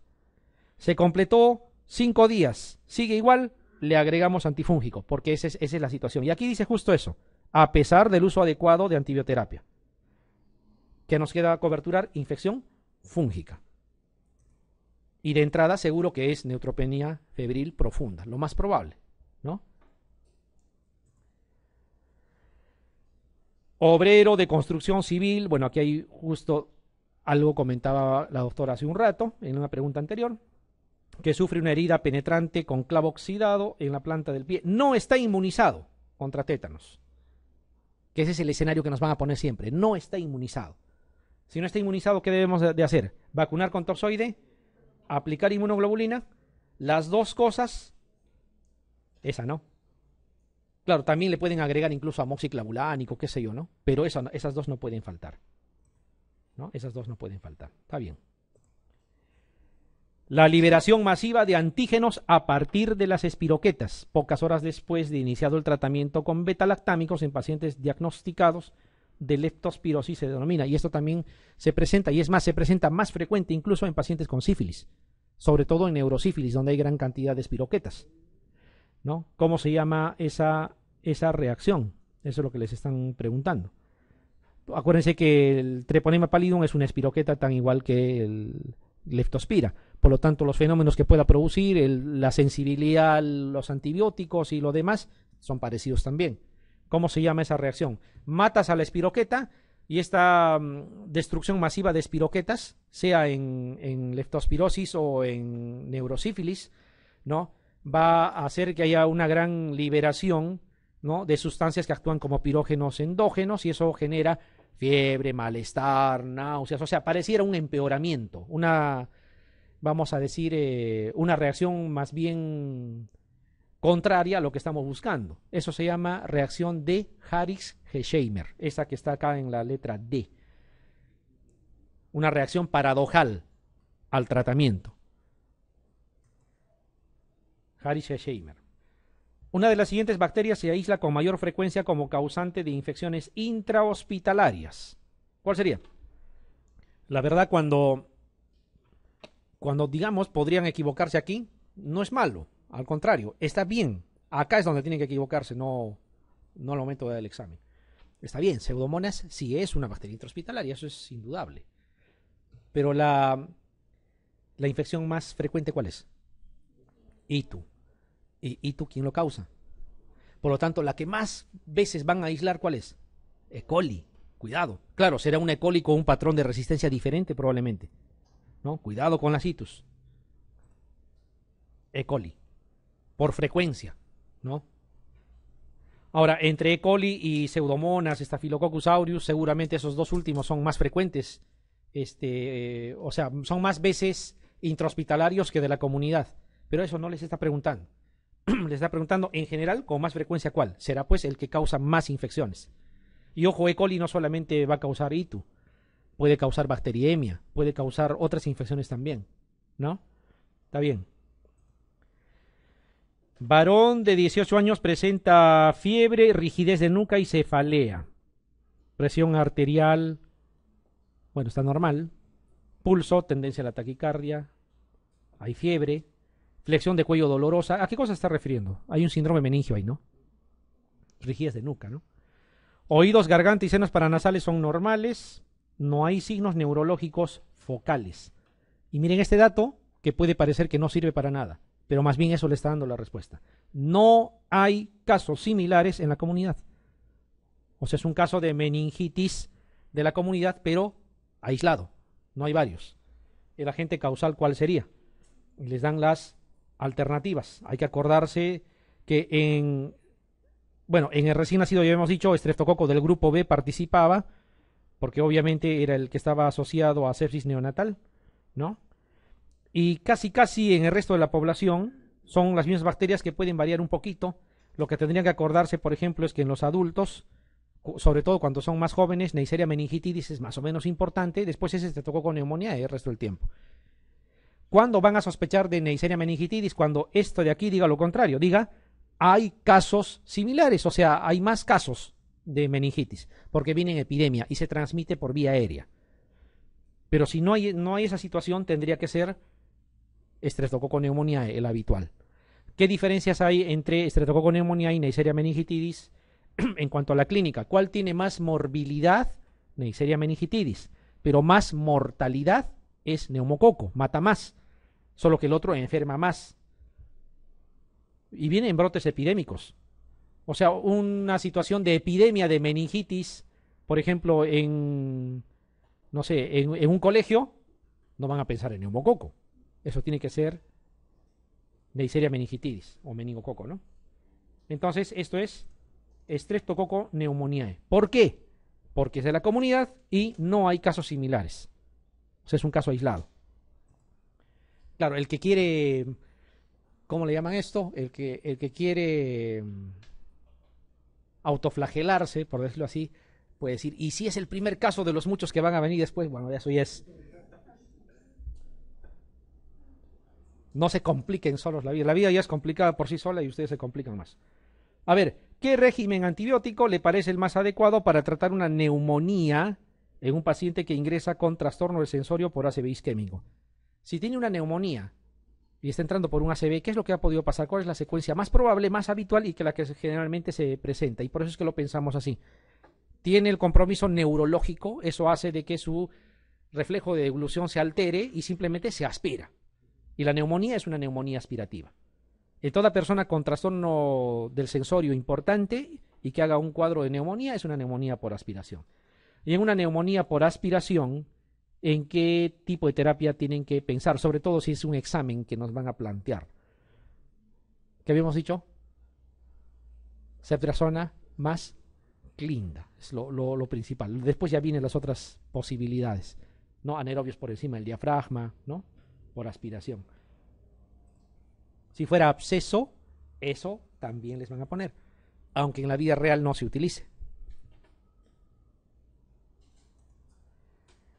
Se completó 5 días, sigue igual, le agregamos antifúngico, porque esa es, esa es la situación. Y aquí dice justo eso, a pesar del uso adecuado de antibioterapia. que nos queda coberturar? Infección fúngica. Y de entrada seguro que es neutropenia febril profunda, lo más probable, ¿no? Obrero de construcción civil, bueno, aquí hay justo algo comentaba la doctora hace un rato en una pregunta anterior, que sufre una herida penetrante con clavo oxidado en la planta del pie. No está inmunizado contra tétanos, que ese es el escenario que nos van a poner siempre. No está inmunizado. Si no está inmunizado, ¿qué debemos de hacer? ¿Vacunar con toxoide? aplicar inmunoglobulina, las dos cosas, esa no. Claro, también le pueden agregar incluso amoxiclavulánico, qué sé yo, ¿no? Pero esas dos no pueden faltar. ¿no? Esas dos no pueden faltar. Está bien. La liberación masiva de antígenos a partir de las espiroquetas, pocas horas después de iniciado el tratamiento con beta-lactámicos en pacientes diagnosticados de leptospirosis se denomina, y esto también se presenta, y es más, se presenta más frecuente incluso en pacientes con sífilis, sobre todo en neurosífilis, donde hay gran cantidad de espiroquetas. ¿no? ¿Cómo se llama esa, esa reacción? Eso es lo que les están preguntando. Acuérdense que el treponema pallidum es una espiroqueta tan igual que el leptospira. Por lo tanto, los fenómenos que pueda producir, la sensibilidad, los antibióticos y lo demás son parecidos también. ¿Cómo se llama esa reacción? Matas a la espiroqueta y esta mm, destrucción masiva de espiroquetas, sea en, leptospirosis o en neurosífilis, ¿no? Va a hacer que haya una gran liberación, ¿no? De sustancias que actúan como pirógenos endógenos y eso genera fiebre, malestar, náuseas, o sea, pareciera un empeoramiento, una, vamos a decir, eh, una reacción más bien contraria a lo que estamos buscando. Eso se llama reacción de Harris-Hesheimer, esa que está acá en la letra D. Una reacción paradojal al tratamiento. Harris-Hesheimer. Una de las siguientes bacterias se aísla con mayor frecuencia como causante de infecciones intrahospitalarias. ¿Cuál sería? La verdad, cuando, cuando digamos podrían equivocarse aquí, no es malo al contrario, está bien. Acá es donde tienen que equivocarse, no, no al momento del examen. Está bien, pseudomonas sí es una bacteria intrahospitalaria, eso es indudable. Pero la, la infección más frecuente, ¿cuál es? ITU. ¿Y ITU quién lo causa? Por lo tanto, la que más veces van a aislar, ¿cuál es? E. coli. Cuidado. Claro, será un E. coli con un patrón de resistencia diferente probablemente. ¿No? Cuidado con las itus. E. coli por frecuencia, ¿no? Ahora, entre E. coli y Pseudomonas, Staphylococcus aureus, seguramente esos dos últimos son más frecuentes, este, eh, o sea, son más veces intrahospitalarios que de la comunidad, pero eso no les está preguntando. <clears throat> les está preguntando en general con más frecuencia cuál. Será pues el que causa más infecciones. Y ojo, E. coli no solamente va a causar ITU, puede causar bacteriemia, puede causar otras infecciones también, ¿no? Está bien. Varón de 18 años presenta fiebre, rigidez de nuca y cefalea. Presión arterial, bueno, está normal. Pulso, tendencia a la taquicardia. Hay fiebre. Flexión de cuello dolorosa. ¿A qué cosa está refiriendo? Hay un síndrome meningio ahí, ¿no? Rigidez de nuca, ¿no? Oídos, garganta y senos paranasales son normales. No hay signos neurológicos focales. Y miren este dato que puede parecer que no sirve para nada pero más bien eso le está dando la respuesta. No hay casos similares en la comunidad. O sea, es un caso de meningitis de la comunidad, pero aislado. No hay varios. El agente causal, ¿cuál sería? Les dan las alternativas. Hay que acordarse que en, bueno, en el recién nacido ya hemos dicho, estreptococo del grupo B participaba, porque obviamente era el que estaba asociado a sepsis neonatal, ¿no? y casi casi en el resto de la población son las mismas bacterias que pueden variar un poquito. Lo que tendrían que acordarse, por ejemplo, es que en los adultos, sobre todo cuando son más jóvenes, Neisseria meningitis es más o menos importante, después ese te tocó con neumonía el resto del tiempo. ¿Cuándo van a sospechar de Neisseria meningitis? Cuando esto de aquí diga lo contrario, diga, hay casos similares, o sea, hay más casos de meningitis, porque viene en epidemia y se transmite por vía aérea. Pero si no hay, no hay esa situación, tendría que ser neumonía el habitual. ¿Qué diferencias hay entre neumonía y Neisseria meningitidis <clears throat> en cuanto a la clínica? ¿Cuál tiene más morbilidad? Neisseria meningitidis, pero más mortalidad es neumococo, mata más, solo que el otro enferma más. Y viene en brotes epidémicos. O sea, una situación de epidemia de meningitis, por ejemplo, en, no sé, en un colegio, no van a pensar en neumococo. Eso tiene que ser Neisseria meningitidis o meningococo, ¿no? Entonces, esto es estreptococo pneumoniae. ¿Por qué? Porque es de la comunidad y no hay casos similares. O sea, es un caso aislado. Claro, el que quiere, ¿cómo le llaman esto? El que, el que quiere mm, autoflagelarse, por decirlo así, puede decir, y si es el primer caso de los muchos que van a venir después, bueno, eso ya es No se compliquen solos la vida. La vida ya es complicada por sí sola y ustedes se complican más. A ver, ¿qué régimen antibiótico le parece el más adecuado para tratar una neumonía en un paciente que ingresa con trastorno del sensorio por ACB isquémico? Si tiene una neumonía y está entrando por un ACB, ¿qué es lo que ha podido pasar? ¿Cuál es la secuencia más probable, más habitual y que la que generalmente se presenta? Y por eso es que lo pensamos así. Tiene el compromiso neurológico, eso hace de que su reflejo de evolución se altere y simplemente se aspira. Y la neumonía es una neumonía aspirativa. En eh, toda persona con trastorno del sensorio importante y que haga un cuadro de neumonía es una neumonía por aspiración. Y en una neumonía por aspiración, ¿en qué tipo de terapia tienen que pensar? Sobre todo si es un examen que nos van a plantear. ¿Qué habíamos dicho? zona más linda. es lo, principal. Después ya vienen las otras posibilidades, ¿no? Anaerobios por encima del diafragma, ¿no? aspiración. Si fuera absceso, eso también les van a poner, aunque en la vida real no se utilice.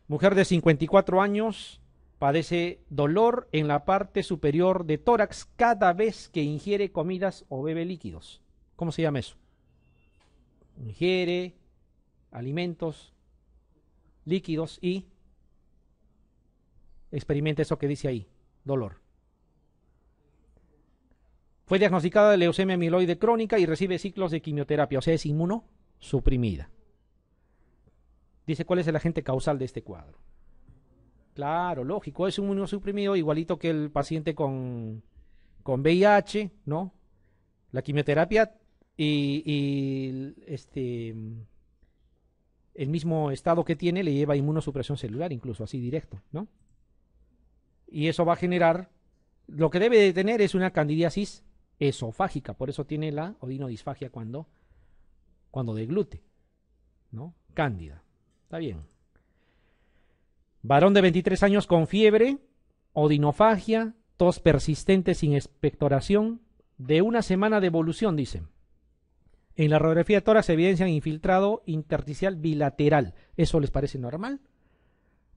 Mujer de 54 años padece dolor en la parte superior de tórax cada vez que ingiere comidas o bebe líquidos. ¿Cómo se llama eso? Ingiere alimentos líquidos y experimenta eso que dice ahí, dolor. Fue diagnosticada de leucemia amiloide crónica y recibe ciclos de quimioterapia, o sea, es inmunosuprimida. Dice cuál es el agente causal de este cuadro. Claro, lógico, es inmunosuprimido igualito que el paciente con, VIH, ¿no? La quimioterapia y, este, el mismo estado que tiene le lleva a inmunosupresión celular, incluso así directo, ¿no? y eso va a generar, lo que debe de tener es una candidiasis esofágica, por eso tiene la odinodisfagia cuando, cuando deglute, ¿no? Cándida, está bien. Varón de 23 años con fiebre, odinofagia, tos persistente sin expectoración, de una semana de evolución, dicen. En la radiografía de tórax se evidencian infiltrado intersticial bilateral. ¿Eso les parece normal?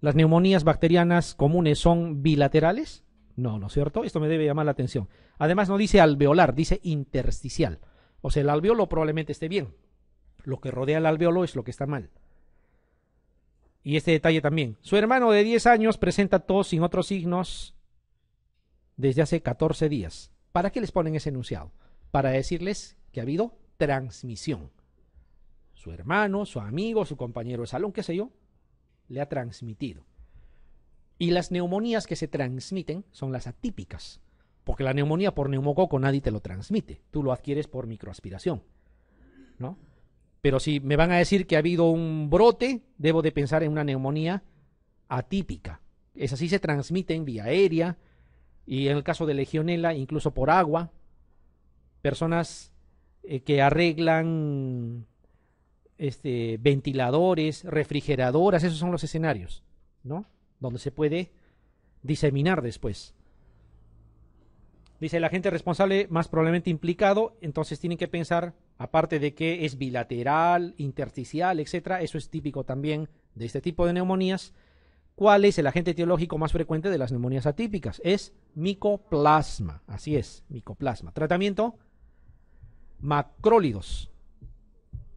¿Las neumonías bacterianas comunes son bilaterales? No, ¿no es cierto? Esto me debe llamar la atención. Además no dice alveolar, dice intersticial. O sea, el alveolo probablemente esté bien. Lo que rodea el alveolo es lo que está mal. Y este detalle también. Su hermano de 10 años presenta tos sin otros signos desde hace 14 días. ¿Para qué les ponen ese enunciado? Para decirles que ha habido transmisión. Su hermano, su amigo, su compañero de salón, qué sé yo, le ha transmitido. Y las neumonías que se transmiten son las atípicas, porque la neumonía por neumococo nadie te lo transmite, tú lo adquieres por microaspiración, ¿no? Pero si me van a decir que ha habido un brote, debo de pensar en una neumonía atípica. es así se transmiten vía aérea y en el caso de legionela incluso por agua. Personas eh, que arreglan este, ventiladores, refrigeradoras, esos son los escenarios, ¿no? Donde se puede diseminar después. Dice, el agente responsable más probablemente implicado, entonces tienen que pensar, aparte de que es bilateral, intersticial, etcétera, eso es típico también de este tipo de neumonías. ¿Cuál es el agente etiológico más frecuente de las neumonías atípicas? Es micoplasma, así es, micoplasma. Tratamiento, macrólidos,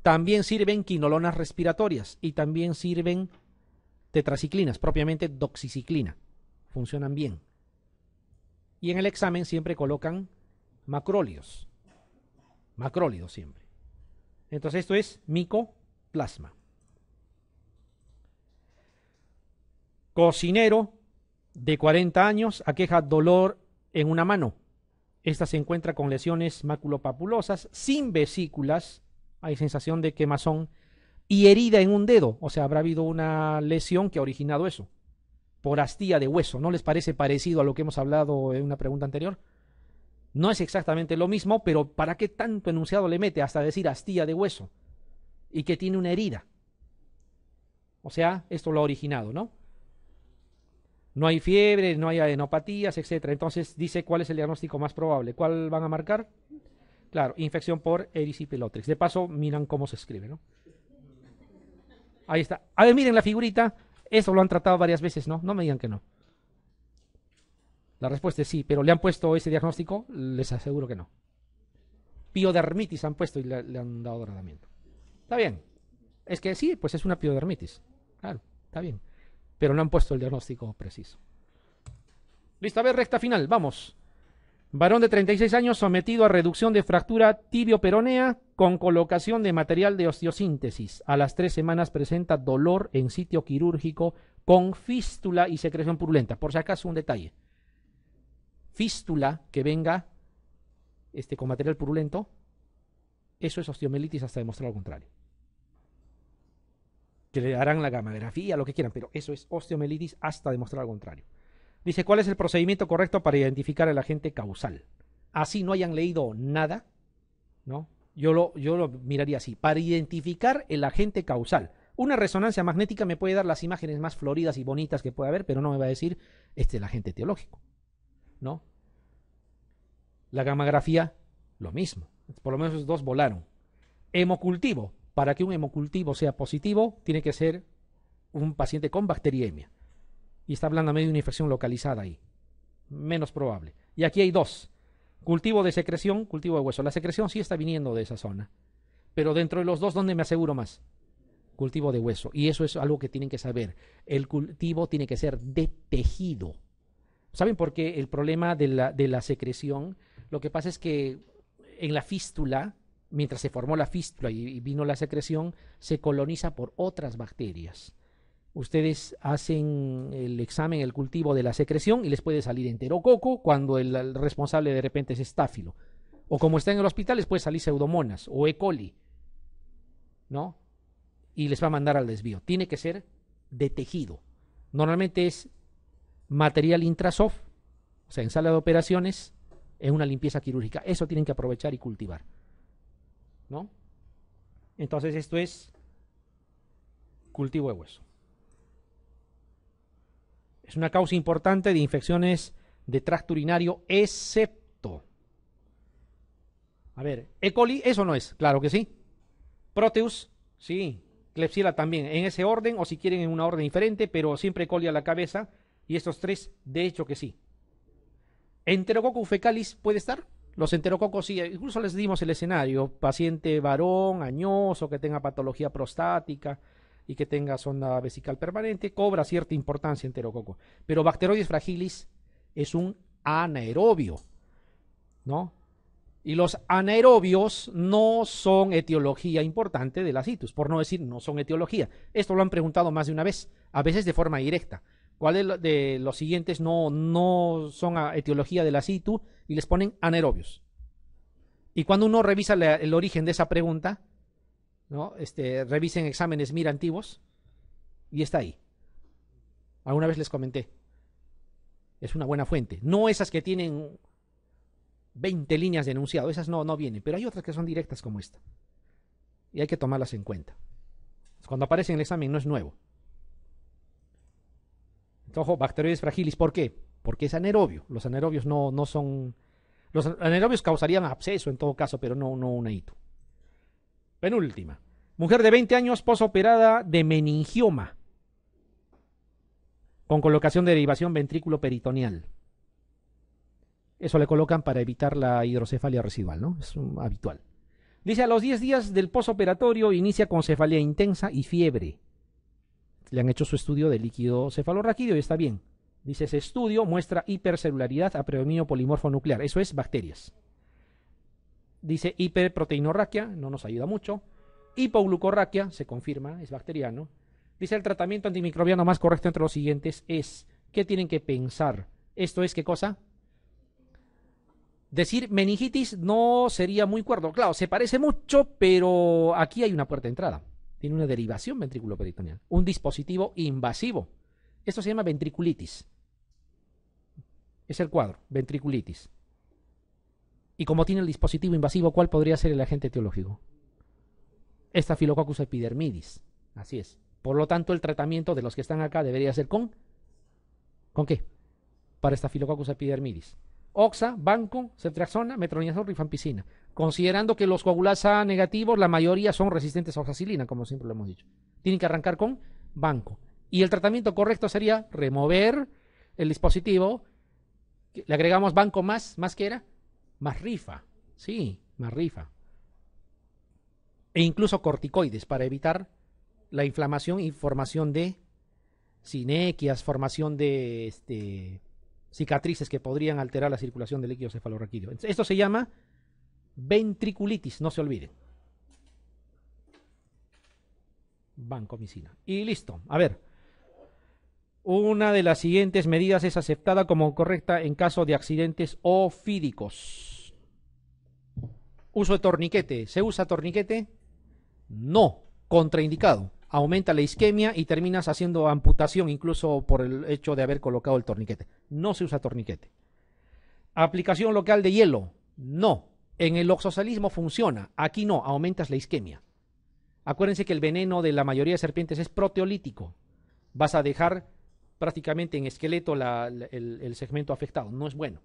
también sirven quinolonas respiratorias y también sirven tetraciclinas, propiamente doxiciclina. Funcionan bien. Y en el examen siempre colocan macrólidos. Macrólidos siempre. Entonces esto es micoplasma. Cocinero de 40 años aqueja dolor en una mano. Esta se encuentra con lesiones maculopapulosas sin vesículas hay sensación de quemazón y herida en un dedo, o sea, habrá habido una lesión que ha originado eso, por astía de hueso. ¿No les parece parecido a lo que hemos hablado en una pregunta anterior? No es exactamente lo mismo, pero ¿para qué tanto enunciado le mete hasta decir astía de hueso? Y que tiene una herida. O sea, esto lo ha originado, ¿no? No hay fiebre, no hay adenopatías, etc. Entonces dice cuál es el diagnóstico más probable. ¿Cuál van a marcar? Claro, infección por Eris De paso, miran cómo se escribe, ¿no? Ahí está. A ver, miren la figurita. Eso lo han tratado varias veces, ¿no? No me digan que no. La respuesta es sí, pero ¿le han puesto ese diagnóstico? Les aseguro que no. Piodermitis han puesto y le, han dado tratamiento. Está bien. Es que sí, pues es una piodermitis. Claro, está bien. Pero no han puesto el diagnóstico preciso. Listo, a ver, recta final, vamos. Varón de 36 años sometido a reducción de fractura tibio-peronea con colocación de material de osteosíntesis. A las tres semanas presenta dolor en sitio quirúrgico con fístula y secreción purulenta. Por si acaso un detalle. Fístula que venga este, con material purulento, eso es osteomelitis hasta demostrar lo contrario. Que le darán la gamografía, lo que quieran, pero eso es osteomelitis hasta demostrar lo contrario. Dice, ¿cuál es el procedimiento correcto para identificar el agente causal? Así no hayan leído nada, ¿no? Yo lo, yo lo miraría así. Para identificar el agente causal. Una resonancia magnética me puede dar las imágenes más floridas y bonitas que pueda haber, pero no me va a decir, este es el agente teológico, ¿no? La gamografía, lo mismo. Por lo menos dos volaron. Hemocultivo. Para que un hemocultivo sea positivo, tiene que ser un paciente con bacteriemia y está hablando medio de una infección localizada ahí. Menos probable. Y aquí hay dos. Cultivo de secreción, cultivo de hueso. La secreción sí está viniendo de esa zona. Pero dentro de los dos, ¿dónde me aseguro más? Cultivo de hueso. Y eso es algo que tienen que saber. El cultivo tiene que ser de tejido. ¿Saben por qué el problema de la, secreción? Lo que pasa es que en la fístula, mientras se formó la fístula y vino la secreción, se coloniza por otras bacterias ustedes hacen el examen, el cultivo de la secreción y les puede salir enterococo cuando el, responsable de repente es estáfilo. O como está en el hospital, les puede salir pseudomonas o E. coli. ¿No? Y les va a mandar al desvío. Tiene que ser de tejido. Normalmente es material intrasoft, o sea, en sala de operaciones, en una limpieza quirúrgica. Eso tienen que aprovechar y cultivar. ¿No? Entonces, esto es cultivo de hueso. Es una causa importante de infecciones de tracto urinario, excepto. A ver, E. coli, eso no es, claro que sí. Proteus, sí. Klebsiella también, en ese orden, o si quieren en una orden diferente, pero siempre E. coli a la cabeza. Y estos tres, de hecho que sí. Enterococcus fecalis puede estar. Los enterococos sí, incluso les dimos el escenario, paciente varón, añoso, que tenga patología prostática, y que tenga sonda vesical permanente, cobra cierta importancia enterococo. Pero Bacteroides fragilis es un anaerobio, ¿no? Y los anaerobios no son etiología importante de la citus, por no decir no son etiología. Esto lo han preguntado más de una vez, a veces de forma directa. ¿Cuáles de los siguientes no, no son etiología de la situ? Y les ponen anaerobios. Y cuando uno revisa el origen de esa pregunta, ¿no? Este, revisen exámenes mira antiguos y está ahí. Alguna vez les comenté. Es una buena fuente. No esas que tienen 20 líneas de enunciado, esas no, no vienen, pero hay otras que son directas como esta. Y hay que tomarlas en cuenta. Cuando aparece en el examen no es nuevo. Entonces, ojo, bacteroides fragilis, ¿por qué? Porque es anaerobio. Los anaerobios no, no son... Los anaerobios causarían absceso en todo caso, pero no, no una hito. Penúltima. Mujer de 20 años posoperada de meningioma con colocación de derivación ventrículo peritoneal. Eso le colocan para evitar la hidrocefalia residual, ¿no? Es habitual. Dice, a los 10 días del posoperatorio inicia con cefalia intensa y fiebre. Le han hecho su estudio de líquido cefalorraquídeo y está bien. Dice, ese estudio muestra hipercelularidad a predominio polimorfo nuclear. Eso es bacterias. Dice hiperproteinorraquia, no nos ayuda mucho. Hipoglucorraquia, se confirma, es bacteriano. Dice el tratamiento antimicrobiano más correcto entre los siguientes es, ¿qué tienen que pensar? Esto es, ¿qué cosa? Decir meningitis no sería muy cuerdo. Claro, se parece mucho, pero aquí hay una puerta de entrada. Tiene una derivación peritoneal, Un dispositivo invasivo. Esto se llama ventriculitis. Es el cuadro, ventriculitis y como tiene el dispositivo invasivo, ¿cuál podría ser el agente teológico? Staphylococcus epidermidis. Así es. Por lo tanto, el tratamiento de los que están acá debería ser con. ¿Con qué? Para Staphylococcus epidermidis. Oxa, Banco, Ceftriaxona, Metronidazol, Rifampicina. Considerando que los coagulasa negativos, la mayoría son resistentes a oxacilina, como siempre lo hemos dicho. Tienen que arrancar con Banco. Y el tratamiento correcto sería remover el dispositivo. Le agregamos Banco más, ¿más que era? Más rifa, sí, más rifa. E incluso corticoides para evitar la inflamación y formación de sinequias, formación de este, cicatrices que podrían alterar la circulación del líquido cefalorraquídeo. Esto se llama ventriculitis, no se olviden. Vancomicina. Y listo. A ver, una de las siguientes medidas es aceptada como correcta en caso de accidentes ofídicos. Uso de torniquete. ¿Se usa torniquete? No, contraindicado. Aumenta la isquemia y terminas haciendo amputación incluso por el hecho de haber colocado el torniquete. No se usa torniquete. Aplicación local de hielo. No. En el oxosalismo funciona. Aquí no, aumentas la isquemia. Acuérdense que el veneno de la mayoría de serpientes es proteolítico. Vas a dejar prácticamente en esqueleto el, segmento afectado. No es bueno.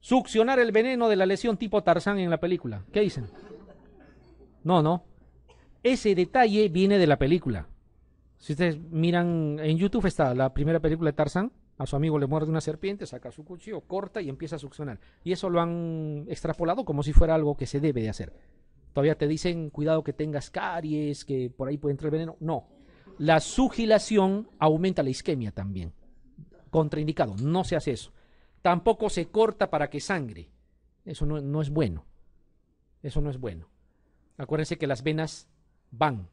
Succionar el veneno de la lesión tipo Tarzán en la película. ¿Qué dicen? No, no. Ese detalle viene de la película. Si ustedes miran, en YouTube está la primera película de Tarzán. A su amigo le muerde una serpiente, saca su cuchillo, corta y empieza a succionar. Y eso lo han extrapolado como si fuera algo que se debe de hacer. Todavía te dicen, cuidado que tengas caries, que por ahí puede entrar veneno. No, la sugilación aumenta la isquemia también. Contraindicado, no se hace eso. Tampoco se corta para que sangre. Eso no, es bueno. Eso no es bueno. Acuérdense que las venas van,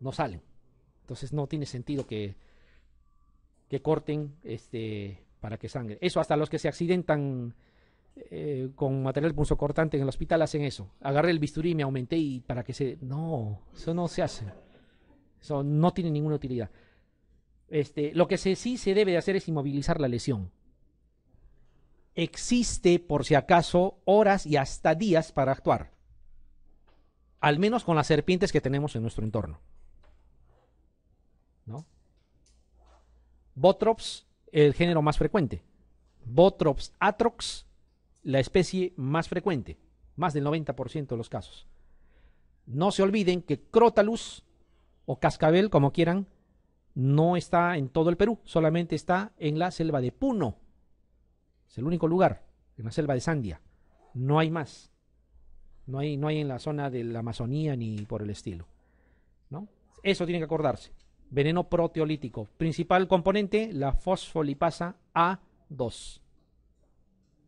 no salen. Entonces no tiene sentido que, que corten este, para que sangre. Eso hasta los que se accidentan eh, con material cortante en el hospital hacen eso. Agarré el bisturí, y me aumenté y para que se... No, eso no se hace. Eso no tiene ninguna utilidad. Este, lo que sí se debe de hacer es inmovilizar la lesión. Existe, por si acaso, horas y hasta días para actuar. Al menos con las serpientes que tenemos en nuestro entorno. ¿No? Botrops, el género más frecuente. Botrops atrox, la especie más frecuente. Más del 90% de los casos. No se olviden que Crotalus o cascabel, como quieran, no está en todo el Perú, solamente está en la selva de Puno. Es el único lugar, en la selva de Sandia. No hay más. No hay, no hay en la zona de la Amazonía ni por el estilo. ¿no? Eso tiene que acordarse. Veneno proteolítico. Principal componente, la fosfolipasa A2.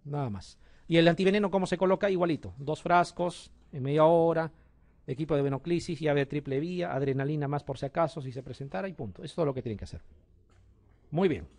Nada más. Y el antiveneno, ¿cómo se coloca? Igualito. Dos frascos en media hora equipo de venoclisis, llave de triple vía, adrenalina más por si acaso, si se presentara y punto. Eso es todo lo que tienen que hacer. Muy bien.